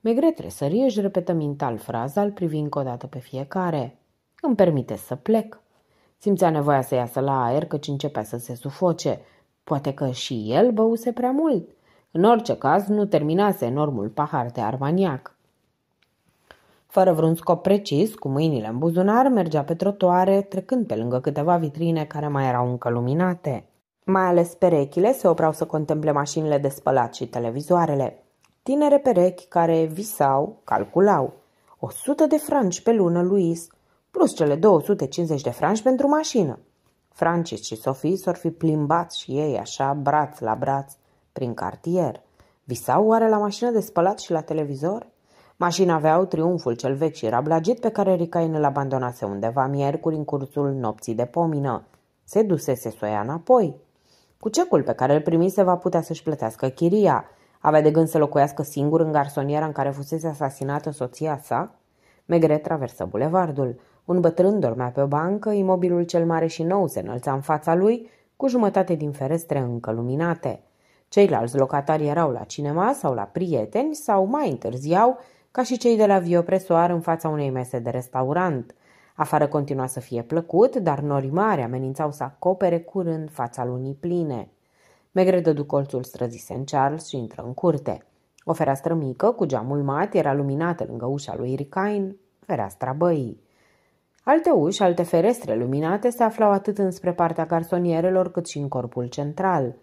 Speaker 1: Megret tresări își repetă mental fraza, îl privind încă o dată pe fiecare. Îmi permite să plec. Simțea nevoia să iasă la aer, căci începea să se sufoce. Poate că și el băuse prea mult. În orice caz, nu terminase enormul pahar de armaniac. Fără vreun scop precis, cu mâinile în buzunar, mergea pe trotoare, trecând pe lângă câteva vitrine care mai erau încă luminate. Mai ales perechile se opreau să contemple mașinile de spălat și televizoarele. Tinere perechi care visau, calculau. 100 de franci pe lună, Luis, plus cele 250 de franci pentru mașină. Francis și Sofie s-or fi plimbat și ei așa, braț la braț, prin cartier. Visau oare la mașină de spălat și la televizor? Mașina avea o triumful cel vechi și rablagit pe care Ricain îl abandonase undeva miercuri în cursul nopții de pomină. Se dusese să înapoi. Cu cecul pe care îl primise va putea să-și plătească chiria. Avea de gând să locuiască singur în garsoniera în care fusese asasinată soția sa? Megre traversă bulevardul. Un bătrân dormea pe o bancă, imobilul cel mare și nou se înălța în fața lui, cu jumătate din ferestre încă luminate. Ceilalți locatari erau la cinema sau la prieteni sau mai întârziau ca și cei de la Viopresoar în fața unei mese de restaurant. Afară continua să fie plăcut, dar nori mari amenințau să acopere curând fața lunii pline. Megre dădu colțul străzii St. Charles și intră în curte. O fereastră mică, cu geamul mat, era luminată lângă ușa lui Ricain, fereastra băii. Alte uși, alte ferestre luminate se aflau atât înspre partea garsonierelor cât și în corpul central –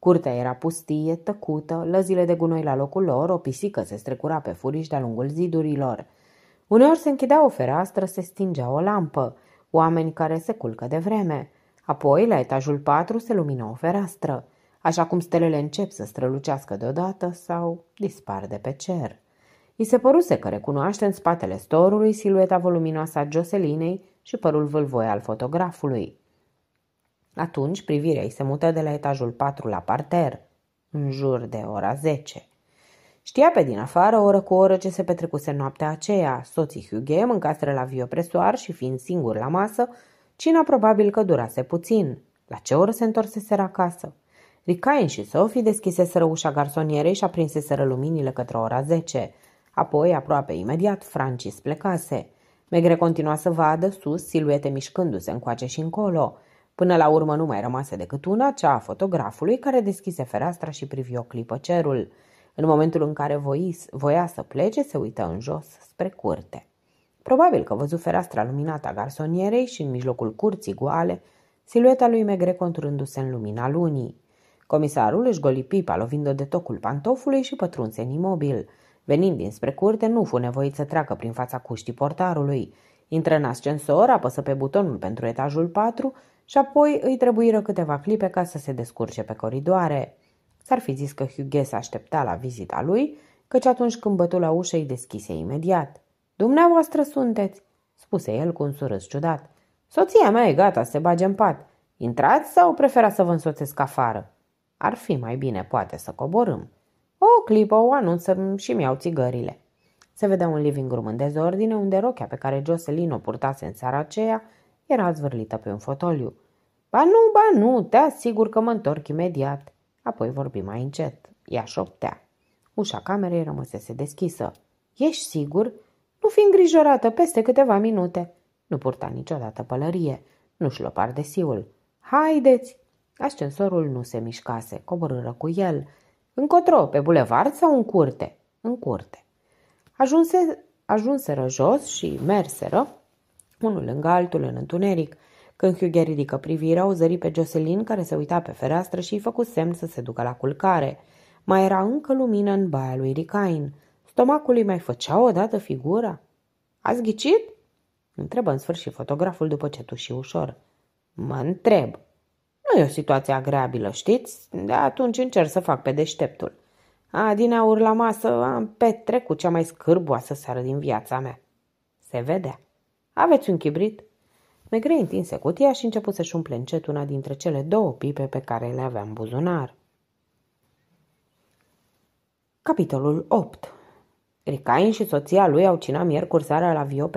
Speaker 1: Curtea era pustie, tăcută, lăzile de gunoi la locul lor, o pisică se strecura pe furiș de-a lungul zidurilor. Uneori se închidea o fereastră, se stingea o lampă, oameni care se culcă de vreme. Apoi, la etajul 4, se lumina o fereastră, așa cum stelele încep să strălucească deodată sau dispar de pe cer. I se păruse că recunoaște în spatele storului silueta voluminoasă a Joselinei și părul vâlvoi al fotografului. Atunci privirea îi se mută de la etajul 4 la parter, în jur de ora 10. Știa pe din afară, oră cu oră, ce se petrecuse noaptea aceea. Soții Hughe mâncaseră la viopresoar și fiind singur la masă, cina probabil că durase puțin. La ce oră se întorseseră acasă? Ricain și Sophie deschiseseră ușa garsonierei și aprinseseră luminile către ora 10. Apoi, aproape imediat, Francis plecase. Megre continua să vadă, sus, siluete mișcându-se încoace și încolo – Până la urmă nu mai rămase decât una, cea a fotografului, care deschise fereastra și privi o clipă cerul. În momentul în care vois, voia să plece, se uită în jos, spre curte. Probabil că văzu fereastra luminată a garsonierei și în mijlocul curții goale, silueta lui Megre conturându-se în lumina lunii. Comisarul își goli pipa, lovind-o de tocul pantofului și pătrunse în imobil. Venind dinspre curte, nu fu nevoit să treacă prin fața cuștii portarului. Intră în ascensor, apăsă pe butonul pentru etajul 4 și apoi îi trebuiră câteva clipe ca să se descurce pe coridoare. S-ar fi zis că Hughes aștepta la vizita lui, căci atunci când bătu la ușă îi deschise imediat. Dumneavoastră sunteți!" spuse el cu un surâs ciudat. Soția mea e gata să se bage în pat. Intrați sau prefera să vă însoțesc afară?" Ar fi mai bine, poate, să coborâm." O clipă o anunță și mi-au țigările. Se vedea un living room în dezordine, unde rochea pe care Jocelyn o purtase în seara aceea era zvârlită pe un fotoliu. Ba nu, ba nu, te asigur că mă întorc imediat. Apoi vorbi mai încet. Ea șoptea. Ușa camerei rămăsese deschisă. Ești sigur? Nu fi îngrijorată peste câteva minute. Nu purta niciodată pălărie. Nu-și de siul. Haideți! Ascensorul nu se mișcase. Coborâră cu el. Încotro, pe bulevard sau în curte? În curte. Ajunse, ajunseră jos și merseră unul lângă altul în întuneric. Când Hughie ridică privirea, o zări pe Jocelyn care se uita pe fereastră și îi făcu semn să se ducă la culcare. Mai era încă lumină în baia lui Ricain. Stomacul îi mai făcea odată figura. Ați ghicit?" întrebă în sfârșit fotograful după ce tuși ușor. Mă întreb. Nu e o situație agreabilă, știți? De atunci încerc să fac pe deșteptul. Adinaur la masă am petrecut cea mai scârboasă seară din viața mea. Se vedea. Aveți un chibrit?" Megre întinse cutia și început să-și umple încet una dintre cele două pipe pe care le avea în buzunar. Capitolul 8 Ricain și soția lui au cinat miercuri seara la Vio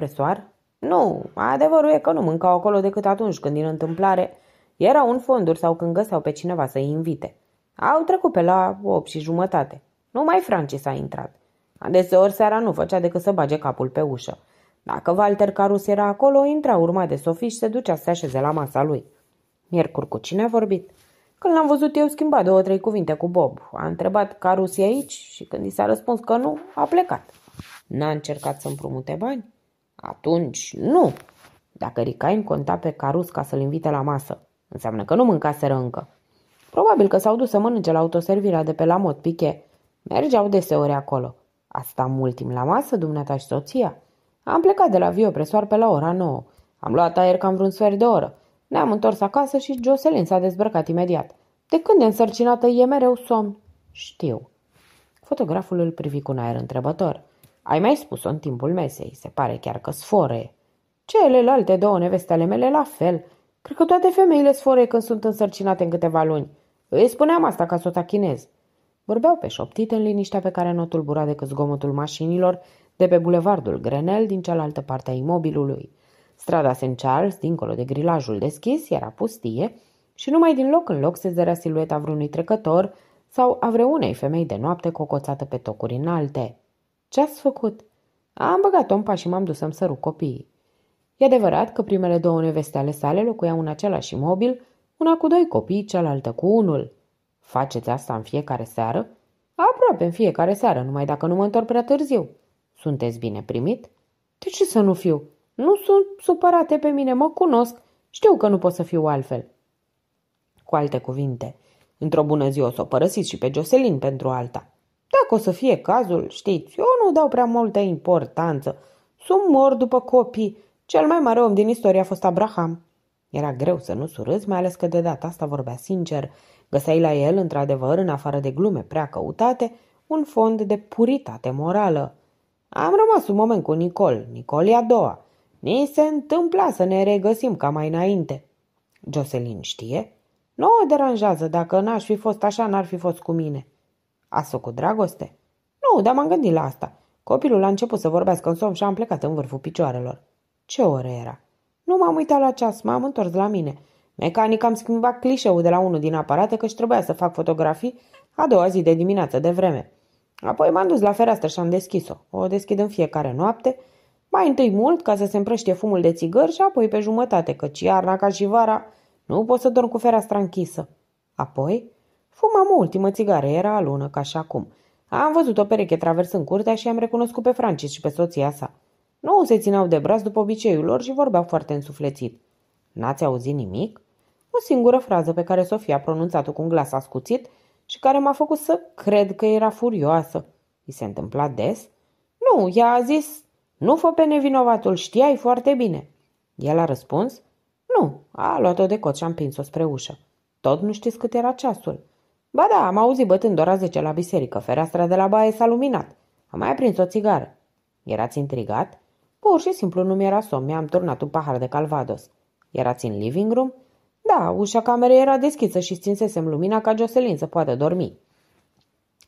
Speaker 1: Nu, adevărul e că nu mâncau acolo decât atunci când din întâmplare erau în fonduri sau când găseau pe cineva să-i invite. Au trecut pe la 8 și jumătate. Numai Francis a intrat. Adeseori seara nu făcea decât să bage capul pe ușă. Dacă Walter Carus era acolo, intra urma de Sofie și se ducea să se așeze la masa lui. Miercuri cu cine a vorbit? Când l-am văzut eu schimba două-trei cuvinte cu Bob. A întrebat Carus e aici și când i s-a răspuns că nu, a plecat. N-a încercat să împrumute bani? Atunci nu! Dacă Ricain conta pe Carus ca să-l invite la masă, înseamnă că nu mâncaseră încă. Probabil că s-au dus să mănânce la autoservirea de pe la Mot Piche. Mergeau deseori acolo. Asta mult timp la masă, dumneata și soția. Am plecat de la Viopresoar pe la ora 9. Am luat aer cam vreun sfert de oră. Ne-am întors acasă și Jocelyn s-a dezbrăcat imediat. De când e însărcinată e mereu somn. Știu. Fotograful îl privi cu un aer întrebător. Ai mai spus-o în timpul mesei. Se pare chiar că sfore. Celelalte două neveste ale mele la fel. Cred că toate femeile sfore când sunt însărcinate în câteva luni. Îi spuneam asta ca să o tachinez. Vorbeau pe șoptit în liniștea pe care nu o tulbura decât zgomotul mașinilor de pe bulevardul Grenel din cealaltă parte a imobilului. Strada St. Charles, dincolo de grilajul deschis, era pustie și numai din loc în loc se zărea silueta vreunui trecător sau a vreunei femei de noapte cocoțată pe tocuri înalte. Ce ați făcut?" Am băgat ompa și m-am dus să-mi sărut copiii. E adevărat că primele două neveste ale sale locuiau în același imobil, una cu doi copii, cealaltă cu unul. Faceți asta în fiecare seară? Aproape în fiecare seară, numai dacă nu mă întorc prea târziu. Sunteți bine primit? De ce să nu fiu? Nu sunt supărate pe mine, mă cunosc. Știu că nu pot să fiu altfel. Cu alte cuvinte, într-o bună zi o să o părăsiți și pe Jocelyn pentru alta. Dacă o să fie cazul, știți, eu nu dau prea multă importanță. Sunt mor după copii. Cel mai mare om din istorie a fost Abraham. Era greu să nu surâzi, mai ales că de data asta vorbea sincer. Găseai la el, într-adevăr, în afară de glume prea căutate, un fond de puritate morală. Am rămas un moment cu Nicol. Nicolia a doua. Ni se întâmpla să ne regăsim ca mai înainte. Jocelyn știe? Nu o deranjează. Dacă n-aș fi fost așa, n-ar fi fost cu mine. A cu dragoste? Nu, dar m-am gândit la asta. Copilul a început să vorbească în somn și am plecat în vârful picioarelor. Ce oră era? Nu m-am uitat la ceas, m-am întors la mine. Mecanic am schimbat clișeul de la unul din aparate că și trebuia să fac fotografii a doua zi de dimineață de vreme. Apoi m-am dus la fereastră și am deschis-o. O deschid în fiecare noapte, mai întâi mult ca să se împrăștie fumul de țigări și apoi pe jumătate, căci iarna ca și vara nu pot să dorm cu fereastra închisă. Apoi fumam o ultimă țigară, era alună ca și acum. Am văzut o pereche traversând curtea și am recunoscut pe Francis și pe soția sa. Nu se țineau de braț după obiceiul lor și vorbeau foarte însuflețit. N-ați auzit nimic? O singură frază pe care Sofia a pronunțat-o cu un glas ascuțit – și care m-a făcut să cred că era furioasă. I se întâmpla des? Nu, ea a zis, nu fă pe nevinovatul, știai foarte bine. El a răspuns, nu, a luat-o de cot și a împins-o spre ușă. Tot nu știți cât era ceasul. Ba da, am auzit bătând ora 10 la biserică, fereastra de la baie s-a luminat. Am mai aprins o țigară. Erați intrigat? Pur și simplu nu mi era somn, mi-am turnat un pahar de calvados. Erați în living room? Da, ușa camerei era deschisă și stinsesem lumina ca Jocelyn să poată dormi.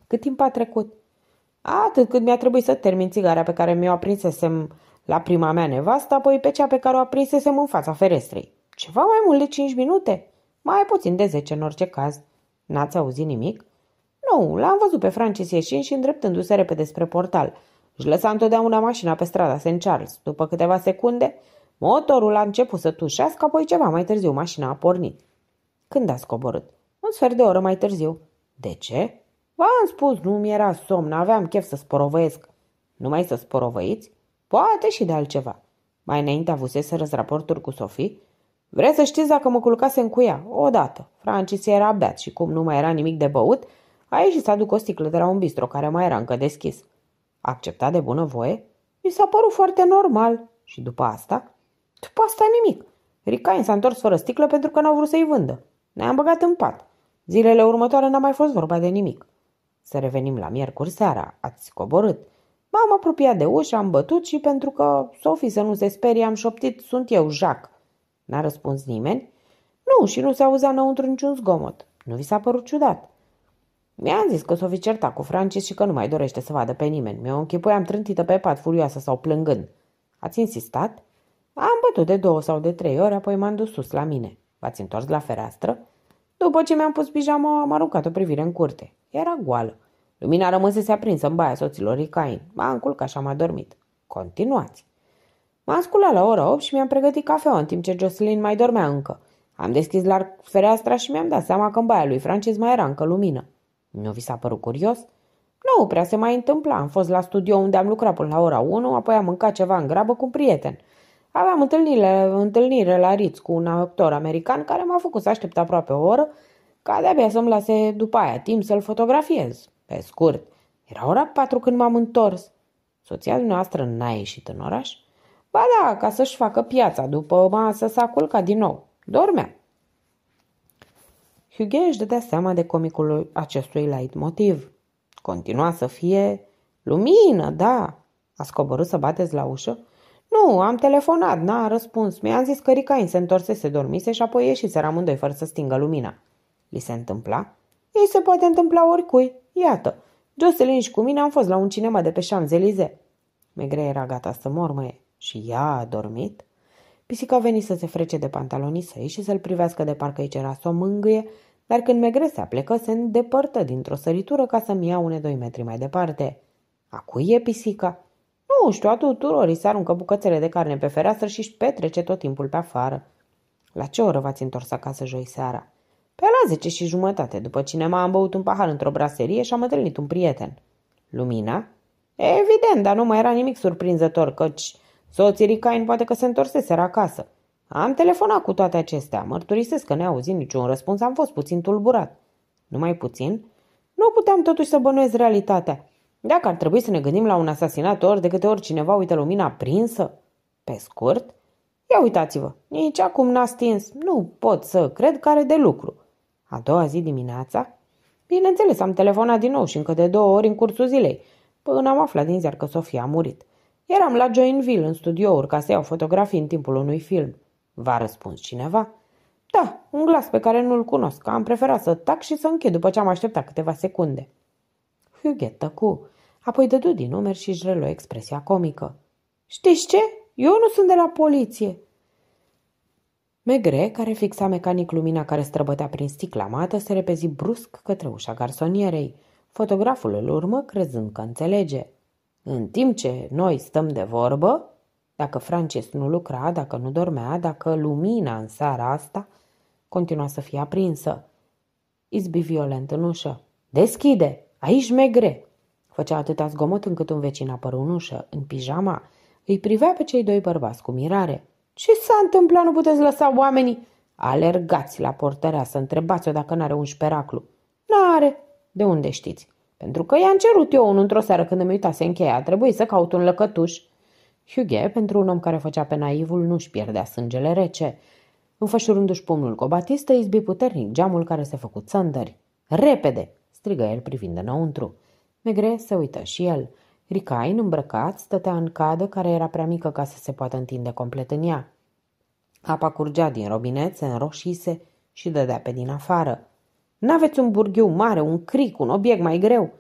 Speaker 1: Cât timp a trecut? Atât cât mi-a trebuit să termin țigara pe care mi-o aprinsesem la prima mea nevastă, apoi pe cea pe care o aprinsesem în fața ferestrei. Ceva mai mult de cinci minute? Mai puțin de zece, în orice caz. N-ați auzit nimic? Nu, l-am văzut pe Francis ieșind și îndreptându-se repede spre portal. Își lăsa întotdeauna mașina pe strada St. Charles. După câteva secunde, Motorul a început să tușească, apoi ceva mai târziu mașina a pornit. Când a scoborât? Un sfert de oră mai târziu. De ce? V-am spus, nu mi era somn, aveam chef să sporovăiesc. Numai să sporovăiți? Poate și de altceva. Mai înainte avuseseră raporturi cu Sofie. Vreți să știți dacă mă culcasem cu ea? Odată. Francis era beat și cum nu mai era nimic de băut, a ieșit să aduc o sticlă de la un bistro care mai era încă deschis. Accepta de bună voie? Mi s-a părut foarte normal. Și după asta, după asta nimic. Ricain s-a întors fără sticlă pentru că n-au vrut să-i vândă. Ne-am băgat în pat. Zilele următoare n-a mai fost vorba de nimic. Să revenim la miercuri seara. Ați coborât. M-am apropiat de ușă, am bătut și pentru că Sofi să nu se sperie, am șoptit, sunt eu, Jac. N-a răspuns nimeni. Nu, și nu se auzea înăuntru niciun zgomot. Nu vi s-a părut ciudat. Mi-am zis că Sofi certa cu Francis și că nu mai dorește să vadă pe nimeni. Mi-o închipuiam trântită pe pat, furioasă sau plângând. Ați insistat? Am bătut de două sau de trei ori, apoi m-am dus sus la mine. V-ați întors la fereastră? După ce mi-am pus pijama, am aruncat o privire în curte. Era goală. Lumina rămăsese aprinsă în baia soților Icain. M-am culcat și am adormit. Continuați. M-am sculat la ora 8 și mi-am pregătit cafea în timp ce Jocelyn mai dormea încă. Am deschis larg fereastra și mi-am dat seama că în baia lui Francis mai era încă lumină. Nu vi s-a părut curios? Nu, prea se mai întâmpla. Am fost la studio unde am lucrat până la ora 1, apoi am mâncat ceva în grabă cu un prieten – Aveam întâlnire, întâlnire la Ritz cu un actor american care m-a făcut să aștept aproape o oră ca de-abia să-mi lase după aia timp să-l fotografiez. Pe scurt, era ora patru când m-am întors. Soția dumneavoastră n-a ieșit în oraș? Ba da, ca să-și facă piața după masă s-a culcat din nou. Dormea. Hughie își dădea seama de comicul acestui light motiv. Continua să fie lumină, da. A scoborât să bateți la ușă nu, am telefonat, n-a răspuns. Mi-a zis că Ricain se întorsese, dormise și apoi ieșiseră amândoi fără să stingă lumina. Li se întâmpla? Ei se poate întâmpla oricui. Iată, Jocelyn și cu mine am fost la un cinema de pe Champs-Élysées. Megre era gata să mormăie. Și ea a dormit? Pisica a venit să se frece de pantalonii săi și să-l privească de parcă îi cera să o mângâie, dar când Megre se aplecă, se îndepărtă dintr-o săritură ca să-mi ia une doi metri mai departe. A cui e pisica? Nu știu, a tuturor îi se aruncă bucățele de carne pe fereastră și își petrece tot timpul pe afară. La ce oră v-ați întors acasă joi seara? Pe la zece și jumătate, după cinema am băut un pahar într-o braserie și am întâlnit un prieten. Lumina? Evident, dar nu mai era nimic surprinzător, căci soții Ricain poate că se întorsese acasă. Am telefonat cu toate acestea, mărturisesc că n-auzit niciun răspuns, am fost puțin tulburat. Numai puțin? Nu puteam totuși să bănuiesc realitatea. Dacă ar trebui să ne gândim la un asasinat ori de câte ori cineva uită lumina prinsă, pe scurt, ia uitați-vă, nici acum n-a stins, nu pot să cred că are de lucru. A doua zi dimineața, bineînțeles, am telefonat din nou și încă de două ori în cursul zilei, până am aflat din ziar că Sofia a murit. Eram la Joinville, în studiouri, ca să iau fotografii în timpul unui film. V-a răspuns cineva? Da, un glas pe care nu-l cunosc. Am preferat să tac și să închid după ce am așteptat câteva secunde. Hughet tăcu. Apoi dădu din numeri și își rălua expresia comică. Știți ce? Eu nu sunt de la poliție!" Megre, care fixa mecanic lumina care străbătea prin sticla mată, se repezi brusc către ușa garsonierei. Fotograful îl urmă, crezând că înțelege. În timp ce noi stăm de vorbă, dacă Frances nu lucra, dacă nu dormea, dacă lumina în seara asta continua să fie aprinsă. Izbi violent în ușă. Deschide! Aici Megre! Făcea atâta zgomot încât un vecin apăru în ușă, în pijama, îi privea pe cei doi bărbați cu mirare. Ce s-a întâmplat? Nu puteți lăsa oamenii? Alergați la portărea să întrebați-o dacă n-are un șperaclu. N-are. De unde știți? Pentru că i-am cerut eu unul într-o seară când îmi uitase încheia. Trebuie să caut un lăcătuș. Hughe, pentru un om care făcea pe naivul, nu-și pierdea sângele rece. Înfășurându-și pumnul cu batistă, izbi puternic geamul care se făcu țăndări. Repede! strigă el privind înăuntru. Megre se uită și el. Ricain, îmbrăcat, stătea în cadă care era prea mică ca să se poată întinde complet în ea. Apa curgea din robinet, se înroșise și dădea pe din afară. N-aveți un burghiu mare, un cric, un obiect mai greu?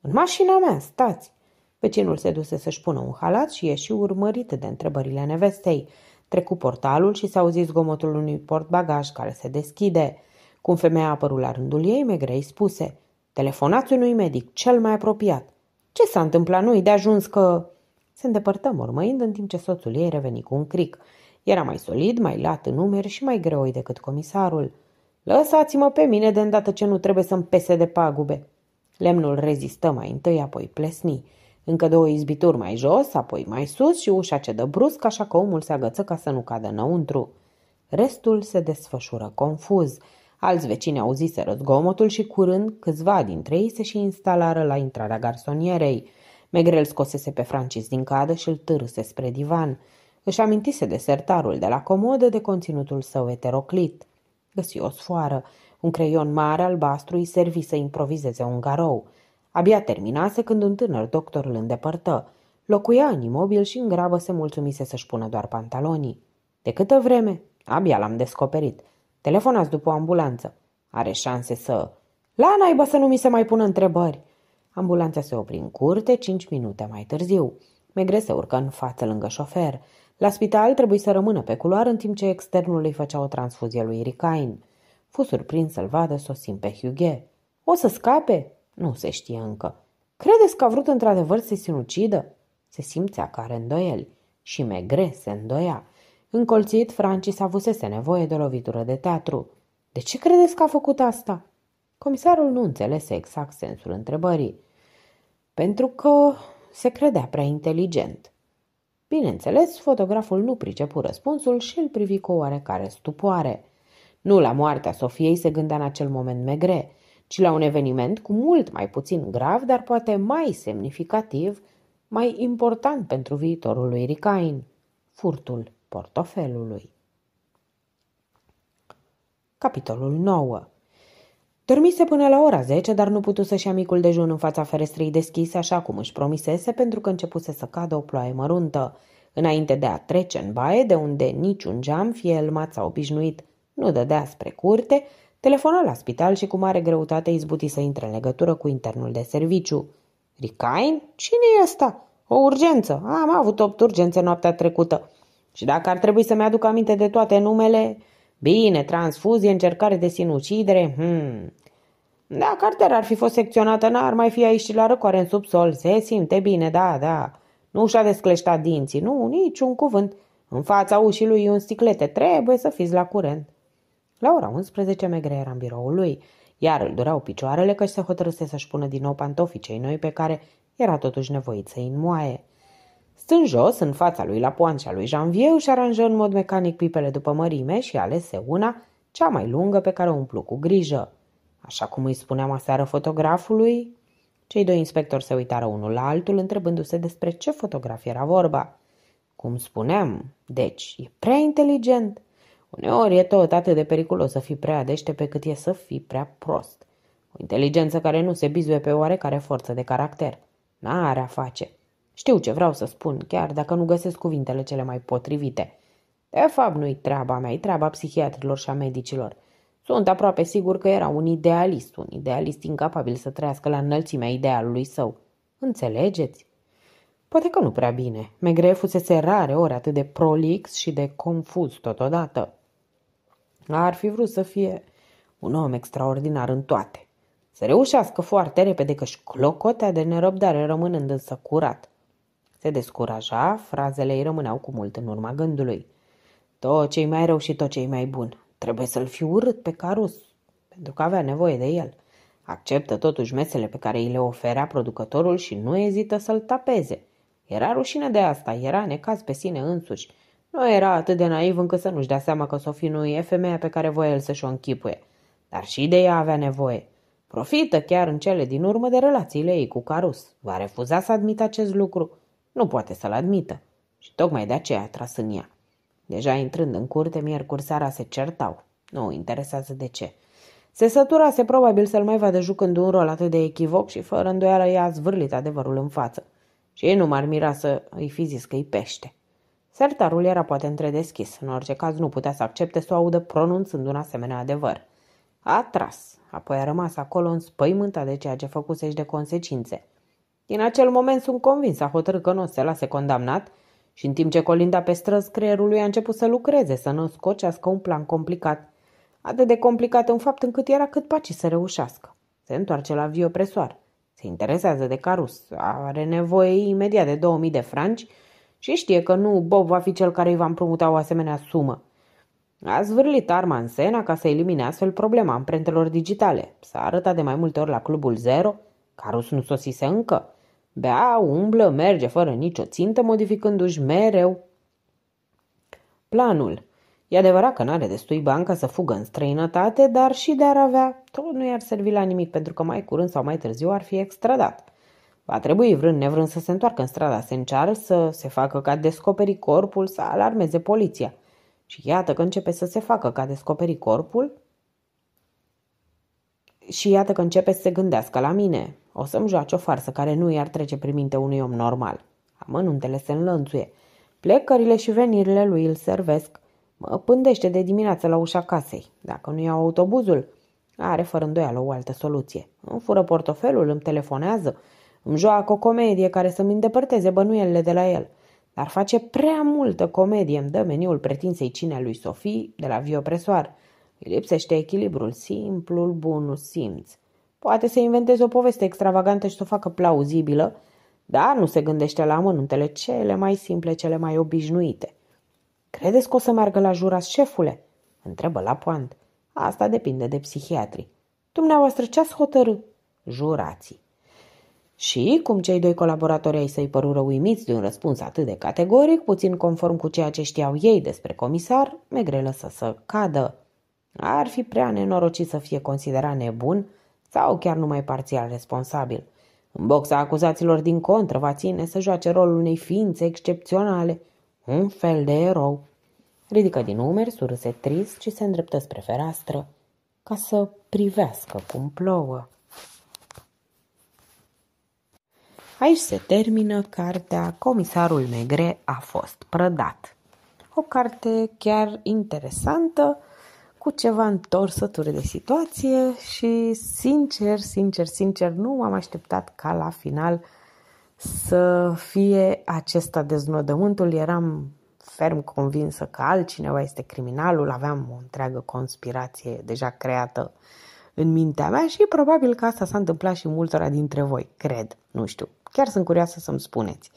Speaker 1: În mașina mea, stați! Vecinul se duse să-și pună un halat și ieși urmărit de întrebările nevestei. Trecu portalul și s-a auzit zgomotul unui portbagaj care se deschide. Cum femeia a apărut la rândul ei, Megrei spuse – Telefonați unui medic, cel mai apropiat. Ce s-a întâmplat noi de ajuns că... Se îndepărtăm urmăind în timp ce soțul ei reveni cu un cric. Era mai solid, mai lat în numeri și mai greoi decât comisarul. Lăsați-mă pe mine de îndată ce nu trebuie să-mi pese de pagube. Lemnul rezistă mai întâi, apoi plesni. Încă două izbituri mai jos, apoi mai sus și ușa cedă brusc, așa că omul se agăță ca să nu cadă înăuntru. Restul se desfășură confuz. Alți vecini auziseră zgomotul și curând câțiva dintre ei se și instalară la intrarea garsonierei. Megrel scosese pe Francis din cadă și îl târâse spre divan. Își amintise de sertarul de la comodă de conținutul său eteroclit. Găsi o sfoară. Un creion mare albastru îi servi să improvizeze un garou. Abia terminase când un tânăr doctor îl îndepărtă. Locuia în imobil și în grabă se mulțumise să-și pună doar pantalonii. De câtă vreme? Abia l-am descoperit – Telefonați după o ambulanță. Are șanse să... La naiba să nu mi se mai pună întrebări. Ambulanța se opri în curte cinci minute mai târziu. Megre se urcă în față lângă șofer. La spital trebuie să rămână pe culoar în timp ce externul îi făcea o transfuzie lui Ricain. Fu surprins să-l vadă sosim pe Hughe. O să scape? Nu se știe încă. Credeți că a vrut într-adevăr să-i sinucidă? Se simțea care îndoieli și Megre se îndoia. Încolțit, Francis avusese nevoie de o lovitură de teatru. De ce credeți că a făcut asta? Comisarul nu înțelese exact sensul întrebării. Pentru că se credea prea inteligent. Bineînțeles, fotograful nu pricepu răspunsul și îl privi cu oarecare stupoare. Nu la moartea Sofiei se gândea în acel moment megre, ci la un eveniment cu mult mai puțin grav, dar poate mai semnificativ, mai important pentru viitorul lui Ricain, furtul portofelului. Capitolul 9 Dormise până la ora 10, dar nu putu să-și ia micul dejun în fața ferestrei deschise, așa cum își promisese, pentru că începuse să cadă o ploaie măruntă. Înainte de a trece în baie, de unde niciun geam, fie elmat sau obișnuit, nu dădea spre curte, telefonă la spital și cu mare greutate izbuti să intre în legătură cu internul de serviciu. Ricain? Cine e asta? O urgență. Am avut opt urgențe noaptea trecută. Și dacă ar trebui să-mi aduc aminte de toate numele, bine, transfuzie, încercare de sinucidere, hmm. Da, cartera ar fi fost secționată, n-ar mai fi aici și la răcoare în subsol, se simte bine, da, da. Nu și-a descleștat dinții, nu, niciun cuvânt. În fața ușii lui e un sticlete, trebuie să fiți la curent. La ora 11 Megre era în biroul lui, iar îl dureau picioarele căci se hotărâse să-și pună din nou pantofii cei noi pe care era totuși nevoit să-i înmoaie. Stând jos, în fața lui la poancea lui Janvier, și aranjă în mod mecanic pipele după mărime și alese una, cea mai lungă pe care o umplu cu grijă. Așa cum îi spuneam aseară fotografului, cei doi inspectori se uitară unul la altul, întrebându-se despre ce fotografie era vorba. Cum spuneam, deci, e prea inteligent. Uneori e tot atât de periculos să fii prea dește pe cât e să fii prea prost. O inteligență care nu se bizuie pe oarecare forță de caracter. N-are a face. Știu ce vreau să spun, chiar dacă nu găsesc cuvintele cele mai potrivite. De fapt, nu-i treaba mea, e treaba psihiatrilor și a medicilor. Sunt aproape sigur că era un idealist, un idealist incapabil să trăiască la înălțimea idealului său. Înțelegeți? Poate că nu prea bine. Megre fusese rare ori atât de prolix și de confuz totodată. Ar fi vrut să fie un om extraordinar în toate. Să reușească foarte repede că-și clocotea de nerăbdare rămânând însă curat. Se descuraja, frazele îi rămâneau cu mult în urma gândului. Tot ce-i mai rău și tot ce-i mai bun. Trebuie să-l fi urât pe Carus, pentru că avea nevoie de el. Acceptă totuși mesele pe care îi le oferea producătorul și nu ezită să-l tapeze. Era rușine de asta, era necaz pe sine însuși. Nu era atât de naiv încât să nu-și dea seama că Sofie nu e femeia pe care voia el să-și o închipuie. Dar și de ea avea nevoie. Profită chiar în cele din urmă de relațiile ei cu Carus. Va refuza să admită acest lucru nu poate să-l admită și tocmai de aceea a tras în ea. Deja intrând în curte, miercuri seara se certau. Nu o interesează de ce. Se săturase probabil să-l mai vadă jucând un rol atât de echivoc și fără îndoială i-a zvârlit adevărul în față. Și ei nu m-ar mira să îi fi zis că-i pește. Sertarul era poate întredeschis, în orice caz nu putea să accepte să o audă pronunțând un asemenea adevăr. A tras, apoi a rămas acolo înspăimântat de ceea ce făcuse și de consecințe. Din acel moment sunt convins, a hotărât că nu o să se lase condamnat și în timp ce colinda pe străzi, creierul lui a început să lucreze, să nu scocească un plan complicat. Atât de complicat în fapt încât era cât paci să reușească. Se întoarce la Vio Presoar. Se interesează de Carus. Are nevoie imediat de 2000 de franci și știe că nu Bob va fi cel care îi va împrumuta o asemenea sumă. A zvârlit arma în Sena ca să elimine astfel problema amprentelor digitale. S-a arătat de mai multe ori la Clubul Zero. Carus nu sosise încă. Bea, umblă, merge fără nicio țintă, modificându-și mereu planul. E adevărat că n-are destui bani ca să fugă în străinătate, dar și de-ar avea, tot nu i-ar servi la nimic, pentru că mai curând sau mai târziu ar fi extradat. Va trebui, vrând nevrând, să se întoarcă în strada Sencear, să se facă ca descoperi corpul, să alarmeze poliția. Și iată că începe să se facă ca descoperi corpul și iată că începe să se gândească la mine. O să-mi joace o farsă care nu i-ar trece prin minte unui om normal. Amănuntele se înlănțuie. Plecările și venirile lui îl servesc. Mă pândește de dimineață la ușa casei. Dacă nu iau autobuzul, are fără îndoială o altă soluție. Îmi fură portofelul, îmi telefonează, îmi joacă o comedie care să-mi îndepărteze bănuielile de la el. Dar face prea multă comedie, îmi dă meniul pretinsei cine lui Sofie de la Viopresoar. Îi lipsește echilibrul, simplul bunul simț. Poate să inventeze o poveste extravagantă și să o facă plauzibilă, dar nu se gândește la amănuntele cele mai simple, cele mai obișnuite. Credeți că o să meargă la juras, șefule? Întrebă la poant. Asta depinde de psihiatri. Dumneavoastră ce-ați hotărât? Jurații. Și, cum cei doi colaboratori ai săi părură uimiți de un răspuns atât de categoric, puțin conform cu ceea ce știau ei despre comisar, Megre lăsă să cadă. Ar fi prea nenorocit să fie considerat nebun sau chiar numai parțial responsabil. În boxa acuzaților din contră va ține să joace rolul unei ființe excepționale, un fel de erou. Ridică din umeri, surâse trist și se îndreptă spre fereastră ca să privească cum plouă. Aici se termină cartea Comisarul Negre a fost prădat. O carte chiar interesantă, cu ceva întorsături de situație și sincer, sincer, sincer, nu m-am așteptat ca la final să fie acesta deznodământul. Eram ferm convinsă că altcineva este criminalul, aveam o întreagă conspirație deja creată în mintea mea și probabil că asta s-a întâmplat și multora dintre voi, cred, nu știu. Chiar sunt curioasă să-mi spuneți.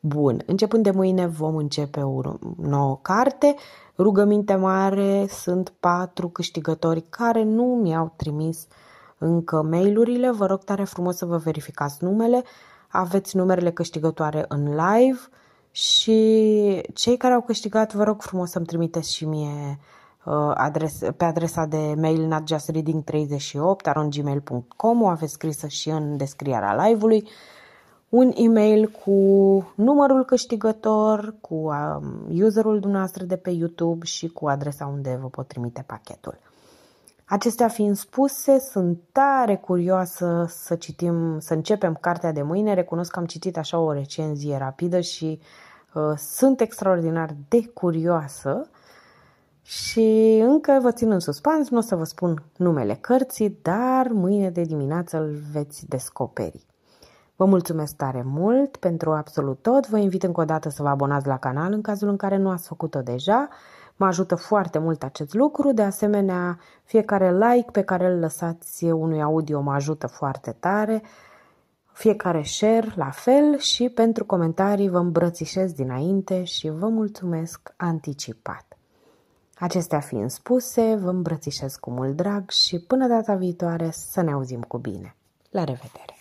Speaker 1: Bun, începând de mâine vom începe o nouă carte. Rugăminte mare, sunt patru câștigători care nu mi-au trimis încă mailurile. Vă rog tare frumos să vă verificați numele. Aveți numerele câștigătoare în live și cei care au câștigat, vă rog frumos să-mi trimiteți și mie uh, adres, pe adresa de mail notjustreading 38 gmail.com. o aveți scrisă și în descrierea live-ului un e-mail cu numărul câștigător, cu um, userul dumneavoastră de pe YouTube și cu adresa unde vă pot trimite pachetul. Acestea fiind spuse, sunt tare curioasă să citim, să începem cartea de mâine. Recunosc că am citit așa o recenzie rapidă și uh, sunt extraordinar de curioasă și încă vă țin în suspans, nu o să vă spun numele cărții, dar mâine de dimineață îl veți descoperi. Vă mulțumesc tare mult pentru absolut tot. Vă invit încă o dată să vă abonați la canal în cazul în care nu ați făcut-o deja. Mă ajută foarte mult acest lucru. De asemenea, fiecare like pe care îl lăsați unui audio mă ajută foarte tare. Fiecare share la fel și pentru comentarii vă îmbrățișez dinainte și vă mulțumesc anticipat. Acestea fiind spuse, vă îmbrățișez cu mult drag și până data viitoare să ne auzim cu bine. La revedere!